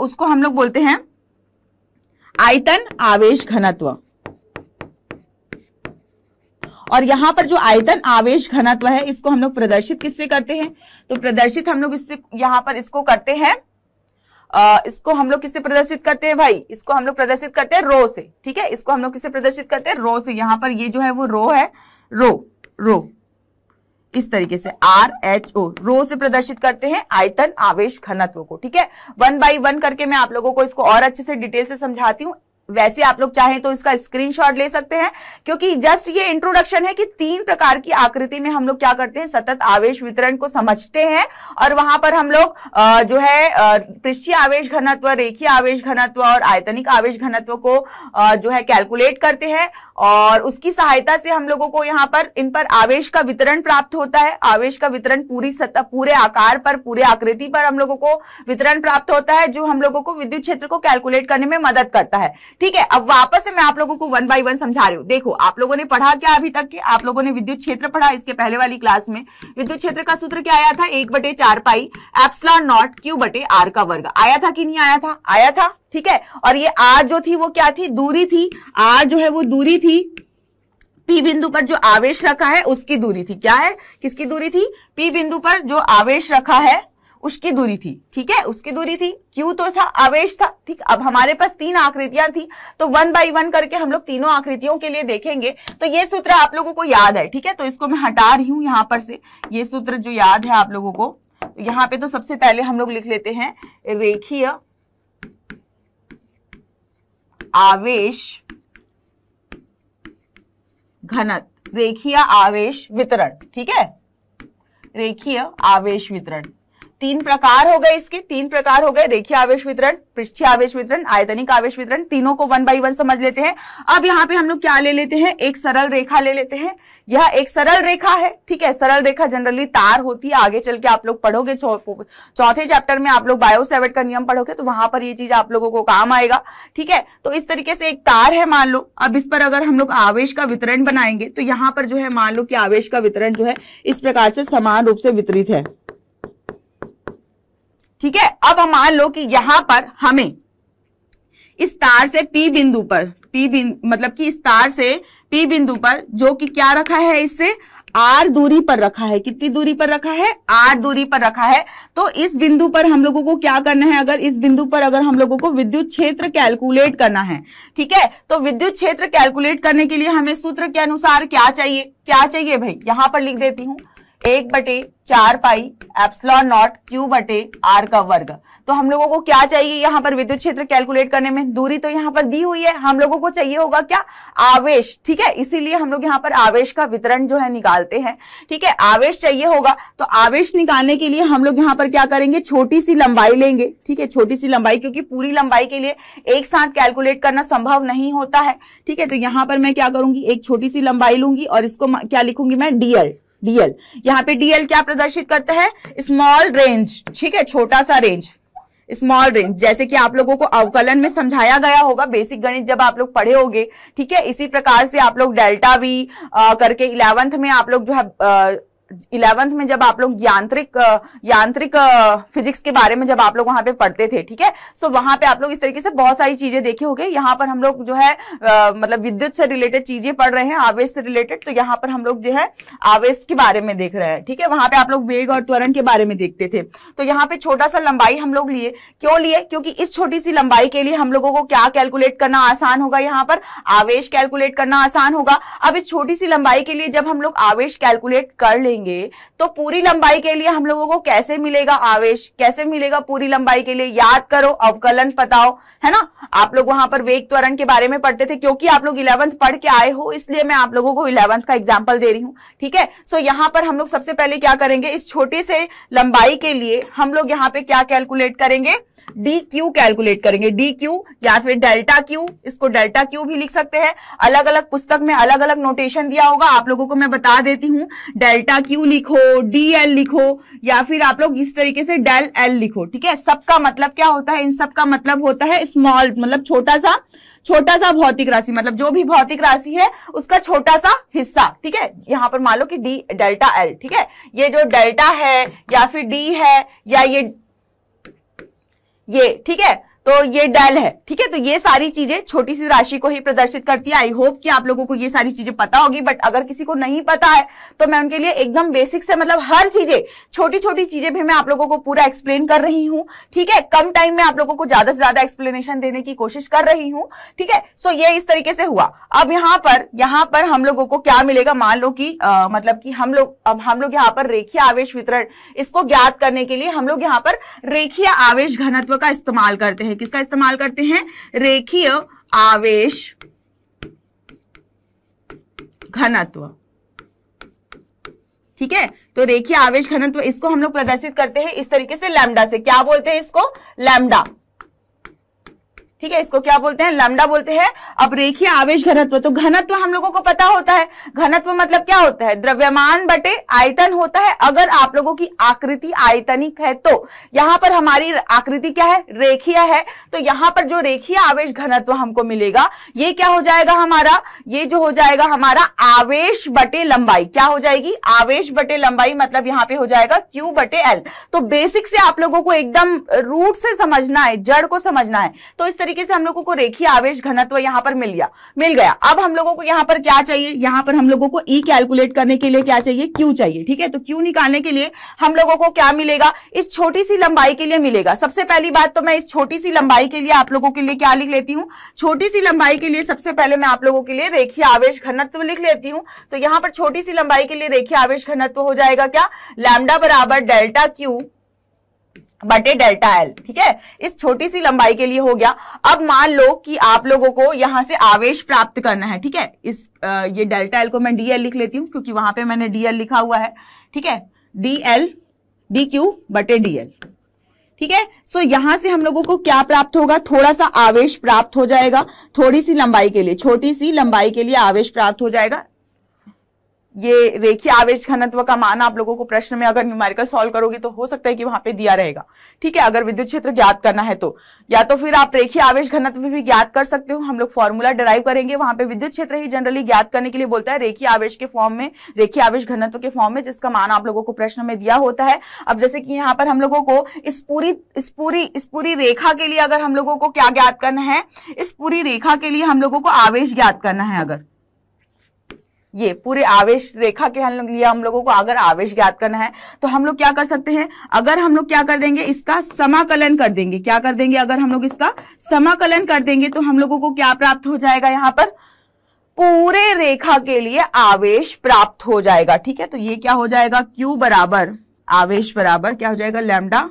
उसको हम लोग बोलते हैं आयतन आवेश घनत्व और यहां पर जो आयतन आवेश घनत्व है इसको हम लोग प्रदर्शित किससे करते हैं तो प्रदर्शित हम लोग इससे यहां पर इसको करते हैं आ, इसको हम लोग किससे प्रदर्शित करते हैं भाई इसको हम लोग प्रदर्शित करते हैं रो से ठीक है इसको हम लोग किससे प्रदर्शित करते हैं रो से यहां पर ये जो है वो रो है रो रो किस तरीके से आर एच ओ रो से प्रदर्शित करते हैं आयतन आवेश घनत्व को ठीक है वन बाई वन करके मैं आप लोगों को इसको और अच्छे से डिटेल से समझाती हूँ वैसे आप लोग चाहें तो इसका स्क्रीनशॉट ले सकते हैं क्योंकि जस्ट ये इंट्रोडक्शन है कि तीन प्रकार की आकृति में हम लोग क्या करते हैं सतत आवेश वितरण को समझते हैं और वहां पर हम लोग जो है पृष्ठीय आवेश घनत्व रेखीय आवेश घनत्व और आयतनिक आवेश घनत्व को जो है कैलकुलेट करते हैं और उसकी सहायता से हम लोगों को यहाँ पर इन पर आवेश का वितरण प्राप्त होता है आवेश का वितरण पूरी सतह पूरे आकार पर पूरे आकृति पर हम लोगों को वितरण प्राप्त होता है जो हम लोगों को विद्युत क्षेत्र को कैलकुलेट करने में मदद करता है ठीक है अब वापस से मैं आप लोगों को वन बाई वन समझा रही हूँ देखो आप लोगों ने पढ़ा क्या अभी तक के आप लोगों ने विद्युत क्षेत्र पढ़ा इसके पहले वाली क्लास में विद्युत क्षेत्र का सूत्र क्या आया था एक बटे चार पाई एप्सलॉन नॉट क्यू बटे आर का वर्ग आया था कि नहीं आया था आया था ठीक है और ये आर जो थी वो क्या थी दूरी थी आर जो है वो दूरी थी पी बिंदु पर जो आवेश रखा है उसकी दूरी थी क्या है किसकी दूरी थी पी बिंदु पर जो आवेश रखा है उसकी दूरी थी ठीक है उसकी दूरी थी क्यू तो था आवेश था ठीक अब हमारे पास तीन आकृतियां थी तो वन बाई वन करके हम लोग तीनों आकृतियों के लिए देखेंगे तो ये सूत्र आप लोगों को याद है ठीक है तो इसको मैं हटा रही हूं यहां पर से ये सूत्र जो याद है आप लोगों को तो यहां पर पे तो सबसे पहले हम लोग लिख लेते हैं रेखीय आवेश घनत्व रेखीय आवेश वितरण ठीक है रेखीय आवेश वितरण तीन प्रकार हो गए इसके तीन प्रकार हो गए रेखीय आवेश वितरण पृष्ठीय आवेश वितरण आयतनिक आवेश वितरण तीनों को वन बाई वन समझ लेते हैं अब यहाँ पे हम लोग क्या ले लेते हैं एक सरल रेखा ले लेते हैं यह एक सरल रेखा है ठीक है सरल रेखा जनरली तार होती है आगे चल के आप लोग पढ़ोगे चौथे चैप्टर में आप लोग बायोसेवेट का नियम पढ़ोगे तो वहां पर ये चीज आप लोगों को काम आएगा ठीक है तो इस तरीके से एक तार है मान लो अब इस पर अगर हम लोग आवेश का वितरण बनाएंगे तो यहाँ पर जो है मान लो कि आवेश का वितरण जो है इस प्रकार से समान रूप से वितरित है ठीक है अब हम मान लो कि यहां पर हमें इस तार से पी बिंदु पर पी बिंदु मतलब कि इस तार से पी बिंदु पर जो कि क्या रखा है इससे आर दूरी पर रखा है कितनी दूरी पर रखा है आर दूरी पर रखा है तो इस बिंदु पर हम लोगों को क्या करना है अगर इस बिंदु पर अगर हम लोगों को विद्युत क्षेत्र कैलकुलेट करना है ठीक है तो विद्युत क्षेत्र कैलकुलेट करने के लिए हमें सूत्र के अनुसार क्या चाहिए क्या चाहिए भाई यहां पर लिख देती हूँ एक बटे चार पाई एप्सलॉन नॉट क्यू बटे आर का वर्ग तो हम लोगों को क्या चाहिए यहाँ पर विद्युत क्षेत्र कैलकुलेट करने में दूरी तो यहाँ पर दी हुई है हम लोगों को चाहिए होगा क्या आवेश ठीक है इसीलिए हम लोग यहाँ पर आवेश का वितरण जो है निकालते हैं ठीक है आवेश चाहिए होगा तो आवेश निकालने के लिए हम लोग यहाँ पर क्या करेंगे छोटी सी लंबाई लेंगे ठीक है छोटी सी लंबाई क्योंकि पूरी लंबाई के लिए एक साथ कैलकुलेट करना संभव नहीं होता है ठीक है तो यहाँ पर मैं क्या करूंगी एक छोटी सी लंबाई लूंगी और इसको क्या लिखूंगी मैं डीएल डीएल यहाँ पे डीएल क्या प्रदर्शित करता है स्मॉल रेंज ठीक है छोटा सा रेंज स्मॉल रेंज जैसे कि आप लोगों को अवकलन में समझाया गया होगा बेसिक गणित जब आप लोग पढ़े होंगे ठीक है इसी प्रकार से आप लोग डेल्टा वी करके इलेवंथ में आप लोग जो है इलेवंथ में जब आप लोग यांत्रिक यांत्रिक फिजिक्स के बारे में जब आप लोग वहां पे पढ़ते थे ठीक है सो वहां पे आप लोग इस तरीके से बहुत सारी चीजें देखे होंगे यहाँ पर हम लोग जो है आ, मतलब विद्युत से रिलेटेड चीजें पढ़ रहे हैं आवेश से रिलेटेड तो यहाँ पर हम लोग जो है आवेश के बारे में देख रहे हैं ठीक है वहां पे आप लोग वेग और त्वरण के बारे में देखते थे तो यहाँ पे छोटा सा लंबाई हम लोग लिए क्यों लिए क्योंकि इस छोटी सी लंबाई के लिए हम लोगों को क्या कैलकुलेट करना आसान होगा यहाँ पर आवेश कैलकुलेट करना आसान होगा अब इस छोटी सी लंबाई के लिए जब हम लोग आवेश कैलकुलेट कर लेंगे देंगे तो पूरी लंबाई के लिए हम लोगों को कैसे मिलेगा आवेश कैसे मिलेगा पूरी लंबाई के लिए याद करो अवकलन बताओ है ना आप लोग वहां पर वेग त्वरण के बारे में पढ़ते थे क्योंकि आप लोग इलेवंथ पढ़ के आए हो इसलिए मैं आप लोगों को इलेवंथ का एग्जाम्पल दे रही हूँ ठीक है सो यहाँ पर हम लोग सबसे पहले क्या करेंगे इस छोटे से लंबाई के लिए हम लोग यहाँ पे क्या कैलकुलेट करेंगे डी क्यू कैलकुलेट करेंगे डी क्यू या फिर डेल्टा क्यू इसको डेल्टा क्यू भी लिख सकते हैं अलग अलग पुस्तक में अलग अलग नोटेशन दिया होगा आप लोगों को मैं बता देती हूँ डेल्टा क्यू लिखो डी एल लिखो या फिर आप लोग इस तरीके से डेल एल लिखो ठीक है सबका मतलब क्या होता है इन सबका मतलब होता है स्मॉल मतलब छोटा सा छोटा सा भौतिक राशि मतलब जो भी भौतिक राशि है उसका छोटा सा हिस्सा ठीक है यहां पर मान लो कि डी डेल्टा एल ठीक है ये जो डेल्टा है या फिर डी है या ये ये ठीक है तो ये डेल है ठीक है तो ये सारी चीजें छोटी सी राशि को ही प्रदर्शित करती है आई होप कि आप लोगों को ये सारी चीजें पता होगी बट अगर किसी को नहीं पता है तो मैं उनके लिए एकदम बेसिक से मतलब हर चीजें छोटी छोटी चीजें भी मैं आप लोगों को पूरा एक्सप्लेन कर रही हूँ ठीक है कम टाइम में आप लोगों को ज्यादा से ज्यादा एक्सप्लेनेशन देने की कोशिश कर रही हूँ ठीक है सो ये इस तरीके से हुआ अब यहाँ पर यहाँ पर हम लोगों को क्या मिलेगा मान लो कि मतलब कि हम लोग अब हम लोग यहाँ पर रेखीय आवेश वितरण इसको ज्ञात करने के लिए हम लोग यहाँ पर रेखीय आवेश घनत्व का इस्तेमाल करते हैं में किसका इस्तेमाल करते हैं रेखीय आवेश घनत्व ठीक है तो रेखीय आवेश घनत्व इसको हम लोग प्रदर्शित करते हैं इस तरीके से लैम्डा से क्या बोलते हैं इसको लैम्डा ठीक है इसको क्या बोलते हैं लैम्डा बोलते हैं अब रेखीय आवेश घनत्व तो घनत्व हम लोगों को पता होता है घनत्व मतलब क्या होता है द्रव्यमान बटे आयतन होता है अगर आप लोगों की आकृति आयतनिक है तो यहां पर हमारी आकृति क्या है रेखीय है तो यहां पर जो रेखीय आवेश घनत्व हमको मिलेगा ये क्या हो जाएगा हमारा ये जो हो जाएगा हमारा आवेश बटे लंबाई क्या हो जाएगी आवेश बटे लंबाई मतलब यहाँ पे हो जाएगा क्यू बटे एल तो बेसिक से आप लोगों को एकदम रूट से समझना है जड़ को समझना है तो इस तरीके से हम लोगों को रेखीय आवेश घनत्व यहाँ पर मिल गया मिल गया अब हम लोगों को यहाँ पर क्या चाहिए यहाँ पर हम लोगों को ई e कैलकुलेट करने के लिए क्या चाहिए क्यू चाहिए ठीक है तो क्यू निकालने के लिए हम लोगों को क्या मिलेगा इस छोटी सी लंबाई के लिए मिलेगा सबसे पहली बात तो मैं इस छोटी सी लंबाई के लिए आप लोगों के लिए क्या लिख लेती हूँ छोटी सी लंबाई के लिए सबसे पहले मैं आप लोगों के लिए रेखी आवेश घनत्व लिख लेती हूँ तो यहाँ पर छोटी सी लंबाई के लिए रेखी आवेश घनत्व हो जाएगा क्या लैमडा बराबर डेल्टा क्यू बटे डेल्टा एल ठीक है इस छोटी सी लंबाई के लिए हो गया अब मान लो कि आप लोगों को यहां से आवेश प्राप्त करना है ठीक है इस ये डेल्टा एल को मैं डीएल लिख लेती हूं क्योंकि वहां पे मैंने डीएल लिखा हुआ है ठीक है डीएल डी क्यू बटे डीएल ठीक है सो यहां से हम लोगों को क्या प्राप्त होगा थोड़ा सा आवेश प्राप्त हो जाएगा थोड़ी सी लंबाई के लिए छोटी सी लंबाई के लिए आवेश प्राप्त हो जाएगा ये रेखी आवेश घनत्व का मान आप लोगों को प्रश्न में अगर न्यूमेरिकल सॉल्व करोगे तो हो सकता है कि वहां पे दिया रहेगा ठीक है अगर विद्युत क्षेत्र ज्ञात करना है तो या तो फिर आप रेखी आवेश घनत्व भी ज्ञात कर सकते हो हम लोग फॉर्मूला डिराइव करेंगे वहां पे विद्युत क्षेत्र ही जनरली ज्ञात करने के लिए बोलता है रेखी आवेश के फॉर्म में रेखी आवेश घनत्व के फॉर्म में जिसका मान आप लोगों को प्रश्न में दिया होता है अब जैसे कि यहाँ पर हम लोगों को इस पूरी इस पूरी इस पूरी रेखा के लिए अगर हम लोगों को क्या ज्ञात करना है इस पूरी रेखा के लिए हम लोगों को आवेश ज्ञात करना है अगर ये पूरे आवेश रेखा के हम लोग लिया हम लोगों को अगर आवेश ज्ञात करना है तो हम लोग क्या कर सकते हैं अगर हम लोग क्या कर देंगे इसका समाकलन कर देंगे क्या कर देंगे अगर हम लोग इसका समाकलन कर देंगे तो हम लोगों को क्या प्राप्त हो जाएगा यहाँ पर पूरे रेखा के लिए आवेश प्राप्त हो जाएगा ठीक है तो ये क्या हो जाएगा क्यू बराबर आवेश बराबर क्या हो जाएगा लैमडा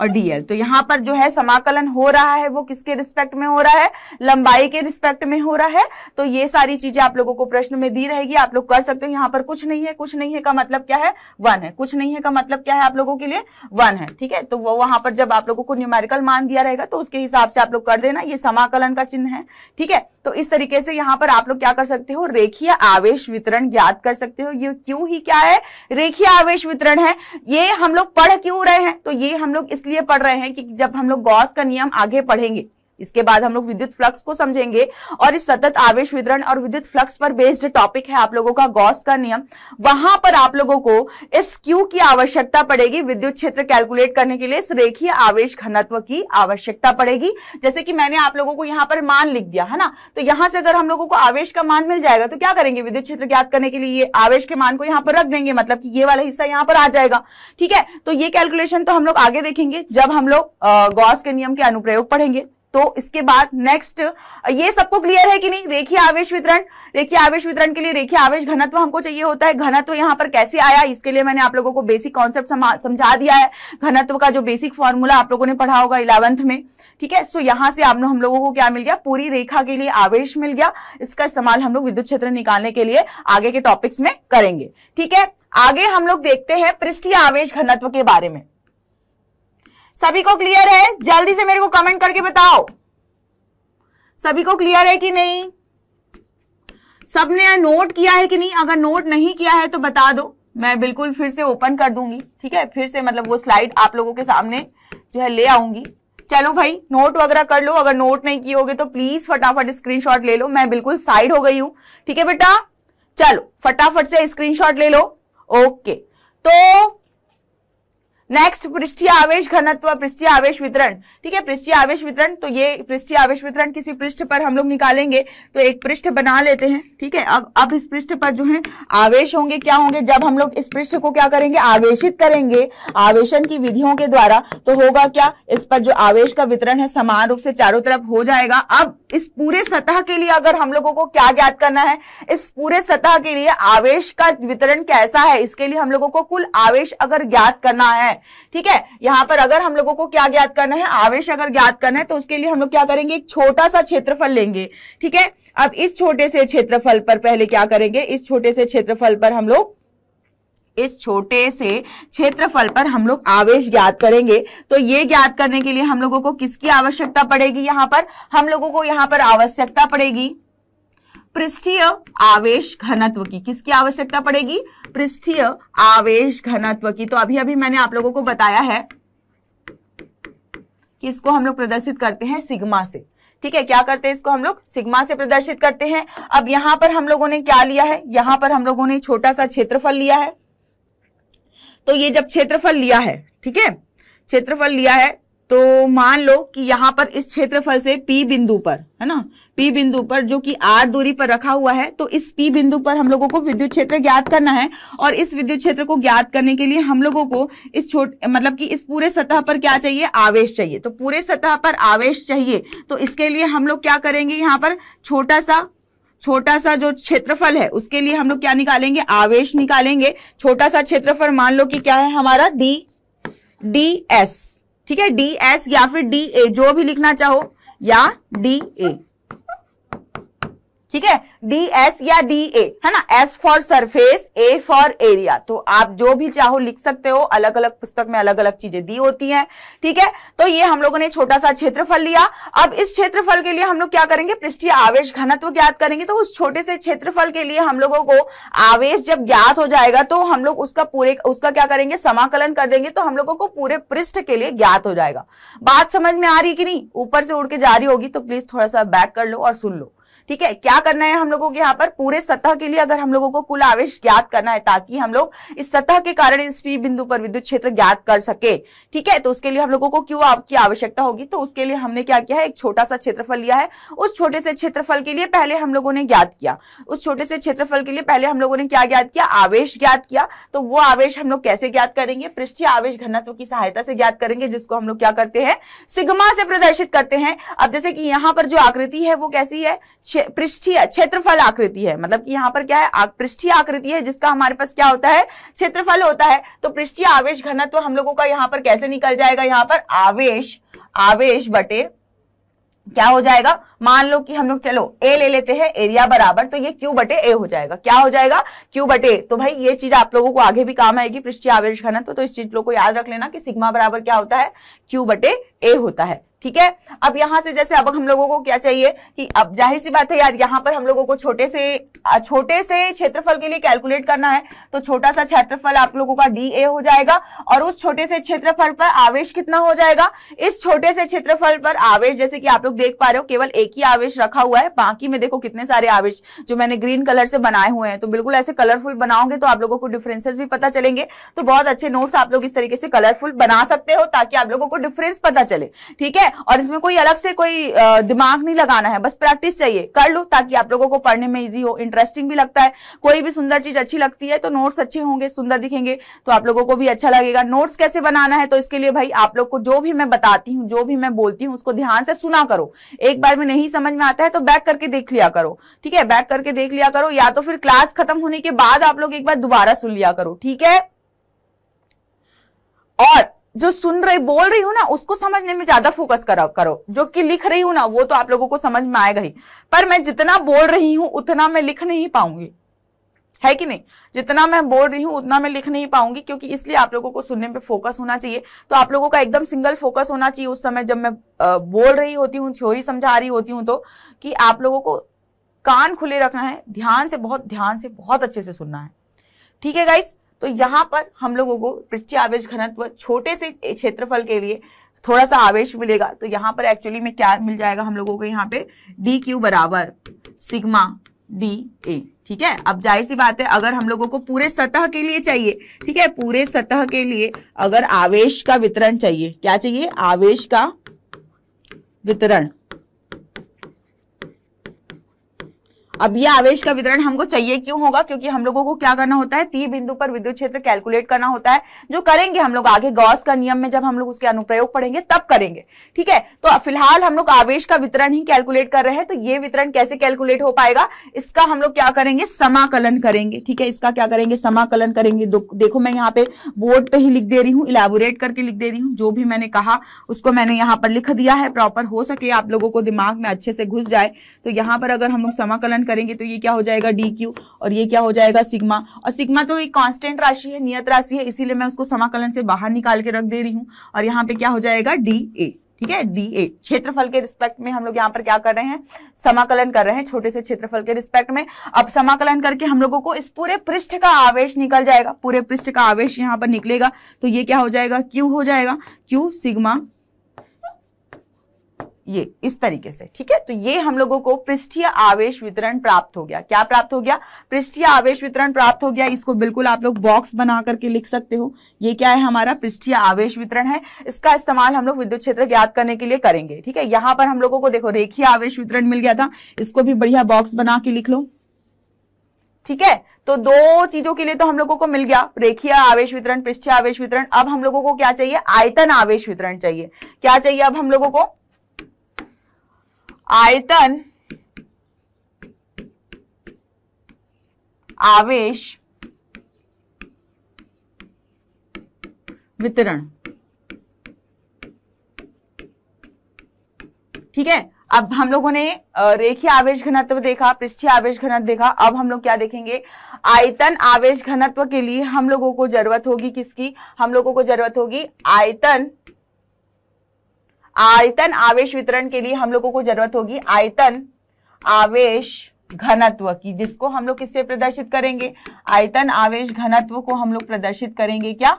और डीएल तो यहाँ पर जो है समाकलन हो रहा है वो किसके रिस्पेक्ट में हो रहा है लंबाई के रिस्पेक्ट में हो रहा है तो ये सारी चीजें आप लोगों को प्रश्न में दी रहेगी आप लोग कर सकते हो यहाँ पर कुछ नहीं है कुछ नहीं है का मतलब क्या है वन है कुछ नहीं है का मतलब क्या है आप लोगों के लिए वन है ठीक है तो वो वहां पर जब आप लोगों को न्यूमेरिकल मान दिया रहेगा तो उसके हिसाब से आप लोग कर देना ये समाकलन का चिन्ह है ठीक है तो इस तरीके से यहाँ पर आप लोग क्या कर सकते हो रेखीय आवेश वितरण ज्ञात कर सकते हो ये क्यों ही क्या है रेखीय आवेश वितरण है ये हम लोग पढ़ क्यों रहे हैं तो ये हम लोग इस इसलिए पढ़ रहे हैं कि जब हम लोग गॉस का नियम आगे पढ़ेंगे इसके बाद हम लोग विद्युत फ्लक्स को समझेंगे और इस सतत आवेश वितरण और विद्युत फ्लक्स पर बेस्ड टॉपिक है आप लोगों का गॉस का नियम वहां पर आप लोगों को इस क्यू की आवश्यकता पड़ेगी विद्युत क्षेत्र कैलकुलेट करने के लिए इस रेखीय आवेश घनत्व की आवश्यकता पड़ेगी जैसे कि मैंने आप लोगों को यहाँ पर मान लिख दिया है ना तो यहां से अगर हम लोगों को आवेश का मान मिल जाएगा तो क्या करेंगे विद्युत क्षेत्र ज्ञात करने के लिए आवेश के मान को यहाँ पर रख देंगे मतलब कि ये वाला हिस्सा यहाँ पर आ जाएगा ठीक है तो ये कैलकुलेशन तो हम लोग आगे देखेंगे जब हम लोग गॉस के नियम के अनुप्रयोग पढ़ेंगे तो इसके बाद नेक्स्ट ये सबको क्लियर है कि नहीं रेखीय आवेश वितरण रेखीय आवेश वितरण के लिए रेखीय आवेश घनत्व हमको चाहिए होता है घनत्व यहाँ पर कैसे आया इसके लिए मैंने आप लोगों को बेसिक कॉन्सेप्ट समझा दिया है घनत्व का जो बेसिक फॉर्मूला आप लोगों ने पढ़ा होगा इलेवंथ में ठीक है सो यहाँ से आप हम लोगों को क्या मिल गया पूरी रेखा के लिए आवेश मिल गया इसका इस्तेमाल हम लोग विद्युत क्षेत्र निकालने के लिए आगे के टॉपिक्स में करेंगे ठीक है आगे हम लोग देखते हैं पृष्ठीय आवेश घनत्व के बारे में सभी को क्लियर है जल्दी से मेरे को कमेंट करके बताओ सभी को क्लियर है कि नहीं सबने नोट किया है कि नहीं अगर नोट नहीं किया है तो बता दो मैं बिल्कुल फिर से ओपन कर दूंगी ठीक है फिर से मतलब वो स्लाइड आप लोगों के सामने जो है ले आऊंगी चलो भाई नोट वगैरह कर लो अगर नोट नहीं किए होगे तो प्लीज फटाफट स्क्रीनशॉट ले लो मैं बिल्कुल साइड हो गई हूं ठीक है बेटा चलो फटाफट से स्क्रीनशॉट ले लो ओके तो नेक्स्ट पृष्ठीय आवेश घनत्व पृष्ठीय आवेश वितरण ठीक है पृष्ठीय आवेश वितरण तो ये पृष्ठीय आवेश वितरण किसी पृष्ठ पर हम लोग निकालेंगे तो एक पृष्ठ बना लेते हैं ठीक है अब अब इस पृष्ठ पर जो है आवेश होंगे क्या होंगे जब हम लोग इस पृष्ठ को क्या करेंगे आवेशित करेंगे आवेशन की विधियों के द्वारा तो होगा क्या इस पर जो आवेश का वितरण है समान रूप से चारों तरफ हो जाएगा अब इस पूरे सतह के लिए अगर हम लोगों को क्या ज्ञात करना है इस पूरे सतह के लिए आवेश का वितरण कैसा है इसके लिए हम लोगों को कुल आवेश अगर ज्ञात करना है है ठीक है यहाँ पर अगर हम लोगों को क्या ज्ञात करना है आवेश अगर ज्ञात करना है तो उसके लिए हम लोग क्या करेंगे एक छोटा सा क्षेत्रफल लेंगे ठीक है अब इस छोटे से क्षेत्रफल पर पहले क्या करेंगे इस छोटे से क्षेत्रफल पर हम लोग इस छोटे से क्षेत्रफल पर हम लोग आवेश ज्ञात करेंगे तो ये ज्ञात करने के लिए हम लोगों को किसकी आवश्यकता पड़ेगी यहाँ पर हम लोगों को यहाँ पर आवश्यकता पड़ेगी पृष्ठीय आवेश घनत्व की किसकी आवश्यकता पड़ेगी पृष्ठीय आवेश घनत्व की तो अभी अभी मैंने आप लोगों को बताया है कि इसको हम लोग प्रदर्शित करते हैं सिग्मा से ठीक है क्या करते हैं इसको हम लोग सिग्मा से प्रदर्शित करते हैं अब यहां पर हम लोगों ने क्या लिया है यहां पर हम लोगों ने छोटा सा क्षेत्रफल लिया है तो ये जब क्षेत्रफल लिया है ठीक है क्षेत्रफल लिया है तो मान लो कि यहाँ पर इस क्षेत्रफल से P बिंदु पर है ना P बिंदु पर जो कि R दूरी पर रखा हुआ है तो इस P बिंदु पर हम लोगों को विद्युत क्षेत्र ज्ञात करना है और इस विद्युत क्षेत्र को ज्ञात करने के लिए हम लोगों को इस छोट मतलब कि इस पूरे सतह पर क्या चाहिए आवेश चाहिए तो पूरे सतह पर आवेश चाहिए तो इसके लिए हम लोग क्या करेंगे यहाँ पर छोटा सा छोटा सा जो क्षेत्रफल है उसके लिए हम लोग क्या निकालेंगे आवेश निकालेंगे छोटा सा क्षेत्रफल मान लो कि क्या है हमारा डी डी एस ठीक है डी एस या फिर डी ए जो भी लिखना चाहो या डी ए ठीक है डी एस या डी ए है ना S for surface A for area तो आप जो भी चाहो लिख सकते हो अलग अलग पुस्तक में अलग अलग चीजें दी होती हैं ठीक है तो ये हम लोगों ने छोटा सा क्षेत्रफल लिया अब इस क्षेत्रफल के लिए हम लोग क्या करेंगे पृष्ठीय आवेश घनत्व ज्ञात करेंगे तो उस छोटे से क्षेत्रफल के लिए हम लोगों को आवेश जब ज्ञात हो जाएगा तो हम लोग उसका पूरे उसका क्या करेंगे समाकलन कर देंगे तो हम लोगों को पूरे पृष्ठ के लिए ज्ञात हो जाएगा बात समझ में आ रही कि नहीं ऊपर से उड़ के जारी होगी तो प्लीज थोड़ा सा बैक कर लो और सुन लो ठीक है क्या करना है हम लोगों को यहाँ पर पूरे सतह के लिए अगर हम लोगों को कुल आवेश ज्ञात करना है ताकि हम लोग इस सतह के कारण इस पी बिंदु पर विद्युत क्षेत्र ज्ञात कर सके ठीक है तो उसके लिए हम लोगों को क्यों आपकी आवश्यकता होगी तो उसके लिए हमने क्या किया है एक छोटा सा क्षेत्रफल लिया है उस छोटे से क्षेत्रफल के लिए पहले हम लोगों ने ज्ञात किया उस छोटे से क्षेत्रफल के लिए पहले हम लोगों ने क्या ज्ञात किया आवेश ज्ञात किया तो वो आवेश हम लोग कैसे ज्ञात करेंगे पृष्ठीय आवेश घनत्व की सहायता से ज्ञात करेंगे जिसको हम लोग क्या करते हैं सिग्मा से प्रदर्शित करते हैं अब जैसे कि यहाँ पर जो आकृति है वो कैसी है पृष्ठीय क्षेत्रफल आकृति है मतलब कि यहाँ पर क्या है पृष्ठीय आकृति है जिसका हमारे पास क्या होता है क्षेत्रफल होता है तो पृष्ठीय आवेश घनत्व हम लोगों का यहाँ पर कैसे निकल जाएगा यहाँ पर आवेश आवेश बटे क्या हो जाएगा मान लो कि हम लोग चलो ए ले लेते हैं एरिया बराबर तो ये क्यू बटे ए हो जाएगा क्या हो जाएगा क्यू बटे तो भाई ये चीज आप लोगों को आगे भी काम आएगी पृष्ठीय आवेश घनत्व तो इस चीज लोग को याद रख लेना कि सिग्मा बराबर क्या होता है क्यू बटे ए होता है ठीक है अब यहां से जैसे अब हम लोगों को क्या चाहिए कि अब जाहिर सी बात है यार यहाँ पर हम लोगों को छोटे से छोटे से क्षेत्रफल के लिए कैलकुलेट करना है तो छोटा सा क्षेत्रफल आप लोगों का डी ए हो जाएगा और उस छोटे से क्षेत्रफल पर आवेश कितना हो जाएगा इस छोटे से क्षेत्रफल पर आवेश जैसे कि आप लोग देख पा रहे हो केवल एक ही आवेश रखा हुआ है बाकी में देखो कितने सारे आवेश जो मैंने ग्रीन कलर से बनाए हुए हैं तो बिल्कुल ऐसे कलरफुल बनाओगे तो आप लोगों को डिफरेंसेस भी पता चलेंगे तो बहुत अच्छे नोट्स आप लोग इस तरीके से कलरफुल बना सकते हो ताकि आप लोगों को डिफरेंस पता चले ठीक है और इसमें कोई अलग से कोई दिमाग नहीं लगाना है बस प्रैक्टिस चाहिए कर लो ताकि आप लोगों को पढ़ने में इजी हो इंटरेस्टिंग भी लगता है कोई भी सुंदर चीज अच्छी लगती है तो नोट्स अच्छे होंगे सुंदर दिखेंगे तो आप लोगों को भी अच्छा लगेगा नोट्स कैसे बनाना है तो इसके लिए भाई आप लोग को जो भी मैं बताती हूँ जो भी मैं बोलती हूँ उसको ध्यान से सुना करो एक बार में नहीं समझ में आता है तो बैक करके देख लिया करो ठीक है बैक करके देख लिया करो या तो फिर क्लास खत्म होने के बाद आप लोग एक बार दोबारा सुन लिया करो ठीक है और जो सुन रही बोल रही हूँ ना उसको समझने में ज्यादा फोकस करो करो जो कि लिख रही हूँ ना वो तो आप लोगों को समझ में आएगा ही पर मैं जितना बोल रही हूँ उतना मैं लिख नहीं पाऊंगी है कि नहीं जितना मैं बोल रही हूँ उतना मैं लिख नहीं पाऊंगी क्योंकि इसलिए आप लोगों को सुनने पे फोकस होना चाहिए तो आप लोगों का एकदम सिंगल फोकस होना चाहिए उस समय जब मैं बोल रही होती हूँ थ्योरी समझा रही होती हूँ तो कि आप लोगों को कान खुले रखना है ध्यान से बहुत ध्यान से बहुत अच्छे से सुनना है ठीक है गाइस तो यहाँ पर हम लोगों को पृष्ठी आवेश घनत्व छोटे से क्षेत्रफल के लिए थोड़ा सा आवेश मिलेगा तो यहाँ पर एक्चुअली में क्या मिल जाएगा हम लोगों को यहाँ पे डी क्यू बराबर सिग्मा डी ए ठीक है अब जाहिर सी बात है अगर हम लोगों को पूरे सतह के लिए चाहिए ठीक है पूरे सतह के लिए अगर आवेश का वितरण चाहिए क्या चाहिए आवेश का वितरण अब ये आवेश का वितरण हमको चाहिए क्यों होगा क्योंकि हम लोगों को क्या करना होता है पी बिंदु पर विद्युत क्षेत्र कैलकुलेट करना होता है जो करेंगे हम लोग आगे गॉस का नियम में जब हम लोग उसके अनुप्रयोग पढ़ेंगे तब करेंगे ठीक है तो फिलहाल हम लोग आवेश का वितरण ही कैलकुलेट कर रहे हैं तो ये वितरण कैसे कैलकुलेट हो पाएगा इसका हम लोग क्या करेंगे समाकलन करेंगे ठीक है इसका क्या करेंगे समाकलन करेंगे देखो मैं यहाँ पे बोर्ड पे ही लिख दे रही हूँ इलेबोरेट करके लिख दे रही हूँ जो भी मैंने कहा उसको मैंने यहाँ पर लिख दिया है प्रॉपर हो सके आप लोगों को दिमाग में अच्छे से घुस जाए तो यहाँ पर अगर हम लोग समाकलन करेंगे तो ये क्या हो जाएगा डी क्यू और ये क्या हो जाएगा सिग्मा और सिग्मा तो एक कांस्टेंट राशि है नियत राशि है इसीलिए मैं उसको समाकलन से बाहर निकाल के रख दे रही हूँ और यहाँ पे क्या हो जाएगा डी ए ठीक है डी ए क्षेत्रफल के रिस्पेक्ट में हम लोग यहाँ पर क्या कर रहे हैं समाकलन कर रहे हैं छोटे से क्षेत्रफल के रिस्पेक्ट में अब समाकलन करके हम लोगों को इस पूरे पृष्ठ का आवेश निकल जाएगा पूरे पृष्ठ का आवेश यहाँ पर निकलेगा तो ये क्या हो जाएगा क्यू हो जाएगा क्यू सिग्मा ये इस तरीके से ठीक है तो ये हम लोगों को पृष्ठीय आवेश वितरण प्राप्त हो गया क्या प्राप्त हो गया पृष्ठीय आवेश वितरण प्राप्त हो गया इसको बिल्कुल आप लोग बॉक्स बना करके लिख सकते हो ये क्या है हमारा पृष्ठीय आवेश वितरण है इसका इस्तेमाल हम लोग विद्युत क्षेत्र ज्ञात करने के लिए करेंगे ठीक है यहाँ पर हम लोगों को देखो रेखीय आवेश वितरण मिल गया था इसको भी बढ़िया बॉक्स बना के लिख लो ठीक है तो दो चीजों के लिए तो हम लोगों को मिल गया रेखीय आवेश वितरण पृष्ठीय आवेश वितरण अब हम लोगों को क्या चाहिए आयतन आवेश वितरण चाहिए क्या चाहिए अब हम लोगों को आयतन आवेश वितरण ठीक है अब हम लोगों ने रेखीय आवेश घनत्व देखा पृष्ठीय आवेश घनत्व देखा अब हम लोग क्या देखेंगे आयतन आवेश घनत्व के लिए हम लोगों को जरूरत होगी किसकी हम लोगों को जरूरत होगी आयतन आयतन आवेश वितरण के लिए हम लोगों को जरूरत होगी आयतन आवेश घनत्व की जिसको हम लोग किससे प्रदर्शित करेंगे आयतन आवेश घनत्व को हम लोग प्रदर्शित करेंगे क्या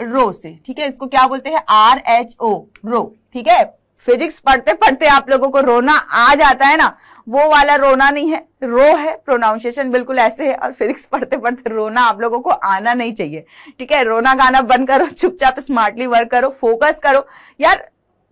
रो से ठीक है इसको क्या बोलते हैं आर एच ओ रो ठीक है फिजिक्स पढ़ते पढ़ते आप लोगों को रोना आ जाता है ना वो वाला रोना नहीं है रो है प्रोनाउंसिएशन बिल्कुल ऐसे है और फिजिक्स पढ़ते पढ़ते रोना आप लोगों को आना नहीं चाहिए ठीक है रोना गाना बंद करो चुपचाप स्मार्टली वर्क करो फोकस करो यार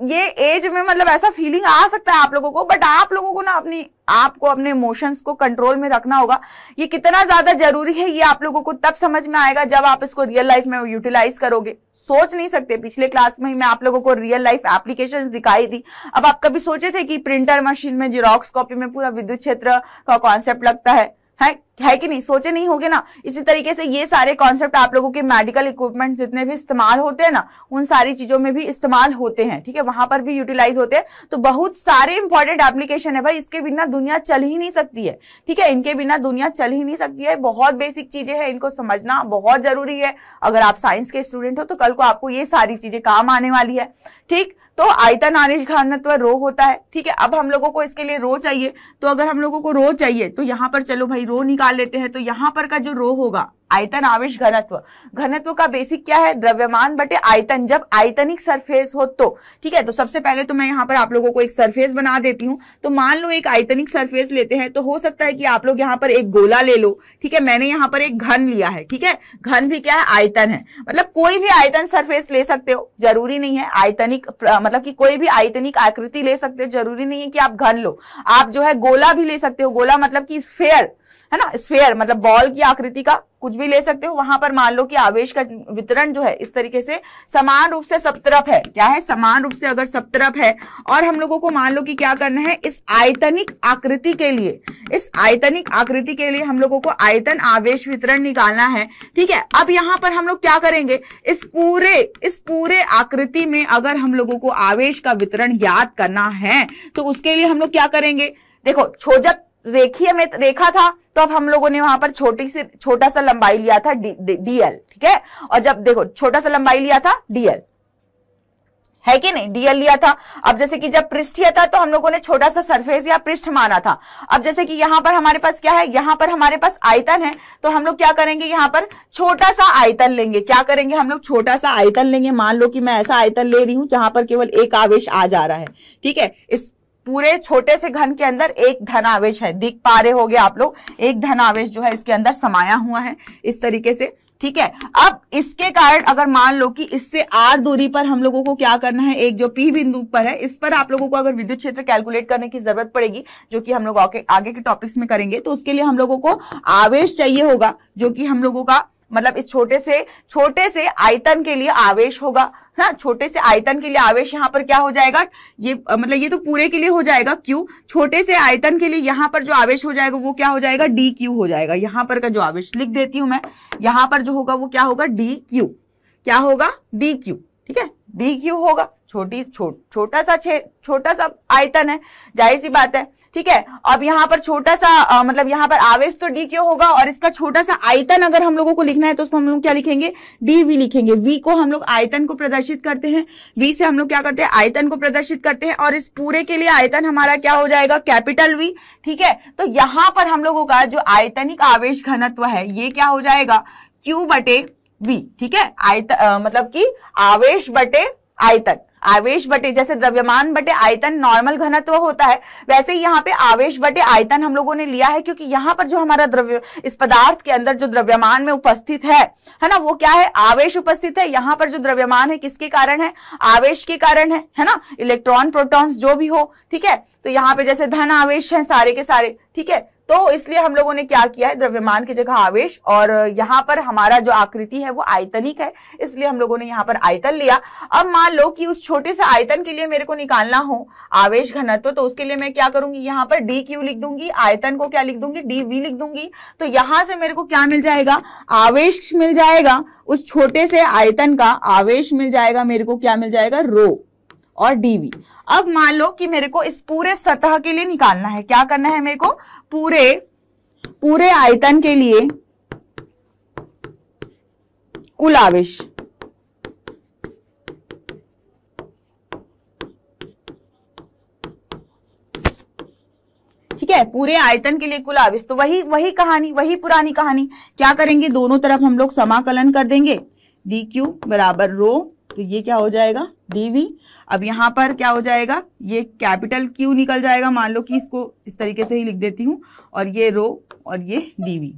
ये एज में मतलब ऐसा फीलिंग आ सकता है आप लोगों को बट आप लोगों को ना अपनी आपको अपने इमोशंस को कंट्रोल में रखना होगा ये कितना ज्यादा जरूरी है ये आप लोगों को तब समझ में आएगा जब आप इसको रियल लाइफ में यूटिलाइज करोगे सोच नहीं सकते पिछले क्लास में ही मैं आप लोगों को रियल लाइफ एप्लीकेशन दिखाई थी अब आप कभी सोचे थे कि प्रिंटर मशीन में जिरोक्स कॉपी में पूरा विद्युत क्षेत्र का कॉन्सेप्ट लगता है है है कि नहीं सोचे नहीं होगे ना इसी तरीके से ये सारे कॉन्सेप्ट आप लोगों के मेडिकल इक्विपमेंट जितने भी इस्तेमाल होते हैं ना उन सारी चीजों में भी इस्तेमाल होते हैं ठीक है वहां पर भी यूटिलाइज होते हैं तो बहुत सारे इंपॉर्टेंट एप्लीकेशन है भाई इसके बिना दुनिया चल ही नहीं सकती है ठीक है इनके बिना दुनिया चल ही नहीं सकती है बहुत बेसिक चीजें हैं इनको समझना बहुत जरूरी है अगर आप साइंस के स्टूडेंट हो तो कल को आपको ये सारी चीजें काम आने वाली है ठीक तो आयतन आनिश घनत्व रो होता है ठीक है अब हम लोगों को इसके लिए रो चाहिए तो अगर हम लोगों को रो चाहिए तो यहाँ पर चलो भाई रो निकाल लेते हैं तो यहाँ पर का जो रो होगा आयतन आवेश घनत्व घनत्व का बेसिक क्या है द्रव्यमान बटे आयतन जब आयतनिक सरफेस हो तो ठीक है तो सबसे पहले तो मैं यहाँ पर आप लोगों को एक सरफेस बना देती हूँ तो मान लो एक आयतनिक सरफेस लेते हैं तो हो सकता है कि आप लोग यहाँ पर एक गोला ले लो ठीक है मैंने यहाँ पर एक घन लिया है ठीक है घन भी क्या है आयतन है मतलब कोई भी आयतन सरफेस ले सकते हो जरूरी नहीं है आयतनिक मतलब की कोई भी आयतनिक आकृति ले सकते हो जरूरी नहीं है कि आप घन लो आप जो है गोला भी ले सकते हो गोला मतलब की स्फेयर है ना स्पेयर मतलब बॉल की आकृति का कुछ भी ले सकते हो वहां पर मान लो कि आवेश का वितरण जो है इस तरीके से समान रूप से सब तरफ है क्या है समान रूप से अगर सब तरफ है और हम लोगों को मान लो कि क्या करना है इस आयतनिक आकृति के लिए इस आयतनिक आकृति के लिए हम लोगों को आयतन आवेश वितरण निकालना है ठीक है अब यहाँ पर हम लोग क्या करेंगे इस पूरे इस पूरे आकृति में अगर हम लोगों को आवेश का वितरण ज्ञात करना है तो उसके लिए हम लोग क्या करेंगे देखो छोजक रेखीय में रेखा था तो अब हम लोगों ने वहां पर छोटी सी छोटा सा लंबाई लिया था डीएल ठीक है और जब देखो छोटा सा लंबाई लिया था डीएल है कि नहीं डीएल लिया था अब जैसे कि जब पृष्ठीय था तो हम लोगों ने छोटा सा सरफेस या पृष्ठ माना था अब जैसे कि यहां पर हमारे पास क्या है यहां पर हमारे पास आयतन है तो हम लोग क्या करेंगे यहां पर छोटा सा आयतन लेंगे क्या करेंगे हम लोग छोटा सा आयतन लेंगे मान लो कि मैं ऐसा आयतन ले रही हूं जहां पर केवल एक आवेश आ जा रहा है ठीक है इस पूरे छोटे से घन के अंदर एक धनावेश है दिख पा रहे होगे आप लोग एक आवेश जो है इसके अंदर समाया हुआ है इस तरीके से ठीक है अब इसके कारण अगर मान लो कि इससे आर दूरी पर हम लोगों को क्या करना है एक जो पी बिंदु पर है इस पर आप लोगों को अगर विद्युत क्षेत्र कैलकुलेट करने की जरूरत पड़ेगी जो कि हम लोग आगे के टॉपिक्स में करेंगे तो उसके लिए हम लोगों को आवेश चाहिए होगा जो कि हम लोगों का मतलब इस छोटे से छोटे से आयतन के लिए आवेश होगा ना छोटे से आयतन के लिए आवेश यहाँ पर क्या हो जाएगा ये मतलब ये तो पूरे के लिए हो जाएगा क्यू छोटे से आयतन के लिए यहाँ पर जो आवेश हो जाएगा वो क्या हो जाएगा डी क्यू हो जाएगा यहाँ पर का जो आवेश लिख देती हूँ मैं यहाँ पर जो होगा वो क्या होगा डी क्यू क्या होगा डी क्यू ठीक है डी क्यू होगा छोटी छो, छोटा सा छे छोटा सा आयतन है जाहिर सी बात है ठीक है अब यहाँ पर छोटा सा आ, मतलब यहाँ पर आवेश तो डी क्यों होगा और इसका छोटा सा आयतन अगर हम लोगों को लिखना है तो उसको हम लोग क्या लिखेंगे डी वी लिखेंगे वी को हम लोग आयतन को प्रदर्शित करते हैं वी से हम लोग क्या करते हैं आयतन को प्रदर्शित करते हैं और इस पूरे के लिए आयतन हमारा क्या हो जाएगा कैपिटल वी ठीक है तो यहाँ पर हम लोगों का जो आयतनिक आवेश घनत्व है ये क्या हो जाएगा क्यू बटे वी ठीक है आयत मतलब कि आवेश बटे आयतन आवेश बटे जैसे द्रव्यमान बटे आयतन नॉर्मल घनत्व होता है वैसे ही यहाँ पे आवेश बटे आयतन हम लोगों ने लिया है क्योंकि यहाँ पर जो हमारा द्रव्य इस पदार्थ के अंदर जो द्रव्यमान में उपस्थित है है ना वो क्या है आवेश उपस्थित है यहाँ पर जो द्रव्यमान है किसके कारण है आवेश के कारण है है ना इलेक्ट्रॉन प्रोटॉन्स जो भी हो ठीक है तो यहाँ पे जैसे धन आवेश है सारे के सारे ठीक है तो इसलिए हम लोगों ने क्या किया है द्रव्यमान की जगह आवेश और यहाँ पर हमारा जो आकृति है वो आयतनिक है इसलिए हम लोगों ने यहाँ पर आयतन लिया अब मान लो कि उस छोटे से आयतन के लिए मेरे को निकालना हो आवेश घनत्व तो उसके लिए मैं क्या करूंगी यहाँ पर डी क्यू लिख दूंगी आयतन को क्या लिख दूंगी डी वी लिख दूंगी तो यहां से मेरे को क्या मिल जाएगा आवेश मिल जाएगा उस छोटे से आयतन का आवेश मिल जाएगा मेरे को क्या मिल जाएगा रो और डीवी अब मान लो कि मेरे को इस पूरे सतह के लिए निकालना है क्या करना है मेरे को पूरे पूरे आयतन के लिए कुल आवेश ठीक है पूरे आयतन के लिए कुल आवेश तो वही वही कहानी वही पुरानी कहानी क्या करेंगे दोनों तरफ हम लोग समाकलन कर देंगे डी क्यू बराबर रो तो ये क्या हो जाएगा डीवी अब यहां पर क्या हो जाएगा ये कैपिटल क्यू निकल जाएगा मान लो कि इसको इस तरीके से ही लिख देती हूँ और ये रो और ये डीवी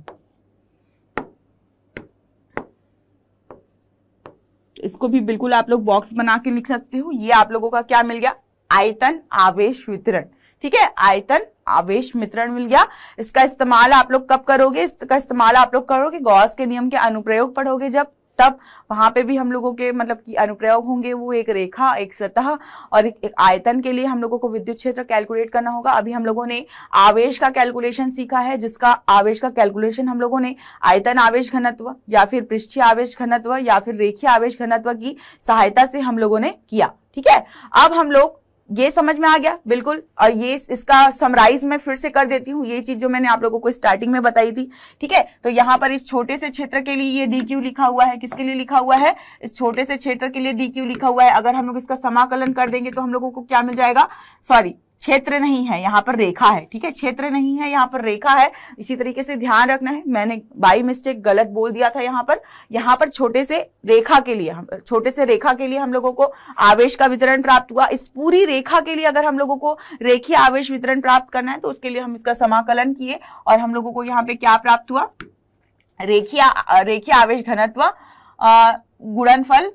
तो इसको भी बिल्कुल आप लोग बॉक्स बना के लिख सकते हो ये आप लोगों का क्या मिल गया आयतन आवेश वितरण ठीक है आयतन आवेश मित्रण मिल गया इसका इस्तेमाल आप लोग कब करोगे इसका इस्तेमाल आप लोग करोगे गॉस के नियम के अनुप्रयोग पढ़ोगे जब तब वहाँ पे भी हम लोगों के मतलब कि अनुप्रयोग होंगे वो एक रेखा एक सतह और एक, एक आयतन के लिए हम लोगों को विद्युत क्षेत्र कैलकुलेट करना होगा अभी हम लोगों ने आवेश का कैलकुलेशन सीखा है जिसका आवेश का कैलकुलेशन हम लोगों ने आयतन आवेश घनत्व या फिर पृष्ठीय आवेश घनत्व या फिर रेखीय आवेश घनत्व की सहायता से हम लोगों ने किया ठीक है अब हम लोग ये समझ में आ गया बिल्कुल और ये इसका समराइज मैं फिर से कर देती हूँ ये चीज जो मैंने आप लोगों को स्टार्टिंग में बताई थी ठीक है तो यहाँ पर इस छोटे से क्षेत्र के लिए ये डी क्यू लिखा हुआ है किसके लिए लिखा हुआ है इस छोटे से क्षेत्र के लिए डी क्यू लिखा हुआ है अगर हम लोग इसका समाकलन कर देंगे तो हम लोगों को क्या मिल जाएगा सॉरी क्षेत्र नहीं है यहाँ पर रेखा है ठीक है क्षेत्र नहीं है यहाँ पर रेखा है इसी तरीके से ध्यान रखना है मैंने बाई मिस्टेक गलत बोल दिया था यहाँ पर यहाँ पर छोटे से रेखा के लिए हम छोटे से रेखा के लिए हम लोगों को आवेश का वितरण प्राप्त हुआ इस पूरी रेखा के लिए अगर हम लोगों को रेखीय आवेश वितरण प्राप्त करना है तो उसके लिए हम इसका समाकलन किए और हम लोगों को यहाँ पे क्या प्राप्त हुआ रेखीय रेखीय आवेश घनत्व गुणनफल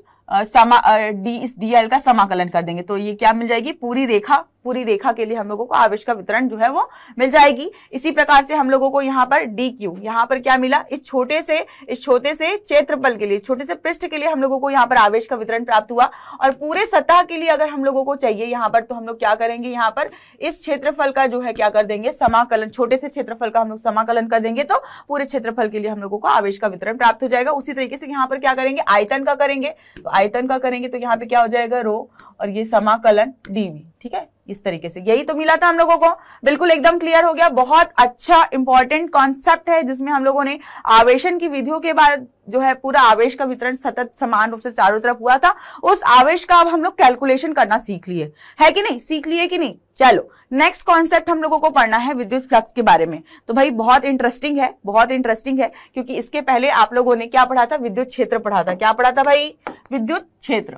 समा डी इस डीएल का समाकलन कर देंगे तो ये क्या मिल जाएगी पूरी रेखा पूरी रेखा के लिए हम लोगों को आवेश का वितरण जो है वो मिल जाएगी इसी प्रकार से हम लोगों को यहाँ पर डी क्यू यहाँ पर क्या मिला इस छोटे से इस छोटे से क्षेत्रफल के लिए छोटे से पृष्ठ के लिए हम लोगों को यहाँ पर आवेश का वितरण प्राप्त हुआ और पूरे सतह के लिए अगर हम लोगों को चाहिए यहाँ पर तो हम लोग क्या करेंगे यहाँ पर इस क्षेत्रफल का जो है क्या कर देंगे समाकलन छोटे से क्षेत्रफल का हम लोग समाकलन कर देंगे तो पूरे क्षेत्रफल के लिए हम लोगों को आवेश का वितरण प्राप्त हो जाएगा उसी तरीके से यहाँ पर क्या करेंगे आयतन का करेंगे तो आयतन का करेंगे तो यहाँ पे क्या हो जाएगा रो और ये समाकलन डीवी ठीक है इस तरीके से यही तो मिला था हम लोगों को बिल्कुल एकदम क्लियर हो गया बहुत अच्छा इंपॉर्टेंट कॉन्सेप्ट है जिसमें हम लोगों ने आवेशन की विधियों के बाद जो है पूरा आवेश का वितरण सतत समान रूप से चारों तरफ हुआ था उस आवेश का अब हम लोग कैलकुलेशन करना सीख लिए है कि नहीं सीख लिए कि नहीं चलो नेक्स्ट कॉन्सेप्ट हम लोगों को पढ़ना है विद्युत फ्लक्स के बारे में तो भाई बहुत इंटरेस्टिंग है बहुत इंटरेस्टिंग है क्योंकि इसके पहले आप लोगों ने क्या पढ़ा था विद्युत क्षेत्र पढ़ा था क्या पढ़ा था भाई विद्युत क्षेत्र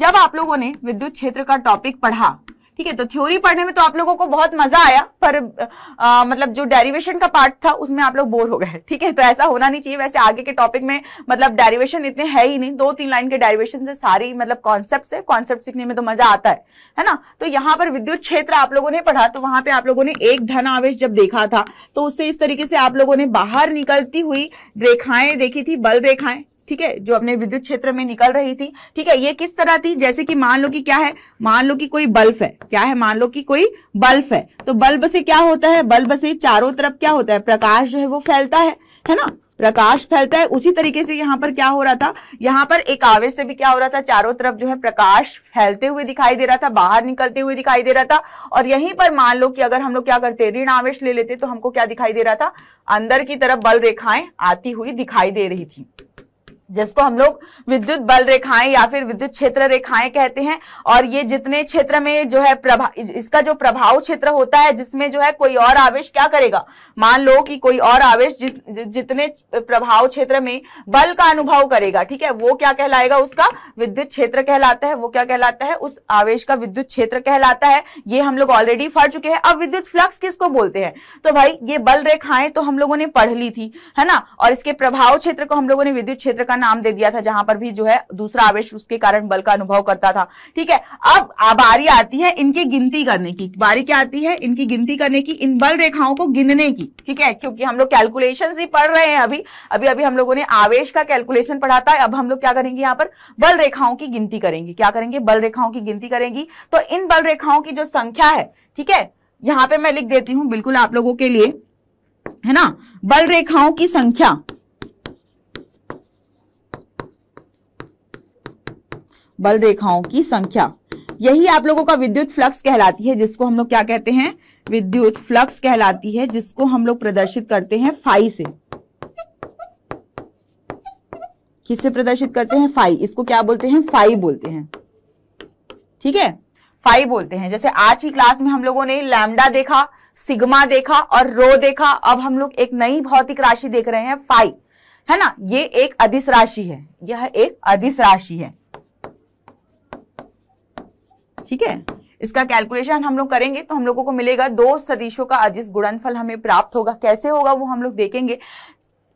जब आप लोगों ने विद्युत क्षेत्र का टॉपिक पढ़ा ठीक है तो थ्योरी पढ़ने में तो आप लोगों को बहुत मजा आया पर आ, मतलब जो डेरिवेशन का पार्ट था उसमें आप लोग बोर हो गए ठीक है तो ऐसा होना नहीं चाहिए वैसे आगे के टॉपिक में मतलब डेरिवेशन इतने है ही नहीं दो तीन लाइन के डेरिवेशन से सारी मतलब कॉन्सेप्ट है कॉन्सेप्ट सीखने में तो मजा आता है है ना तो यहाँ पर विद्युत क्षेत्र आप लोगों ने पढ़ा तो वहां पर आप लोगों ने एक धन आवेश जब देखा था तो उससे इस तरीके से आप लोगों ने बाहर निकलती हुई रेखाएं देखी थी बल रेखाएं ठीक है जो अपने विद्युत क्षेत्र में निकल रही थी ठीक है ये किस तरह थी जैसे कि मान लो कि क्या है मान लो कि कोई बल्ब है क्या है मान लो कि कोई बल्ब है तो बल्ब से क्या होता है बल्ब से चारों तरफ क्या होता है प्रकाश जो है वो फैलता है है ना प्रकाश फैलता है उसी तरीके से यहाँ पर क्या हो रहा था यहाँ पर एक आवेश से भी क्या हो रहा था चारों तरफ जो है प्रकाश फैलते हुए दिखाई दे रहा था बाहर निकलते हुए दिखाई दे रहा था और यहीं पर मान लो कि अगर हम लोग क्या करते ऋण आवेश ले लेते तो हमको क्या दिखाई दे रहा था अंदर की तरफ बल रेखाएं आती हुई दिखाई दे रही थी जिसको हम लोग विद्युत बल रेखाएं या फिर विद्युत क्षेत्र रेखाएं कहते हैं और ये जितने क्षेत्र में जो है प्रभाव इसका जो प्रभाव क्षेत्र होता है जिसमें जो है कोई और आवेश क्या करेगा मान लो कि कोई और आवेश जि, जितने प्रभाव क्षेत्र में बल का अनुभव करेगा ठीक है वो क्या कहलाएगा उसका विद्युत क्षेत्र कहलाता है वो क्या कहलाता है उस आवेश का विद्युत क्षेत्र कहलाता है ये हम लोग ऑलरेडी पढ़ चुके हैं अब विद्युत फ्लक्स किसको बोलते हैं तो भाई ये बल रेखाएं तो हम लोगों ने पढ़ ली थी है ना और इसके प्रभाव क्षेत्र को हम लोगों ने विद्युत क्षेत्र का नाम दे दिया था जहां पर भी जो है दूसरा आवेश उसके कारण बल का अनुभव करता था ठीक है अब बारी आती है इनकी गिनती करने की बारी क्या आती है इनकी गिनती करने की इन बल रेखाओं को गिनने की ठीक है क्योंकि हम लोग कैलकुलेशन ही पढ़ रहे हैं अभी अभी अभी हम लोगों ने आवेश का कैलकुलेशन पढ़ा था अब हम लोग क्या करेंगे यहाँ पर बल रेखाओं की गिनती करेंगे क्या करेंगे बल रेखाओं की गिनती करेंगी तो इन बल रेखाओं की जो संख्या है ठीक है यहाँ पे मैं लिख देती हूँ बिल्कुल आप लोगों के लिए है ना बल रेखाओं की संख्या बल रेखाओं की संख्या यही आप लोगों का विद्युत फ्लक्स कहलाती है जिसको हम लोग क्या कहते हैं विद्युत फ्लक्स कहलाती है जिसको हम लोग प्रदर्शित करते हैं फाई से किससे प्रदर्शित करते हैं फाई इसको क्या बोलते हैं फाई बोलते हैं ठीक है फाई बोलते हैं जैसे आज की क्लास में हम लोगों ने लैमडा देखा सिग्मा देखा और रो देखा अब हम लोग एक नई भौतिक राशि देख रहे हैं फाई है ना ये एक अधिस राशि है यह एक अधिस राशि है ठीक है इसका कैलकुलेशन हम लोग करेंगे तो हम लोगों को मिलेगा दो सदिशों का अजिस गुणनफल हमें प्राप्त होगा कैसे होगा वो हम लोग देखेंगे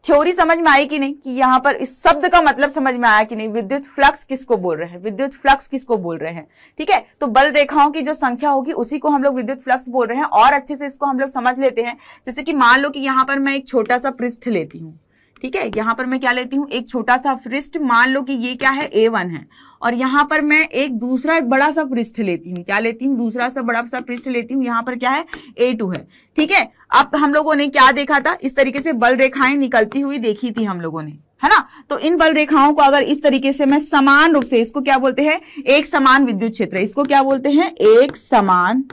थ्योरी समझ में आई कि नहीं कि यहाँ पर इस शब्द का मतलब समझ में आया कि नहीं विद्युत फ्लक्स किसको बोल रहे हैं विद्युत फ्लक्स किसको बोल रहे हैं ठीक है तो बल रेखाओं की जो संख्या होगी उसी को हम लोग विद्युत फ्लक्स बोल रहे हैं और अच्छे से इसको हम लोग समझ लेते हैं जैसे कि मान लो कि यहाँ पर मैं एक छोटा सा पृष्ठ लेती हूँ ठीक है यहाँ पर मैं क्या लेती हूँ एक छोटा सा फ्रिस्ट मान लो कि ये क्या है ए वन है और यहाँ पर मैं एक दूसरा बड़ा सा पृष्ठ लेती हूँ क्या लेती हूँ दूसरा सा बड़ा सा पृष्ठ लेती हूँ यहाँ पर क्या है ए टू है ठीक है अब हम लोगों ने क्या देखा था इस तरीके से बल रेखाएं निकलती हुई देखी थी हम लोगों ने है ना तो इन बल रेखाओं को अगर इस तरीके से मैं समान रूप से इसको क्या बोलते हैं एक समान विद्युत क्षेत्र इसको क्या बोलते हैं एक समान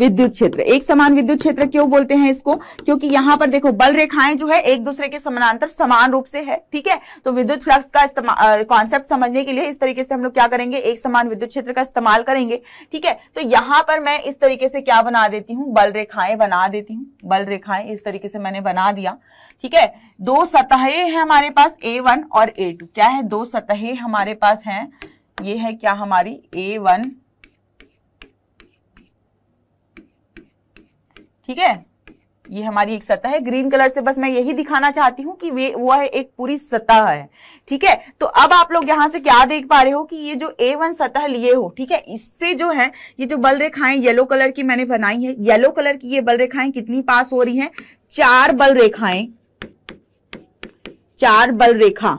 विद्युत क्षेत्र एक समान विद्युत क्षेत्र क्यों बोलते हैं इसको क्योंकि यहां पर देखो बल रेखाएं जो है एक दूसरे के समानांतर समान रूप से है ठीक है तो विद्युत फ्लक्स का कॉन्सेप्ट समझने के लिए इस तरीके से हम लोग क्या करेंगे एक समान विद्युत क्षेत्र का इस्तेमाल करेंगे ठीक है तो यहां पर मैं इस तरीके से क्या बना देती हूँ बल रेखाएं बना देती हूँ बल रेखाएं इस तरीके से मैंने बना दिया ठीक है दो सतहे हैं हमारे पास ए वन और ए टू क्या है दो सतहे हमारे पास है ये है क्या हमारी ए वन ठीक है ये हमारी एक सतह है ग्रीन कलर से बस मैं यही दिखाना चाहती हूं कि वे वो है एक पूरी सतह है ठीक है तो अब आप लोग यहां से क्या देख पा रहे हो कि ये जो ए वन सतह लिए हो ठीक है इससे जो है ये जो बल रेखाएं येलो कलर की मैंने बनाई है येलो कलर की ये बल रेखाएं कितनी पास हो रही हैं चार बल रेखाएं चार बल रेखा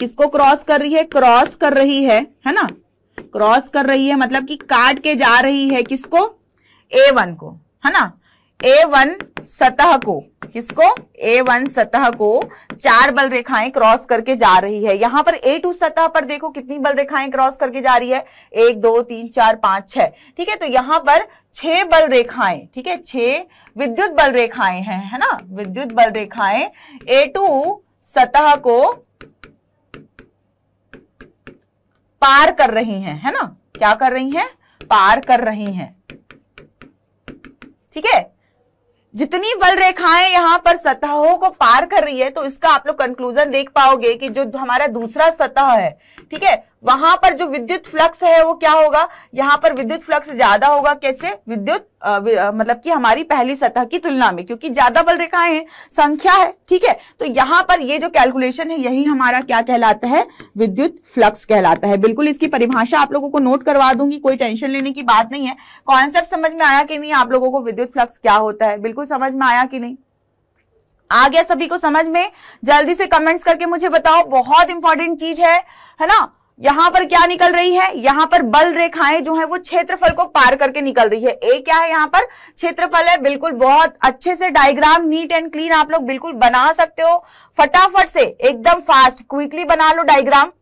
किसको क्रॉस कर रही है क्रॉस कर रही है है ना क्रॉस कर रही है मतलब कि काट के जा रही है किसको ए वन को है ना ए वन सतह को किसको ए वन सतह को चार बल रेखाएं क्रॉस करके जा रही है यहां पर ए टू सतह पर देखो कितनी बल रेखाएं क्रॉस करके जा रही है एक दो तीन चार पांच छह ठीक है तो यहां पर छह बल रेखाएं ठीक है छह विद्युत बल रेखाएं हैं है ना विद्युत बल रेखाएं ए टू सतह को पार कर रही हैं है ना क्या कर रही हैं पार कर रही हैं ठीक है जितनी बल रेखाएं यहाँ पर सतहों को पार कर रही है तो इसका आप लोग कंक्लूजन देख पाओगे कि जो हमारा दूसरा सतह है ठीक है वहां पर जो विद्युत फ्लक्स है वो क्या होगा यहाँ पर विद्युत फ्लक्स ज्यादा होगा कैसे विद्युत मतलब कि हमारी पहली सतह की तुलना में क्योंकि ज्यादा बल रेखाएं हैं संख्या है ठीक है तो यहाँ पर ये जो कैलकुलेशन है यही हमारा क्या कहलाता है विद्युत फ्लक्स कहलाता है बिल्कुल इसकी परिभाषा आप लोगों को नोट करवा दूंगी कोई टेंशन लेने की बात नहीं है कॉन्सेप्ट समझ में आया कि नहीं आप लोगों को विद्युत फ्लक्स क्या होता है बिल्कुल समझ में आया कि नहीं आ गया सभी को समझ में जल्दी से कमेंट्स करके मुझे बताओ बहुत इंपॉर्टेंट चीज है है ना यहां पर क्या निकल रही है यहां पर बल रेखाएं जो है वो क्षेत्रफल को पार करके निकल रही है ए क्या है यहाँ पर क्षेत्रफल है बिल्कुल बहुत अच्छे से डायग्राम नीट एंड क्लीन आप लोग बिल्कुल बना सकते हो फटाफट से एकदम फास्ट क्विकली बना लो डायग्राम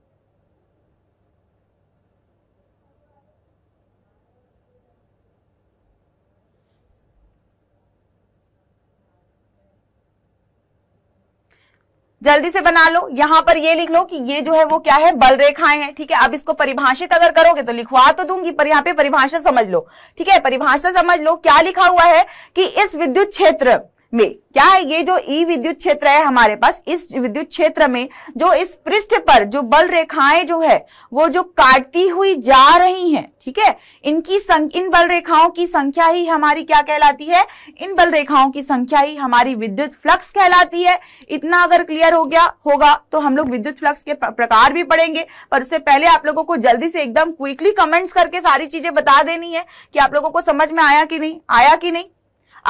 जल्दी से बना लो यहां पर ये लिख लो कि ये जो है वो क्या है बल रेखाएं हैं ठीक है अब इसको परिभाषित अगर करोगे तो लिखवा तो दूंगी पर यहाँ पे परिभाषा समझ लो ठीक है परिभाषा समझ लो क्या लिखा हुआ है कि इस विद्युत क्षेत्र में क्या है ये जो ई विद्युत क्षेत्र है हमारे पास इस विद्युत क्षेत्र में जो इस पृष्ठ पर जो बल रेखाएं जो है वो जो काटती हुई जा रही हैं ठीक है इनकी सं, इन बल रेखाओं की संख्या ही हमारी क्या कहलाती है इन बल रेखाओं की संख्या ही हमारी विद्युत फ्लक्स कहलाती है इतना अगर क्लियर हो गया होगा तो हम लोग विद्युत फ्लक्स के प्रकार भी पढ़ेंगे पर उससे पहले आप लोगों को जल्दी से एकदम क्विकली कमेंट्स करके सारी चीजें बता देनी है कि आप लोगों को समझ में आया कि नहीं आया कि नहीं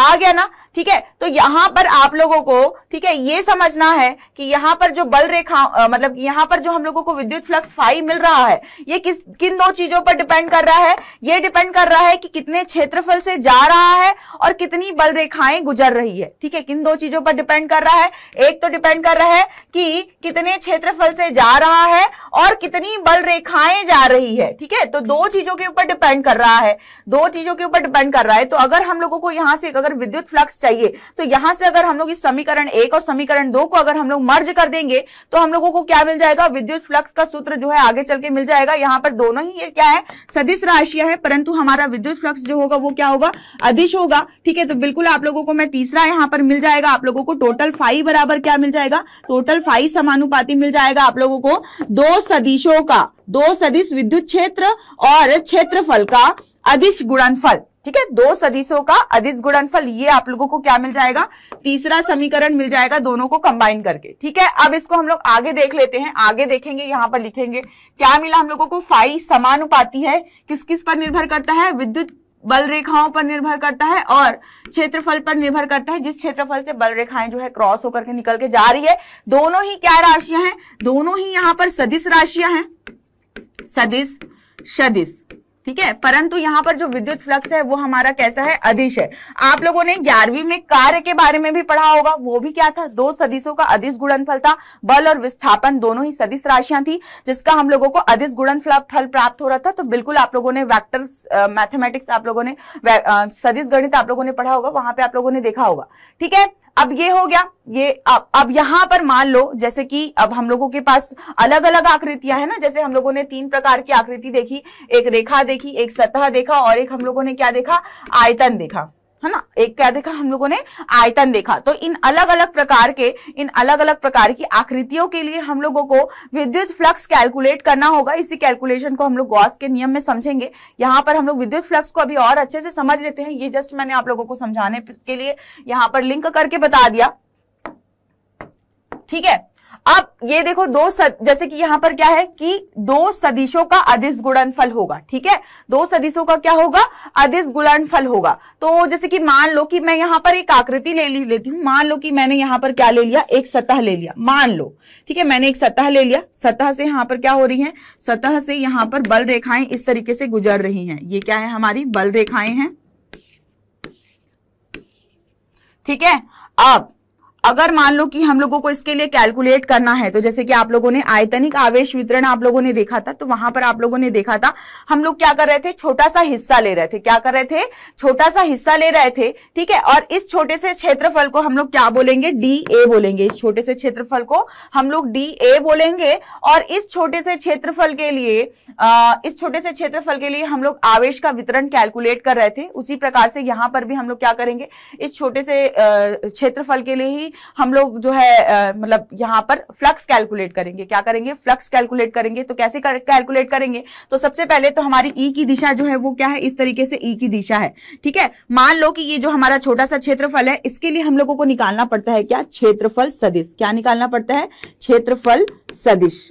आ गया ना ठीक है तो यहां पर आप लोगों को ठीक है ये समझना है कि यहां पर जो बल रेखा मतलब यहां पर जो हम लोगों को विद्युत फ्लक्स फाइव मिल रहा है ये किस किन दो चीजों पर डिपेंड कर रहा है ये डिपेंड कर रहा है कि कितने क्षेत्रफल से जा रहा है और कितनी बल रेखाएं गुजर रही है ठीक है किन दो चीजों पर डिपेंड कर रहा है एक तो डिपेंड कर रहा है कि कितने क्षेत्रफल से जा रहा है और कितनी बल रेखाएं जा रही है ठीक है तो दो चीजों के ऊपर डिपेंड कर रहा है दो चीजों के ऊपर डिपेंड कर रहा है तो अगर हम लोगों को यहां से अगर विद्युत फ्लक्स चाहिए तो यहां से अगर हम लोग इस समीकरण एक और समीकरण दो को अगर हम लोग मर्ज कर देंगे तो हम लोगों को क्या मिल जाएगा विद्युत फ्लक्स का सूत्र जो है आगे चल के मिल जाएगा यहाँ पर दोनों ही ये क्या है सदिश राशियां है परंतु हमारा विद्युत फ्लक्स जो होगा वो क्या होगा अधिश होगा ठीक है तो बिल्कुल आप लोगों को मैं तीसरा यहाँ पर मिल जाएगा आप लोगों को टोटल फाइव बराबर क्या मिल जाएगा टोटल फाइव समानुपाती मिल जाएगा आप लोगों को दो सदिशों का दो सदिश विद्युत क्षेत्र और क्षेत्रफल का अधिश गुणनफल ठीक है दो सदिशों का अधिस गुणनफल ये आप लोगों को क्या मिल जाएगा तीसरा समीकरण मिल जाएगा दोनों को कंबाइन करके ठीक है अब इसको हम लोग आगे देख लेते हैं आगे देखेंगे यहां पर लिखेंगे क्या मिला हम लोगों को फाई समानुपाती है किस किस पर निर्भर करता है विद्युत बल रेखाओं पर निर्भर करता है और क्षेत्रफल पर निर्भर करता है जिस क्षेत्रफल से बल रेखाएं जो है क्रॉस होकर के निकल के जा रही है दोनों ही क्या राशियां हैं दोनों ही यहां पर सदिश राशियां हैं सदिश सदिश ठीक है परंतु यहाँ पर जो विद्युत फ्लक्स है वो हमारा कैसा है अधिश है आप लोगों ने ग्यारहवीं में कार्य के बारे में भी पढ़ा होगा वो भी क्या था दो सदिशों का अधिस गुणनफल था बल और विस्थापन दोनों ही सदिश राशियां थी जिसका हम लोगों को अधिस गुणनफल फल प्राप्त हो रहा था तो बिल्कुल आप लोगों ने वैक्टर मैथमेटिक्स आप लोगों ने सदिश गणित आप लोगों ने पढ़ा होगा वहां पर आप लोगों ने देखा होगा ठीक है अब ये हो गया ये अब अब यहां पर मान लो जैसे कि अब हम लोगों के पास अलग अलग आकृतियां है ना जैसे हम लोगों ने तीन प्रकार की आकृति देखी एक रेखा देखी एक सतह देखा और एक हम लोगों ने क्या देखा आयतन देखा है ना एक क्या देखा हम लोगों ने आयतन देखा तो इन अलग अलग प्रकार के इन अलग अलग प्रकार की आकृतियों के लिए हम लोगों को विद्युत फ्लक्स कैलकुलेट करना होगा इसी कैलकुलेशन को हम लोग गॉस के नियम में समझेंगे यहाँ पर हम लोग विद्युत फ्लक्स को अभी और अच्छे से समझ लेते हैं ये जस्ट मैंने आप लोगों को समझाने के लिए यहाँ पर लिंक करके बता दिया ठीक है अब ये देखो दो सद, जैसे कि यहां पर क्या है कि दो सदिशों का अधिस गुणनफल होगा ठीक है दो सदिशों का क्या होगा अधिस गुणनफल होगा तो जैसे कि मान लो कि मैं यहां पर एक आकृति ले लेती हूं मान लो कि मैंने यहां पर क्या ले लिया एक सतह ले लिया मान लो ठीक है मैंने एक सतह ले लिया सतह से यहां पर क्या हो रही है सतह से यहां पर बल रेखाएं इस तरीके से गुजर रही है ये क्या है हमारी बल रेखाएं हैं ठीक है अब अगर मान लो कि हम लोगों को इसके लिए कैलकुलेट करना है तो जैसे कि आप लोगों ने आयतनिक आवेश वितरण आप लोगों ने देखा था तो वहां पर आप लोगों ने देखा था हम लोग क्या कर रहे थे छोटा सा हिस्सा ले रहे थे क्या कर रहे थे छोटा सा हिस्सा ले रहे थे ठीक है और इस छोटे से क्षेत्रफल को हम लोग क्या बोलेंगे डी ए बोलेंगे इस छोटे से क्षेत्रफल को हम लोग डी ए बोलेंगे और इस छोटे से क्षेत्रफल के लिए इस छोटे से क्षेत्रफल के लिए हम लोग आवेश का वितरण कैलकुलेट कर रहे थे उसी प्रकार से यहाँ पर भी हम लोग क्या करेंगे इस छोटे से क्षेत्रफल के लिए ही हम लोग जो है मतलब यहाँ पर फ्लक्स कैलकुलेट करेंगे क्या करेंगे फ्लक्स कैलकुलेट करेंगे तो कैसे कैलकुलेट करेंगे तो सबसे पहले तो हमारी ई e की दिशा जो है वो क्या है इस तरीके से ई e की दिशा है ठीक है मान लो कि ये जो हमारा छोटा सा क्षेत्रफल है इसके लिए हम लोगों को निकालना पड़ता है क्या क्षेत्रफल सदिश क्या निकालना पड़ता है क्षेत्रफल सदिश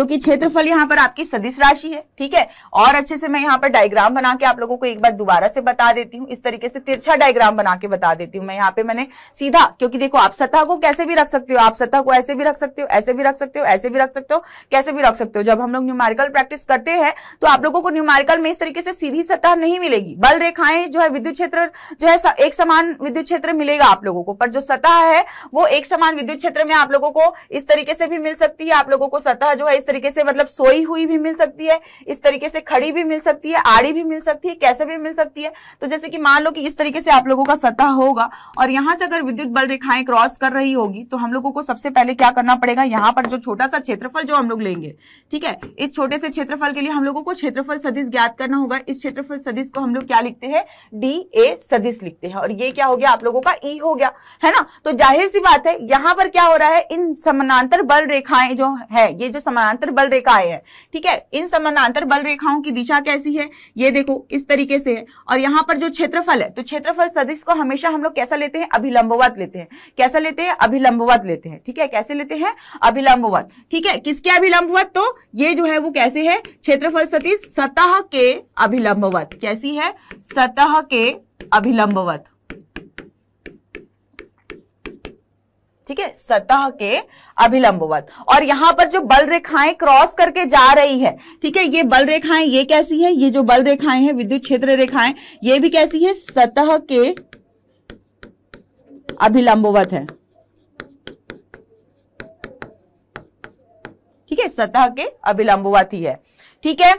क्योंकि क्षेत्रफल यहाँ पर आपकी सदिश राशि है ठीक है और अच्छे से मैं यहाँ पर डायग्राम बना के आप लोगों को एक बार दोबारा से बता देती हूँ इस तरीके से तिरछा डायग्राम बना के बता देती हूँ मैं यहाँ पे मैंने सीधा क्योंकि देखो आप सतह को कैसे भी रख सकते हो आप सतह को ऐसे भी रख सकते हो ऐसे भी रख सकते हो ऐसे भी रख सकते हो कैसे भी रख सकते हो जब हम लोग न्यूमारिकल प्रैक्टिस करते हैं तो आप लोगों को न्यूमारिकल में इस तरीके से सीधी सतह नहीं मिलेगी बल रेखाएं जो है विद्युत क्षेत्र जो है एक समान विद्युत क्षेत्र मिलेगा आप लोगों को पर जो सतह है वो एक समान विद्युत क्षेत्र में आप लोगों को इस तरीके से भी मिल सकती है आप लोगों को सतह जो है तरीके से मतलब सोई हुई भी मिल सकती है इस तरीके से खड़ी भी मिल सकती है आड़ी भी मिल सकती है कैसे भी मिल सकती है तो जैसे कि मान लो कि इस तरीके से आप लोगों का सतह होगा और यहां से अगर विद्युत बल रेखाएं क्रॉस कर रही होगी तो हम लोगों को सबसे पहले क्या करना पड़ेगा यहाँ पर जो छोटा सा क्षेत्रफल जो हम लोग लेंगे ठीक है इस छोटे से क्षेत्रफल के लिए हम लोगों को क्षेत्रफल सदिश ज्ञात करना होगा इस क्षेत्रफल सदिश को हम लोग क्या लिखते हैं डी ए सदिश लिखते हैं और ये क्या हो गया आप लोगों का ई हो गया है ना तो जाहिर सी बात है यहाँ पर क्या हो रहा है इन समानांतर बल रेखाएं जो है ये जो समान समानांतर बल रेखाएं हैं ठीक है इन समानांतर बल रेखाओं की दिशा कैसी है ये देखो इस तरीके से है और यहाँ पर जो क्षेत्रफल है तो क्षेत्रफल सदिश को हमेशा हम लोग कैसा लेते हैं अभिलंबवत लेते हैं कैसा लेते हैं अभिलंबवत लेते हैं ठीक है कैसे लेते हैं अभिलंबवत ठीक है किसके अभिलंबवत तो ये जो है वो कैसे है क्षेत्रफल सदिश सतह के अभिलंबवत कैसी है सतह के अभिलंबवत ठीक है सतह के अभिलंबवत और यहां पर जो बल रेखाएं क्रॉस करके जा रही है ठीक है ये बल रेखाएं ये कैसी है ये जो बल रेखाएं हैं विद्युत क्षेत्र रेखाएं ये भी कैसी है सतह के अभिलंबवत है ठीक है सतह के अभिलंबवत ही है ठीक है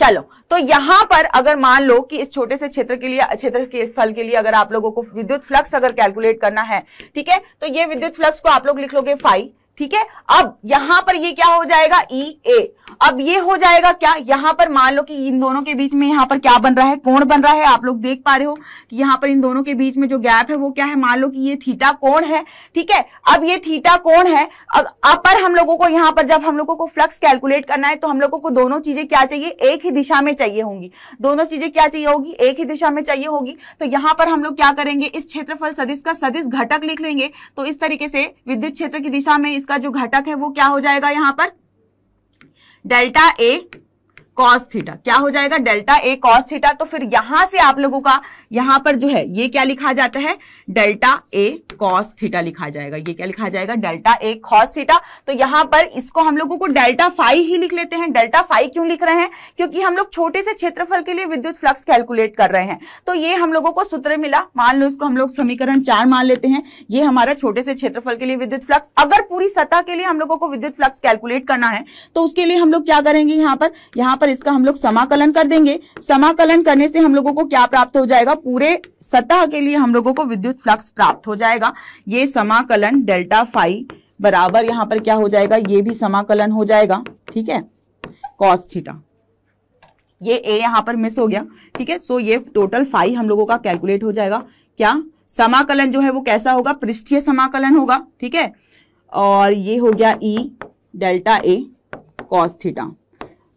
चलो तो यहां पर अगर मान लो कि इस छोटे से क्षेत्र के लिए क्षेत्र के फल के लिए अगर आप लोगों को विद्युत फ्लक्स अगर कैलकुलेट करना है ठीक है तो ये विद्युत फ्लक्स को आप लोग लिख लोगे फाइव ठीक है अब यहां पर ये क्या हो जाएगा ई e ए अब ये हो जाएगा क्या यहाँ पर मान लो कि इन दोनों के बीच में यहाँ पर क्या बन रहा है कोण बन रहा है आप लोग देख पा रहे हो कि यहाँ पर इन दोनों के बीच में जो गैप है वो क्या है मान लो कि ये थीटा कोण है ठीक है अब ये थीटा कोण है अब हम लोगों को यहाँ पर जब हम लोगों को फ्लक्स कैलकुलेट करना है तो हम लोगों को दोनों चीजें क्या चाहिए एक ही दिशा में चाहिए होंगी दोनों चीजें क्या चाहिए होगी एक ही दिशा में चाहिए होगी तो यहाँ पर हम लोग क्या करेंगे इस क्षेत्रफल सदिश का सदिश घटक लिख लेंगे तो इस तरीके से विद्युत क्षेत्र की दिशा में इसका जो घटक है वो क्या हो जाएगा यहाँ पर डेल्टा ए कॉस थीटा क्या हो जाएगा डेल्टा ए कॉस थीटा तो फिर यहां से आप लोगों का यहां पर जो है ये क्या लिखा जाता है डेल्टा ए कॉस थीटा लिखा जाएगा ये क्या लिखा जाएगा डेल्टा ए कॉस थीटा तो यहां पर इसको हम लोगों को डेल्टा फाइव ही लिख लेते हैं डेल्टा फाइव क्यों लिख रहे हैं क्योंकि हम लोग छोटे से क्षेत्रफल के लिए विद्युत फ्लक्स कैलकुलेट कर रहे हैं तो ये हम लोगों को सूत्र मिला मान लो इसको हम लोग समीकरण चार मान लेते हैं ये हमारा छोटे से क्षेत्रफल के लिए विद्युत फ्लक्स अगर पूरी सतह के लिए हम लोगों को विद्युत फ्लक्स कैलकुलेट करना है तो उसके लिए हम लोग क्या करेंगे यहां पर यहाँ पर इसका हम लोग समाकलन कर देंगे समाकलन करने से हम लोगों को क्या प्राप्त हो जाएगा पूरे सतह के लिए हम लोगों को विद्युत फ्लक्स प्राप्त हो जाएगा ये समाकलन डेल्टा फाइव बराबर यहां पर क्या हो जाएगा ये भी समाकलन हो जाएगा ठीक है कॉस थीटा ये ए यहां पर मिस हो गया ठीक है सो ये टोटल फाइव हम लोगों का कैलकुलेट हो जाएगा क्या समाकलन जो है वो कैसा होगा पृष्ठीय समाकलन होगा ठीक है और ये हो गया E delta A cos theta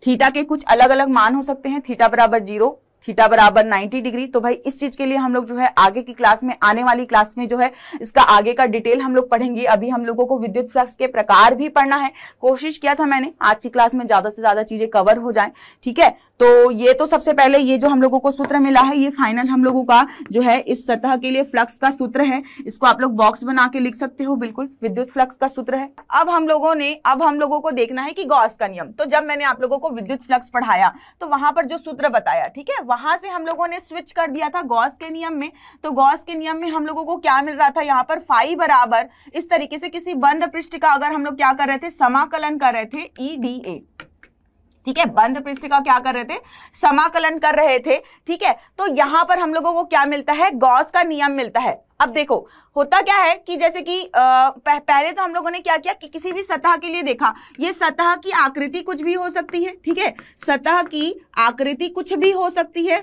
theta के कुछ अलग अलग मान हो सकते हैं थीटा बराबर जीरो थीटा बराबर 90 डिग्री तो भाई इस चीज के लिए हम लोग जो है आगे की क्लास में आने वाली क्लास में जो है इसका आगे का डिटेल हम लोग पढ़ेंगे अभी हम लोगों को विद्युत फ्लक्स के प्रकार भी पढ़ना है कोशिश किया था मैंने आज की क्लास में ज्यादा से ज्यादा चीजें कवर हो जाए ठीक है तो ये तो सबसे पहले ये जो हम लोगों को सूत्र मिला है ये फाइनल हम लोगों का जो है इस सतह के लिए फ्लक्स का सूत्र है इसको आप लोग बॉक्स बना के लिख सकते हो बिल्कुल विद्युत फ्लक्स का सूत्र है अब हम लोगों ने अब हम लोगों को देखना है कि गॉस का नियम तो जब मैंने आप लोगों को विद्युत फ्लक्स पढ़ाया तो वहां पर जो सूत्र बताया ठीक है वहां से हम लोगों ने स्विच कर दिया था गॉस के नियम में तो गॉस के नियम में हम लोगों को क्या मिल रहा था यहाँ पर फाइव बराबर इस तरीके से किसी बंद पृष्ठ का अगर हम लोग क्या कर रहे थे समाकलन कर रहे थे ई डी ए ठीक है बंद पृष्ठ का क्या कर रहे थे समाकलन कर रहे थे ठीक है तो यहां पर हम लोगों को क्या मिलता है गॉस का नियम मिलता है अब देखो होता क्या है कि जैसे कि आ, पह, पहले तो हम लोगों ने क्या किया कि किसी भी सतह के लिए देखा ये सतह की आकृति कुछ भी हो सकती है ठीक है सतह की आकृति कुछ भी हो सकती है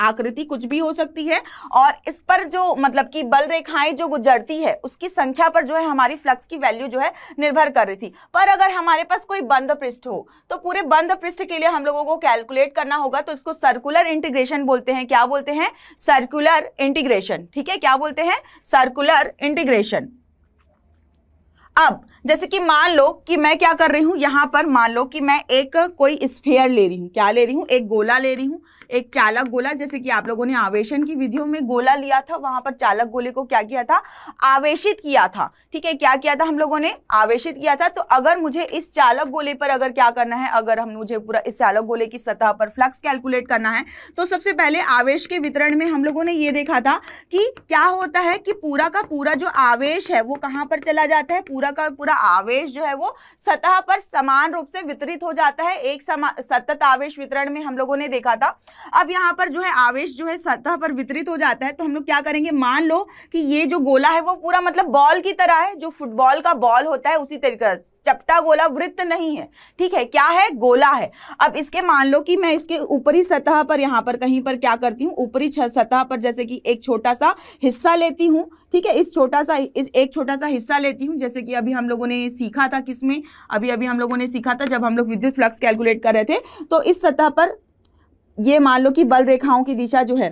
आकृति कुछ भी हो सकती है और इस पर जो मतलब कि बल रेखाएं जो गुजरती है उसकी संख्या पर जो है हमारी फ्लक्स की वैल्यू जो है निर्भर कर रही थी पर अगर हमारे पास कोई बंद पृष्ठ हो तो पूरे बंद पृष्ठ के लिए हम लोगों को कैलकुलेट करना होगा तो इसको सर्कुलर इंटीग्रेशन बोलते हैं क्या बोलते हैं सर्कुलर इंटीग्रेशन ठीक है क्या बोलते हैं सर्कुलर इंटीग्रेशन अब जैसे कि मान लो कि मैं क्या कर रही हूं यहां पर मान लो कि मैं एक कोई स्फेयर ले रही हूँ क्या ले रही हूँ एक गोला ले रही हूँ एक चालक गोला जैसे कि आप लोगों ने आवेशन की विधियों में गोला लिया था वहां पर चालक गोले को क्या किया था आवेशित किया था ठीक है क्या किया था हम लोगों ने आवेशित किया था तो अगर मुझे इस चालक गोले पर अगर क्या करना है अगर हम मुझे पूरा इस चालक गोले की सतह पर फ्लक्स कैलकुलेट करना है तो सबसे पहले आवेश के वितरण में हम लोगों ने ये देखा था कि क्या होता है कि पूरा का पूरा जो आवेश है वो कहाँ पर चला जाता है पूरा का पूरा आवेश जो है वो सतह पर समान रूप से वितरित हो जाता है एक समान सतत आवेश वितरण में हम लोगों ने देखा था अब यहाँ पर जो है आवेश जो है सतह पर वितरित हो जाता है तो हम लोग क्या करेंगे मान लो कि ये जो गोला है वो पूरा मतलब बॉल की तरह है जो फुटबॉल का बॉल होता है उसी तरीके चपटा गोला वृत्त नहीं है ठीक है क्या है गोला है अब इसके मान लो कि मैं इसके ऊपरी सतह पर यहाँ पर कहीं पर क्या करती हूँ ऊपरी सतह पर जैसे कि एक छोटा सा हिस्सा लेती हूँ ठीक है इस छोटा सा इस एक छोटा सा हिस्सा लेती हूँ जैसे कि अभी हम लोगों ने सीखा था किसमें अभी अभी हम लोगों ने सीखा था जब हम लोग विद्युत फ्लक्स कैलकुलेट कर रहे थे तो इस सतह पर ये मान लो कि बल रेखाओं की दिशा जो है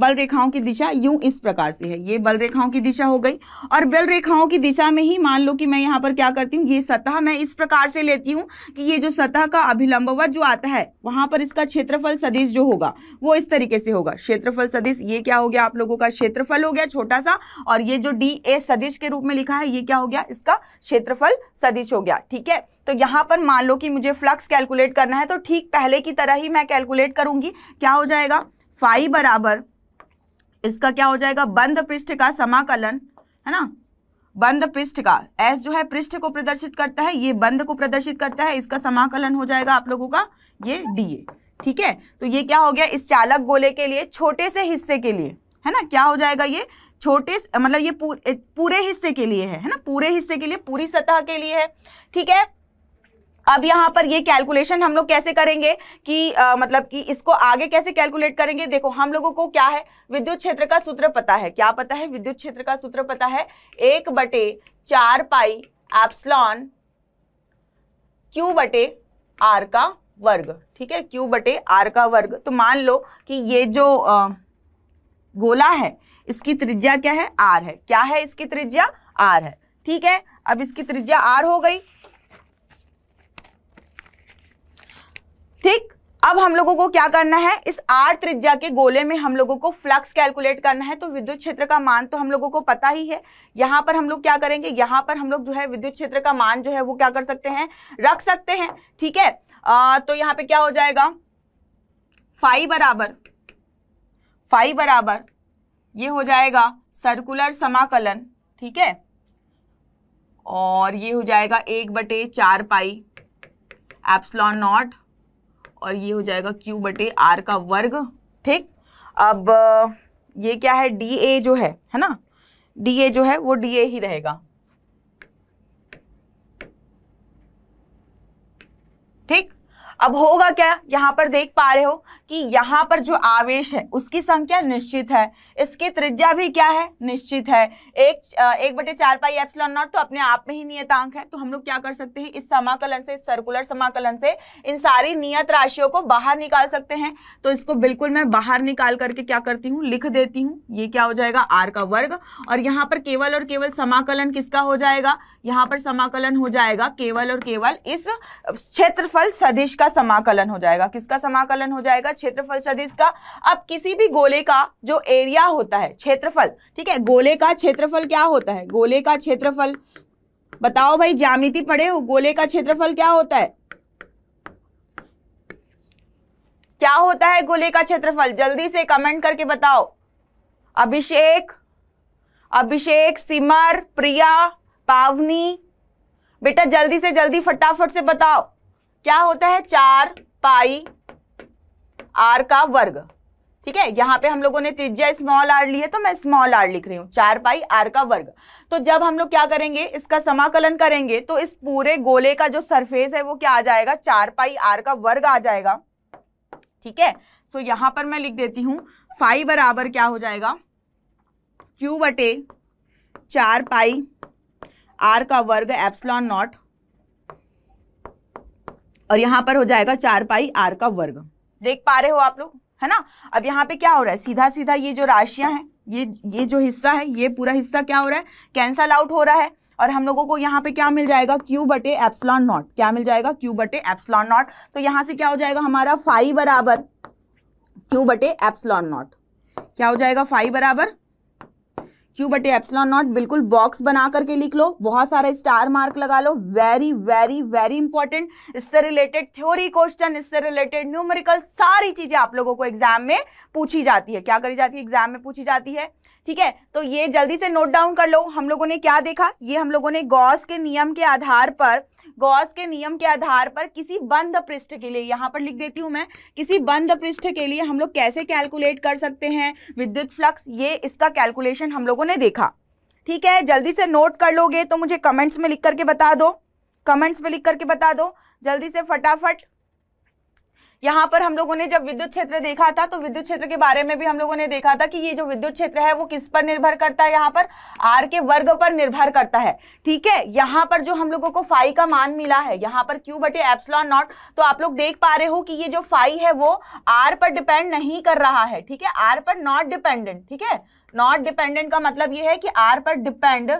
बल रेखाओं की दिशा यूं इस प्रकार से है ये बल रेखाओं की दिशा हो गई और बल रेखाओं की दिशा में ही मान लो कि मैं यहाँ पर क्या करती हूँ ये सतह मैं इस प्रकार से लेती हूँ कि ये जो सतह का अभिलंबवत जो आता है वहाँ पर इसका क्षेत्रफल सदिश जो होगा वो इस तरीके से होगा क्षेत्रफल सदिश ये क्या हो गया आप लोगों का क्षेत्रफल हो गया छोटा सा और ये जो डी ए सदिश के रूप में लिखा है ये क्या हो गया इसका क्षेत्रफल सदिश हो गया ठीक है तो यहाँ पर मान लो कि मुझे फ्लक्स कैलकुलेट करना है तो ठीक पहले की तरह ही मैं कैलकुलेट करूँगी क्या हो जाएगा फाइव बराबर इसका क्या हो जाएगा बंद पृष्ठ का समाकलन है ना बंद पृष्ठ का एस जो है पृष्ठ को प्रदर्शित करता है ये बंद को प्रदर्शित करता है इसका समाकलन हो जाएगा आप लोगों का ये डी ठीक है तो ये क्या हो गया इस चालक गोले के लिए छोटे से हिस्से के लिए है ना क्या हो जाएगा ये छोटे मतलब ये पूरे हिस्से के लिए है है ना पूरे हिस्से के लिए पूरी सतह के लिए है ठीक है अब यहाँ पर ये कैलकुलेशन हम लोग कैसे करेंगे कि आ, मतलब कि इसको आगे कैसे कैलकुलेट करेंगे देखो हम लोगों को क्या है विद्युत क्षेत्र का सूत्र पता है क्या पता है विद्युत क्षेत्र का सूत्र पता है एक बटे चार पाई एप्सलॉन क्यू बटे आर का वर्ग ठीक है क्यू बटे आर का वर्ग तो मान लो कि ये जो आ, गोला है इसकी त्रिज्या क्या है आर है क्या है इसकी त्रिज्या आर है ठीक है अब इसकी त्रिज्या आर हो गई ठीक अब हम लोगों को क्या करना है इस आर त्रिज्या के गोले में हम लोगों को फ्लक्स कैलकुलेट करना है तो विद्युत क्षेत्र का मान तो हम लोगों को पता ही है यहाँ पर हम लोग क्या करेंगे यहाँ पर हम लोग जो है विद्युत क्षेत्र का मान जो है वो क्या कर सकते हैं रख सकते हैं ठीक है आ, तो यहाँ पे क्या हो जाएगा फाइव बराबर फाइव बराबर ये हो जाएगा सर्कुलर समाकलन ठीक है और ये हो जाएगा एक बटे चार पाई एप्सलॉन नॉट और ये हो जाएगा क्यू बटे आर का वर्ग ठीक अब ये क्या है डी ए जो है है ना डी ए जो है वो डी ए ही रहेगा ठीक अब होगा क्या यहां पर देख पा रहे हो कि यहां पर जो आवेश है उसकी संख्या निश्चित है इसकी त्रिज्या भी क्या है निश्चित है एक एक बटे चार पाई एप्सलॉन नॉट तो अपने आप में ही नियतांक है तो हम लोग क्या कर सकते हैं इस समाकलन से इस सर्कुलर समाकलन से इन सारी नियत राशियों को बाहर निकाल सकते हैं तो इसको बिल्कुल मैं बाहर निकाल करके क्या करती हूँ लिख देती हूँ ये क्या हो जाएगा आर का वर्ग और यहाँ पर केवल और केवल समाकलन किसका हो जाएगा यहाँ पर समाकलन हो जाएगा केवल और केवल इस क्षेत्रफल सदिश का समाकलन हो जाएगा किसका समाकलन हो जाएगा क्षेत्रफल सदिश का अब किसी भी गोले का जो एरिया क्या होता है क्षेत्रफल ठीक है गोले का क्षेत्रफल क्या होता है गोले का क्षेत्रफल बताओ भाई जामिति पढ़े हो गोले का क्षेत्रफल क्या होता है क्या होता है गोले का क्षेत्रफल जल्दी से कमेंट करके बताओ अभिषेक अभिषेक सिमर प्रिया पावनी बेटा जल्दी से जल्दी फटाफट से बताओ क्या होता है चार पाई आर का वर्ग ठीक है यहाँ पे हम लोगों ने त्रिज्या स्मॉल आर ली है तो मैं स्मॉल आर लिख रही हूँ चार पाई आर का वर्ग तो जब हम लोग क्या करेंगे इसका समाकलन करेंगे तो इस पूरे गोले का जो सरफेस है वो क्या आ जाएगा चार पाई आर का वर्ग आ जाएगा ठीक है सो यहाँ पर मैं लिख देती हूँ फाइव बराबर क्या हो जाएगा क्यू बटे चार पाई आर का वर्ग एप्सलॉन नॉट और यहां पर हो जाएगा चार पाई आर का वर्ग देख पा रहे हो आप लोग है ना अब यहाँ पे क्या हो रहा है सीधा सीधा ये जो राशियाँ हैं ये ये जो हिस्सा है ये पूरा हिस्सा क्या हो रहा है कैंसल आउट हो रहा है और हम लोगों को यहाँ पे क्या मिल जाएगा क्यू बटे एप्सलॉन नॉट क्या मिल जाएगा क्यू बटे एप्सलॉन नॉट तो यहाँ से क्या हो जाएगा हमारा फाइव बराबर क्यू बटे एप्सलॉन नॉट क्या हो जाएगा फाइव बराबर क्यू बटे एप्सलॉन नॉट बिल्कुल बॉक्स बना करके लिख लो बहुत सारे स्टार मार्क लगा लो वेरी वेरी वेरी इंपॉर्टेंट इससे रिलेटेड थ्योरी क्वेश्चन इससे रिलेटेड न्यूमेरिकल सारी चीज़ें आप लोगों को एग्जाम में पूछी जाती है क्या करी जाती है एग्जाम में पूछी जाती है ठीक है तो ये जल्दी से नोट डाउन कर लो हम लोगों ने क्या देखा ये हम लोगों ने गॉस के नियम के आधार पर गॉस के नियम के आधार पर किसी बंद पृष्ठ के लिए यहाँ पर लिख देती हूँ मैं किसी बंद पृष्ठ के लिए हम लोग कैसे कैलकुलेट कर सकते हैं विद्युत फ्लक्स ये इसका कैलकुलेशन हम लोगों ने देखा ठीक है जल्दी से नोट कर लोगे तो मुझे कमेंट्स में लिख करके बता दो कमेंट्स में लिख करके बता दो जल्दी से फटाफट यहाँ पर हम लोगों ने जब विद्युत क्षेत्र देखा था तो विद्युत क्षेत्र के बारे में भी हम लोगों ने देखा था कि ये जो विद्युत क्षेत्र है वो किस पर निर्भर करता है यहाँ पर आर के वर्ग पर निर्भर करता है ठीक है यहाँ पर जो हम लोगों को फाई का मान मिला है यहाँ पर क्यू बटे एप्सलॉन नॉट तो आप लोग देख पा रहे हो कि ये जो फाई है वो आर पर डिपेंड नहीं कर रहा है ठीक है आर पर नॉट डिपेंडेंट ठीक है नॉट डिपेंडेंट का मतलब ये है कि आर पर डिपेंड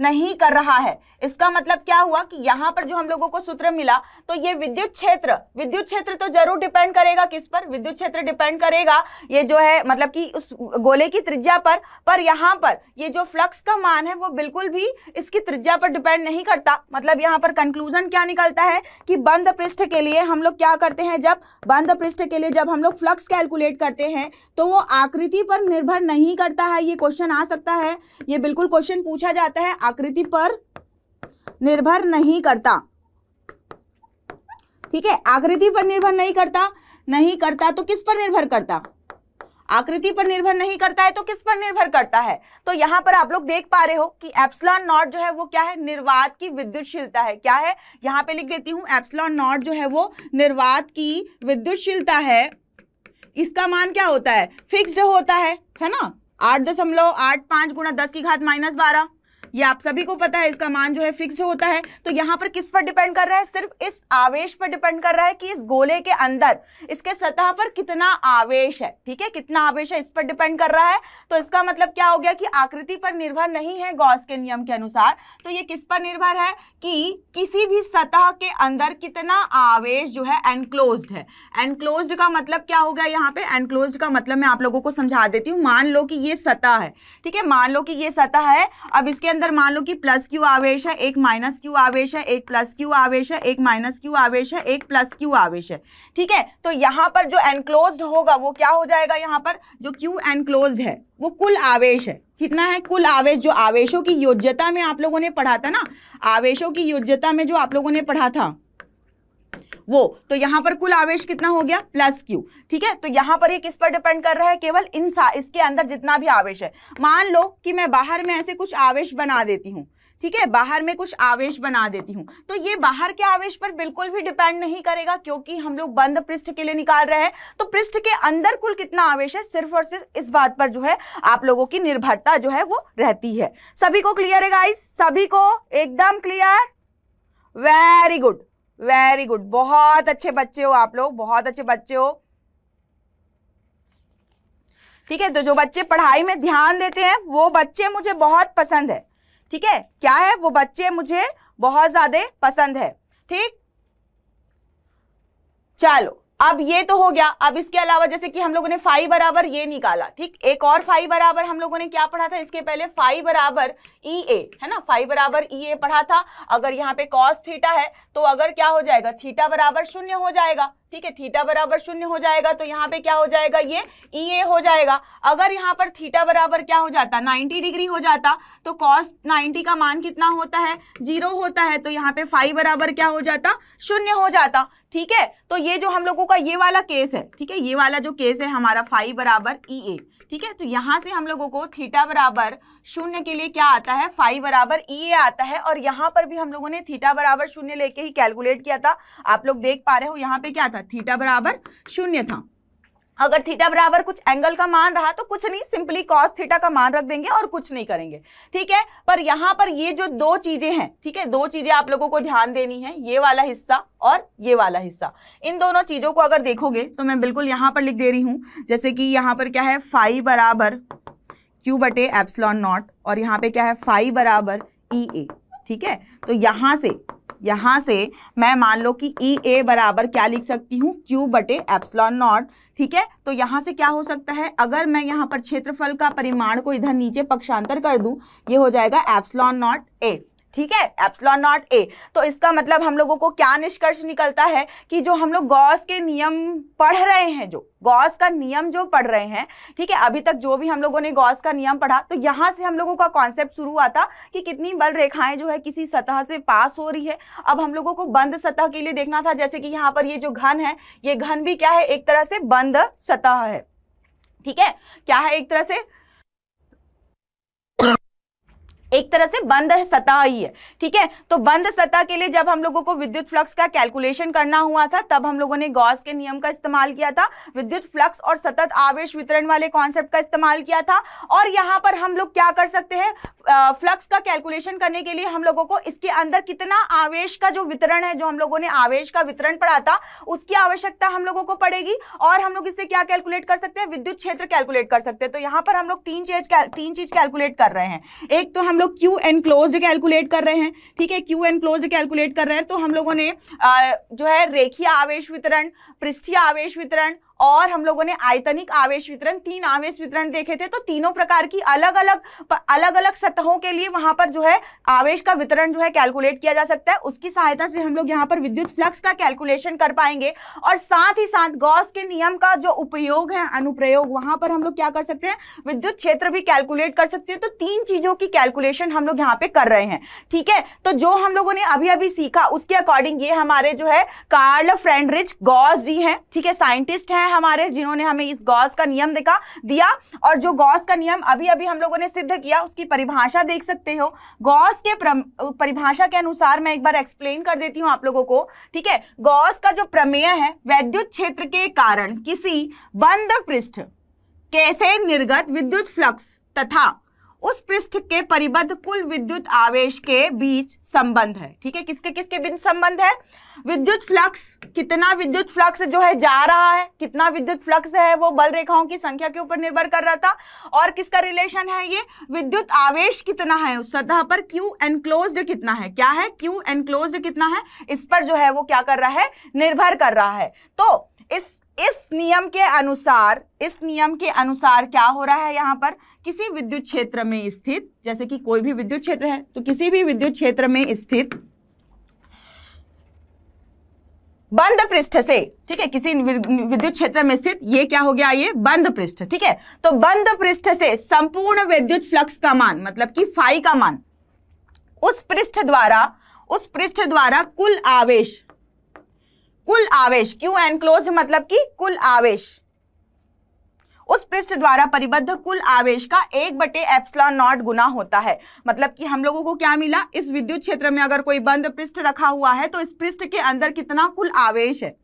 नहीं कर रहा है इसका मतलब क्या हुआ कि यहाँ पर जो हम लोगों को सूत्र मिला तो ये विद्युत क्षेत्र विद्युत क्षेत्र तो जरूर डिपेंड करेगा किस पर विद्युत क्षेत्र डिपेंड करेगा ये जो है मतलब कि उस गोले की त्रिज्या पर पर यहां पर ये जो फ्लक्स का मान है वो बिल्कुल भी इसकी त्रिज्या पर डिपेंड नहीं करता मतलब यहाँ पर कंक्लूजन क्या निकलता है कि बंद पृष्ठ के लिए हम लोग क्या करते हैं जब बंद पृष्ठ के लिए जब हम लोग फ्लक्स कैलकुलेट करते हैं तो वो आकृति पर निर्भर नहीं करता है ये क्वेश्चन आ सकता है ये बिल्कुल क्वेश्चन पूछा जाता है आकृति पर निर्भर नहीं करता ठीक है आकृति पर निर्भर नहीं करता नहीं करता तो किस पर निर्भर करता आकृति पर निर्भर नहीं करता है तो किस पर निर्भर करता है तो यहां पर आप लोग देख पा रहे हो कि एप्सलॉन नॉट जो है वो क्या है निर्वात की विद्युतशीलता है क्या है यहां पे लिख देती हूं एप्सलॉन नॉट जो है वो निर्वात की विद्युतशीलता है इसका मान क्या होता है फिक्स्ड होता है है ना आठ दशमलव आठ पांच गुणा दस की घात माइनस बारह ये आप सभी को पता है इसका मान जो है फिक्स होता है तो यहाँ पर किस पर डिपेंड कर रहा है सिर्फ इस आवेश पर डिपेंड कर रहा है कि इस गोले के अंदर इसके सतह पर कितना आवेश है ठीक है कितना आवेश है इस पर डिपेंड कर रहा है तो इसका मतलब क्या हो गया कि आकृति पर निर्भर नहीं है गॉस के नियम के अनुसार तो ये किस पर निर्भर है कि किसी भी सतह के अंदर कितना आवेश जो है एनक्लोज है एनक्लोज का मतलब क्या हो गया यहाँ पे एनक्लोज का मतलब मैं आप लोगों को समझा देती हूँ मान लो कि ये सतह है ठीक है मान लो कि ये सतह है अब इसके अंदर अंदर मान लो कि प्लस क्यू आवेश है एक माइनस क्यू आवेश है एक प्लस क्यू आवेश है एक माइनस क्यू आवेश है एक प्लस क्यू आवेश है ठीक है तो यहाँ पर जो एनक्लोज होगा वो क्या हो जाएगा यहाँ पर जो क्यू एनक्लोज है वो कुल आवेश है कितना है कुल आवेश जो आवेशों की योज्यता में आप लोगों ने पढ़ा था ना आवेशों की योज्यता में जो आप लोगों ने पढ़ा था वो तो यहां पर कुल आवेश कितना हो गया प्लस क्यू ठीक है तो यहां पर ये किस पर डिपेंड कर रहा है केवल इन इसके अंदर जितना भी आवेश है मान लो कि मैं बाहर में ऐसे कुछ आवेश बना देती हूँ ठीक है बाहर में कुछ आवेश बना देती हूँ तो ये बाहर के आवेश पर बिल्कुल भी डिपेंड नहीं करेगा क्योंकि हम लोग बंद पृष्ठ के लिए निकाल रहे हैं तो पृष्ठ के अंदर कुल कितना आवेश है सिर्फ और सिर्फ इस बात पर जो है आप लोगों की निर्भरता जो है वो रहती है सभी को क्लियर है गाइस सभी को एकदम clear very good very good बहुत अच्छे बच्चे हो आप लोग बहुत अच्छे बच्चे हो ठीक है तो जो बच्चे पढ़ाई में ध्यान देते हैं वो बच्चे मुझे बहुत पसंद है ठीक है क्या है वो बच्चे मुझे बहुत ज्यादा पसंद है ठीक चलो अब ये तो हो गया अब इसके अलावा जैसे कि हम लोगों ने फाइव बराबर ये निकाला ठीक एक और फाइव बराबर हम लोगों ने क्या पढ़ा था इसके पहले फाइव बराबर ई e ए है ना फाइव बराबर ई e ए पढ़ा था अगर यहाँ पे कॉस थीटा है तो अगर क्या हो जाएगा थीटा बराबर शून्य हो जाएगा ठीक है थीटा बराबर शून्य हो जाएगा तो यहाँ पे क्या हो जाएगा ये ई e ए हो जाएगा अगर यहाँ पर थीटा बराबर क्या हो जाता नाइन्टी डिग्री हो जाता तो कॉस नाइन्टी का मान कितना होता है जीरो होता है तो यहाँ पे फाइव बराबर क्या हो जाता शून्य हो जाता ठीक है तो ये जो हम लोगों का ये वाला केस है ठीक है ये वाला जो केस है हमारा फाइव बराबर ई e ए ठीक है तो यहाँ से हम लोगों को थीटा बराबर शून्य के लिए क्या आता है फाइव बराबर ई e ए आता है और यहाँ पर भी हम लोगों ने थीटा बराबर शून्य लेके ही कैलकुलेट किया था आप लोग देख पा रहे हो यहाँ पे क्या था थीटा बराबर शून्य था अगर थीटा बराबर कुछ एंगल का मान रहा तो कुछ नहीं सिंपली कॉस थीटा का मान रख देंगे और कुछ नहीं करेंगे ठीक है पर यहाँ पर ये जो दो चीजें हैं ठीक है दो चीजें आप लोगों को ध्यान देनी है ये वाला हिस्सा और ये वाला हिस्सा इन दोनों चीजों को अगर देखोगे तो मैं बिल्कुल यहाँ पर लिख दे रही हूँ जैसे कि यहाँ पर क्या है फाइव बराबर क्यू बटे एप्सलॉन नॉट और यहाँ पे क्या है फाइव बराबर ई e ए ठीक है तो यहाँ से यहाँ से मैं मान लो कि ई e ए बराबर क्या लिख सकती हूँ क्यू बटे एप्सलॉन नॉट ठीक है तो यहां से क्या हो सकता है अगर मैं यहाँ पर क्षेत्रफल का परिमाण को इधर नीचे पक्षांतर कर दूं ये हो जाएगा एप्सलॉन नॉट ए ठीक है एप्सलॉन नॉट ए तो इसका मतलब हम लोगों को क्या निष्कर्ष निकलता है कि जो हम लोग गॉस के नियम पढ़ रहे हैं जो गॉस का नियम जो पढ़ रहे हैं ठीक है अभी तक जो भी हम लोगों ने गॉस का नियम पढ़ा तो यहाँ से हम लोगों का कॉन्सेप्ट शुरू हुआ था कि कितनी बल रेखाएं जो है किसी सतह से पास हो रही है अब हम लोगों को बंद सतह के लिए देखना था जैसे कि यहाँ पर ये जो घन है ये घन भी क्या है एक तरह से बंद सतह है ठीक है क्या है एक तरह से एक तरह से बंद सतह ही है ठीक है तो बंद सतह के लिए जब हम लोगों को विद्युत फ्लक्स का कैलकुलेशन करना हुआ था तब हम लोगों ने गॉस के नियम का इस्तेमाल किया था विद्युत फ्लक्स और सतत आवेश वितरण वाले कॉन्सेप्ट का इस्तेमाल किया था और यहां पर हम लोग क्या कर सकते हैं फ्लक्स का कैलकुलेशन करने के लिए हम लोगों को इसके अंदर कितना आवेश का जो वितरण है जो हम लोगों ने आवेश का वितरण पढ़ा था उसकी आवश्यकता हम लोगों को पड़ेगी और हम लोग इससे क्या कैलकुलेट कर सकते हैं विद्युत क्षेत्र कैलकुलेट कर सकते हैं तो यहाँ पर हम लोग तीन चीज तीन चीज कैलकुलेट कर रहे हैं एक तो हम लोग लोग क्यू एंड क्लोज कैलकुलेट कर रहे हैं ठीक है क्यू एंड क्लोज कैलकुलेट कर रहे हैं तो हम लोगों ने जो है रेखीय आवेश वितरण पृष्ठीय आवेश वितरण और हम लोगों ने आयतनिक आवेश वितरण तीन आवेश वितरण देखे थे तो तीनों प्रकार की अलग अलग अलग अलग सतहों के लिए वहां पर जो है आवेश का वितरण जो है कैलकुलेट किया जा सकता है उसकी सहायता से हम लोग यहाँ पर विद्युत फ्लक्स का कैलकुलेशन कर पाएंगे और साथ ही साथ गॉस के नियम का जो उपयोग है अनुप्रयोग वहां पर हम लोग क्या कर सकते हैं विद्युत क्षेत्र भी कैलकुलेट कर सकते हैं तो तीन चीजों की कैलकुलेशन हम लोग यहाँ पे कर रहे हैं ठीक है तो जो हम लोगों ने अभी अभी सीखा उसके अकॉर्डिंग ये हमारे जो है कार्ल फ्रेंडरिच गॉस जी हैं ठीक है साइंटिस्ट हैं हैं हमारे जिन्होंने हमें इस गॉस का नियम दिखा दिया और जो गॉस का नियम अभी अभी हम लोगों ने सिद्ध किया उसकी परिभाषा देख सकते हो गॉस के परिभाषा के अनुसार मैं एक बार एक्सप्लेन कर देती हूँ आप लोगों को ठीक है गॉस का जो प्रमेय है वैद्युत क्षेत्र के कारण किसी बंद पृष्ठ कैसे निर्गत विद्युत फ्लक्स तथा उस पृष्ठ के परिबद्ध कुल विद्युत आवेश के बीच संबंध है ठीक है किसके किसके बीच संबंध है विद्युत फ्लक्स कितना विद्युत फ्लक्स जो है जा रहा है कितना विद्युत फ्लक्स है वो बल रेखाओं की संख्या के ऊपर निर्भर कर रहा था और किसका रिलेशन है ये विद्युत आवेश कितना है उस सतह पर क्यू एनक्लोज कितना है क्या है क्यू एनक्लोज कितना है इस पर जो है वो क्या कर रहा है निर्भर कर रहा है तो इस इस नियम के अनुसार इस नियम के अनुसार क्या हो रहा है यहाँ पर किसी विद्युत क्षेत्र में स्थित जैसे कि कोई भी विद्युत क्षेत्र है तो किसी भी विद्युत क्षेत्र में स्थित बंद पृष्ठ से ठीक है किसी विद्युत क्षेत्र में स्थित ये क्या हो गया ये बंद पृष्ठ ठीक है तो बंद पृष्ठ से संपूर्ण विद्युत फ्लक्स का मान मतलब कि फाई का मान उस पृष्ठ द्वारा उस पृष्ठ द्वारा कुल आवेश कुल आवेश क्यू एनक्लोज मतलब कि कुल आवेश उस पृष्ठ द्वारा परिबद्ध कुल आवेश का एक बटे एप्सलॉन नॉट गुना होता है मतलब कि हम लोगों को क्या मिला इस विद्युत क्षेत्र में अगर कोई बंद पृष्ठ रखा हुआ है तो इस पृष्ठ के अंदर कितना कुल आवेश है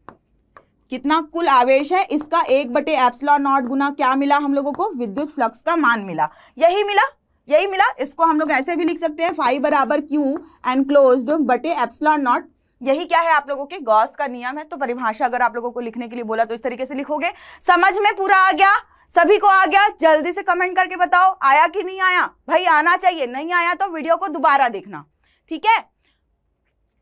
कितना कुल आवेश है इसका एक बटे एप्सलॉ नॉट गुना क्या मिला हम लोगों को विद्युत फ्लक्स का मान मिला यही मिला यही मिला इसको हम लोग ऐसे भी लिख सकते हैं फाइव बराबर क्यू एनक्लोज बटे एप्सलॉ नॉट यही क्या है आप लोगों के गॉस का नियम है तो परिभाषा अगर आप लोगों को लिखने के लिए बोला तो इस तरीके से लिखोगे समझ में पूरा आ गया सभी को आ गया जल्दी से कमेंट करके बताओ आया कि नहीं आया भाई आना चाहिए नहीं आया तो वीडियो को दोबारा देखना ठीक है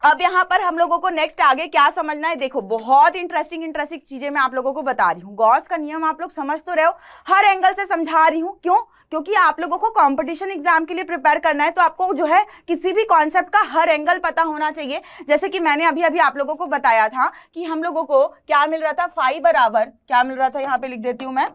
अब यहाँ पर हम लोगों को नेक्स्ट आगे क्या समझना है देखो बहुत इंटरेस्टिंग इंटरेस्टिंग चीजें मैं आप लोगों को बता रही हूँ गॉस का नियम आप लोग समझ तो रहे हो हर एंगल से समझा रही हूँ क्यों क्योंकि आप लोगों को कंपटीशन एग्जाम के लिए प्रिपेयर करना है तो आपको जो है किसी भी कॉन्सेप्ट का हर एंगल पता होना चाहिए जैसे कि मैंने अभी अभी आप लोगों को बताया था कि हम लोगों को क्या मिल रहा था फाइव बराबर क्या मिल रहा था यहाँ पे लिख देती हूँ मैं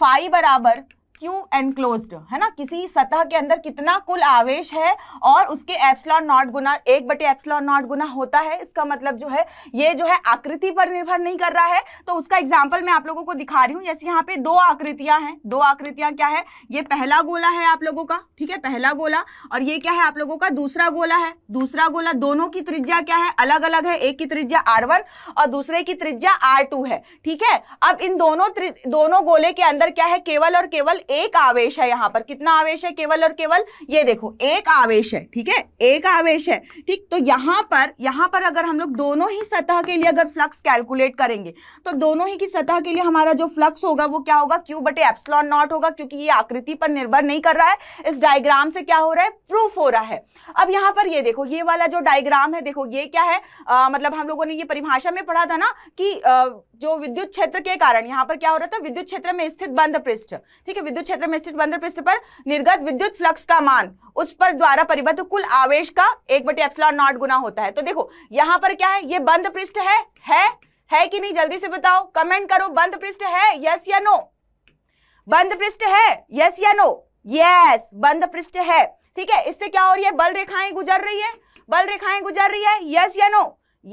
फाइव बराबर क्यू एनक्लोज्ड है ना किसी सतह के अंदर कितना कुल आवेश है और उसके एप्सलॉन नॉट गुना एक बटे एप्सलॉन नॉट गुना होता है इसका मतलब जो है ये जो है आकृति पर निर्भर नहीं कर रहा है तो उसका एग्जाम्पल मैं आप लोगों को दिखा रही हूँ जैसे यहाँ पे दो आकृतियाँ हैं दो आकृतियाँ क्या है ये पहला गोला है आप लोगों का ठीक है पहला गोला और ये क्या है आप लोगों का दूसरा गोला है दूसरा गोला दोनों की त्रिज्या क्या है अलग अलग है एक की त्रिज्या आर और दूसरे की त्रिज्या आर है ठीक है अब इन दोनों दोनों गोले के अंदर क्या है केवल और केवल एक आवेश है यहाँ पर कितना आवेश है केवल और केवल ये देखो एक आवेश है ठीक है एक आवेश है ठीक तो यहाँ पर यहाँ पर अगर हम लोग दोनों ही सतह के लिए अगर फ्लक्स कैलकुलेट करेंगे तो दोनों ही की सतह के लिए हमारा जो फ्लक्स होगा वो क्या होगा क्यू बटे एप्सलॉन नॉट होगा क्योंकि ये आकृति पर निर्भर नहीं कर रहा है इस डायग्राम से क्या हो रहा है प्रूफ हो रहा है अब यहाँ पर ये देखो ये वाला जो डायग्राम है देखो ये क्या है आ, मतलब हम लोगों ने ये परिभाषा में पढ़ा था ना कि आ, जो विद्युत क्षेत्र के कारण यहाँ पर क्या हो रहा था विद्युत क्षेत्र में स्थित बंद पृष्ठ ठीक है विद्युत क्षेत्र में स्थित बंदर पृष्ठ पर निर्गत विद्युत फ्लक्स का मान उस पर द्वारा परिबद्ध कुल आवेश का एक बटे एफ्सलॉन नॉट गुना होता है तो देखो यहां पर क्या है ये बंद पृष्ठ है है है कि नहीं जल्दी से बताओ कमेंट करो बंद पृष्ठ है यस या नो बंद पृष्ठ है यस या नो यस बंद पृष्ठ है ठीक है इससे क्या हो रही है बल रेखाएं गुजर रही है बल रेखाएं गुजर रही है यस या नो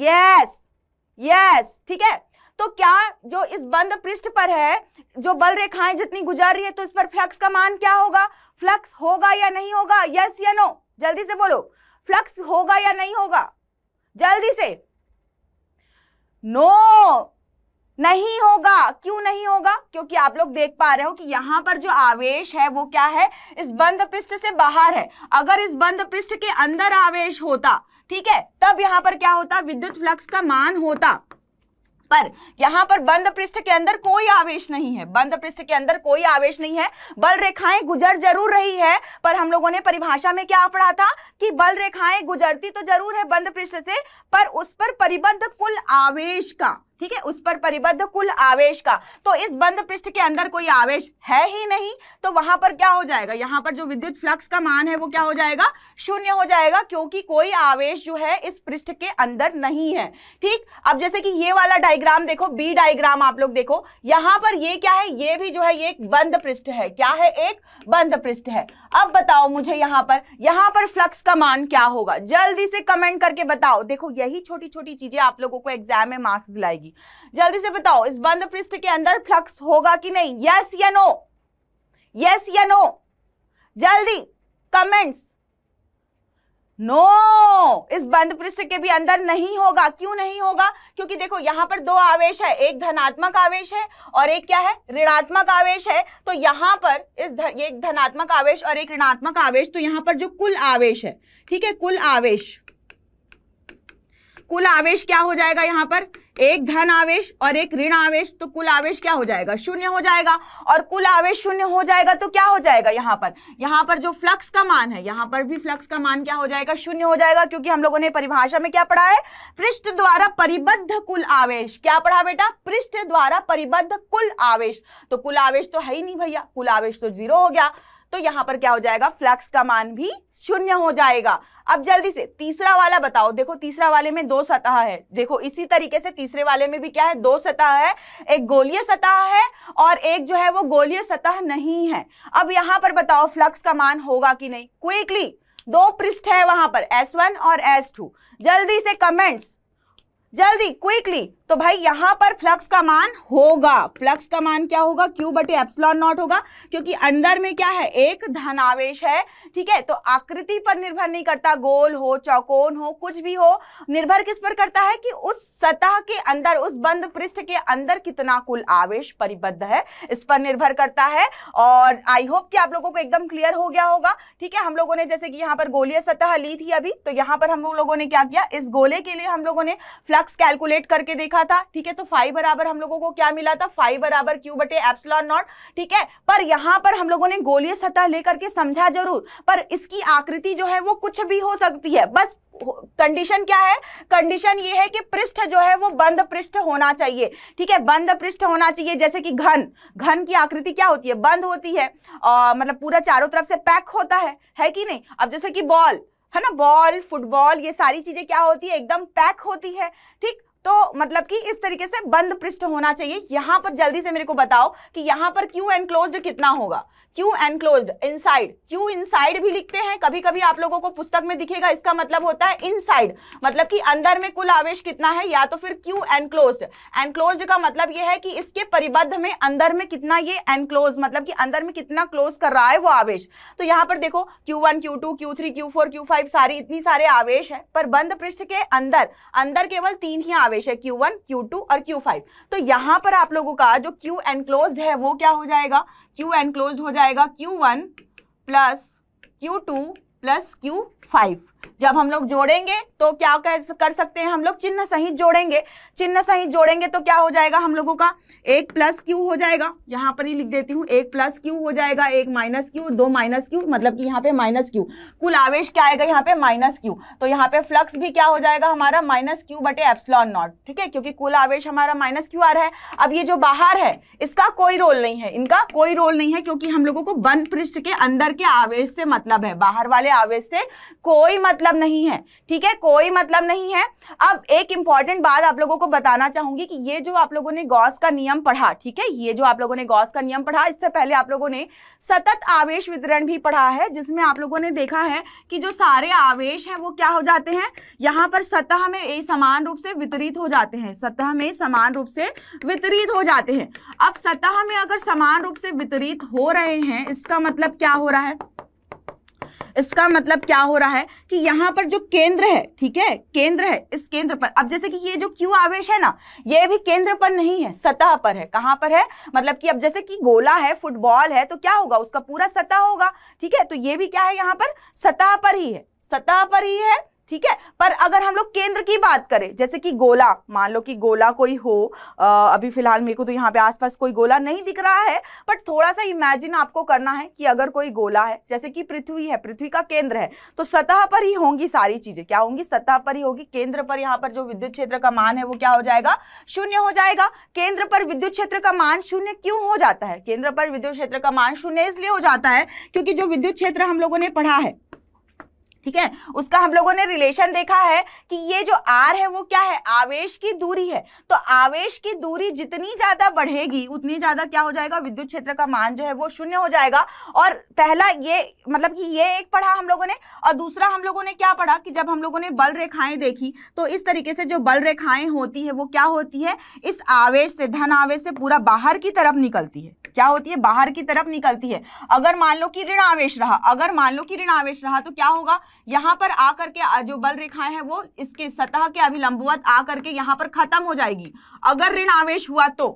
यस यस ठीक है तो क्या जो इस बंद पृष्ठ पर है जो बल रेखाएं जितनी गुजर रही है तो इस पर फ्लक्स का मान क्या होगा फ्लक्स होगा या नहीं होगा यस या नो जल्दी से बोलो फ्लक्स होगा या नहीं होगा जल्दी से नो नहीं होगा क्यों नहीं होगा क्योंकि आप लोग देख पा रहे हो कि यहां पर जो आवेश है वो क्या है इस बंद पृष्ठ से बाहर है अगर इस बंद पृष्ठ के अंदर आवेश होता ठीक है तब यहां पर क्या होता विद्युत फ्लक्स का मान होता पर यहां पर बंद पृष्ठ के अंदर कोई आवेश नहीं है बंद पृष्ठ के अंदर कोई आवेश नहीं है बल रेखाएं गुजर जरूर रही है पर हम लोगों ने परिभाषा में क्या पढ़ा था कि बल रेखाएं गुजरती तो जरूर है बंद पृष्ठ से पर उस पर परिबद्ध कुल आवेश का ठीक है उस पर परिबद्ध कुल आवेश का तो इस बंद पृष्ठ के अंदर कोई आवेश है ही नहीं तो वहां पर क्या हो जाएगा यहाँ पर जो विद्युत फ्लक्स का मान है वो क्या हो जाएगा शून्य हो जाएगा क्योंकि कोई आवेश जो है इस पृष्ठ के अंदर नहीं है ठीक अब जैसे कि ये वाला डायग्राम देखो बी डायग्राम आप लोग देखो यहाँ पर ये क्या है ये भी जो है ये एक बंद पृष्ठ है क्या है एक बंद पृष्ठ है अब बताओ मुझे यहाँ पर यहाँ पर फ्लक्स का मान क्या होगा जल्दी से कमेंट करके बताओ देखो यही छोटी छोटी चीजें आप लोगों को एग्जाम में मार्क्स दिलाएगी जाएगी जल्दी से बताओ इस बंद पृष्ठ के अंदर फ्लक्स होगा कि नहीं यस या नो यस या नो जल्दी कमेंट्स नो no! इस बंद पृष्ठ के भी अंदर नहीं होगा क्यों नहीं होगा क्योंकि देखो यहां पर दो आवेश है एक धनात्मक आवेश है और एक क्या है ऋणात्मक आवेश है तो यहां पर इस ध, एक धनात्मक आवेश और एक ऋणात्मक आवेश तो यहां पर जो कुल आवेश है ठीक है कुल आवेश कुल आवेश क्या हो जाएगा यहाँ पर एक धन आवेश और एक ऋण आवेश तो कुल आवेश क्या हो जाएगा शून्य हो जाएगा और कुल आवेश शून्य हो जाएगा तो क्या हो जाएगा यहां पर यहाँ पर जो फ्लक्स का मान है यहाँ पर भी फ्लक्स का मान क्या हो जाएगा शून्य हो जाएगा क्योंकि हम लोगों ने परिभाषा में क्या पढ़ा है पृष्ठ द्वारा परिबद्ध कुल आवेश क्या पढ़ा बेटा पृष्ठ द्वारा परिबद्ध कुल आवेश तो कुल आवेश तो है ही नहीं भैया कुल आवेश तो जीरो हो गया तो यहां पर क्या हो जाएगा फ्लक्स का मान भी शून्य हो जाएगा अब जल्दी से तीसरा वाला बताओ देखो तीसरा वाले में दो सतह है देखो इसी तरीके से तीसरे वाले में भी क्या है दो सतह है एक गोलीय सतह है और एक जो है वो गोलीय सतह नहीं है अब यहां पर बताओ फ्लक्स का मान होगा कि नहीं क्विकली दो पृष्ठ है वहां पर वन और टू जल्दी से कमेंट्स जल्दी क्विकली तो भाई यहां पर फ्लक्स का मान होगा फ्लक्स का मान क्या होगा क्यू बटे एप्सलॉन नॉट होगा क्योंकि अंदर में क्या है एक धनावेश है ठीक है तो आकृति पर निर्भर नहीं करता गोल हो चौकोन हो कुछ भी हो निर्भर किस पर करता है कि उस सतह के अंदर उस बंद पृष्ठ के अंदर कितना कुल आवेश परिबद्ध है इस पर निर्भर करता है और आई होप कि आप लोगों को एकदम क्लियर हो गया होगा ठीक है हम लोगों ने जैसे कि यहाँ पर गोलीय सतह ली थी अभी तो यहाँ पर हम लोगों ने क्या किया इस गोले के लिए हम लोगों ने फ्लक्स कैलकुलेट करके देखा रखा था ठीक है तो फाइव बराबर हम लोगों को क्या मिला था फाइव बराबर क्यू बटे एप्सलॉन नॉट ठीक है पर यहाँ पर हम लोगों ने गोलीय सतह लेकर के समझा जरूर पर इसकी आकृति जो है वो कुछ भी हो सकती है बस कंडीशन क्या है कंडीशन ये है कि पृष्ठ जो है वो बंद पृष्ठ होना चाहिए ठीक है बंद पृष्ठ होना चाहिए जैसे कि घन घन की आकृति क्या होती है बंद होती है आ, मतलब पूरा चारों तरफ से पैक होता है है कि नहीं अब जैसे कि बॉल है ना बॉल फुटबॉल ये सारी चीजें क्या होती है एकदम पैक होती है ठीक तो मतलब कि इस तरीके से बंद पृष्ठ होना चाहिए यहां पर जल्दी से मेरे को बताओ कि यहां पर क्यू एनक्लोज कितना होगा Q in inside Q inside भी लिखते हैं कभी कभी आप लोगों को पुस्तक में दिखेगा इसका मतलब होता है इनसाइड मतलब कि अंदर में कुल आवेश कितना है या तो फिर क्यू एनक्लोज एनक्लोज का मतलब यह है कि इसके परिबद्ध में अंदर में कितना ये एनक्लोज मतलब कि अंदर में कितना क्लोज कर रहा है वो आवेश तो यहाँ पर देखो Q one Q two Q three Q four Q five सारी इतनी सारे आवेश है पर बंद पृष्ठ के अंदर अंदर केवल तीन ही आवेश हमेशा Q1, Q2 और Q5 तो यहां पर आप लोगों का जो Q एनक्लोज है वो क्या हो जाएगा Q एनक्लोज हो जाएगा Q1 plus Q two plus five जब हम लोग जोड़ेंगे तो क्या कर, सकते हैं हम लोग चिन्ह सहित जोड़ेंगे चिन्ह सहित जोड़ेंगे तो क्या हो जाएगा हम लोगों का एक प्लस क्यू हो जाएगा यहाँ पर ही लिख देती हूँ एक प्लस क्यू हो जाएगा एक माइनस क्यू दो माइनस क्यू मतलब कि यहाँ पे माइनस क्यू कुल आवेश क्या आएगा यहाँ पे माइनस क्यू तो यहाँ पे फ्लक्स भी क्या हो जाएगा हमारा माइनस क्यू बटे एप्सलॉन नॉट ठीक है क्योंकि कुल आवेश हमारा माइनस क्यू आ रहा है अब ये जो बाहर है इसका कोई रोल नहीं है इनका कोई रोल नहीं है क्योंकि हम लोगों को बन पृष्ठ के अंदर के आवेश से मतलब है बाहर वाले आवेश से कोई मतलब मतलब नहीं है ठीक है कोई मतलब नहीं है अब एक इंपॉर्टेंट बात आप लोगों को बताना चाहूंगी कि ये जो आप लोगों ने गॉस का नियम पढ़ा ठीक है ये जो आप लोगों ने गॉस का नियम पढ़ा इससे पहले आप लोगों ने सतत आवेश वितरण भी पढ़ा है जिसमें आप लोगों ने देखा है कि जो सारे आवेश हैं वो क्या हो जाते हैं यहाँ पर सतह में समान रूप से वितरित हो जाते हैं सतह में समान रूप से वितरित हो जाते हैं अब सतह में अगर समान रूप से वितरित हो रहे हैं इसका मतलब क्या हो रहा है इसका मतलब क्या हो रहा है कि यहाँ पर जो केंद्र है ठीक है केंद्र है इस केंद्र पर अब जैसे कि ये जो क्यू आवेश है ना ये भी केंद्र पर नहीं है सतह पर है कहां पर है मतलब कि अब जैसे कि गोला है फुटबॉल है तो क्या होगा उसका पूरा सतह होगा ठीक है तो ये भी क्या है यहाँ पर सतह पर ही है सतह पर ही है ठीक है पर अगर हम लोग केंद्र की बात करें जैसे कि गोला मान लो कि गोला कोई हो अभी फिलहाल मेरे को तो यहाँ पे आसपास कोई गोला नहीं दिख रहा है बट थोड़ा सा इमेजिन आपको करना है कि अगर कोई गोला है जैसे कि पृथ्वी है पृथ्वी का केंद्र है तो सतह पर ही होंगी सारी चीजें क्या होंगी सतह पर ही होगी केंद्र पर यहाँ पर जो विद्युत क्षेत्र का मान है वो क्या हो जाएगा शून्य हो जाएगा केंद्र पर विद्युत क्षेत्र का मान शून्य क्यों हो जाता है केंद्र पर विद्युत क्षेत्र का मान शून्य इसलिए हो जाता है क्योंकि जो विद्युत क्षेत्र हम लोगों ने पढ़ा है ठीक है उसका हम लोगों ने रिलेशन देखा है कि ये जो आर है वो क्या है आवेश की दूरी है तो आवेश की दूरी जितनी ज़्यादा बढ़ेगी उतनी ज़्यादा क्या हो जाएगा विद्युत क्षेत्र का मान जो है वो शून्य हो जाएगा और पहला ये मतलब कि ये एक पढ़ा हम लोगों ने और दूसरा हम लोगों ने क्या पढ़ा कि जब हम लोगों ने बल रेखाएं देखी तो इस तरीके से जो बल रेखाएं होती है वो क्या होती है इस आवेश से धन आवेश से पूरा बाहर की तरफ निकलती है क्या होती है बाहर की तरफ निकलती है अगर मान लो कि ऋण आवेश रहा अगर मान लो कि ऋण आवेश रहा तो क्या होगा यहाँ पर आकर के जो बल रेखाएं हैं वो इसके सतह के अभिलंबवत आकर के यहाँ पर खत्म हो जाएगी अगर ऋण आवेश हुआ तो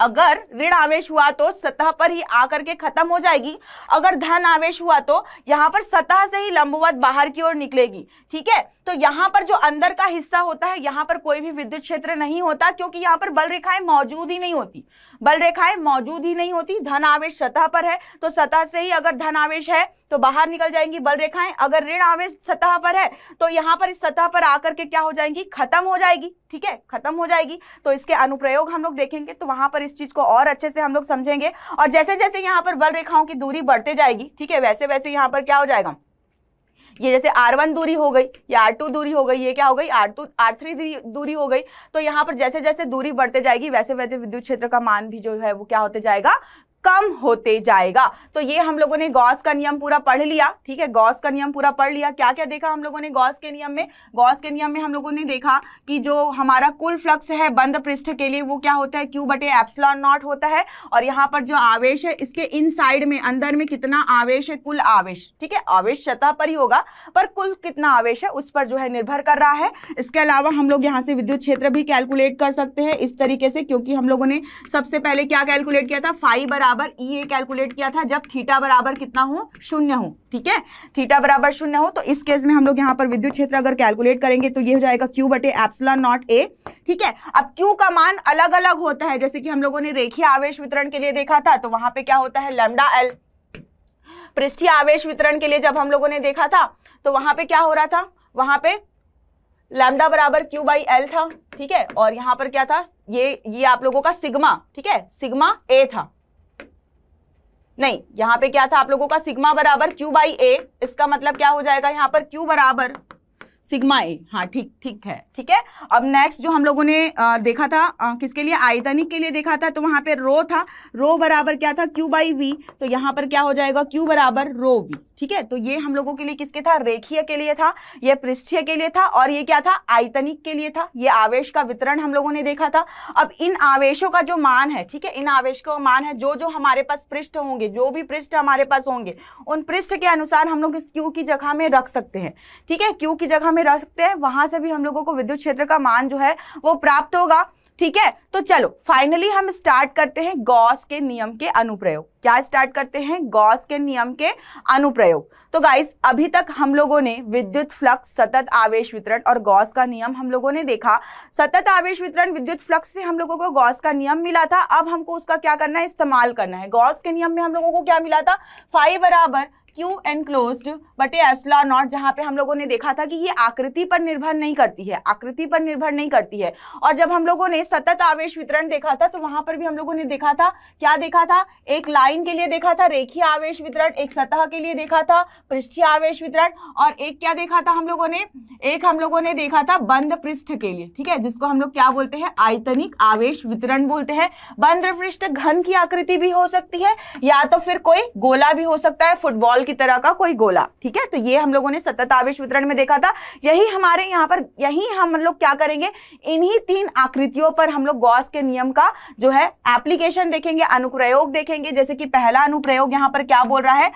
अगर ऋण आवेश हुआ तो सतह पर ही आकर के खत्म हो जाएगी अगर धन आवेश हुआ तो यहाँ पर सतह से ही लंबवत बाहर की ओर निकलेगी ठीक है तो यहाँ पर जो अंदर का हिस्सा होता है यहाँ पर कोई भी विद्युत क्षेत्र नहीं होता क्योंकि यहाँ पर बल रेखाएं मौजूद ही नहीं होती बल रेखाएं मौजूद ही नहीं होती धन आवेश सतह पर है तो सतह से ही अगर धन आवेश है तो बाहर निकल जाएंगी बल रेखाएं अगर ऋण आवेश सतह पर है तो यहाँ पर इस सतह पर आकर के क्या हो जाएंगी खत्म हो जाएगी ठीक है खत्म हो जाएगी तो इसके अनुप्रयोग हम लोग देखेंगे तो वहां पर इस चीज को और अच्छे से हम लोग समझेंगे और जैसे जैसे यहाँ पर बल रेखाओं की दूरी बढ़ते जाएगी ठीक है वैसे वैसे यहाँ पर क्या हो जाएगा ये जैसे आर वन दूरी हो गई या आर टू दूरी हो गई ये क्या हो गई आर टू आर थ्री दूरी हो गई तो यहाँ पर जैसे जैसे दूरी बढ़ते जाएगी वैसे वैसे विद्युत क्षेत्र का मान भी जो है वो क्या होते जाएगा कम होते जाएगा तो ये हम लोगों ने गॉस का नियम पूरा पढ़ लिया ठीक है गॉस का नियम पूरा पढ़ लिया क्या क्या देखा हम लोगों ने गॉस के नियम में गॉस के नियम में हम लोगों ने देखा कि जो हमारा कुल फ्लक्स है बंद पृष्ठ के लिए वो क्या होता है क्यू बटे एप्सलॉन नॉट होता है और यहाँ पर जो आवेश है इसके इन साइड में अंदर में कितना आवेश है कुल आवेश ठीक है आवेश सतह पर ही होगा पर कुल कितना आवेश है उस पर जो है निर्भर कर रहा है इसके अलावा हम लोग यहाँ से विद्युत क्षेत्र भी कैलकुलेट कर सकते हैं इस तरीके से क्योंकि हम लोगों ने सबसे पहले क्या कैलकुलेट किया था फाइव बराबर ई ए कैलकुलेट किया था जब थीटा बराबर कितना हो शून्य हो ठीक है थीटा बराबर शून्य हो तो इस केस में हम लोग यहाँ पर विद्युत क्षेत्र अगर कैलकुलेट करेंगे तो ये हो जाएगा क्यू बटे एप्सला नॉट ए ठीक है अब क्यू का मान अलग अलग होता है जैसे कि हम लोगों ने रेखीय आवेश वितरण के लिए देखा था तो वहां पर क्या होता है लेमडा एल पृष्ठीय आवेश वितरण के लिए जब हम लोगों ने देखा था तो वहां पर क्या हो रहा था वहां पर लैम्डा बराबर क्यू बाई एल था ठीक है और यहाँ पर क्या था ये ये आप लोगों का सिग्मा ठीक है सिग्मा ए था नहीं यहाँ पे क्या था आप लोगों का सिग्मा बराबर क्यू बाई ए इसका मतलब क्या हो जाएगा यहां पर क्यू बराबर सिग्मा ए हाँ ठीक ठीक है ठीक है अब नेक्स्ट जो हम लोगों ने आ, देखा था आ, किसके लिए आयतनिक के लिए देखा था तो वहां पे रो था रो बराबर क्या था क्यू बाई वी तो यहाँ पर क्या हो जाएगा क्यू बराबर रो वी ठीक है तो ये हम लोगों के लिए किसके था रेखीय के लिए था ये पृष्ठीय के लिए था और ये क्या था आयतनिक के लिए था ये आवेश का वितरण हम लोगों ने देखा था अब इन आवेशों का जो मान है ठीक है इन आवेश का मान है जो जो हमारे पास पृष्ठ होंगे जो भी पृष्ठ हमारे पास होंगे उन पृष्ठ के अनुसार हम लोग इस क्यू की जगह में रख सकते हैं ठीक है क्यू की जगह में में रह सकते हैं वहां से भी हम लोगों को विद्युत क्षेत्र का मान जो है वो प्राप्त होगा ठीक है तो चलो फाइनली हम स्टार्ट करते हैं गॉस के नियम के अनुप्रयोग क्या स्टार्ट करते हैं गॉस के नियम के अनुप्रयोग तो गाइस अभी तक हम लोगों ने विद्युत फ्लक्स सतत आवेश वितरण और गॉस का नियम हम लोगों ने देखा सतत आवेश वितरण विद्युत फ्लक्स से हम लोगों को गॉस का नियम मिला था अब हमको उसका क्या करना है इस्तेमाल करना है गॉस के नियम में हम लोगों को क्या मिला था फाइव बराबर क्यू एनक्लोज्ड बटे एप्सला नॉट जहाँ पे हम लोगों ने देखा था कि ये आकृति पर निर्भर नहीं करती है आकृति पर निर्भर नहीं करती है और जब हम लोगों ने सतत आवेश वितरण देखा था तो वहाँ पर भी हम लोगों ने देखा था क्या देखा था एक लाइन के लिए देखा था रेखीय आवेश वितरण एक सतह के लिए देखा था पृष्ठीय आवेश वितरण और एक क्या देखा था हम लोगों ने एक हम लोगों ने देखा था बंद पृष्ठ के लिए ठीक है जिसको हम लोग क्या बोलते हैं आयतनिक आवेश वितरण बोलते हैं बंद पृष्ठ घन की आकृति भी हो सकती है या तो फिर कोई गोला भी हो सकता है फुटबॉल बॉल की तरह का कोई गोला ठीक है तो ये हम लोगों ने सतत आवेश वितरण में देखा था यही हमारे यहाँ पर यही हम लोग क्या करेंगे इन्हीं तीन आकृतियों पर हम लोग गॉस के नियम का जो है एप्लीकेशन देखेंगे अनुप्रयोग देखेंगे जैसे कि पहला अनुप्रयोग यहाँ पर क्या बोल रहा है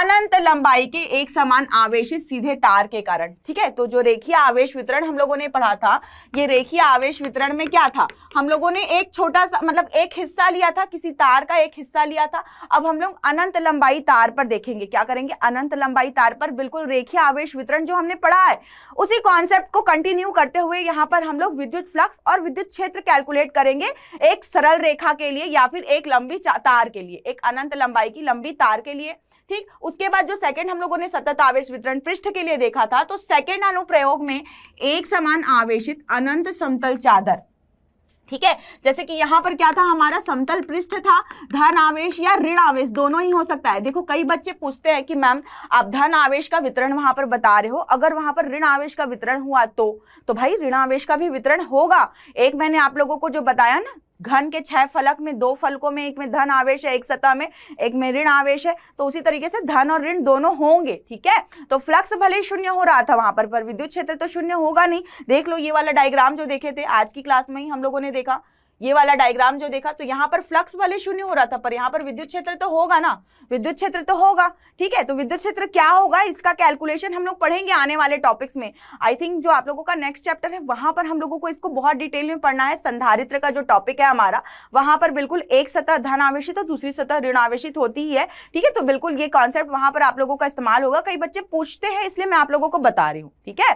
अनंत लंबाई के एक समान आवेश सीधे तार के कारण ठीक है तो जो रेखीय आवेश वितरण हम लोगों ने पढ़ा था ये रेखीय आवेश वितरण में क्या था हम लोगों ने एक छोटा सा मतलब एक हिस्सा लिया था किसी तार का एक हिस्सा लिया था अब हम लोग अनंत लंबाई तार पर देखेंगे क्या करेंगे अनंत लंबाई तार पर बिल्कुल रेखीय आवेश वितरण जो हमने पढ़ा है उसी कॉन्सेप्ट को कंटिन्यू करते हुए यहाँ पर हम लोग विद्युत फ्लक्स और विद्युत क्षेत्र कैलकुलेट करेंगे एक सरल रेखा के लिए या फिर एक लंबी तार के लिए एक अनंत लंबाई की लंबी तार के लिए ठीक उसके बाद जो सेकंड हम लोगों ने सतत आवेश वितरण पृष्ठ के लिए देखा था तो सेकंड अनुप्रयोग में एक समान आवेशित अनंत समतल चादर ठीक है जैसे कि यहाँ पर क्या था हमारा समतल पृष्ठ था धन आवेश या ऋण आवेश दोनों ही हो सकता है देखो कई बच्चे पूछते हैं कि मैम आप धन आवेश का वितरण वहां पर बता रहे हो अगर वहां पर ऋण आवेश का वितरण हुआ तो तो भाई ऋण आवेश का भी वितरण होगा एक मैंने आप लोगों को जो बताया ना घन के छह फलक में दो फलकों में एक में धन आवेश है एक सतह में एक में ऋण आवेश है तो उसी तरीके से धन और ऋण दोनों होंगे ठीक है तो फ्लक्स भले शून्य हो रहा था वहां पर पर विद्युत क्षेत्र तो शून्य होगा नहीं देख लो ये वाला डायग्राम जो देखे थे आज की क्लास में ही हम लोगों ने देखा ये वाला डायग्राम जो देखा तो यहाँ पर फ्लक्स वाले शून्य हो रहा था पर यहाँ पर विद्युत क्षेत्र तो होगा ना विद्युत क्षेत्र तो होगा ठीक है तो विद्युत क्षेत्र क्या होगा इसका कैलकुलेशन हम लोग पढ़ेंगे आने वाले टॉपिक्स में आई थिंक जो आप लोगों का नेक्स्ट चैप्टर है वहां पर हम लोगों को इसको बहुत डिटेल में पढ़ना है संधारित्र का जो टॉपिक है हमारा वहां पर बिल्कुल एक सतह धन आवेशित और दूसरी सतह ऋण आवेशित होती ही है ठीक है तो बिल्कुल ये कॉन्सेप्ट वहां पर आप लोगों का इस्तेमाल होगा कई बच्चे पूछते हैं इसलिए मैं आप लोगों को बता रही हूँ ठीक है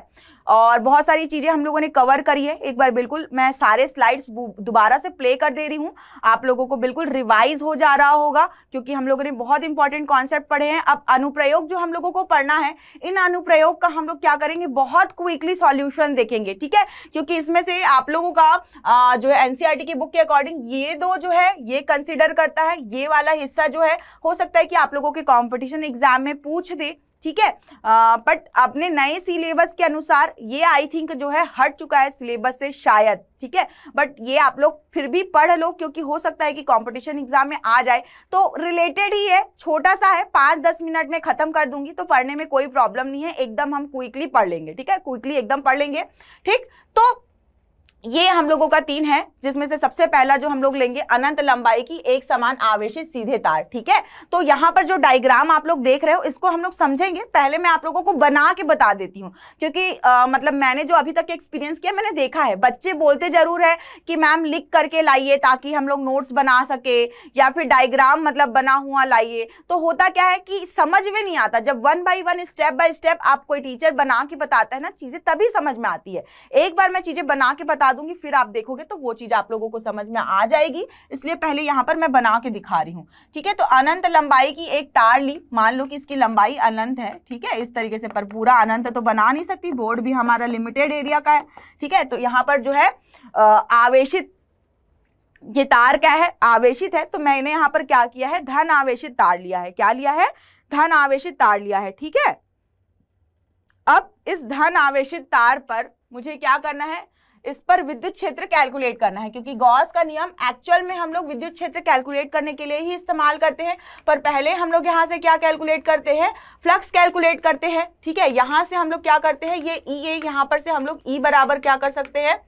और बहुत सारी चीज़ें हम लोगों ने कवर करी है एक बार बिल्कुल मैं सारे स्लाइड्स दोबारा से प्ले कर दे रही हूँ आप लोगों को बिल्कुल रिवाइज हो जा रहा होगा क्योंकि हम लोगों ने बहुत इंपॉर्टेंट कॉन्सेप्ट पढ़े हैं अब अनुप्रयोग जो हम लोगों को पढ़ना है इन अनुप्रयोग का हम लोग क्या करेंगे बहुत क्विकली सॉल्यूशन देखेंगे ठीक है क्योंकि इसमें से आप लोगों का जो है एनसीईआरटी e की बुक के अकॉर्डिंग ये दो जो है ये कंसिडर करता है ये वाला हिस्सा जो है हो सकता है कि आप लोगों के कॉम्पिटिशन एग्जाम में पूछ दे ठीक है बट अपने नए सिलेबस के अनुसार ये आई थिंक जो है हट चुका है सिलेबस से शायद ठीक है बट ये आप लोग फिर भी पढ़ लो क्योंकि हो सकता है कि कंपटीशन एग्जाम में आ जाए तो रिलेटेड ही है छोटा सा है पाँच दस मिनट में ख़त्म कर दूंगी तो पढ़ने में कोई प्रॉब्लम नहीं है एकदम हम क्विकली पढ़ लेंगे ठीक है क्विकली एकदम पढ़ लेंगे ठीक तो ये हम लोगों का तीन है जिसमें से सबसे पहला जो हम लोग लेंगे अनंत लंबाई की एक समान आवेश सीधे तार ठीक है तो यहां पर जो डायग्राम आप लोग देख रहे हो इसको हम लोग समझेंगे पहले मैं आप लोगों को बना के बता देती हूँ क्योंकि आ, मतलब मैंने जो अभी तक एक्सपीरियंस किया मैंने देखा है बच्चे बोलते जरूर है कि मैम लिख करके लाइए ताकि हम लोग नोट्स बना सके या फिर डायग्राम मतलब बना हुआ लाइए तो होता क्या है कि समझ में नहीं आता जब one by one step by step आप कोई टीचर बना के बताता है ना चीज़ें तभी समझ में आती है एक बार मैं चीज़ें बना के बता बता दूंगी फिर आप देखोगे तो वो चीज़ आप लोगों को समझ में आ जाएगी इसलिए पहले यहाँ पर मैं बना के दिखा रही हूँ ठीक है तो अनंत लंबाई की एक तार ली मान लो कि इसकी लंबाई अनंत है ठीक है इस तरीके से पर पूरा अनंत तो बना नहीं सकती बोर्ड भी हमारा लिमिटेड एरिया का है ठीक है तो यहाँ पर जो है आवेशित ये तार क्या है आवेशित है तो मैंने यहाँ पर क्या किया है धन आवेशित तार लिया है क्या लिया है धन आवेशित तार लिया है ठीक है अब इस धन आवेशित तार पर मुझे क्या करना है इस पर विद्युत क्षेत्र कैलकुलेट करना है क्योंकि गॉस का नियम एक्चुअल में हम लोग विद्युत क्षेत्र कैलकुलेट करने के लिए ही इस्तेमाल करते हैं पर पहले हम लोग यहाँ से क्या कैलकुलेट करते हैं फ्लक्स कैलकुलेट करते हैं ठीक है यहाँ से हम लोग क्या करते हैं ये ई e ए यहाँ पर से हम लोग ई e बराबर क्या कर सकते हैं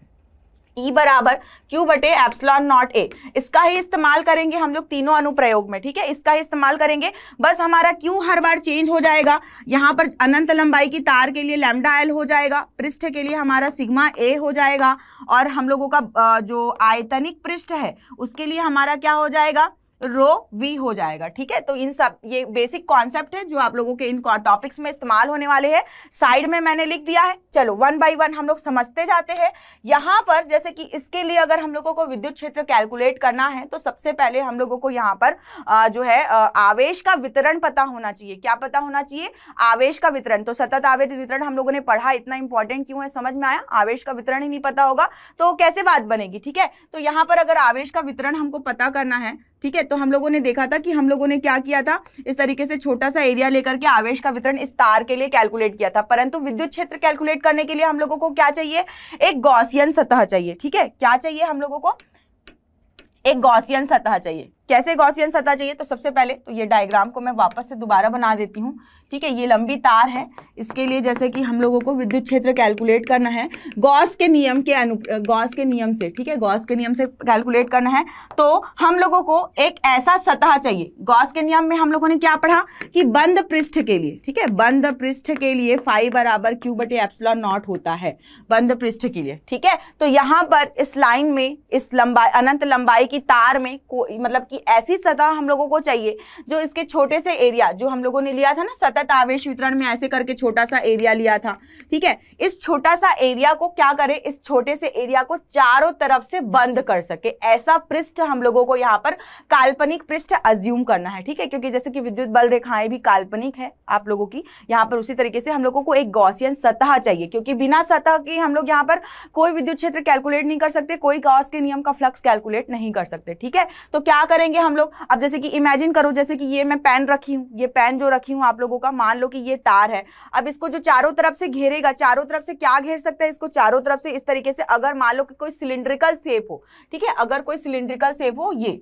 ई बराबर क्यू बटे एप्सलॉन नॉट ए इसका ही इस्तेमाल करेंगे हम लोग तीनों अनुप्रयोग में ठीक है इसका ही इस्तेमाल करेंगे बस हमारा क्यू हर बार चेंज हो जाएगा यहाँ पर अनंत लंबाई की तार के लिए लैमडा एल हो जाएगा पृष्ठ के लिए हमारा सिग्मा ए हो जाएगा और हम लोगों का जो आयतनिक पृष्ठ है उसके लिए हमारा क्या हो जाएगा रो वी हो जाएगा ठीक है तो इन सब ये बेसिक कॉन्सेप्ट है जो आप लोगों के इन टॉपिक्स में इस्तेमाल होने वाले हैं साइड में मैंने लिख दिया है चलो वन बाय वन हम लोग समझते जाते हैं यहाँ पर जैसे कि इसके लिए अगर हम लोगों को विद्युत क्षेत्र कैलकुलेट करना है तो सबसे पहले हम लोगों को यहाँ पर जो है आवेश का वितरण पता होना चाहिए क्या पता होना चाहिए आवेश का वितरण तो सतत आवेश वितरण हम लोगों ने पढ़ा इतना इंपॉर्टेंट क्यों है समझ में आया आवेश का वितरण ही नहीं पता होगा तो कैसे बात बनेगी ठीक है तो यहाँ पर अगर आवेश का वितरण हमको पता करना है ठीक है तो हम लोगों ने देखा था कि हम लोगों ने क्या किया था इस तरीके से छोटा सा एरिया लेकर के आवेश का वितरण इस तार के लिए कैलकुलेट किया था परंतु विद्युत क्षेत्र कैलकुलेट करने के लिए हम लोगों को क्या चाहिए एक गौसियन सतह चाहिए ठीक है क्या चाहिए हम लोगों को एक गौसियन सतह चाहिए कैसे गॉसियन सतह चाहिए तो सबसे पहले तो ये डायग्राम को मैं वापस से दोबारा बना देती हूँ ठीक है ये लंबी तार है इसके लिए जैसे कि हम लोगों को विद्युत क्षेत्र कैलकुलेट करना है गॉस के नियम के अनु गॉस के नियम से ठीक है गॉस के नियम से कैलकुलेट करना है तो हम लोगों को एक ऐसा सतह चाहिए गॉस के नियम में हम लोगों ने क्या पढ़ा कि बंद पृष्ठ के लिए ठीक है बंद पृष्ठ के लिए फाइव बराबर क्यू बटे एप्सलॉन नॉट होता है बंद पृष्ठ के लिए ठीक है तो यहाँ पर इस लाइन में इस लंबाई अनंत लंबाई की तार में मतलब कि कि ऐसी सतह हम लोगों को चाहिए जो इसके छोटे से एरिया जो हम लोगों ने लिया था ना सतत आवेश वितरण में ऐसे करके छोटा सा एरिया लिया था ठीक है इस छोटा सा एरिया को क्या करे इस छोटे से एरिया को चारों तरफ से बंद कर सके ऐसा पृष्ठ हम लोगों को यहाँ पर काल्पनिक पृष्ठ अज्यूम करना है ठीक है क्योंकि जैसे कि विद्युत बल रेखाएं भी काल्पनिक है आप लोगों की यहाँ पर उसी तरीके से हम लोगों को एक गौसियन सतह चाहिए क्योंकि बिना सतह के हम लोग यहाँ पर कोई विद्युत क्षेत्र कैलकुलेट नहीं कर सकते कोई गॉस के नियम का फ्लक्स कैलकुलेट नहीं कर सकते ठीक है तो क्या करेंगे करेंगे हम लोग अब जैसे कि इमेजिन करो जैसे कि ये मैं पेन रखी हूँ ये पेन जो रखी हूँ आप लोगों का मान लो कि ये तार है अब इसको जो चारों तरफ से घेरेगा चारों तरफ से क्या घेर सकता है इसको चारों तरफ से इस तरीके से अगर मान लो कि कोई सिलिंड्रिकल सेप हो ठीक है अगर कोई सिलिंड्रिकल सेप हो ये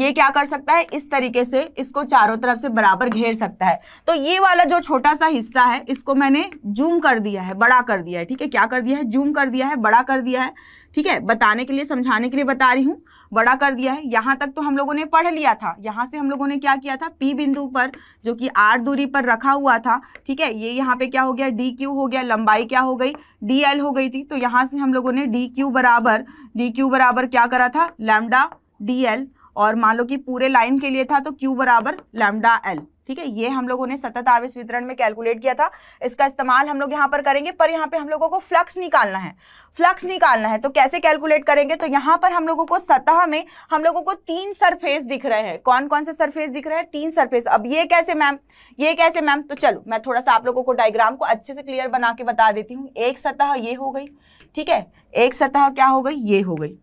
ये क्या कर सकता है इस तरीके से इसको चारों तरफ से बराबर घेर सकता है तो ये वाला जो छोटा सा हिस्सा है इसको मैंने जूम कर दिया है बड़ा कर दिया है ठीक है क्या कर दिया है जूम कर दिया है बड़ा कर दिया है ठीक है बताने के लिए समझाने के लिए बता रही हूँ बड़ा कर दिया है यहाँ तक तो हम लोगों ने पढ़ लिया था यहाँ से हम लोगों ने क्या किया था पी बिंदु पर जो कि आर दूरी पर रखा हुआ था ठीक है ये यहाँ पे क्या हो गया डी क्यू हो गया लंबाई क्या हो गई डी एल हो गई थी तो यहाँ से हम लोगों ने डी क्यू बराबर डी क्यू बराबर क्या करा था लैमडा डी एल और मान लो कि पूरे लाइन के लिए था तो क्यू बराबर लैमडा एल ठीक है ये हम लोगों ने सतत आवेश वितरण में कैलकुलेट किया था इसका इस्तेमाल हम लोग यहाँ पर करेंगे पर यहाँ पे हम लोगों को फ्लक्स निकालना है फ्लक्स निकालना है तो कैसे कैलकुलेट करेंगे तो यहाँ पर हम लोगों को सतह में हम लोगों को तीन सरफेस दिख रहे हैं कौन कौन से सरफेस दिख रहे हैं तीन सरफेस अब ये कैसे मैम ये कैसे मैम तो चलो मैं थोड़ा सा आप लोगों को डायग्राम को अच्छे से क्लियर बना के बता देती हूँ एक सतह ये हो गई ठीक है एक सतह क्या हो गई ये हो गई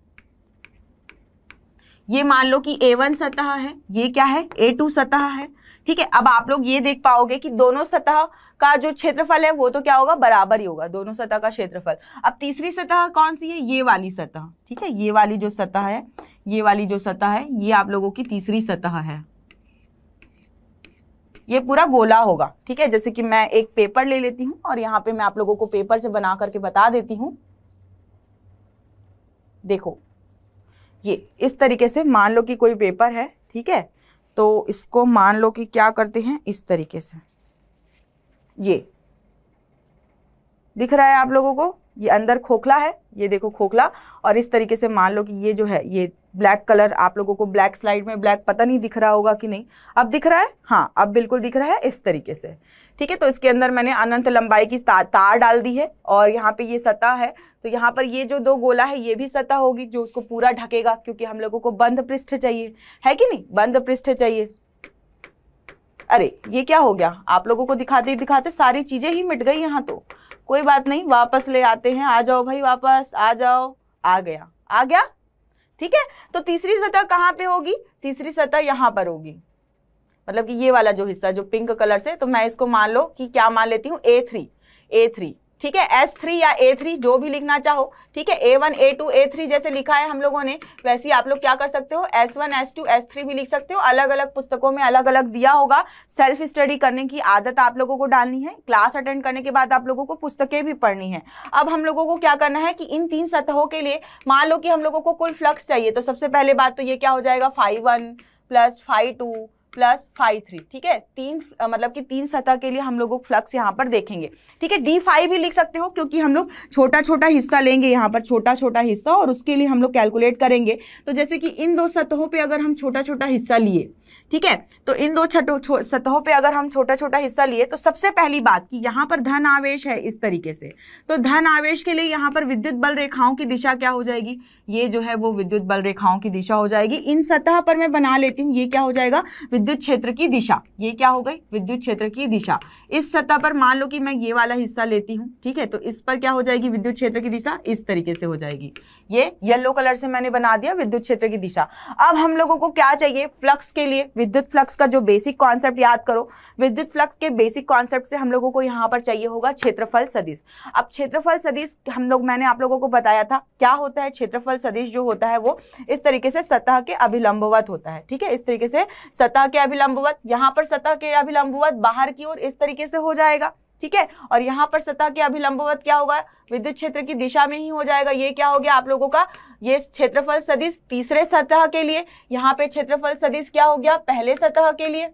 ये मान लो कि ए वन सतह है ये क्या है ए टू सतह है ठीक है अब आप लोग ये देख पाओगे कि दोनों सतह का जो क्षेत्रफल है वो तो क्या होगा बराबर ही होगा दोनों सतह का क्षेत्रफल अब तीसरी सतह कौन सी है ये वाली सतह ठीक है ये वाली जो सतह है ये वाली जो सतह है ये आप लोगों की तीसरी सतह है ये पूरा गोला होगा ठीक है जैसे कि मैं एक पेपर ले लेती हूँ और यहाँ पे मैं आप लोगों को पेपर से बना करके बता देती हूँ देखो ये इस तरीके से मान लो कि कोई पेपर है ठीक है तो इसको मान लो कि क्या करते हैं इस तरीके से ये दिख रहा है आप लोगों को ये अंदर खोखला है ये देखो खोखला और इस तरीके से मान लो कि ये जो है ये ब्लैक कलर आप लोगों को ब्लैक स्लाइड में ब्लैक पता नहीं दिख रहा होगा कि नहीं अब दिख रहा है हाँ अब बिल्कुल दिख रहा है इस तरीके से ठीक है तो इसके अंदर मैंने अनंत लंबाई की तार, तार डाल दी है और यहाँ पे ये सतह है तो यहाँ पर ये जो दो गोला है ये भी सतह होगी जो उसको पूरा ढकेगा क्योंकि हम लोगों को बंद पृष्ठ चाहिए है कि नहीं बंद पृष्ठ चाहिए अरे ये क्या हो गया आप लोगों को दिखाते दिखाते सारी चीज़ें ही मिट गई यहाँ तो कोई बात नहीं वापस ले आते हैं आ जाओ भाई वापस आ जाओ आ गया आ गया ठीक है तो तीसरी सतह कहाँ पे होगी तीसरी सतह यहाँ पर होगी मतलब कि ये वाला जो हिस्सा जो पिंक कलर से तो मैं इसको मान लो कि क्या मान लेती हूँ ए थ्री ए थ्री ठीक है एस थ्री या ए थ्री जो भी लिखना चाहो ठीक है A one A two A three जैसे लिखा है हम लोगों ने वैसे ही आप लोग क्या कर सकते हो S one S two S three भी लिख सकते हो अलग अलग पुस्तकों में अलग अलग दिया होगा सेल्फ स्टडी करने की आदत आप लोगों को डालनी है क्लास अटेंड करने के बाद आप लोगों को पुस्तकें भी पढ़नी है अब हम लोगों को क्या करना है कि इन तीन सतहों के लिए मान लो कि हम लोगों को कुल फ्लक्स चाहिए तो सबसे पहले बात तो ये क्या हो जाएगा phi one plus phi two plus phi three ठीक है तीन मतलब कि तीन सतह के लिए हम लोग फ्लक्स यहाँ पर देखेंगे ठीक है डी फाइव भी लिख सकते हो क्योंकि हम लोग छोटा छोटा हिस्सा लेंगे यहाँ पर छोटा छोटा हिस्सा और उसके लिए हम लोग कैलकुलेट करेंगे तो जैसे कि इन दो सतहों पर अगर हम छोटा छोटा हिस्सा लिए ठीक है तो इन दो छठो सतहों पे अगर हम छोटा छोटा हिस्सा लिए तो सबसे पहली बात कि यहाँ पर धन आवेश है इस तरीके से तो धन आवेश के लिए यहाँ पर विद्युत बल रेखाओं की दिशा क्या हो जाएगी ये जो है वो विद्युत बल रेखाओं की दिशा हो जाएगी इन सतह पर मैं बना लेती हूँ ये क्या हो जाएगा विद्युत क्षेत्र की दिशा ये क्या हो गई विद्युत क्षेत्र की दिशा इस सतह पर मान लो कि मैं ये वाला हिस्सा लेती हूँ ठीक है तो इस पर क्या हो जाएगी विद्युत क्षेत्र की दिशा इस तरीके से हो जाएगी ये येलो कलर से मैंने बना दिया विद्युत क्षेत्र की दिशा अब हम लोगों को क्या चाहिए फ्लक्स के लिए विद्युत फ्लक्स का जो बेसिक कॉन्सेप्ट याद करो विद्युत फ्लक्स के बेसिक कॉन्सेप्ट से हम लोगों को यहाँ पर चाहिए होगा क्षेत्रफल सदिश अब क्षेत्रफल सदिश हम लोग मैंने आप लोगों को बताया था क्या होता है क्षेत्रफल सदिश जो होता है वो इस तरीके से सतह के अभिलंबवत होता है ठीक है इस तरीके से सतह के अभिलंबवत यहाँ पर सतह के अभिलंबवत बाहर की ओर इस तरीके से हो जाएगा ठीक है और यहाँ पर सतह के अभिलंबवत क्या होगा विद्युत क्षेत्र की दिशा में ही हो जाएगा ये क्या हो गया आप लोगों का ये क्षेत्रफल सदिश तीसरे सतह के लिए यहाँ पे क्षेत्रफल सदिश क्या हो गया पहले सतह के लिए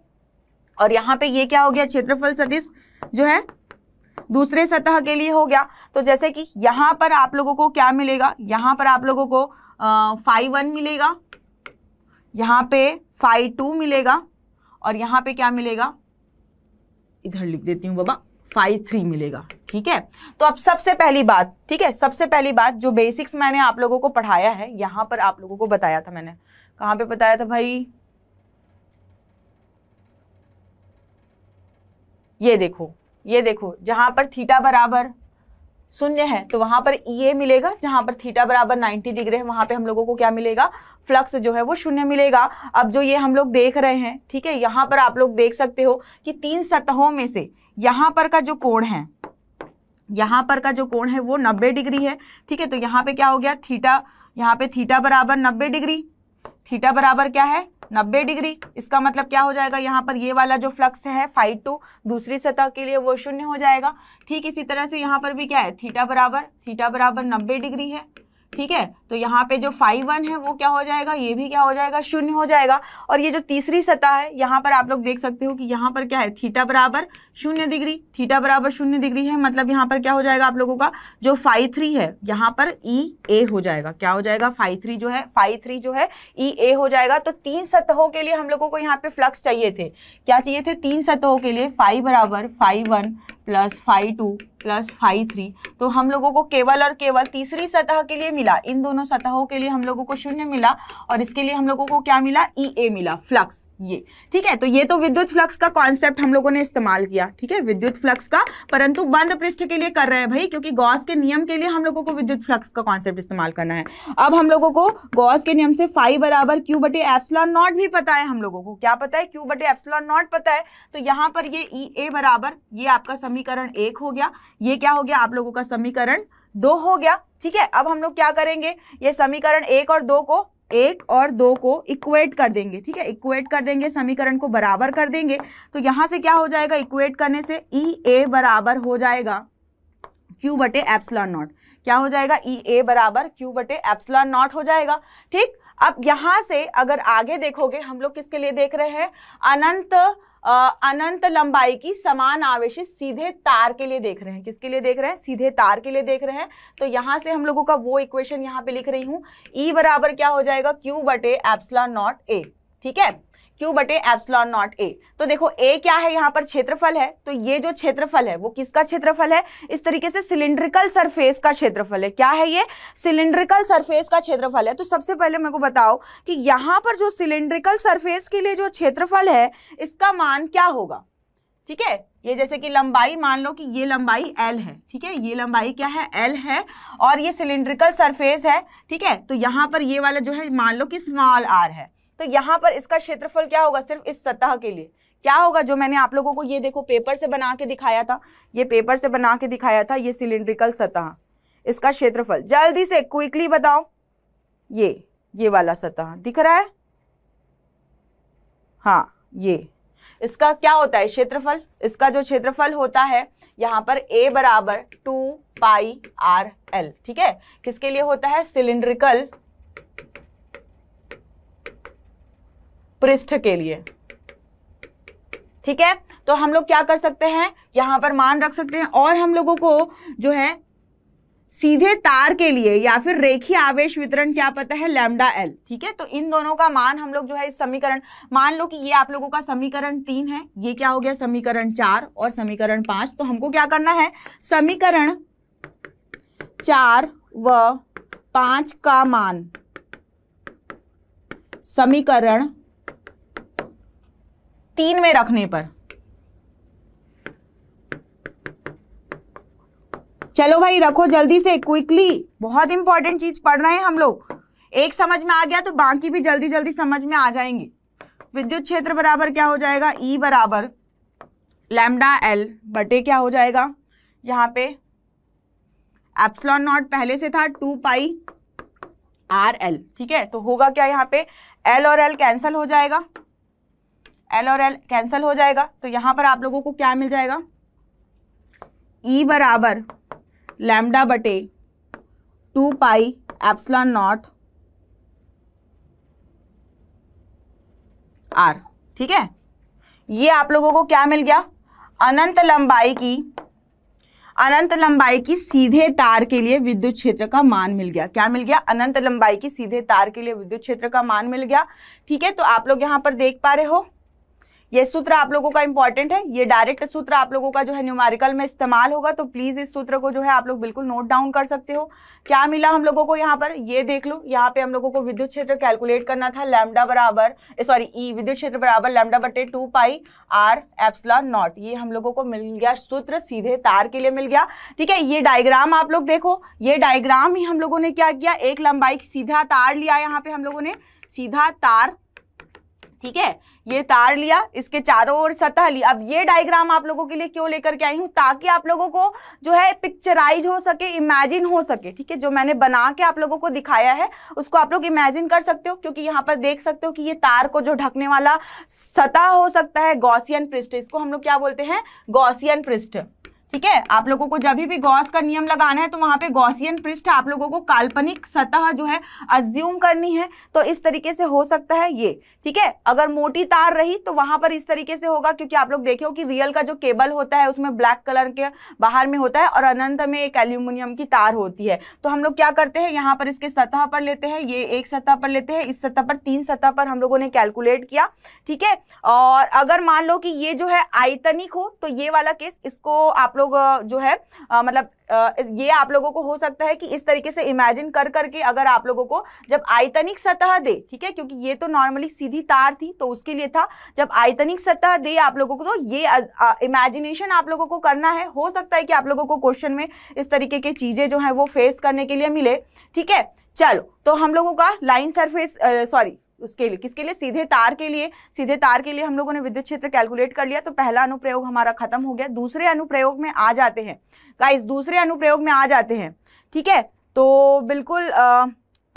और यहाँ पे ये क्या हो गया क्षेत्रफल सदिश जो है दूसरे सतह के लिए हो गया तो जैसे कि यहाँ पर आप लोगों को क्या मिलेगा यहाँ पर आप लोगों को फाइव वन मिलेगा यहाँ पे फाइव टू मिलेगा और यहाँ पे क्या मिलेगा इधर लिख देती हूँ बाबा फाइव थ्री मिलेगा ठीक है तो अब सबसे पहली बात ठीक है सबसे पहली बात जो बेसिक्स मैंने आप लोगों को पढ़ाया है यहां पर आप लोगों को बताया था मैंने कहां पे बताया था भाई ये देखो ये देखो जहां पर थीटा बराबर शून्य है तो वहां पर ये e मिलेगा जहां पर थीटा बराबर 90 डिग्री है वहां पे हम लोगों को क्या मिलेगा फ्लक्स जो है वो शून्य मिलेगा अब जो ये हम लोग देख रहे हैं ठीक है यहां पर आप लोग देख सकते हो कि तीन सतहों में से यहां पर का जो कोण है यहां पर का जो कोण है वो 90 डिग्री है ठीक है तो यहाँ पे क्या हो गया थीटा यहाँ पे थीटा बराबर 90 डिग्री थीटा बराबर क्या है 90 डिग्री इसका मतलब क्या हो जाएगा यहाँ पर ये वाला जो फ्लक्स है फाइव टू दूसरी सतह के लिए वो शून्य हो जाएगा ठीक इसी तरह से यहाँ पर भी क्या है थीटा बराबर थीटा बराबर नब्बे डिग्री है ठीक है तो यहाँ पे जो फाइव वन है वो क्या हो जाएगा ये भी क्या हो जाएगा शून्य हो जाएगा और ये जो तीसरी सतह है यहाँ पर आप लोग देख सकते हो कि यहाँ पर क्या है थीटा बराबर शून्य डिग्री थीटा बराबर शून्य डिग्री है मतलब यहाँ पर क्या हो जाएगा आप लोगों का जो फाइव थ्री है यहाँ पर ई e ए हो जाएगा क्या हो जाएगा फाइव थ्री जो है फाइव थ्री जो है ई e ए हो जाएगा तो तीन सतहों के लिए हम लोगों को यहाँ पे फ्लक्स चाहिए थे क्या चाहिए थे तीन सतहों के लिए फाइव बराबर phi one plus phi two plus phi three तो हम लोगों को केवल और केवल तीसरी सतह के लिए मिला इन दोनों सतहों के लिए हम लोगों को शून्य मिला और इसके लिए हम लोगों को क्या मिला ई e ए मिला फ्लक्स ये ठीक है तो ये तो विद्युत फ्लक्स का कॉन्सेप्ट हम लोगों ने इस्तेमाल किया ठीक है विद्युत फ्लक्स का परंतु बंद पृष्ठ के लिए कर रहे हैं भाई क्योंकि गॉस के नियम के लिए हम लोगों को विद्युत फ्लक्स का कॉन्सेप्ट इस्तेमाल करना है अब हम लोगों को गॉस के नियम से फाइव बराबर क्यू बटे एप्सलॉन नॉट भी पता है हम लोगों को क्या पता है क्यू बटे एप्सलॉन नॉट पता है तो यहाँ पर ये ई e ए बराबर ये आपका समीकरण एक हो गया ये क्या हो गया आप लोगों का समीकरण दो हो गया ठीक है अब हम लोग क्या करेंगे ये समीकरण एक और दो को एक और दो को इक्वेट कर देंगे ठीक है इक्वेट कर देंगे समीकरण को बराबर कर देंगे तो यहां से क्या हो जाएगा इक्वेट करने से ई e, ए बराबर हो जाएगा क्यू बटे एप्सलॉन नॉट क्या हो जाएगा ई e, ए बराबर क्यू बटे एप्सलॉन नॉट हो जाएगा ठीक अब यहां से अगर आगे देखोगे हम लोग किसके लिए देख रहे हैं अनंत अनंत लंबाई की समान आवेश सीधे तार के लिए देख रहे हैं किसके लिए देख रहे हैं सीधे तार के लिए देख रहे हैं तो यहाँ से हम लोगों का वो इक्वेशन यहाँ पे लिख रही हूँ ई e बराबर क्या हो जाएगा क्यू बटे एप्सला नॉट ए ठीक है क्यू बटे एप्सलॉन नॉट ए तो देखो ए क्या है यहाँ पर क्षेत्रफल है तो ये जो क्षेत्रफल है वो किसका क्षेत्रफल है इस तरीके से सिलिंड्रिकल सरफेस का क्षेत्रफल है क्या है ये सिलिंड्रिकल सरफेस का क्षेत्रफल है तो सबसे पहले मेरे को बताओ कि यहाँ पर जो सिलिंड्रिकल सरफेस के लिए जो क्षेत्रफल है इसका मान क्या होगा ठीक है ये जैसे कि लंबाई मान लो कि ये लंबाई एल है ठीक है ये लंबाई क्या है एल है और ये सिलिंड्रिकल सरफेस है ठीक है तो यहाँ पर ये वाला जो है मान लो कि स्मॉल आर है तो यहाँ पर इसका क्षेत्रफल क्या होगा सिर्फ इस सतह के लिए क्या होगा जो मैंने आप लोगों को ये देखो पेपर से बना के दिखाया था ये पेपर से बना के दिखाया था ये सिलिंड्रिकल सतह इसका क्षेत्रफल जल्दी से क्विकली बताओ ये ये वाला सतह दिख रहा है हाँ ये इसका क्या होता है क्षेत्रफल इसका जो क्षेत्रफल होता है यहाँ पर a बराबर टू पाई आर एल ठीक है किसके लिए होता है सिलिंड्रिकल पृष्ठ के लिए ठीक है तो हम लोग क्या कर सकते हैं यहां पर मान रख सकते हैं और हम लोगों को जो है सीधे तार के लिए या फिर रेखी आवेश वितरण क्या पता है लैम्डा एल ठीक है तो इन दोनों का मान हम लोग जो है इस समीकरण मान लो कि ये आप लोगों का समीकरण तीन है ये क्या हो गया समीकरण चार और समीकरण पांच तो हमको क्या करना है समीकरण चार व पांच का मान समीकरण तीन में रखने पर चलो भाई रखो जल्दी से क्विकली बहुत इंपॉर्टेंट चीज पढ़ रहे हैं हम लोग एक समझ में आ गया तो बाकी भी जल्दी जल्दी समझ में आ जाएंगे विद्युत क्षेत्र बराबर क्या हो जाएगा ई e बराबर लैमडा एल बटे क्या हो जाएगा यहाँ पे एप्सलॉन नॉट पहले से था टू पाई आर एल ठीक है तो होगा क्या यहाँ पे एल और एल कैंसिल हो जाएगा एल और एल कैंसिल हो जाएगा तो यहाँ पर आप लोगों को क्या मिल जाएगा ई e बराबर लैमडा बटे two pi epsilon naught R ठीक है ये आप लोगों को क्या मिल गया अनंत लंबाई की अनंत लंबाई की सीधे तार के लिए विद्युत क्षेत्र का मान मिल गया क्या मिल गया अनंत लंबाई की सीधे तार के लिए विद्युत क्षेत्र का मान मिल गया ठीक है तो आप लोग यहां पर देख पा रहे हो ये सूत्र आप लोगों का इंपॉर्टेंट है ये डायरेक्ट सूत्र आप लोगों का जो है न्यूमेरिकल में इस्तेमाल होगा तो प्लीज इस सूत्र को जो है आप लोग बिल्कुल नोट डाउन कर सकते हो क्या मिला हम लोगों को यहाँ पर ये देख लो यहाँ पे हम लोगों को विद्युत क्षेत्र कैलकुलेट करना था लैमडा बराबर सॉरी ई e, विद्युत क्षेत्र बराबर लैमडा बटे two pi R epsilon naught ये हम लोगों को मिल गया सूत्र सीधे तार के लिए मिल गया ठीक है ये डायग्राम आप लोग देखो ये डायग्राम ही हम लोगों ने क्या किया एक लंबाई सीधा तार लिया यहाँ पे हम लोगों ने सीधा तार ठीक है ये तार लिया इसके चारों ओर सतह ली अब ये डायग्राम आप लोगों के लिए क्यों लेकर के आई हूँ ताकि आप लोगों को जो है पिक्चराइज हो सके इमेजिन हो सके ठीक है जो मैंने बना के आप लोगों को दिखाया है उसको आप लोग इमेजिन कर सकते हो क्योंकि यहाँ पर देख सकते हो कि ये तार को जो ढकने वाला सतह हो सकता है गौसियन पृष्ठ इसको हम लोग क्या बोलते हैं गौसियन पृष्ठ ठीक है आप लोगों को जब भी गॉस का नियम लगाना है तो वहां पे गॉसियन पृष्ठ आप लोगों को काल्पनिक सतह जो है अज्यूम करनी है तो इस तरीके से हो सकता है ये ठीक है अगर मोटी तार रही तो वहां पर इस तरीके से होगा क्योंकि आप लोग देखे हो कि रियल का जो केबल होता है उसमें ब्लैक कलर के बाहर में होता है और अनंत में एक एल्यूमिनियम की तार होती है तो हम लोग क्या करते हैं यहाँ पर इसके सतह पर लेते हैं ये एक सतह पर लेते हैं इस सतह पर तीन सतह पर हम लोगों ने कैलकुलेट किया ठीक है और अगर मान लो कि ये जो है आयतनिक हो तो ये वाला केस इसको आप लोग लोग जो है आ, मतलब आ, ये आप लोगों को हो सकता है कि इस तरीके से इमेजिन कर करके अगर आप लोगों को जब आयतनिक सतह दे ठीक है क्योंकि ये तो नॉर्मली सीधी तार थी तो उसके लिए था जब आयतनिक सतह दे आप लोगों को तो ये इमेजिनेशन आप लोगों को करना है हो सकता है कि आप लोगों को क्वेश्चन में इस तरीके की चीज़ें जो हैं वो फेस करने के लिए मिले ठीक है चलो तो हम लोगों का लाइन सरफेस सॉरी उसके लिए किसके लिए सीधे तार के लिए सीधे तार के लिए हम लोगों ने विद्युत क्षेत्र कैलकुलेट कर लिया तो पहला अनुप्रयोग हमारा खत्म हो गया दूसरे अनुप्रयोग में आ जाते हैं गाइस दूसरे अनुप्रयोग में आ जाते हैं ठीक है तो बिल्कुल आ,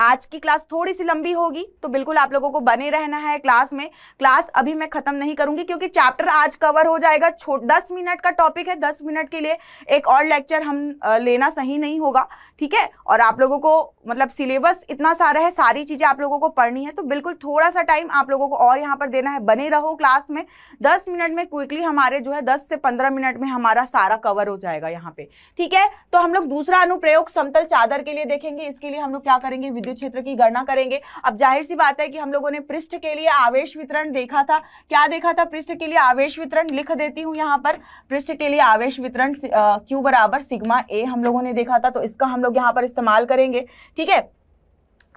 आज की क्लास थोड़ी सी लंबी होगी तो बिल्कुल आप लोगों को बने रहना है क्लास में क्लास अभी मैं खत्म नहीं करूंगी क्योंकि चैप्टर आज कवर हो जाएगा छोट दस मिनट का टॉपिक है दस मिनट के लिए एक और लेक्चर हम लेना सही नहीं होगा ठीक है और आप लोगों को मतलब सिलेबस इतना सारा है सारी चीज़ें आप लोगों को पढ़नी है तो बिल्कुल थोड़ा सा टाइम आप लोगों को और यहाँ पर देना है बने रहो क्लास में दस मिनट में क्विकली हमारे जो है दस से पंद्रह मिनट में हमारा सारा कवर हो जाएगा यहाँ पे ठीक है तो हम लोग दूसरा अनुप्रयोग समतल चादर के लिए देखेंगे इसके लिए हम लोग क्या करेंगे विद्युत क्षेत्र की गणना करेंगे अब जाहिर सी बात है कि हम लोगों ने पृष्ठ के लिए आवेश वितरण देखा था क्या देखा था पृष्ठ के लिए आवेश वितरण लिख देती हूँ यहाँ पर पृष्ठ के लिए आवेश वितरण क्यू बराबर सिग्मा ए हम लोगों ने देखा था तो इसका हम लोग यहाँ पर इस्तेमाल करेंगे ठीक है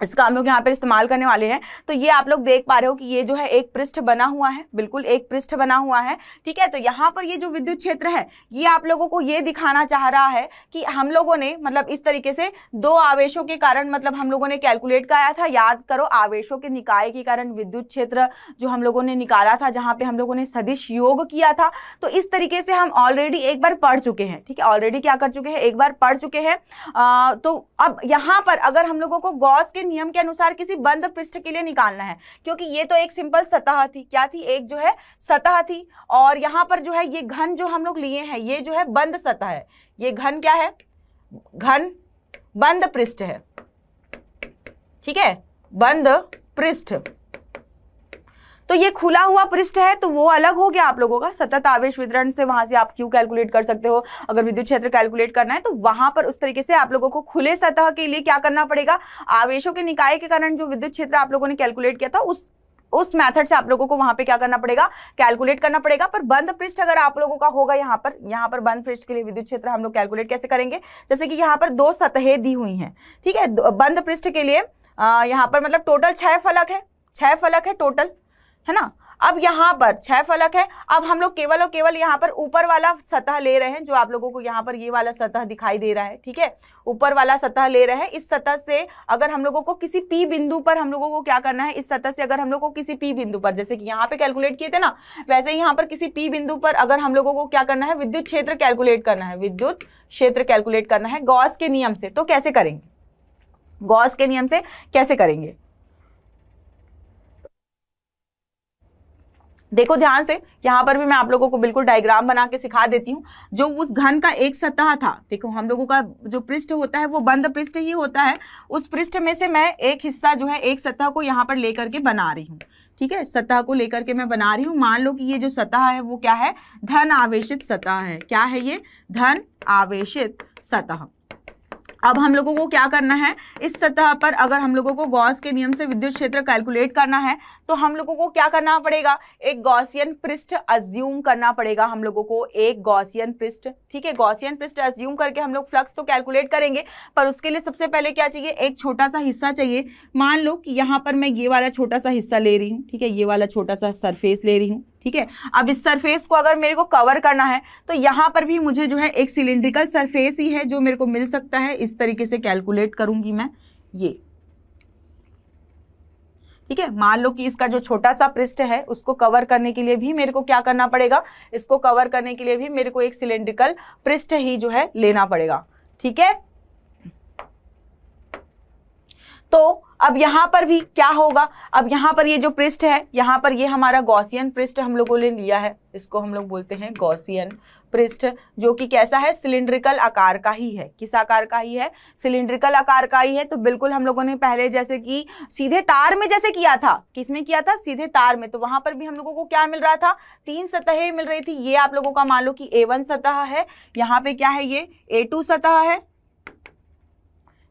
इसका हम लोग यहाँ पर इस्तेमाल करने वाले हैं तो ये आप लोग देख पा रहे हो कि ये जो है एक पृष्ठ बना हुआ है बिल्कुल एक पृष्ठ बना हुआ है ठीक है तो यहाँ पर ये जो विद्युत क्षेत्र है ये आप लोगों को ये दिखाना चाह रहा है कि हम लोगों ने मतलब इस तरीके से दो आवेशों के कारण मतलब हम लोगों ने कैलकुलेट कराया था याद करो आवेशों के निकाय के कारण विद्युत क्षेत्र जो हम लोगों ने निकाला था जहाँ पर हम लोगों ने सदिश योग किया था तो इस तरीके से हम ऑलरेडी एक बार पढ़ चुके हैं ठीक है ऑलरेडी क्या कर चुके हैं एक बार पढ़ चुके हैं तो अब यहाँ पर अगर हम लोगों को गौस के नियम के अनुसार किसी बंद पृष्ठ के लिए निकालना है क्योंकि ये तो एक सिंपल सतह थी क्या थी एक जो है सतह थी और यहाँ पर जो है ये घन जो हम लोग लिए हैं ये जो है बंद सतह है ये घन क्या है घन बंद पृष्ठ है ठीक है बंद पृष्ठ तो ये खुला हुआ पृष्ठ है तो वो अलग हो गया आप लोगों का सतत आवेश वितरण से वहां से आप क्यों कैलकुलेट कर सकते हो अगर विद्युत क्षेत्र कैलकुलेट करना है तो वहां पर उस तरीके से आप लोगों को खुले सतह के लिए क्या करना पड़ेगा आवेशों के निकाय के कारण जो विद्युत क्षेत्र आप लोगों ने कैलकुलेट किया था उस उस मेथड से आप लोगों को वहां पे क्या करना पड़ेगा कैलकुलेट करना पड़ेगा पर बंद पृष्ठ अगर आप लोगों का होगा यहाँ पर यहाँ पर बंद पृष्ठ के लिए विद्युत क्षेत्र हम लोग कैलकुलेट कैसे करेंगे जैसे कि यहाँ पर दो सतहें दी हुई हैं ठीक है बंद पृष्ठ के लिए यहाँ पर मतलब टोटल छह फलक है छह फलक है टोटल है ना अब यहाँ पर छह फलक है अब हम लोग केवल और केवल यहाँ पर ऊपर वाला सतह ले रहे हैं जो आप लोगों को यहाँ पर ये वाला सतह दिखाई दे रहा है ठीक है ऊपर वाला सतह ले रहे हैं इस सतह से अगर हम लोगों को किसी पी बिंदु पर हम लोगों को क्या करना है इस सतह से अगर हम लोग को किसी पी बिंदु पर जैसे कि यहाँ पे कैलकुलेट किए थे ना वैसे ही यहाँ पर किसी पी बिंदु पर अगर हम लोगों को क्या करना है विद्युत क्षेत्र कैलकुलेट करना है विद्युत क्षेत्र कैलकुलेट करना है गॉस के नियम से तो कैसे करेंगे गॉस के नियम से कैसे करेंगे देखो ध्यान से यहाँ पर भी मैं आप लोगों को बिल्कुल डायग्राम बना के सिखा देती हूँ जो उस घन का एक सतह था देखो हम लोगों का जो पृष्ठ होता है वो बंद पृष्ठ ही होता है उस पृष्ठ में से मैं एक हिस्सा जो है एक सतह को यहाँ पर लेकर के बना रही हूँ ठीक है सतह को लेकर के मैं बना रही हूँ मान लो कि ये जो सतह है वो क्या है धन आवेशित सतह है क्या है ये धन आवेशित सतह अब हम लोगों को क्या करना है इस सतह पर अगर हम लोगों को गॉस के नियम से विद्युत क्षेत्र कैलकुलेट करना है तो हम लोगों को क्या करना पड़ेगा एक गॉसियन पृष्ठ अज्यूम करना पड़ेगा हम लोगों को एक गॉसियन पृष्ठ ठीक है गॉसियन पृष्ठ अज्यूम करके हम लोग फ्लक्स तो कैलकुलेट करेंगे पर उसके लिए सबसे पहले क्या चाहिए एक छोटा सा हिस्सा चाहिए मान लो कि यहाँ पर मैं ये वाला छोटा सा हिस्सा ले रही हूँ ठीक है ये वाला छोटा सा सरफेस ले रही हूँ ठीक है अब इस सरफेस को अगर मेरे को कवर करना है तो यहाँ पर भी मुझे जो है एक सिलेंड्रिकल सरफेस ही है जो मेरे को मिल सकता है इस तरीके से कैलकुलेट करूंगी मैं ये ठीक है मान लो कि इसका जो छोटा सा पृष्ठ है उसको कवर करने के लिए भी मेरे को क्या करना पड़ेगा इसको कवर करने के लिए भी मेरे को एक सिलेंड्रिकल पृष्ठ ही जो है लेना पड़ेगा ठीक है तो अब यहां पर भी क्या होगा अब यहाँ पर ये जो पृष्ठ है यहां पर ये हमारा गौसियन पृष्ठ हम लोगों ने लिया है इसको हम लोग बोलते हैं गौसियन पृष्ठ जो कि कैसा है सिलिंड्रिकल आकार का ही है किस आकार का ही है सिलिंड्रिकल आकार का ही है तो बिल्कुल हम लोगों ने पहले जैसे कि सीधे तार में जैसे किया था किसमें किया था सीधे तार में तो वहां पर भी हम लोगों को क्या मिल रहा था तीन सतहें मिल रही थी ये आप लोगों का मान लो कि ए वन सतह है यहाँ पे क्या है ये ए टू सतह है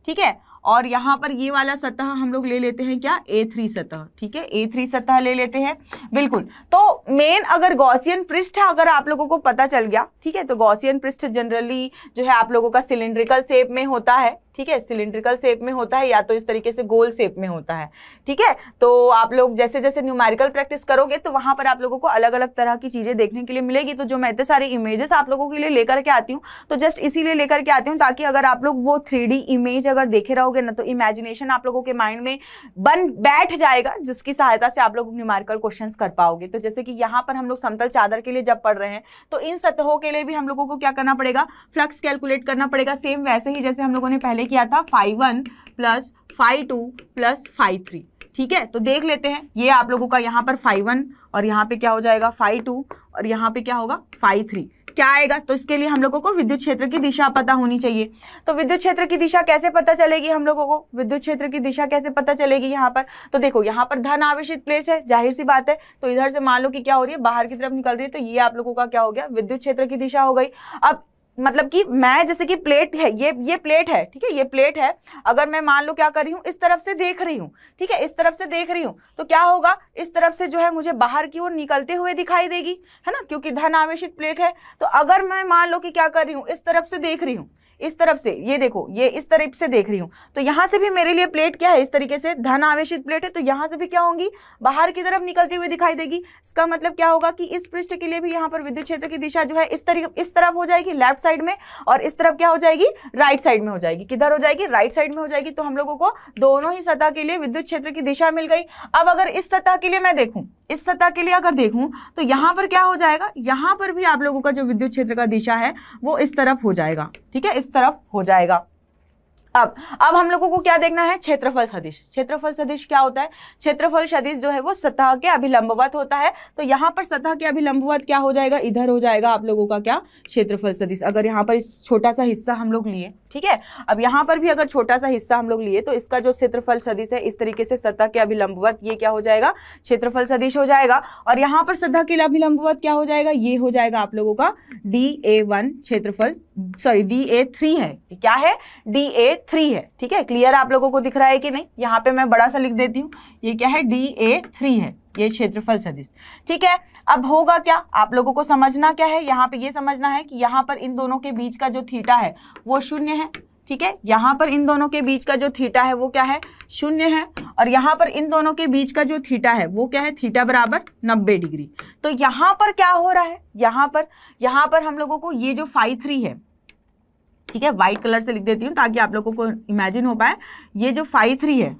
ठीक है और यहाँ पर ये वाला सतह हम लोग ले लेते हैं क्या ए थ्री सतह ठीक है ए थ्री सतह ले लेते हैं बिल्कुल तो मेन अगर गौसियन पृष्ठ अगर आप लोगों को पता चल गया ठीक है तो गौसियन पृष्ठ जनरली जो है आप लोगों का सिलेंड्रिकल शेप में होता है ठीक है सिलिंड्रिकल शेप में होता है या तो इस तरीके से गोल शेप में होता है ठीक है तो आप लोग जैसे जैसे न्यूमेरिकल प्रैक्टिस करोगे तो वहां पर आप लोगों को अलग अलग तरह की चीज़ें देखने के लिए मिलेगी तो जो मैं इतने सारे इमेजेस आप लोगों के लिए लेकर के आती हूँ तो जस्ट इसीलिए लेकर के आती हूँ ताकि अगर आप लोग वो थ्री इमेज अगर देखे रहोगे ना तो इमेजिनेशन आप लोगों के माइंड में बन बैठ जाएगा जिसकी सहायता से आप लोग न्यूमेरिकल क्वेश्चन कर पाओगे तो जैसे कि यहाँ पर हम लोग समतल चादर के लिए जब पढ़ रहे हैं तो इन सतहों के लिए भी हम लोगों को क्या करना पड़ेगा फ्लक्स कैलकुलेट करना पड़ेगा सेम वैसे ही जैसे हम लोगों ने पहले हमने किया था phi one plus phi two plus phi three ठीक है तो देख लेते हैं ये आप लोगों का यहाँ पर फाइव वन और यहाँ पे क्या हो जाएगा फाइव टू और यहाँ पे क्या होगा फाइव थ्री क्या आएगा तो इसके लिए हम लोगों को विद्युत क्षेत्र की दिशा पता होनी चाहिए तो विद्युत क्षेत्र की दिशा कैसे पता चलेगी हम लोगों को विद्युत क्षेत्र की दिशा कैसे पता चलेगी यहाँ पर तो देखो यहाँ पर धन आवेशित प्लेस है जाहिर सी बात है तो इधर से मान लो कि क्या हो रही है बाहर की तरफ निकल रही है तो ये आप लोगों का क्या हो गया विद्युत क्षेत्र की दिशा हो गई अब मतलब कि मैं जैसे कि प्लेट है ये ये प्लेट है ठीक है ये प्लेट है अगर मैं मान लो क्या कर रही हूँ इस तरफ से देख रही हूँ ठीक है इस तरफ से देख रही हूँ तो क्या होगा इस तरफ से जो है मुझे बाहर की ओर निकलते हुए दिखाई देगी है ना क्योंकि धन आवेशित प्लेट है तो अगर मैं मान लो कि क्या कर रही हूँ इस तरफ से देख रही हूँ इस तरफ से ये देखो ये इस तरफ से देख रही हूँ तो यहाँ से भी मेरे लिए प्लेट क्या है इस तरीके से धन आवेशित प्लेट है तो यहाँ से भी क्या होंगी बाहर की तरफ निकलती हुई दिखाई देगी इसका मतलब क्या होगा कि इस पृष्ठ के लिए भी यहाँ पर विद्युत क्षेत्र की दिशा जो है इस तरीके इस तरफ हो जाएगी लेफ्ट साइड में और इस तरफ क्या हो जाएगी राइट साइड में हो जाएगी किधर हो जाएगी राइट साइड में हो जाएगी तो हम लोगों को दोनों ही सतह के लिए विद्युत क्षेत्र की दिशा मिल गई अब अगर इस सतह के लिए मैं देखूँ इस सतह के लिए अगर देखूं तो यहाँ पर क्या हो जाएगा यहाँ पर भी आप लोगों का जो विद्युत क्षेत्र का दिशा है वो इस तरफ हो जाएगा ठीक है इस तरफ हो जाएगा अब अब हम लोगों को क्या देखना है क्षेत्रफल सदिश क्षेत्रफल सदिश क्या होता है क्षेत्रफल सदिश जो है वो सतह के अभिलंबवत होता है तो यहाँ पर सतह के अभिलंबवत क्या हो जाएगा इधर हो जाएगा आप लोगों का क्या क्षेत्रफल सदिश अगर यहाँ पर इस छोटा सा हिस्सा हम लोग लिए ठीक है अब यहाँ पर भी अगर छोटा सा हिस्सा हम लोग लिए तो इसका जो क्षेत्रफल सदिश है इस तरीके से सतह के अभिलंबवत ये क्या हो जाएगा क्षेत्रफल सदिश हो जाएगा और यहाँ पर सतह के अभिलंबवत क्या हो जाएगा ये हो जाएगा आप लोगों का डी ए वन क्षेत्रफल सॉरी डी ए थ्री है क्या है डी ए थ्री है ठीक है क्लियर आप लोगों को दिख रहा है कि नहीं यहाँ पे मैं बड़ा सा लिख देती हूँ ये क्या है डी ए थ्री है ये क्षेत्रफल सदिश ठीक है अब होगा क्या आप लोगों को समझना क्या है यहाँ पे ये समझना है कि यहाँ पर इन दोनों के बीच का जो थीटा है वो शून्य है ठीक है यहाँ पर इन दोनों के बीच का जो थीटा है वो क्या है शून्य है और यहाँ पर इन दोनों के बीच का जो थीटा है वो क्या है थीटा बराबर नब्बे डिग्री तो यहाँ पर क्या हो रहा है यहाँ पर यहाँ पर हम लोगों को ये जो फाइव थ्री है ठीक है वाइट कलर से लिख देती हूँ ताकि आप लोगों को इमेजिन हो पाए ये जो फाइव थ्री है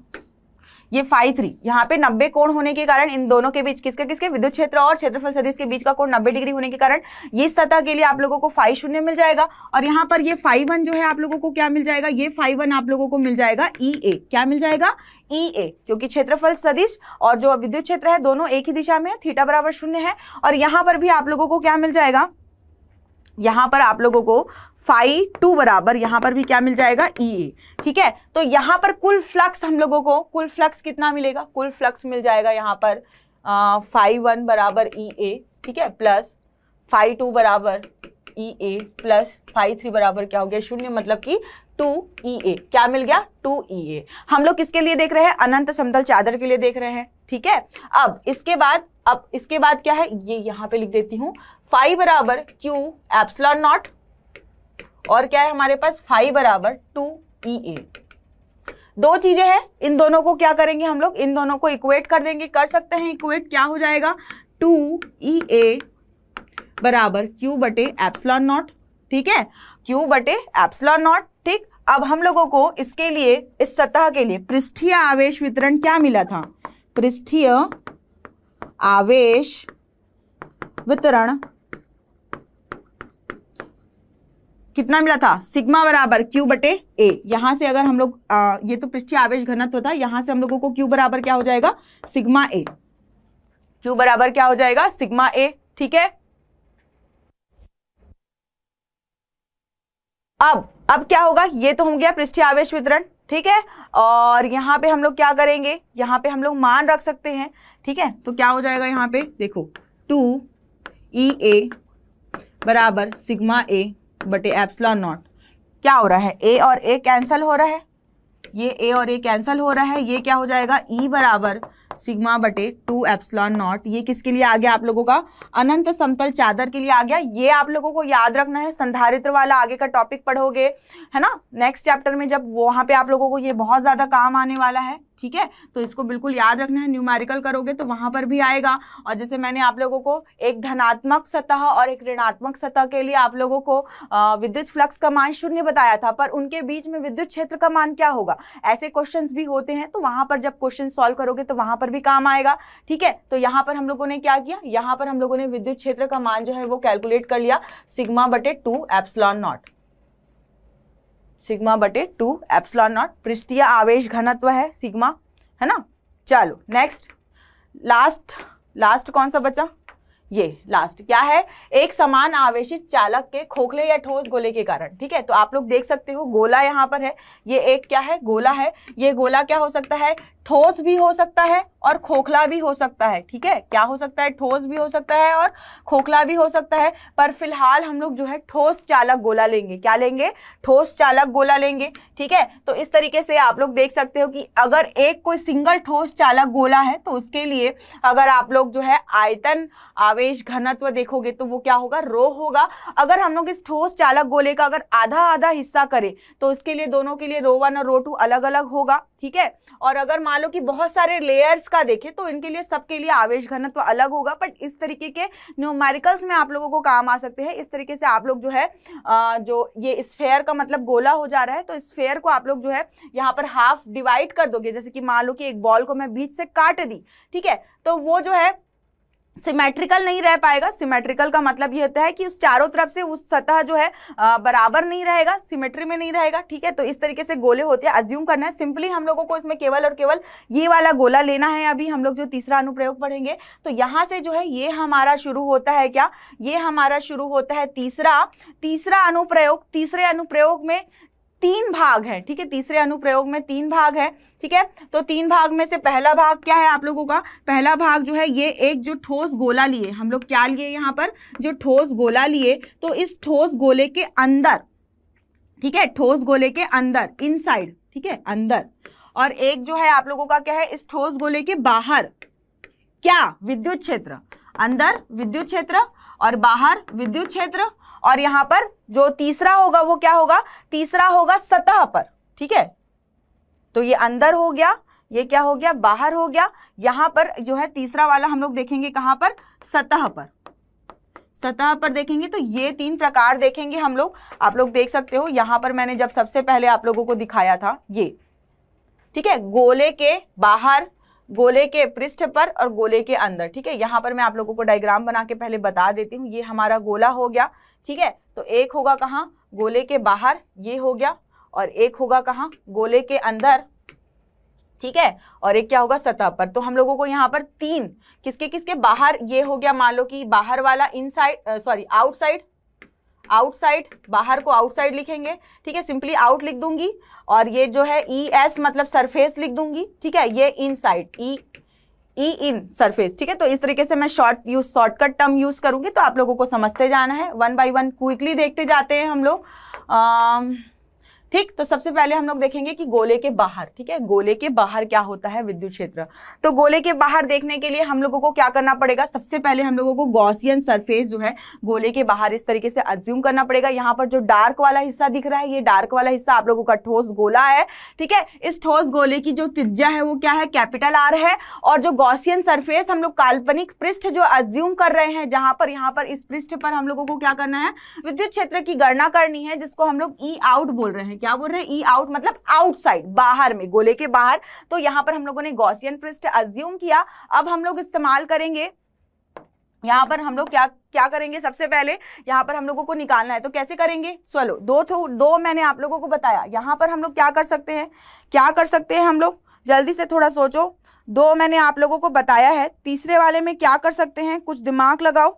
ये फाइव थ्री यहाँ पे नब्बे कोण होने के कारण इन दोनों के बीच किसके किसके विद्युत क्षेत्र और क्षेत्रफल सदिश के बीच का कोण नब्बे डिग्री होने के कारण ये सतह के लिए आप लोगों को फाइव शून्य मिल जाएगा और यहाँ पर ये फाइव वन जो है आप लोगों को क्या मिल जाएगा ये फाइव वन आप लोगों को मिल जाएगा ई e ए क्या मिल जाएगा ई e ए क्योंकि क्षेत्रफल सदिश और जो विद्युत क्षेत्र है दोनों एक ही दिशा में है थीटा बराबर शून्य है और यहाँ पर भी आप लोगों को क्या मिल जाएगा यहाँ पर आप लोगों को फाइव टू बराबर यहाँ पर भी क्या मिल जाएगा ई e ए ठीक है तो यहाँ पर कुल फ्लक्स हम लोगों को कुल फ्लक्स कितना मिलेगा कुल फ्लक्स मिल जाएगा यहाँ पर फाइव वन बराबर ई e ए ठीक है प्लस फाइव टू बराबर E e A plus phi three बराबर क्या हो गया शून्य मतलब कि टू ई ए क्या मिल गया टू ई ए हम लोग किसके लिए देख रहे हैं अनंत समतल चादर के लिए देख रहे हैं ठीक है अब इसके बाद अब इसके बाद क्या है ये यहाँ पे लिख देती हूँ फाइव बराबर क्यू एप्सलॉन नॉट और क्या है हमारे पास फाइव बराबर टू ई e ए दो चीजें हैं इन दोनों को क्या करेंगे हम लोग इन दोनों को इक्वेट कर देंगे कर सकते हैं इक्वेट क्या हो जाएगा टू ई e ए बराबर क्यू बटे एप्सलॉन नॉट ठीक है क्यू बटे एप्सलॉन नॉट ठीक अब हम लोगों को इसके लिए इस सतह के लिए पृष्ठीय आवेश वितरण क्या मिला था पृष्ठीय आवेश वितरण कितना मिला था सिग्मा बराबर क्यू बटे ए यहां से अगर हम लोग ये तो पृष्ठीय आवेश घनत्व था यहां से हम लोगों को क्यू बराबर क्या हो जाएगा सिग्मा ए क्यू बराबर क्या हो जाएगा सिग्मा ए ठीक है अब अब क्या होगा ये तो हो गया पृष्ठीय आवेश वितरण ठीक है और यहां पे हम लोग क्या करेंगे यहां पे हम लोग मान रख सकते हैं ठीक है तो क्या हो जाएगा यहां पे देखो टू ई e ए बराबर सिग्मा ए बटे एप्सलॉन नॉट क्या हो रहा है ए और ए कैंसिल हो रहा है ये ए और ए कैंसिल हो रहा है ये क्या हो जाएगा ई e बराबर सिग्मा बटे टू एप्सलॉन नॉट ये किसके लिए आ गया आप लोगों का अनंत समतल चादर के लिए आ गया ये आप लोगों को याद रखना है संधारित्र वाला आगे का टॉपिक पढ़ोगे है ना नेक्स्ट चैप्टर में जब वहाँ पे आप लोगों को ये बहुत ज़्यादा काम आने वाला है ठीक है तो इसको बिल्कुल याद रखना है न्यूमेरिकल करोगे तो वहां पर भी आएगा और जैसे मैंने आप लोगों को एक धनात्मक सतह और एक ऋणात्मक सतह के लिए आप लोगों को विद्युत फ्लक्स का मान शून्य बताया था पर उनके बीच में विद्युत क्षेत्र का मान क्या होगा ऐसे क्वेश्चन भी होते हैं तो वहां पर जब क्वेश्चन सॉल्व करोगे तो वहां पर भी काम आएगा ठीक है तो यहाँ पर हम लोगों ने क्या किया यहाँ पर हम लोगों ने विद्युत क्षेत्र का मान जो है वो कैलकुलेट कर लिया सिग्मा बटे टू एप्सलॉन नॉट सिग्मा बटे टू एप्सलॉन नॉट पृष्ठीय आवेश घनत्व है सिग्मा है ना चलो नेक्स्ट लास्ट लास्ट कौन सा बचा ये लास्ट क्या है एक समान आवेशित चालक के खोखले या ठोस गोले के कारण ठीक है तो आप लोग देख सकते हो गोला यहाँ पर है ये एक क्या है गोला है ये गोला क्या हो सकता है ठोस भी हो सकता है और खोखला भी हो सकता है ठीक है क्या हो सकता है ठोस भी हो सकता है और खोखला भी हो सकता है पर फिलहाल हम लोग जो है ठोस चालक गोला लेंगे क्या लेंगे ठोस चालक गोला लेंगे ठीक है तो इस तरीके से आप लोग देख सकते हो कि अगर एक कोई सिंगल ठोस चालक गोला है तो उसके लिए अगर आप लोग जो है आयतन आवेश घनत्व देखोगे तो वो क्या होगा रो होगा अगर हम लोग इस ठोस चालक गोले का अगर आधा आधा हिस्सा करें तो उसके लिए दोनों के लिए रो वन और रो टू अलग अलग होगा ठीक है और अगर मान लो कि बहुत सारे लेयर्स का देखें तो इनके लिए सबके लिए आवेश घनत्व अलग होगा बट इस तरीके के न्यूमेरिकल्स में आप लोगों को काम आ सकते हैं इस तरीके से आप लोग जो है जो ये स्फेयर का मतलब गोला हो जा रहा है तो स्फेयर को आप लोग जो है यहाँ पर हाफ डिवाइड कर दोगे जैसे कि मान लो कि एक बॉल को मैं बीच से काट दी ठीक है तो वो जो है सिमेट्रिकल नहीं रह पाएगा सिमेट्रिकल का मतलब ये होता है कि उस चारों तरफ से उस सतह जो है बराबर नहीं रहेगा सिमेट्री में नहीं रहेगा ठीक है तो इस तरीके से गोले होते हैं अज्यूम करना है सिंपली हम लोगों को इसमें केवल और केवल ये वाला गोला लेना है अभी हम लोग जो तीसरा अनुप्रयोग पढ़ेंगे तो यहाँ से जो है ये हमारा शुरू होता है क्या ये हमारा शुरू होता है तीसरा तीसरा अनुप्रयोग तीसरे अनुप्रयोग में तीन भाग है ठीक है तीसरे अनुप्रयोग में तीन भाग है ठीक है तो तीन भाग में से पहला भाग क्या है आप लोगों का पहला भाग जो है ये एक जो ठोस गोला लिए हम लोग क्या लिए यहाँ पर जो ठोस गोला लिए तो इस ठोस गोले के अंदर ठीक है ठोस गोले के अंदर इन ठीक है अंदर और एक जो है आप लोगों का क्या है इस ठोस गोले के बाहर क्या विद्युत क्षेत्र अंदर विद्युत क्षेत्र और बाहर विद्युत क्षेत्र और यहां पर जो तीसरा होगा वो क्या होगा तीसरा होगा सतह पर ठीक है तो ये अंदर हो गया ये क्या हो गया बाहर हो गया यहां पर जो है तीसरा वाला हम लोग देखेंगे कहां पर सतह पर सतह पर देखेंगे तो ये तीन प्रकार देखेंगे हम लोग आप लोग देख सकते हो यहां पर मैंने जब सबसे पहले आप लोगों को दिखाया था ये ठीक है गोले के बाहर गोले के पृष्ठ पर और गोले के अंदर ठीक है यहाँ पर मैं आप लोगों को डायग्राम बना के पहले बता देती हूँ ये हमारा गोला हो गया ठीक है तो एक होगा कहाँ गोले के बाहर ये हो गया और एक होगा कहाँ गोले के अंदर ठीक है और एक क्या होगा सतह पर तो हम लोगों को यहाँ पर तीन किसके किसके बाहर ये हो गया मान लो कि बाहर वाला इनसाइड सॉरी आउटसाइड आउटसाइड बाहर को आउटसाइड लिखेंगे ठीक है सिंपली आउट लिख दूंगी और ये जो है ई e एस मतलब सरफेस लिख दूंगी ठीक है ये inside E e, E e in surface ठीक है तो इस तरीके से मैं short use shortcut term use करूंगी तो आप लोगों को समझते जाना है वन बाई वन क्विकली देखते जाते हैं हम लोग ठीक तो सबसे पहले हम लोग देखेंगे कि गोले के बाहर ठीक है गोले के बाहर क्या होता है विद्युत क्षेत्र तो गोले के बाहर देखने के लिए हम लोगों को क्या करना पड़ेगा सबसे पहले हम लोगों को गौसियन सरफेस जो है गोले के बाहर इस तरीके से अज्यूम करना पड़ेगा यहाँ पर जो डार्क वाला हिस्सा दिख रहा है ये डार्क वाला हिस्सा आप लोगों का ठोस गोला है ठीक है इस ठोस गोले की जो तिज्जा है वो क्या है कैपिटल आर है और जो गौसियन सरफेस हम लोग काल्पनिक पृष्ठ जो अज्यूम कर रहे हैं जहां पर यहाँ पर इस पृष्ठ पर हम लोगों को क्या करना है विद्युत क्षेत्र की गणना करनी है जिसको हम लोग ई e आउट बोल रहे हैं क्या बोल रहे हैं ई e आउट मतलब आउटसाइड बाहर में गोले के बाहर तो यहाँ पर हम लोगों ने गौसियन पृष्ठ अज्यूम किया अब हम लोग इस्तेमाल करेंगे यहाँ पर हम लोग क्या क्या करेंगे सबसे पहले यहाँ पर हम लोगों को निकालना है तो कैसे करेंगे चलो दो थो दो मैंने आप लोगों को बताया यहाँ पर हम लोग क्या कर सकते हैं क्या कर सकते हैं हम लोग जल्दी से थोड़ा सोचो दो मैंने आप लोगों को बताया है तीसरे वाले में क्या कर सकते हैं कुछ दिमाग लगाओ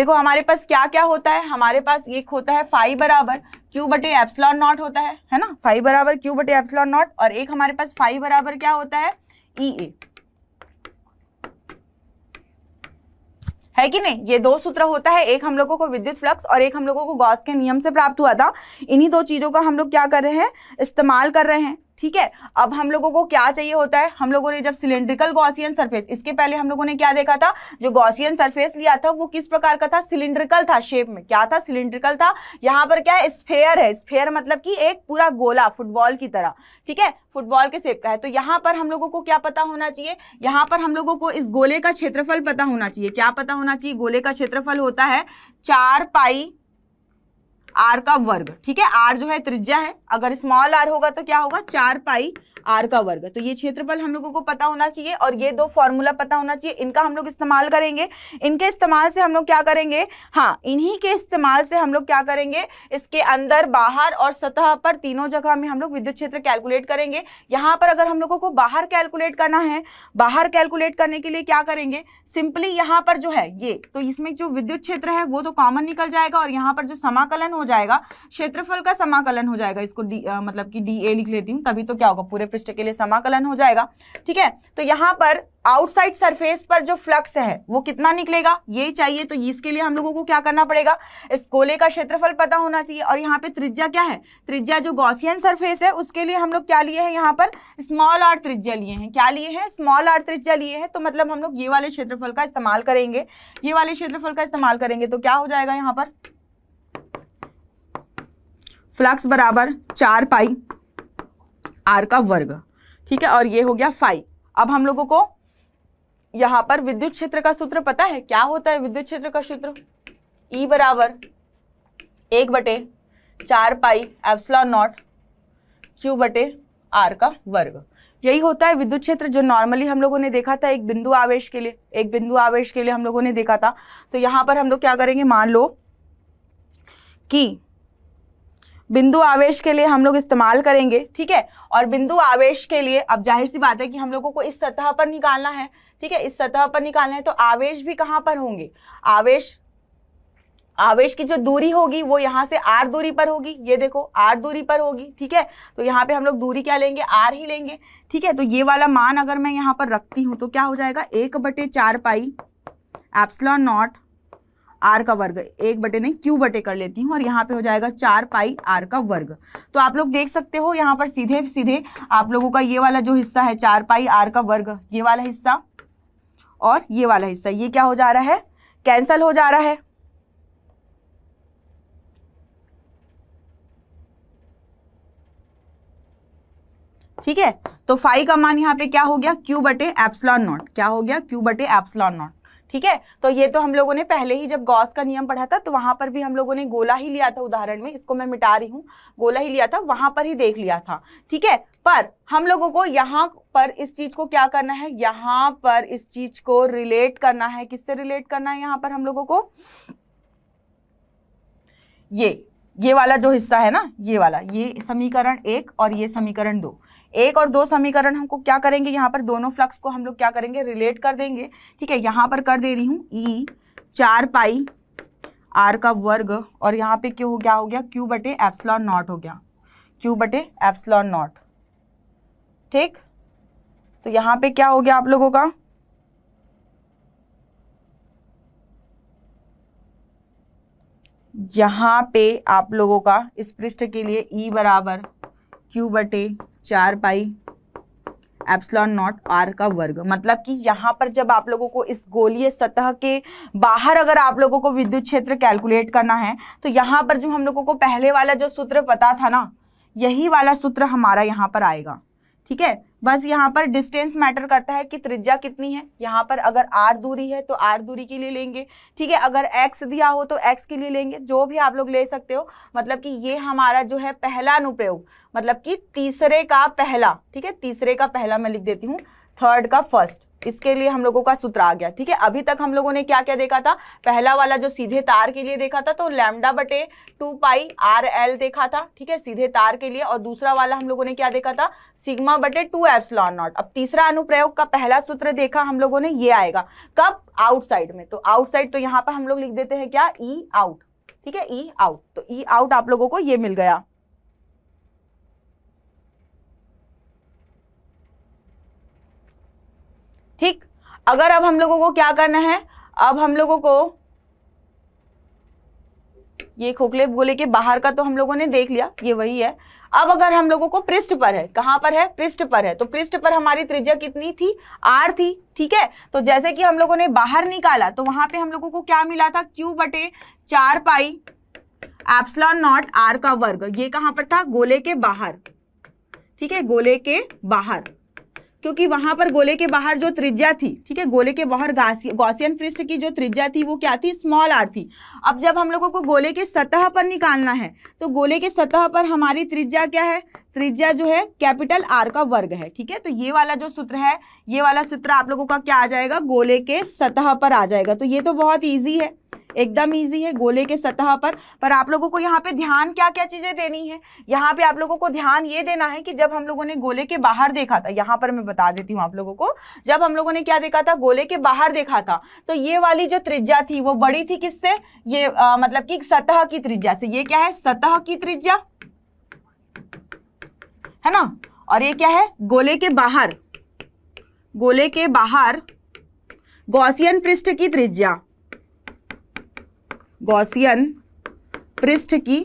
देखो हमारे पास क्या क्या होता है हमारे पास एक होता है फाइव बराबर क्यू बटे एप्सलॉन नॉट होता है है ना फाइव बराबर क्यू बटे एप्सलॉन नॉट और एक हमारे पास फाइव बराबर क्या होता है ई e ए है कि नहीं ये दो सूत्र होता है एक हम लोगों को विद्युत फ्लक्स और एक हम लोगों को गॉस के नियम से प्राप्त हुआ था इन्हीं दो चीज़ों का हम लोग क्या कर रहे हैं इस्तेमाल कर रहे हैं ठीक है अब हम लोगों को क्या चाहिए होता है हम लोगों ने जब सिलेंड्रिकल गॉसियन सरफेस इसके पहले हम लोगों ने क्या देखा था जो गॉसियन सरफेस लिया था वो किस प्रकार का था सिलेंड्रिकल था शेप में क्या था सिलेंड्रिकल था यहाँ पर क्या है स्फेयर है स्फेयर मतलब कि एक पूरा गोला फुटबॉल की तरह ठीक है फुटबॉल के शेप का है तो यहाँ पर हम लोगों को क्या पता होना चाहिए यहाँ पर हम लोगों को इस गोले का क्षेत्रफल पता होना चाहिए क्या पता होना चाहिए गोले का क्षेत्रफल होता है चार पाई आर का वर्ग ठीक है आर जो है त्रिज्या है अगर स्मॉल आर होगा तो क्या होगा चार पाई आर का वर्ग तो ये क्षेत्रफल हम लोगों को पता होना चाहिए और ये दो फॉर्मूला पता होना चाहिए इनका हम लोग इस्तेमाल करेंगे इनके इस्तेमाल से हम लोग क्या करेंगे हाँ इन्हीं के इस्तेमाल से हम लोग क्या करेंगे इसके अंदर बाहर और सतह पर तीनों जगह में हम लोग विद्युत क्षेत्र कैलकुलेट करेंगे यहाँ पर अगर हम लोगों को बाहर कैलकुलेट करना है बाहर कैलकुलेट करने के लिए क्या करेंगे सिंपली यहाँ पर जो है ये तो इसमें जो विद्युत क्षेत्र है वो तो कॉमन निकल जाएगा और यहाँ पर जो समाकलन हो जाएगा क्षेत्रफल का समाकलन हो जाएगा इसको डी मतलब कि डी ए लिख लेती हूँ तभी तो क्या होगा पूरे पृष्ठ के लिए समाकलन हो जाएगा ठीक है तो यहाँ पर आउटसाइड सरफेस पर जो फ्लक्स है वो कितना निकलेगा यही चाहिए तो इसके लिए हम लोगों को क्या करना पड़ेगा इस गोले का क्षेत्रफल पता होना चाहिए और यहाँ पे त्रिज्या क्या है त्रिज्या जो गॉसियन सरफेस है उसके लिए हम लोग क्या लिए हैं यहाँ पर स्मॉल आर त्रिज्या लिए हैं क्या लिए हैं स्मॉल आर त्रिज्या लिए हैं तो मतलब हम लोग ये वाले क्षेत्रफल का इस्तेमाल करेंगे ये वाले क्षेत्रफल का इस्तेमाल करेंगे तो क्या हो जाएगा यहाँ पर फ्लक्स बराबर चार पाई आर का वर्ग ठीक है और ये हो गया फाइव अब हम लोगों को यहाँ पर विद्युत क्षेत्र का सूत्र पता है क्या होता है विद्युत क्षेत्र का सूत्र ई e बराबर एक बटे चार पाई एप्सला नॉट क्यू बटे आर का वर्ग यही होता है विद्युत क्षेत्र जो नॉर्मली हम लोगों ने देखा था एक बिंदु आवेश के लिए एक बिंदु आवेश के लिए हम लोगों ने देखा था तो यहाँ पर हम लोग क्या करेंगे मान लो कि बिंदु आवेश के लिए हम लोग इस्तेमाल करेंगे ठीक है और बिंदु आवेश के लिए अब जाहिर सी बात है कि हम लोगों को इस सतह पर निकालना है ठीक है इस सतह पर निकालना है तो आवेश भी कहाँ पर होंगे आवेश आवेश की जो दूरी होगी वो यहाँ से आर दूरी पर होगी ये देखो आर दूरी पर होगी ठीक है तो यहाँ पे हम लोग दूरी क्या लेंगे आर ही लेंगे ठीक है तो ये वाला मान अगर मैं यहाँ पर रखती हूँ तो क्या हो जाएगा एक बटे चार पाई एप्सलॉन नॉट आर का वर्ग एक बटे नहीं क्यू बटे कर लेती हूँ और यहाँ पे हो जाएगा चार पाई आर का वर्ग तो आप लोग देख सकते हो यहाँ पर सीधे सीधे आप लोगों का ये वाला जो हिस्सा है चार पाई आर का वर्ग ये वाला हिस्सा और ये वाला हिस्सा ये क्या हो जा रहा है कैंसल हो जा रहा है ठीक है तो फाइव का मान यहाँ पे क्या हो गया क्यू बटे एप्सलॉन नॉट क्या हो गया क्यू बटे एप्सलॉन नॉट ठीक है तो ये तो हम लोगों ने पहले ही जब गॉस का नियम पढ़ा था तो वहां पर भी हम लोगों ने गोला ही लिया था उदाहरण में इसको मैं मिटा रही हूँ गोला ही लिया था वहां पर ही देख लिया था ठीक है पर हम लोगों को यहाँ पर इस चीज को क्या करना है यहाँ पर इस चीज को रिलेट करना है किससे रिलेट करना है यहाँ पर हम लोगों को ये ये वाला जो हिस्सा है ना ये वाला ये समीकरण एक और ये समीकरण दो एक और दो समीकरण हमको क्या करेंगे यहाँ पर दोनों फ्लक्स को हम लोग क्या करेंगे रिलेट कर देंगे ठीक है यहाँ पर कर दे रही हूँ ई e चार पाई आर का वर्ग और यहाँ पे क्यों क्या हो गया क्यू बटे एप्सलॉन नॉट हो गया क्यू बटे एप्सलॉन नॉट ठीक तो यहाँ पे क्या हो गया आप लोगों का यहाँ पे आप लोगों का इस पृष्ठ के लिए ई e बराबर क्यू बटे चार पाई एप्सलॉन नॉट आर का वर्ग मतलब कि यहाँ पर जब आप लोगों को इस गोलीय सतह के बाहर अगर आप लोगों को विद्युत क्षेत्र कैलकुलेट करना है तो यहाँ पर जो हम लोगों को पहले वाला जो सूत्र पता था ना यही वाला सूत्र हमारा यहाँ पर आएगा ठीक है बस यहाँ पर डिस्टेंस मैटर करता है कि त्रिज्या कितनी है यहाँ पर अगर आर दूरी है तो आर दूरी के लिए लेंगे ठीक है अगर एक्स दिया हो तो एक्स के लिए लेंगे जो भी आप लोग ले सकते हो मतलब कि ये हमारा जो है पहला अनुप्रयोग मतलब कि तीसरे का पहला ठीक है तीसरे का पहला मैं लिख देती हूँ थर्ड का फर्स्ट इसके लिए हम लोगों का सूत्र आ गया ठीक है अभी तक हम लोगों ने क्या क्या देखा था पहला वाला जो सीधे तार के लिए देखा था तो लैमडा बटे टू पाई आर एल देखा था ठीक है सीधे तार के लिए और दूसरा वाला हम लोगों ने क्या देखा था सिग्मा बटे टू लॉन नॉट अब तीसरा अनुप्रयोग का पहला सूत्र देखा हम लोगों ने ये आएगा कब आउटसाइड में तो आउटसाइड तो यहाँ पर हम लोग लिख देते हैं क्या ई e आउट ठीक है ई e आउट तो ई e आउट आप लोगों को ये मिल गया ठीक अगर अब हम लोगों को क्या करना है अब हम लोगों को ये खोखले गोले के बाहर का तो हम लोगों ने देख लिया ये वही है अब अगर हम लोगों को पृष्ठ पर है कहां पर है पृष्ठ पर है तो पृष्ठ पर हमारी त्रिज्या कितनी थी आर थी ठीक है तो जैसे कि हम लोगों ने बाहर निकाला तो वहां पे हम लोगों को क्या मिला था क्यू बटे चार पाई एप्सलॉन नॉट आर का वर्ग ये कहां पर था गोले के बाहर ठीक है गोले के बाहर क्योंकि वहां पर गोले के बाहर जो त्रिज्या थी ठीक है गोले के बाहर गौसियन पृष्ठ की जो त्रिज्या थी वो क्या थी स्मॉल आर थी अब जब हम लोगों को गोले के सतह पर निकालना है तो गोले के सतह पर हमारी त्रिज्या क्या है त्रिज्या जो है कैपिटल आर का वर्ग है ठीक है तो ये वाला जो सूत्र है ये वाला सूत्र आप लोगों का क्या आ जाएगा गोले के सतह पर आ जाएगा तो ये तो बहुत ईजी है एकदम ईजी है गोले के सतह पर पर आप लोगों को यहाँ पे ध्यान क्या क्या चीज़ें देनी है यहाँ पे आप लोगों को ध्यान ये देना है कि जब हम लोगों ने गोले के बाहर देखा था यहाँ पर मैं बता देती हूँ आप लोगों को जब हम लोगों ने क्या देखा था गोले के बाहर देखा था तो ये वाली जो त्रिज्या थी वो बड़ी थी किससे ये आ, मतलब कि सतह की त्रिज्या से ये क्या है सतह की त्रिज्या है ना और ये क्या है गोले के बाहर गोले के बाहर गौसियन पृष्ठ की त्रिज्या गौसियन पृष्ठ की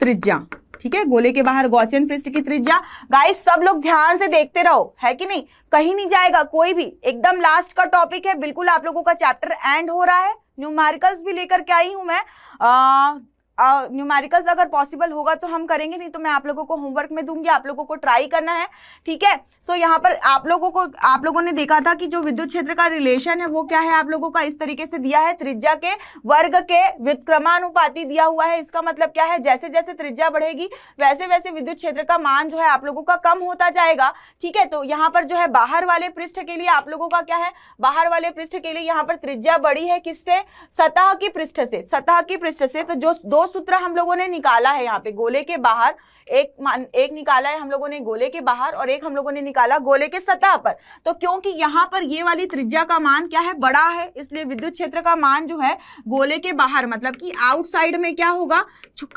त्रिज्या ठीक है गोले के बाहर गौसियन पृष्ठ की त्रिज्या गाइस सब लोग ध्यान से देखते रहो है कि नहीं कहीं नहीं जाएगा कोई भी एकदम लास्ट का टॉपिक है बिल्कुल आप लोगों का चैप्टर एंड हो रहा है न्यूमारिकल्स भी लेकर के आई हूं मैं आ, न्यूमेरिकल्स uh, अगर पॉसिबल होगा तो हम करेंगे नहीं तो मैं आप लोगों को होमवर्क में दूंगी आप लोगों को ट्राई करना है ठीक है सो so, यहाँ पर आप लोगों को आप लोगों ने देखा था कि जो विद्युत क्षेत्र का रिलेशन है वो क्या है आप लोगों का इस तरीके से दिया है त्रिज्या के वर्ग के विक्रमानुपाती दिया हुआ है इसका मतलब क्या है जैसे जैसे त्रिज्या बढ़ेगी वैसे वैसे विद्युत क्षेत्र का मान जो है आप लोगों का कम होता जाएगा ठीक है तो यहाँ पर जो है बाहर वाले पृष्ठ के लिए आप लोगों का क्या है बाहर वाले पृष्ठ के लिए यहाँ पर त्रिज्या बड़ी है किससे सतह की पृष्ठ से सतह की पृष्ठ से तो जो दो सूत्र हम लोगों ने निकाला है यहाँ पे गोले के बाहर एक मान एक निकाला है हम लोगों ने गोले के बाहर और एक हम लोगों ने निकाला गोले के सतह पर तो क्योंकि यहाँ पर ये वाली त्रिज्या का मान क्या है बड़ा है इसलिए विद्युत क्षेत्र का मान जो है गोले के बाहर मतलब कि आउटसाइड में क्या होगा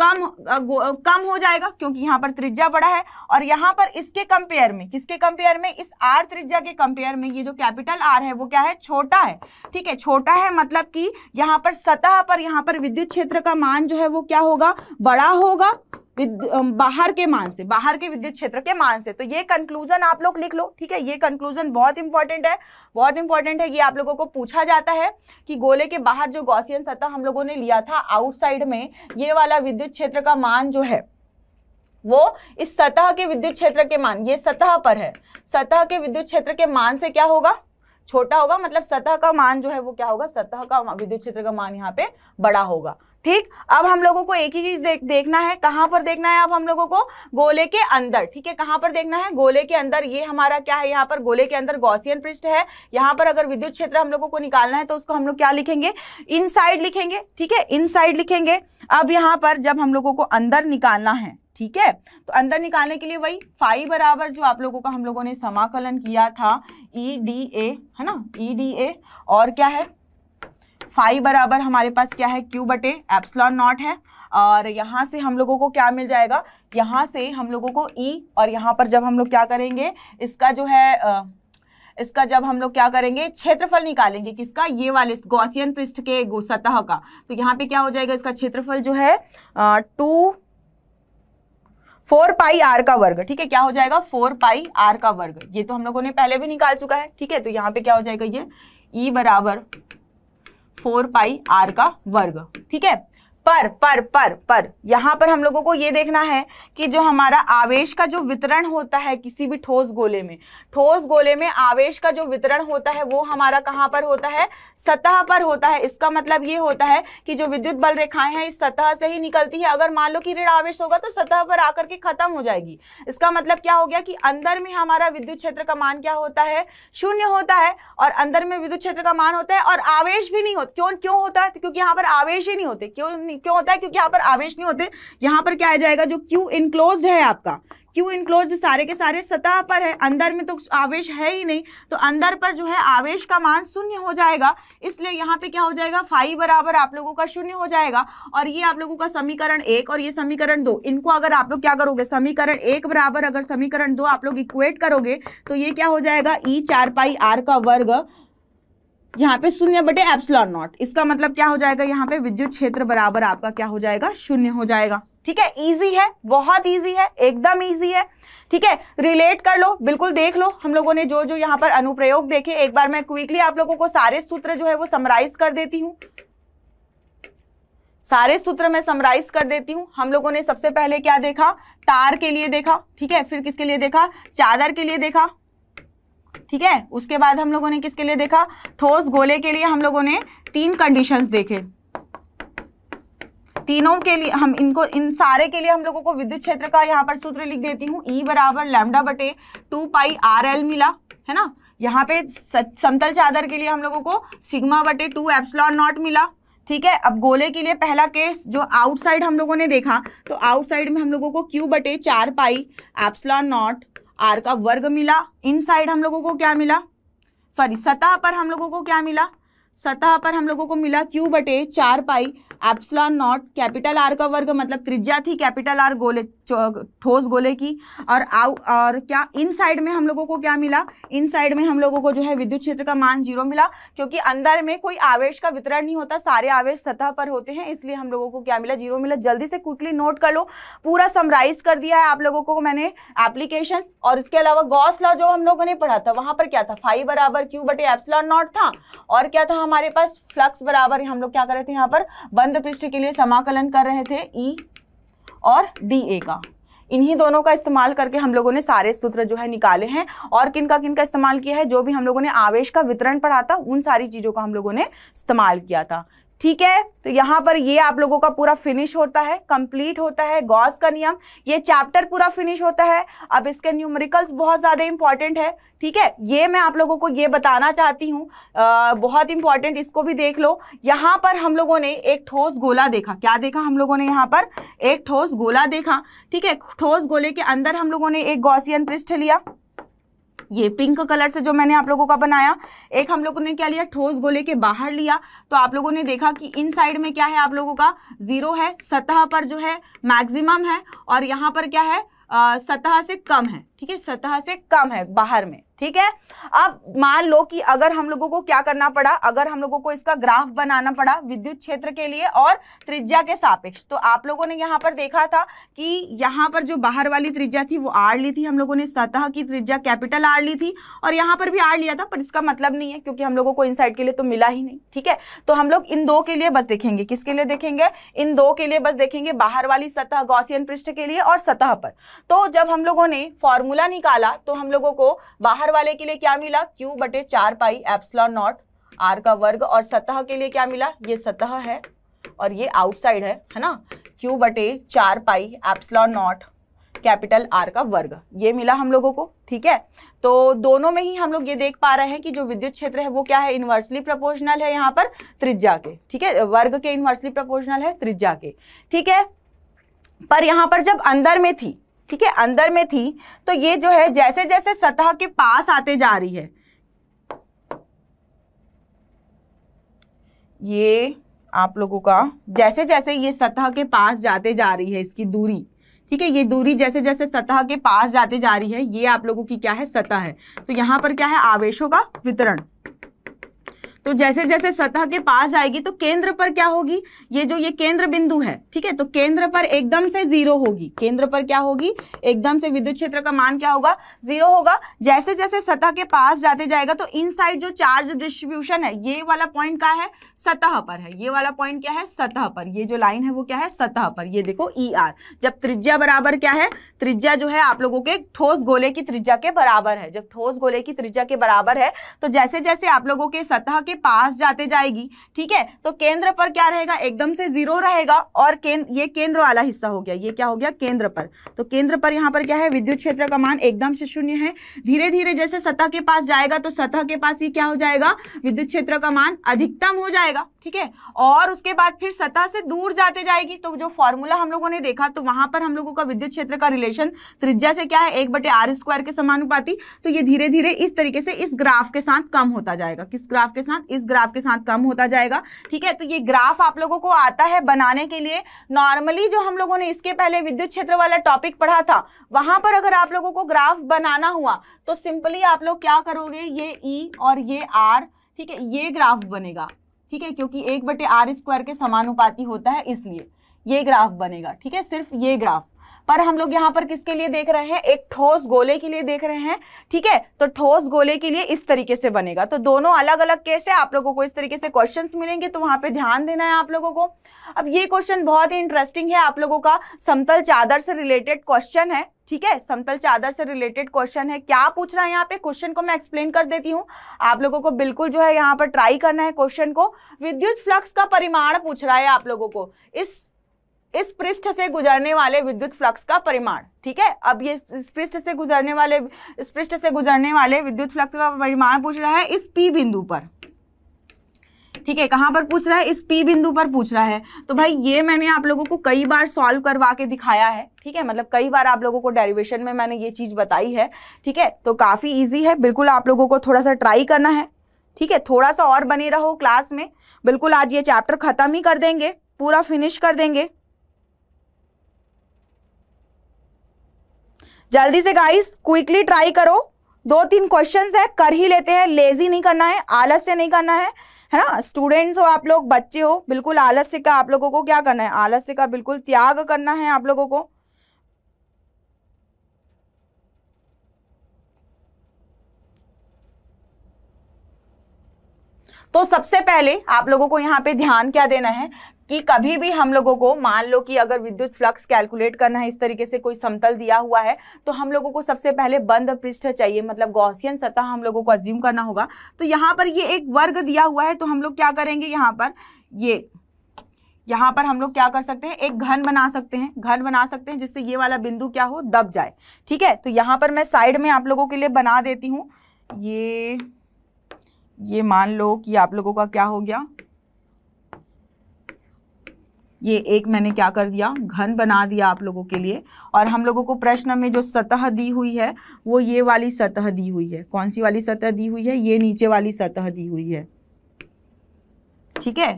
कम कम हो जाएगा क्योंकि यहाँ पर त्रिज्या बड़ा है और यहाँ पर इसके कंपेयर में किसके कंपेयर में इस आर त्रिज्या के कंपेयर में ये जो कैपिटल आर है वो क्या है छोटा है ठीक है छोटा है मतलब कि यहाँ पर सतह पर यहाँ पर विद्युत क्षेत्र का मान जो है वो क्या होगा बड़ा होगा बाहर के मान से बाहर के विद्युत क्षेत्र के मान से तो ये कंक्लूजन आप लोग लिख लो ठीक है ये कंक्लूजन बहुत इंपॉर्टेंट है बहुत इंपॉर्टेंट है ये आप लोगों को पूछा जाता है कि गोले के बाहर जो गौसियन सतह हम लोगों ने लिया था आउटसाइड में ये वाला विद्युत क्षेत्र का मान जो है वो इस सतह के विद्युत क्षेत्र के मान ये सतह पर है सतह के विद्युत क्षेत्र के मान से क्या होगा छोटा होगा मतलब सतह का मान जो है वो क्या होगा सतह का विद्युत क्षेत्र का मान यहाँ पे बड़ा होगा ठीक अब हम लोगों को एक ही चीज देख देखना है कहां पर देखना है अब हम लोगों को गोले के अंदर ठीक है कहां पर देखना है गोले के अंदर ये हमारा क्या है यहाँ पर गोले के अंदर गौसियन पृष्ठ है यहाँ पर अगर विद्युत क्षेत्र हम लोगों को निकालना है तो उसको हम लोग क्या लिखेंगे इन लिखेंगे ठीक है इन लिखेंगे अब यहाँ पर जब हम लोगों को अंदर निकालना है ठीक है तो अंदर निकालने के लिए वही फाइव बराबर जो आप लोगों का हम लोगों ने समाकलन किया था ई डी ए है ना ई डी ए और क्या है फाइव बराबर हमारे पास क्या है क्यू बटे एप्सलॉन नॉट है और यहाँ से हम लोगों को क्या मिल जाएगा यहाँ से हम लोगों को ई e और यहाँ पर जब हम लोग क्या करेंगे इसका जो है आ, इसका जब हम लोग क्या करेंगे क्षेत्रफल निकालेंगे किसका ये वाले गौसियन पृष्ठ के सतह का तो यहाँ पे क्या हो जाएगा इसका क्षेत्रफल जो है टू फोर पाई आर का वर्ग ठीक है क्या हो जाएगा फोर पाई आर का वर्ग ये तो हम लोगों ने पहले भी निकाल चुका है ठीक है तो यहाँ पे क्या हो जाएगा ये ई e बराबर फोर पाई आर का वर्ग ठीक है पर पर पर पर यहाँ पर हम लोगों को ये देखना है कि जो हमारा आवेश का जो वितरण होता है किसी भी ठोस गोले में ठोस गोले में आवेश का जो वितरण होता है वो हमारा कहाँ पर होता है सतह पर होता है इसका मतलब ये होता है कि जो विद्युत बल रेखाएं हैं इस सतह से ही निकलती है अगर मान लो कि ऋण आवेश होगा तो सतह पर आकर के खत्म हो जाएगी इसका मतलब क्या हो गया कि अंदर में हमारा विद्युत क्षेत्र का मान क्या होता है शून्य होता है और अंदर में विद्युत क्षेत्र का मान होता है और आवेश भी नहीं होता क्यों क्यों होता है क्योंकि यहाँ पर आवेश ही नहीं होते क्यों नहीं क्यों होता है क्योंकि यहाँ पर आवेश नहीं होते यहाँ पर क्या आ जाएगा जो क्यू इनक्लोज है आपका क्यू इनक्लोज सारे के सारे सतह पर है अंदर में तो आवेश है ही नहीं तो अंदर पर जो है आवेश का मान शून्य हो जाएगा इसलिए यहाँ पे क्या हो जाएगा फाइव बराबर आप लोगों का शून्य हो जाएगा और ये आप लोगों का समीकरण एक और ये समीकरण दो इनको अगर आप लोग क्या करोगे समीकरण एक बराबर अगर समीकरण दो आप लोग इक्वेट करोगे तो ये क्या हो जाएगा ई e चार पाई आर का वर्ग यहाँ पे शून्य बटे एप्सलॉन नॉट इसका मतलब क्या हो जाएगा यहाँ पे विद्युत क्षेत्र बराबर आपका क्या हो जाएगा शून्य हो जाएगा ठीक है इजी है बहुत इजी है एकदम इजी है ठीक है रिलेट कर लो बिल्कुल देख लो हम लोगों ने जो जो यहाँ पर अनुप्रयोग देखे एक बार मैं क्विकली आप लोगों को सारे सूत्र जो है वो समराइज कर देती हूँ सारे सूत्र मैं समराइज कर देती हूँ हम लोगों ने सबसे पहले क्या देखा तार के लिए देखा ठीक है फिर किसके लिए देखा चादर के लिए देखा ठीक है उसके बाद हम लोगों ने किसके लिए देखा ठोस गोले के लिए हम लोगों ने तीन कंडीशंस देखे तीनों के लिए हम इनको इन सारे के लिए हम लोगों को विद्युत क्षेत्र का यहाँ पर सूत्र लिख देती हूँ ई e बराबर लैमडा बटे टू पाई आर एल मिला है ना यहाँ पे समतल चादर के लिए हम लोगों को सिग्मा बटे टू एप्सलॉन नॉट मिला ठीक है अब गोले के लिए पहला केस जो आउटसाइड हम लोगों ने देखा तो आउटसाइड में हम लोगों को क्यू बटे चार पाई एप्सलॉन नॉट आर का वर्ग मिला साइड हम लोगों को क्या मिला सॉरी सतह पर हम लोगों को क्या मिला सतह पर हम लोगों को मिला क्यू बटे चार pi epsilon naught capital R का वर्ग मतलब त्रिज्या थी कैपिटल आर गोले ठोस गोले की और आउ और क्या इन साइड में हम लोगों को क्या मिला इन साइड में हम लोगों को जो है विद्युत क्षेत्र का मान जीरो मिला क्योंकि अंदर में कोई आवेश का वितरण नहीं होता सारे आवेश सतह पर होते हैं इसलिए हम लोगों को क्या मिला जीरो मिला जल्दी से क्विकली नोट कर लो पूरा समराइज कर दिया है आप लोगों को मैंने एप्लीकेशन और इसके अलावा गॉस लॉ जो हम लोगों ने पढ़ा था वहां पर क्या था फाइव बराबर क्यू बटे एप्सलॉन नॉट था और क्या था हमारे पास फ्लक्स बराबर हम लोग क्या कर रहे थे यहाँ पर वन बंद पृष्ठ के लिए समाकलन कर रहे थे ई e और डी ए का इन्हीं दोनों का इस्तेमाल करके हम लोगों ने सारे सूत्र जो है निकाले हैं और किन का किन का इस्तेमाल किया है जो भी हम लोगों ने आवेश का वितरण पढ़ा था उन सारी चीज़ों का हम लोगों ने इस्तेमाल किया था ठीक है तो यहाँ पर ये आप लोगों का पूरा फिनिश होता है कंप्लीट होता है गॉस का नियम ये चैप्टर पूरा फिनिश होता है अब इसके न्यूमेरिकल्स बहुत ज़्यादा इंपॉर्टेंट है ठीक है ये मैं आप लोगों को ये बताना चाहती हूँ बहुत इंपॉर्टेंट इसको भी देख लो यहाँ पर हम लोगों ने एक ठोस गोला देखा क्या देखा हम लोगों ने यहाँ पर एक ठोस गोला देखा ठीक है ठोस गोले के अंदर हम लोगों ने एक गौसियन पृष्ठ लिया ये पिंक कलर से जो मैंने आप लोगों का बनाया एक हम लोगों ने क्या लिया ठोस गोले के बाहर लिया तो आप लोगों ने देखा कि इन साइड में क्या है आप लोगों का ज़ीरो है सतह पर जो है मैक्सिमम है और यहाँ पर क्या है सतह से कम है ठीक है सतह से कम है बाहर में ठीक है अब मान लो कि अगर हम लोगों को क्या करना पड़ा अगर हम लोगों को इसका ग्राफ बनाना पड़ा विद्युत क्षेत्र के लिए और त्रिज्या के सापेक्ष तो आप लोगों ने यहाँ पर देखा था कि यहां पर जो बाहर वाली त्रिज्या थी वो आर ली थी हम लोगों ने सतह की त्रिज्या कैपिटल आर ली थी और यहाँ पर भी आर लिया था पर इसका मतलब नहीं है क्योंकि हम लोगों को इन साइड के लिए तो मिला ही नहीं ठीक है तो हम लोग इन दो के लिए बस देखेंगे किसके लिए देखेंगे इन दो के लिए बस देखेंगे बाहर वाली सतह गौसियन पृष्ठ के लिए और सतह पर तो जब हम लोगों ने फॉर्मूला निकाला तो हम लोगों को बाहर वाले के लिए क्या मिला क्यू बटे चार पाई एप्सलॉन नॉट आर का वर्ग और सतह के लिए क्या मिला ये सतह है और ये आउटसाइड है है ना क्यू बटे चार pi epsilon naught capital R का वर्ग ये मिला हम लोगों को ठीक है तो दोनों में ही हम लोग ये देख पा रहे हैं कि जो विद्युत क्षेत्र है वो क्या है इन्वर्सली प्रपोर्शनल है यहाँ पर त्रिज्या के ठीक है वर्ग के इन्वर्सली प्रपोर्शनल है त्रिज्या के ठीक है पर यहाँ पर जब अंदर में थी ठीक है अंदर में थी तो ये जो है जैसे जैसे सतह के पास आते जा रही है ये आप लोगों का जैसे जैसे ये सतह के पास जाते जा रही है इसकी दूरी ठीक है ये दूरी जैसे जैसे सतह के पास जाते जा रही है ये आप लोगों की क्या है सतह है तो यहां पर क्या है आवेशों का वितरण तो जैसे जैसे सतह के पास जाएगी तो केंद्र पर क्या होगी ये जो ये केंद्र बिंदु है ठीक है तो केंद्र पर एकदम से जीरो होगी केंद्र पर क्या होगी एकदम से विद्युत क्षेत्र का मान क्या होगा जीरो होगा जैसे जैसे सतह के पास जाते जाएगा तो इनसाइड जो चार्ज डिस्ट्रीब्यूशन है ये वाला पॉइंट क्या है सतह पर है ये वाला पॉइंट क्या है सतह पर ये जो लाइन है वो क्या है सतह पर ये देखो ई e आर जब त्रिज्या बराबर क्या है त्रिज्या जो है आप लोगों के ठोस गोले की त्रिज्या के बराबर है जब ठोस गोले की त्रिज्या के बराबर है तो जैसे जैसे आप लोगों के सतह के के पास जाते जाएगी ठीक है तो केंद्र पर क्या रहेगा एकदम से जीरो रहेगा और केंद्र ये केंद्र वाला हिस्सा हो गया ये क्या हो गया केंद्र पर तो केंद्र पर यहाँ पर क्या है विद्युत क्षेत्र का मान एकदम से शून्य है धीरे धीरे जैसे सतह के पास जाएगा तो सतह के पास ये क्या हो जाएगा विद्युत क्षेत्र का मान अधिकतम हो जाएगा ठीक है और उसके बाद फिर सतह से दूर जाते जाएगी तो जो फॉर्मूला हम लोगों ने देखा तो वहां पर हम लोगों का विद्युत क्षेत्र का रिलेशन त्रिज्या से क्या है एक बटे आर स्क्वायर के समानुपाती तो ये धीरे धीरे इस तरीके से इस ग्राफ के साथ कम होता जाएगा किस ग्राफ के साथ ना इस ग्राफ के साथ कम होता जाएगा ठीक है तो ये ग्राफ आप लोगों को आता है बनाने के लिए नॉर्मली जो हम लोगों ने इसके पहले विद्युत क्षेत्र वाला टॉपिक पढ़ा था वहां पर अगर आप लोगों को ग्राफ बनाना हुआ तो सिंपली आप लोग क्या करोगे ये ई e और ये आर ठीक है ये ग्राफ बनेगा ठीक है क्योंकि एक बटे आर स्क्वायर के समानुपाती होता है इसलिए ये ग्राफ बनेगा ठीक है सिर्फ ये ग्राफ पर हम लोग यहाँ पर किसके लिए देख रहे हैं एक ठोस गोले के लिए देख रहे हैं ठीक है तो ठोस गोले के लिए इस तरीके से बनेगा तो दोनों अलग अलग केस है आप लोगों को इस तरीके से क्वेश्चन मिलेंगे तो वहां पे ध्यान देना है आप लोगों को अब ये क्वेश्चन बहुत ही इंटरेस्टिंग है आप लोगों का समतल चादर से रिलेटेड क्वेश्चन है ठीक है समतल चादर से रिलेटेड क्वेश्चन है क्या पूछ रहा है यहाँ पे क्वेश्चन को मैं एक्सप्लेन कर देती हूँ आप लोगों को बिल्कुल जो है यहाँ पर ट्राई करना है क्वेश्चन को विद्युत फ्लक्स का परिमाण पूछ रहा है आप लोगों को इस इस पृष्ठ से गुजरने वाले विद्युत फ्लक्स का परिमाण ठीक है अब ये इस पृष्ठ से गुजरने वाले इस पृष्ठ से गुजरने वाले विद्युत फ्लक्स का परिमाण पूछ रहा है इस पी बिंदु पर ठीक है कहाँ पर पूछ रहा है इस पी बिंदु पर पूछ रहा है तो भाई ये मैंने आप लोगों को कई बार सॉल्व करवा के दिखाया है ठीक है मतलब कई बार आप लोगों को डेरिवेशन में मैंने ये चीज़ बताई है ठीक है तो काफ़ी ईजी है बिल्कुल आप लोगों को थोड़ा सा ट्राई करना है ठीक है थोड़ा सा और बने रहो क्लास में बिल्कुल आज ये चैप्टर ख़त्म ही कर देंगे पूरा फिनिश कर देंगे जल्दी से गाइस क्विकली ट्राई करो दो तीन क्वेश्चन है कर ही लेते हैं लेजी नहीं करना है आलस से नहीं करना है है ना स्टूडेंट्स हो आप लोग बच्चे हो बिल्कुल आलस्य का आप लोगों को क्या करना है आलस्य का बिल्कुल त्याग करना है आप लोगों को तो सबसे पहले आप लोगों को यहाँ पे ध्यान क्या देना है कि कभी भी हम लोगों को मान लो कि अगर विद्युत फ्लक्स कैलकुलेट करना है इस तरीके से कोई समतल दिया हुआ है तो हम लोगों को सबसे पहले बंद पृष्ठ चाहिए मतलब गौसियन सतह हम लोगों को अज्यूम करना होगा तो यहाँ पर ये एक वर्ग दिया हुआ है तो हम लोग क्या करेंगे यहाँ पर ये यहाँ पर हम लोग क्या कर सकते हैं एक घन बना सकते हैं घन बना सकते हैं जिससे ये वाला बिंदु क्या हो दब जाए ठीक है तो यहाँ पर मैं साइड में आप लोगों के लिए बना देती हूँ ये ये मान लो कि आप लोगों का क्या हो गया ये एक मैंने क्या कर दिया घन बना दिया आप लोगों के लिए और हम लोगों को प्रश्न में जो सतह दी हुई है वो ये वाली सतह दी हुई है कौन सी वाली सतह दी हुई है ये नीचे वाली सतह दी हुई है ठीक है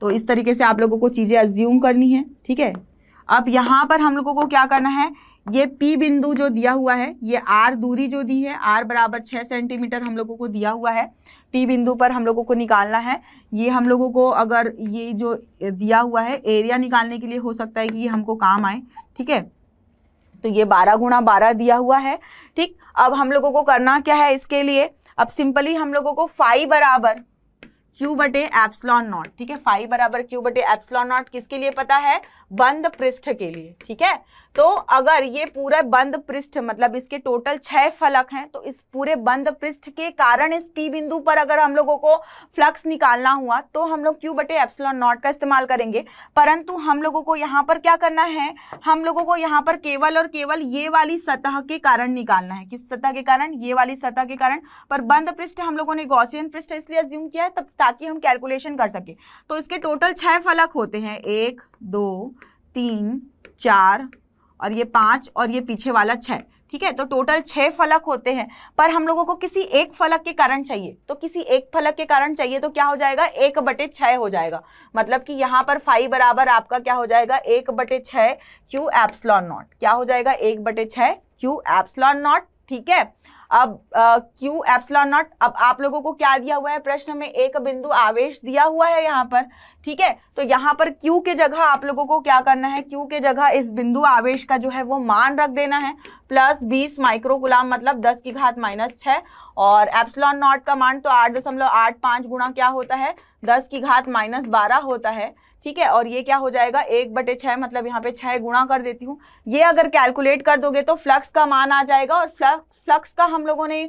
तो इस तरीके से आप लोगों को चीज़ें अज्यूम करनी है ठीक है अब यहाँ पर हम लोगों को क्या करना है ये P बिंदु जो दिया हुआ है ये R दूरी जो दी है R बराबर छः सेंटीमीटर हम लोगों को दिया हुआ है टी बिंदु पर हम लोगों को निकालना है ये हम लोगों को अगर ये जो दिया हुआ है एरिया निकालने के लिए हो सकता है कि ये हमको काम आए ठीक है तो ये बारह गुणा बारह दिया हुआ है ठीक अब हम लोगों को करना क्या है इसके लिए अब सिंपली हम लोगों को फाइव बराबर क्यू बटे एप्सलॉन नॉट ठीक है फाइव बराबर क्यू बटे एप्सलॉन नॉट किसके लिए पता है बंद पृष्ठ के लिए ठीक है तो अगर ये पूरा बंद पृष्ठ मतलब इसके टोटल छह फलक हैं तो इस पूरे बंद पृष्ठ के कारण इस पी बिंदु पर अगर हम लोगों को फ्लक्स निकालना हुआ तो हम लोग क्यू बटे एप्सलॉन नॉट का इस्तेमाल करेंगे परंतु हम लोगों को यहाँ पर क्या करना है हम लोगों को यहाँ पर केवल और केवल ये वाली सतह के कारण निकालना है किस सतह के कारण ये वाली सतह के कारण पर बंद पृष्ठ हम लोगों ने गौसियन पृष्ठ इसलिए ज्यूम किया है तब ताकि हम कैलकुलेशन कर सके तो इसके टोटल छः फलक होते हैं एक दो तीन चार और ये पाँच और ये पीछे वाला छः ठीक है तो टोटल छः फलक होते हैं पर हम लोगों को किसी एक फलक के कारण चाहिए तो किसी एक फलक के कारण चाहिए तो क्या हो जाएगा एक बटे छः हो जाएगा मतलब कि यहाँ पर फाइव बराबर आपका क्या हो जाएगा एक बटे छः क्यू एप्सलॉन नॉट क्या हो जाएगा एक बटे छः क्यू एप्सलॉन नॉट ठीक है अब क्यू एप्सलॉन नॉट अब आप लोगों को क्या दिया हुआ है प्रश्न में एक बिंदु आवेश दिया हुआ है यहाँ पर ठीक है तो यहाँ पर क्यू के जगह आप लोगों को क्या करना है क्यू के जगह इस बिंदु आवेश का जो है वो मान रख देना है प्लस बीस माइक्रोकुलाम मतलब दस की घात माइनस छः और एप्सलॉन नॉट का मान तो आठ दशमलव आठ पाँच गुणा क्या होता है दस की घात माइनस बारह होता है ठीक है और ये क्या हो जाएगा एक बटे छः मतलब यहाँ पे छः गुणा कर देती हूँ ये अगर कैलकुलेट कर दोगे तो फ्लक्स का मान आ जाएगा और फ्लक्स फ्लक्स का हम लोगों ने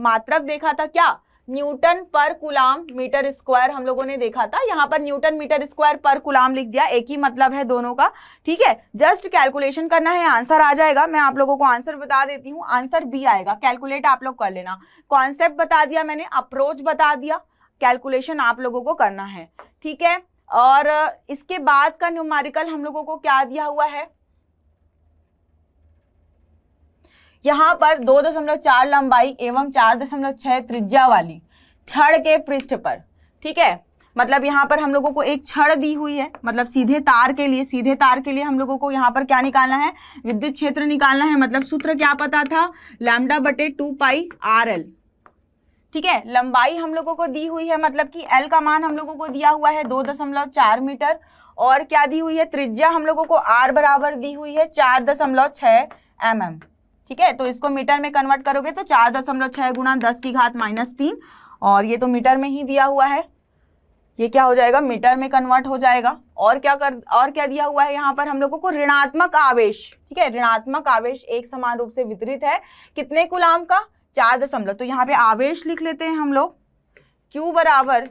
मात्रक देखा था क्या न्यूटन पर कुलाम मीटर स्क्वायर हम लोगों ने देखा था यहाँ पर न्यूटन मीटर स्क्वायर पर कुलाम लिख दिया एक ही मतलब है दोनों का ठीक है जस्ट कैलकुलेशन करना है आंसर आ जाएगा मैं आप लोगों को आंसर बता देती हूँ आंसर बी आएगा कैलकुलेट आप लोग कर लेना कॉन्सेप्ट बता दिया मैंने अप्रोच बता दिया कैलकुलेशन आप लोगों को करना है ठीक है और इसके बाद का न्यूमारिकल हम लोगों को क्या दिया हुआ है यहाँ पर दो दशमलव चार लंबाई एवं चार दशमलव छह त्रिज्या वाली छड़ के पृष्ठ पर ठीक है मतलब यहाँ पर हम लोगों को एक छड़ दी हुई है मतलब सीधे तार के लिए सीधे तार के लिए हम लोगों को यहाँ पर क्या निकालना है विद्युत क्षेत्र निकालना है मतलब सूत्र क्या पता था लैमडा बटे टू पाई आर एल ठीक है लंबाई हम लोगों को दी हुई है मतलब कि एल का मान हम लोगों को दिया हुआ है दो दशमलव चार मीटर और क्या दी हुई है त्रिज्या हम लोगों को आर बराबर दी हुई है चार दशमलव छः एम एम ठीक है तो इसको मीटर में कन्वर्ट करोगे तो चार दशमलव छह गुना दस की घात माइनस तीन और ये तो मीटर में ही दिया हुआ है ये क्या हो जाएगा मीटर में कन्वर्ट हो जाएगा और क्या कर और क्या दिया हुआ है यहाँ पर हम लोगों को ऋणात्मक आवेश ठीक है ऋणात्मक आवेश एक समान रूप से वितरित है कितने गुलाम का चार दशमलव तो यहाँ पे आवेश लिख लेते हैं हम लोग क्यू बराबर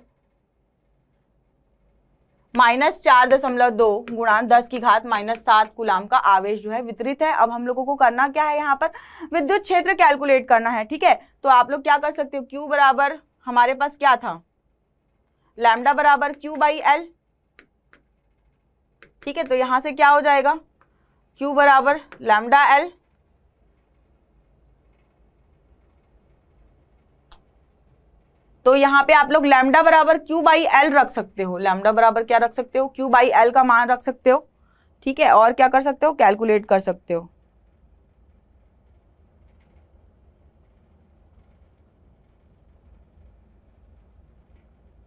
माइनस चार दशमलव दो गुणा दस की घात माइनस सात गुलाम का आवेश जो है वितरित है अब हम लोगों को करना क्या है यहाँ पर विद्युत क्षेत्र कैलकुलेट करना है ठीक है तो आप लोग क्या कर सकते हो क्यू बराबर हमारे पास क्या था लैमडा बराबर क्यू बाई एल ठीक है तो यहां से क्या हो जाएगा क्यू बराबर लैमडा एल तो यहाँ पे आप लोग लैमडा बराबर क्यू बाई एल रख सकते हो लैमडा बराबर क्या रख सकते हो क्यू बाई एल का मान रख सकते हो ठीक है और क्या कर सकते हो कैलकुलेट कर सकते हो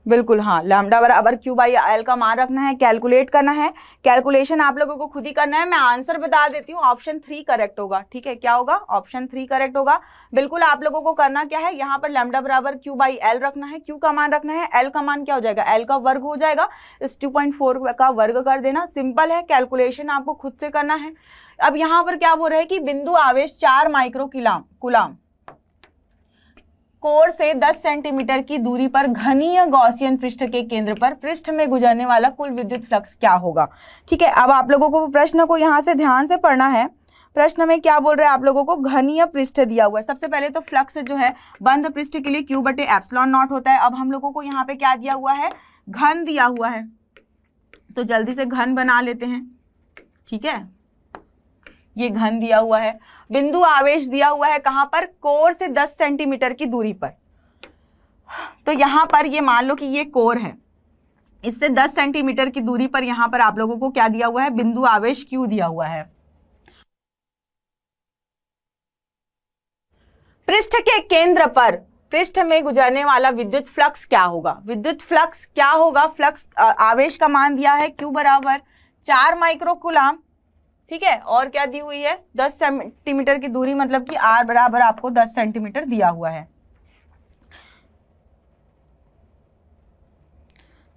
बिल्कुल हाँ लैमडा बराबर क्यू बाई एल का मान रखना है कैलकुलेट करना है कैलकुलेशन आप लोगों को खुद ही करना है मैं आंसर बता देती हूँ ऑप्शन थ्री करेक्ट होगा ठीक है क्या होगा ऑप्शन थ्री करेक्ट होगा बिल्कुल आप लोगों को करना क्या है यहाँ पर लैमडा बराबर क्यू बाई एल रखना है क्यू का मान रखना है एल का मान क्या हो जाएगा एल का वर्ग हो जाएगा इस टू पॉइंट फोर का वर्ग कर देना सिंपल है कैलकुलेशन आपको खुद से करना है अब यहाँ पर क्या बोल रहे हैं कि बिंदु आवेश चार माइक्रो किलाम कुलाम कोर से 10 सेंटीमीटर की दूरी पर घनीय गौसियन पृष्ठ के केंद्र पर पृष्ठ में गुजरने वाला कुल विद्युत फ्लक्स क्या होगा ठीक है अब आप लोगों को प्रश्न को यहाँ से ध्यान से पढ़ना है प्रश्न में क्या बोल रहे हैं आप लोगों को घनीय पृष्ठ दिया हुआ है सबसे पहले तो फ्लक्स जो है बंद पृष्ठ के लिए क्यू बटे एप्सलॉन नॉट होता है अब हम लोगों को यहाँ पे क्या दिया हुआ है घन दिया हुआ है तो जल्दी से घन बना लेते हैं ठीक है ये घन दिया हुआ है बिंदु आवेश दिया हुआ है कहां पर कोर से 10 सेंटीमीटर की दूरी पर तो यहां पर ये मान लो कि ये कोर है इससे 10 सेंटीमीटर की दूरी पर यहां पर आप लोगों को क्या दिया हुआ है बिंदु आवेश क्यू दिया हुआ है पृष्ठ के केंद्र पर पृष्ठ में गुजरने वाला विद्युत फ्लक्स क्या होगा विद्युत फ्लक्स क्या होगा फ्लक्स आवेश का मान दिया है क्यू बराबर चार माइक्रोकुलाम ठीक है और क्या दी हुई है दस सेंटीमीटर की दूरी मतलब कि आर बराबर आपको दस सेंटीमीटर दिया हुआ है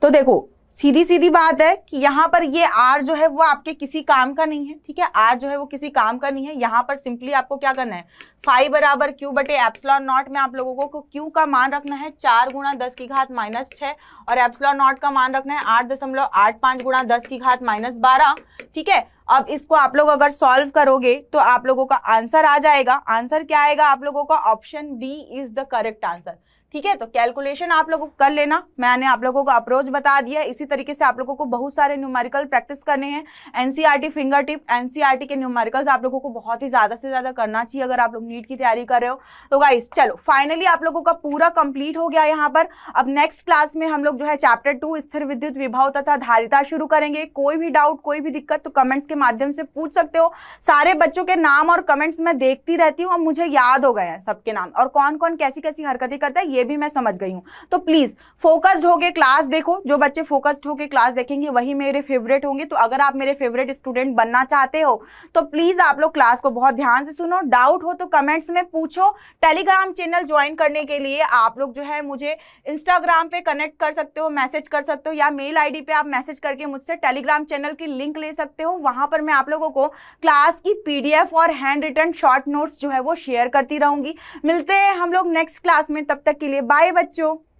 तो देखो सीधी सीधी बात है कि यहाँ पर ये आर जो है वो आपके किसी काम का नहीं है ठीक है आर जो है वो किसी काम का नहीं है यहाँ पर सिंपली आपको क्या करना है फाइव बराबर क्यू बटे एप्सलॉन नॉट में आप लोगों को क्यू का मान रखना है चार गुणा दस की घात माइनस छः और एप्सलॉन नॉट का मान रखना है आठ दशमलव आठ पाँच गुणा दस की घात माइनस बारह ठीक है अब इसको आप लोग अगर सॉल्व करोगे तो आप लोगों का आंसर आ जाएगा आंसर क्या आएगा आप लोगों का option B is the correct answer ठीक है तो कैलकुलेशन आप लोगों को कर लेना मैंने आप लोगों को अप्रोच बता दिया इसी तरीके से आप लोगों को बहुत सारे न्यूमेरिकल प्रैक्टिस करने हैं एनसीईआरटी फिंगर टिप एनसीईआरटी के न्यूमेरिकल्स आप लोगों को बहुत ही ज़्यादा से ज़्यादा करना चाहिए अगर आप लोग नीट की तैयारी कर रहे हो तो गाइस चलो फाइनली आप लोगों का पूरा कंप्लीट हो गया यहाँ पर अब नेक्स्ट क्लास में हम लोग जो है चैप्टर टू स्थिर विद्युत विभाव तथा धारिता शुरू करेंगे कोई भी डाउट कोई भी दिक्कत तो कमेंट्स के माध्यम से पूछ सकते हो सारे बच्चों के नाम और कमेंट्स मैं देखती रहती हूँ और मुझे याद हो गया है सबके नाम और कौन कौन कैसी कैसी हरकतें करता है ये भी मैं समझ गई हूँ तो प्लीज़ फोकस्ड होके क्लास देखो जो बच्चे फोकस्ड होके क्लास देखेंगे वही मेरे फेवरेट होंगे तो अगर आप मेरे फेवरेट स्टूडेंट बनना चाहते हो तो प्लीज़ आप लोग क्लास को बहुत ध्यान से सुनो डाउट हो तो कमेंट्स में पूछो टेलीग्राम चैनल ज्वाइन करने के लिए आप लोग जो है मुझे इंस्टाग्राम पे कनेक्ट कर सकते हो मैसेज कर सकते हो या मेल आईडी पे आप मैसेज करके मुझसे टेलीग्राम चैनल की लिंक ले सकते हो वहां पर मैं आप लोगों को क्लास की पीडीएफ और हैंड रिटर्न शॉर्ट नोट्स जो है वो शेयर करती रहूंगी मिलते हैं हम लोग नेक्स्ट क्लास में तब तक के लिए लिए बाय बच्चों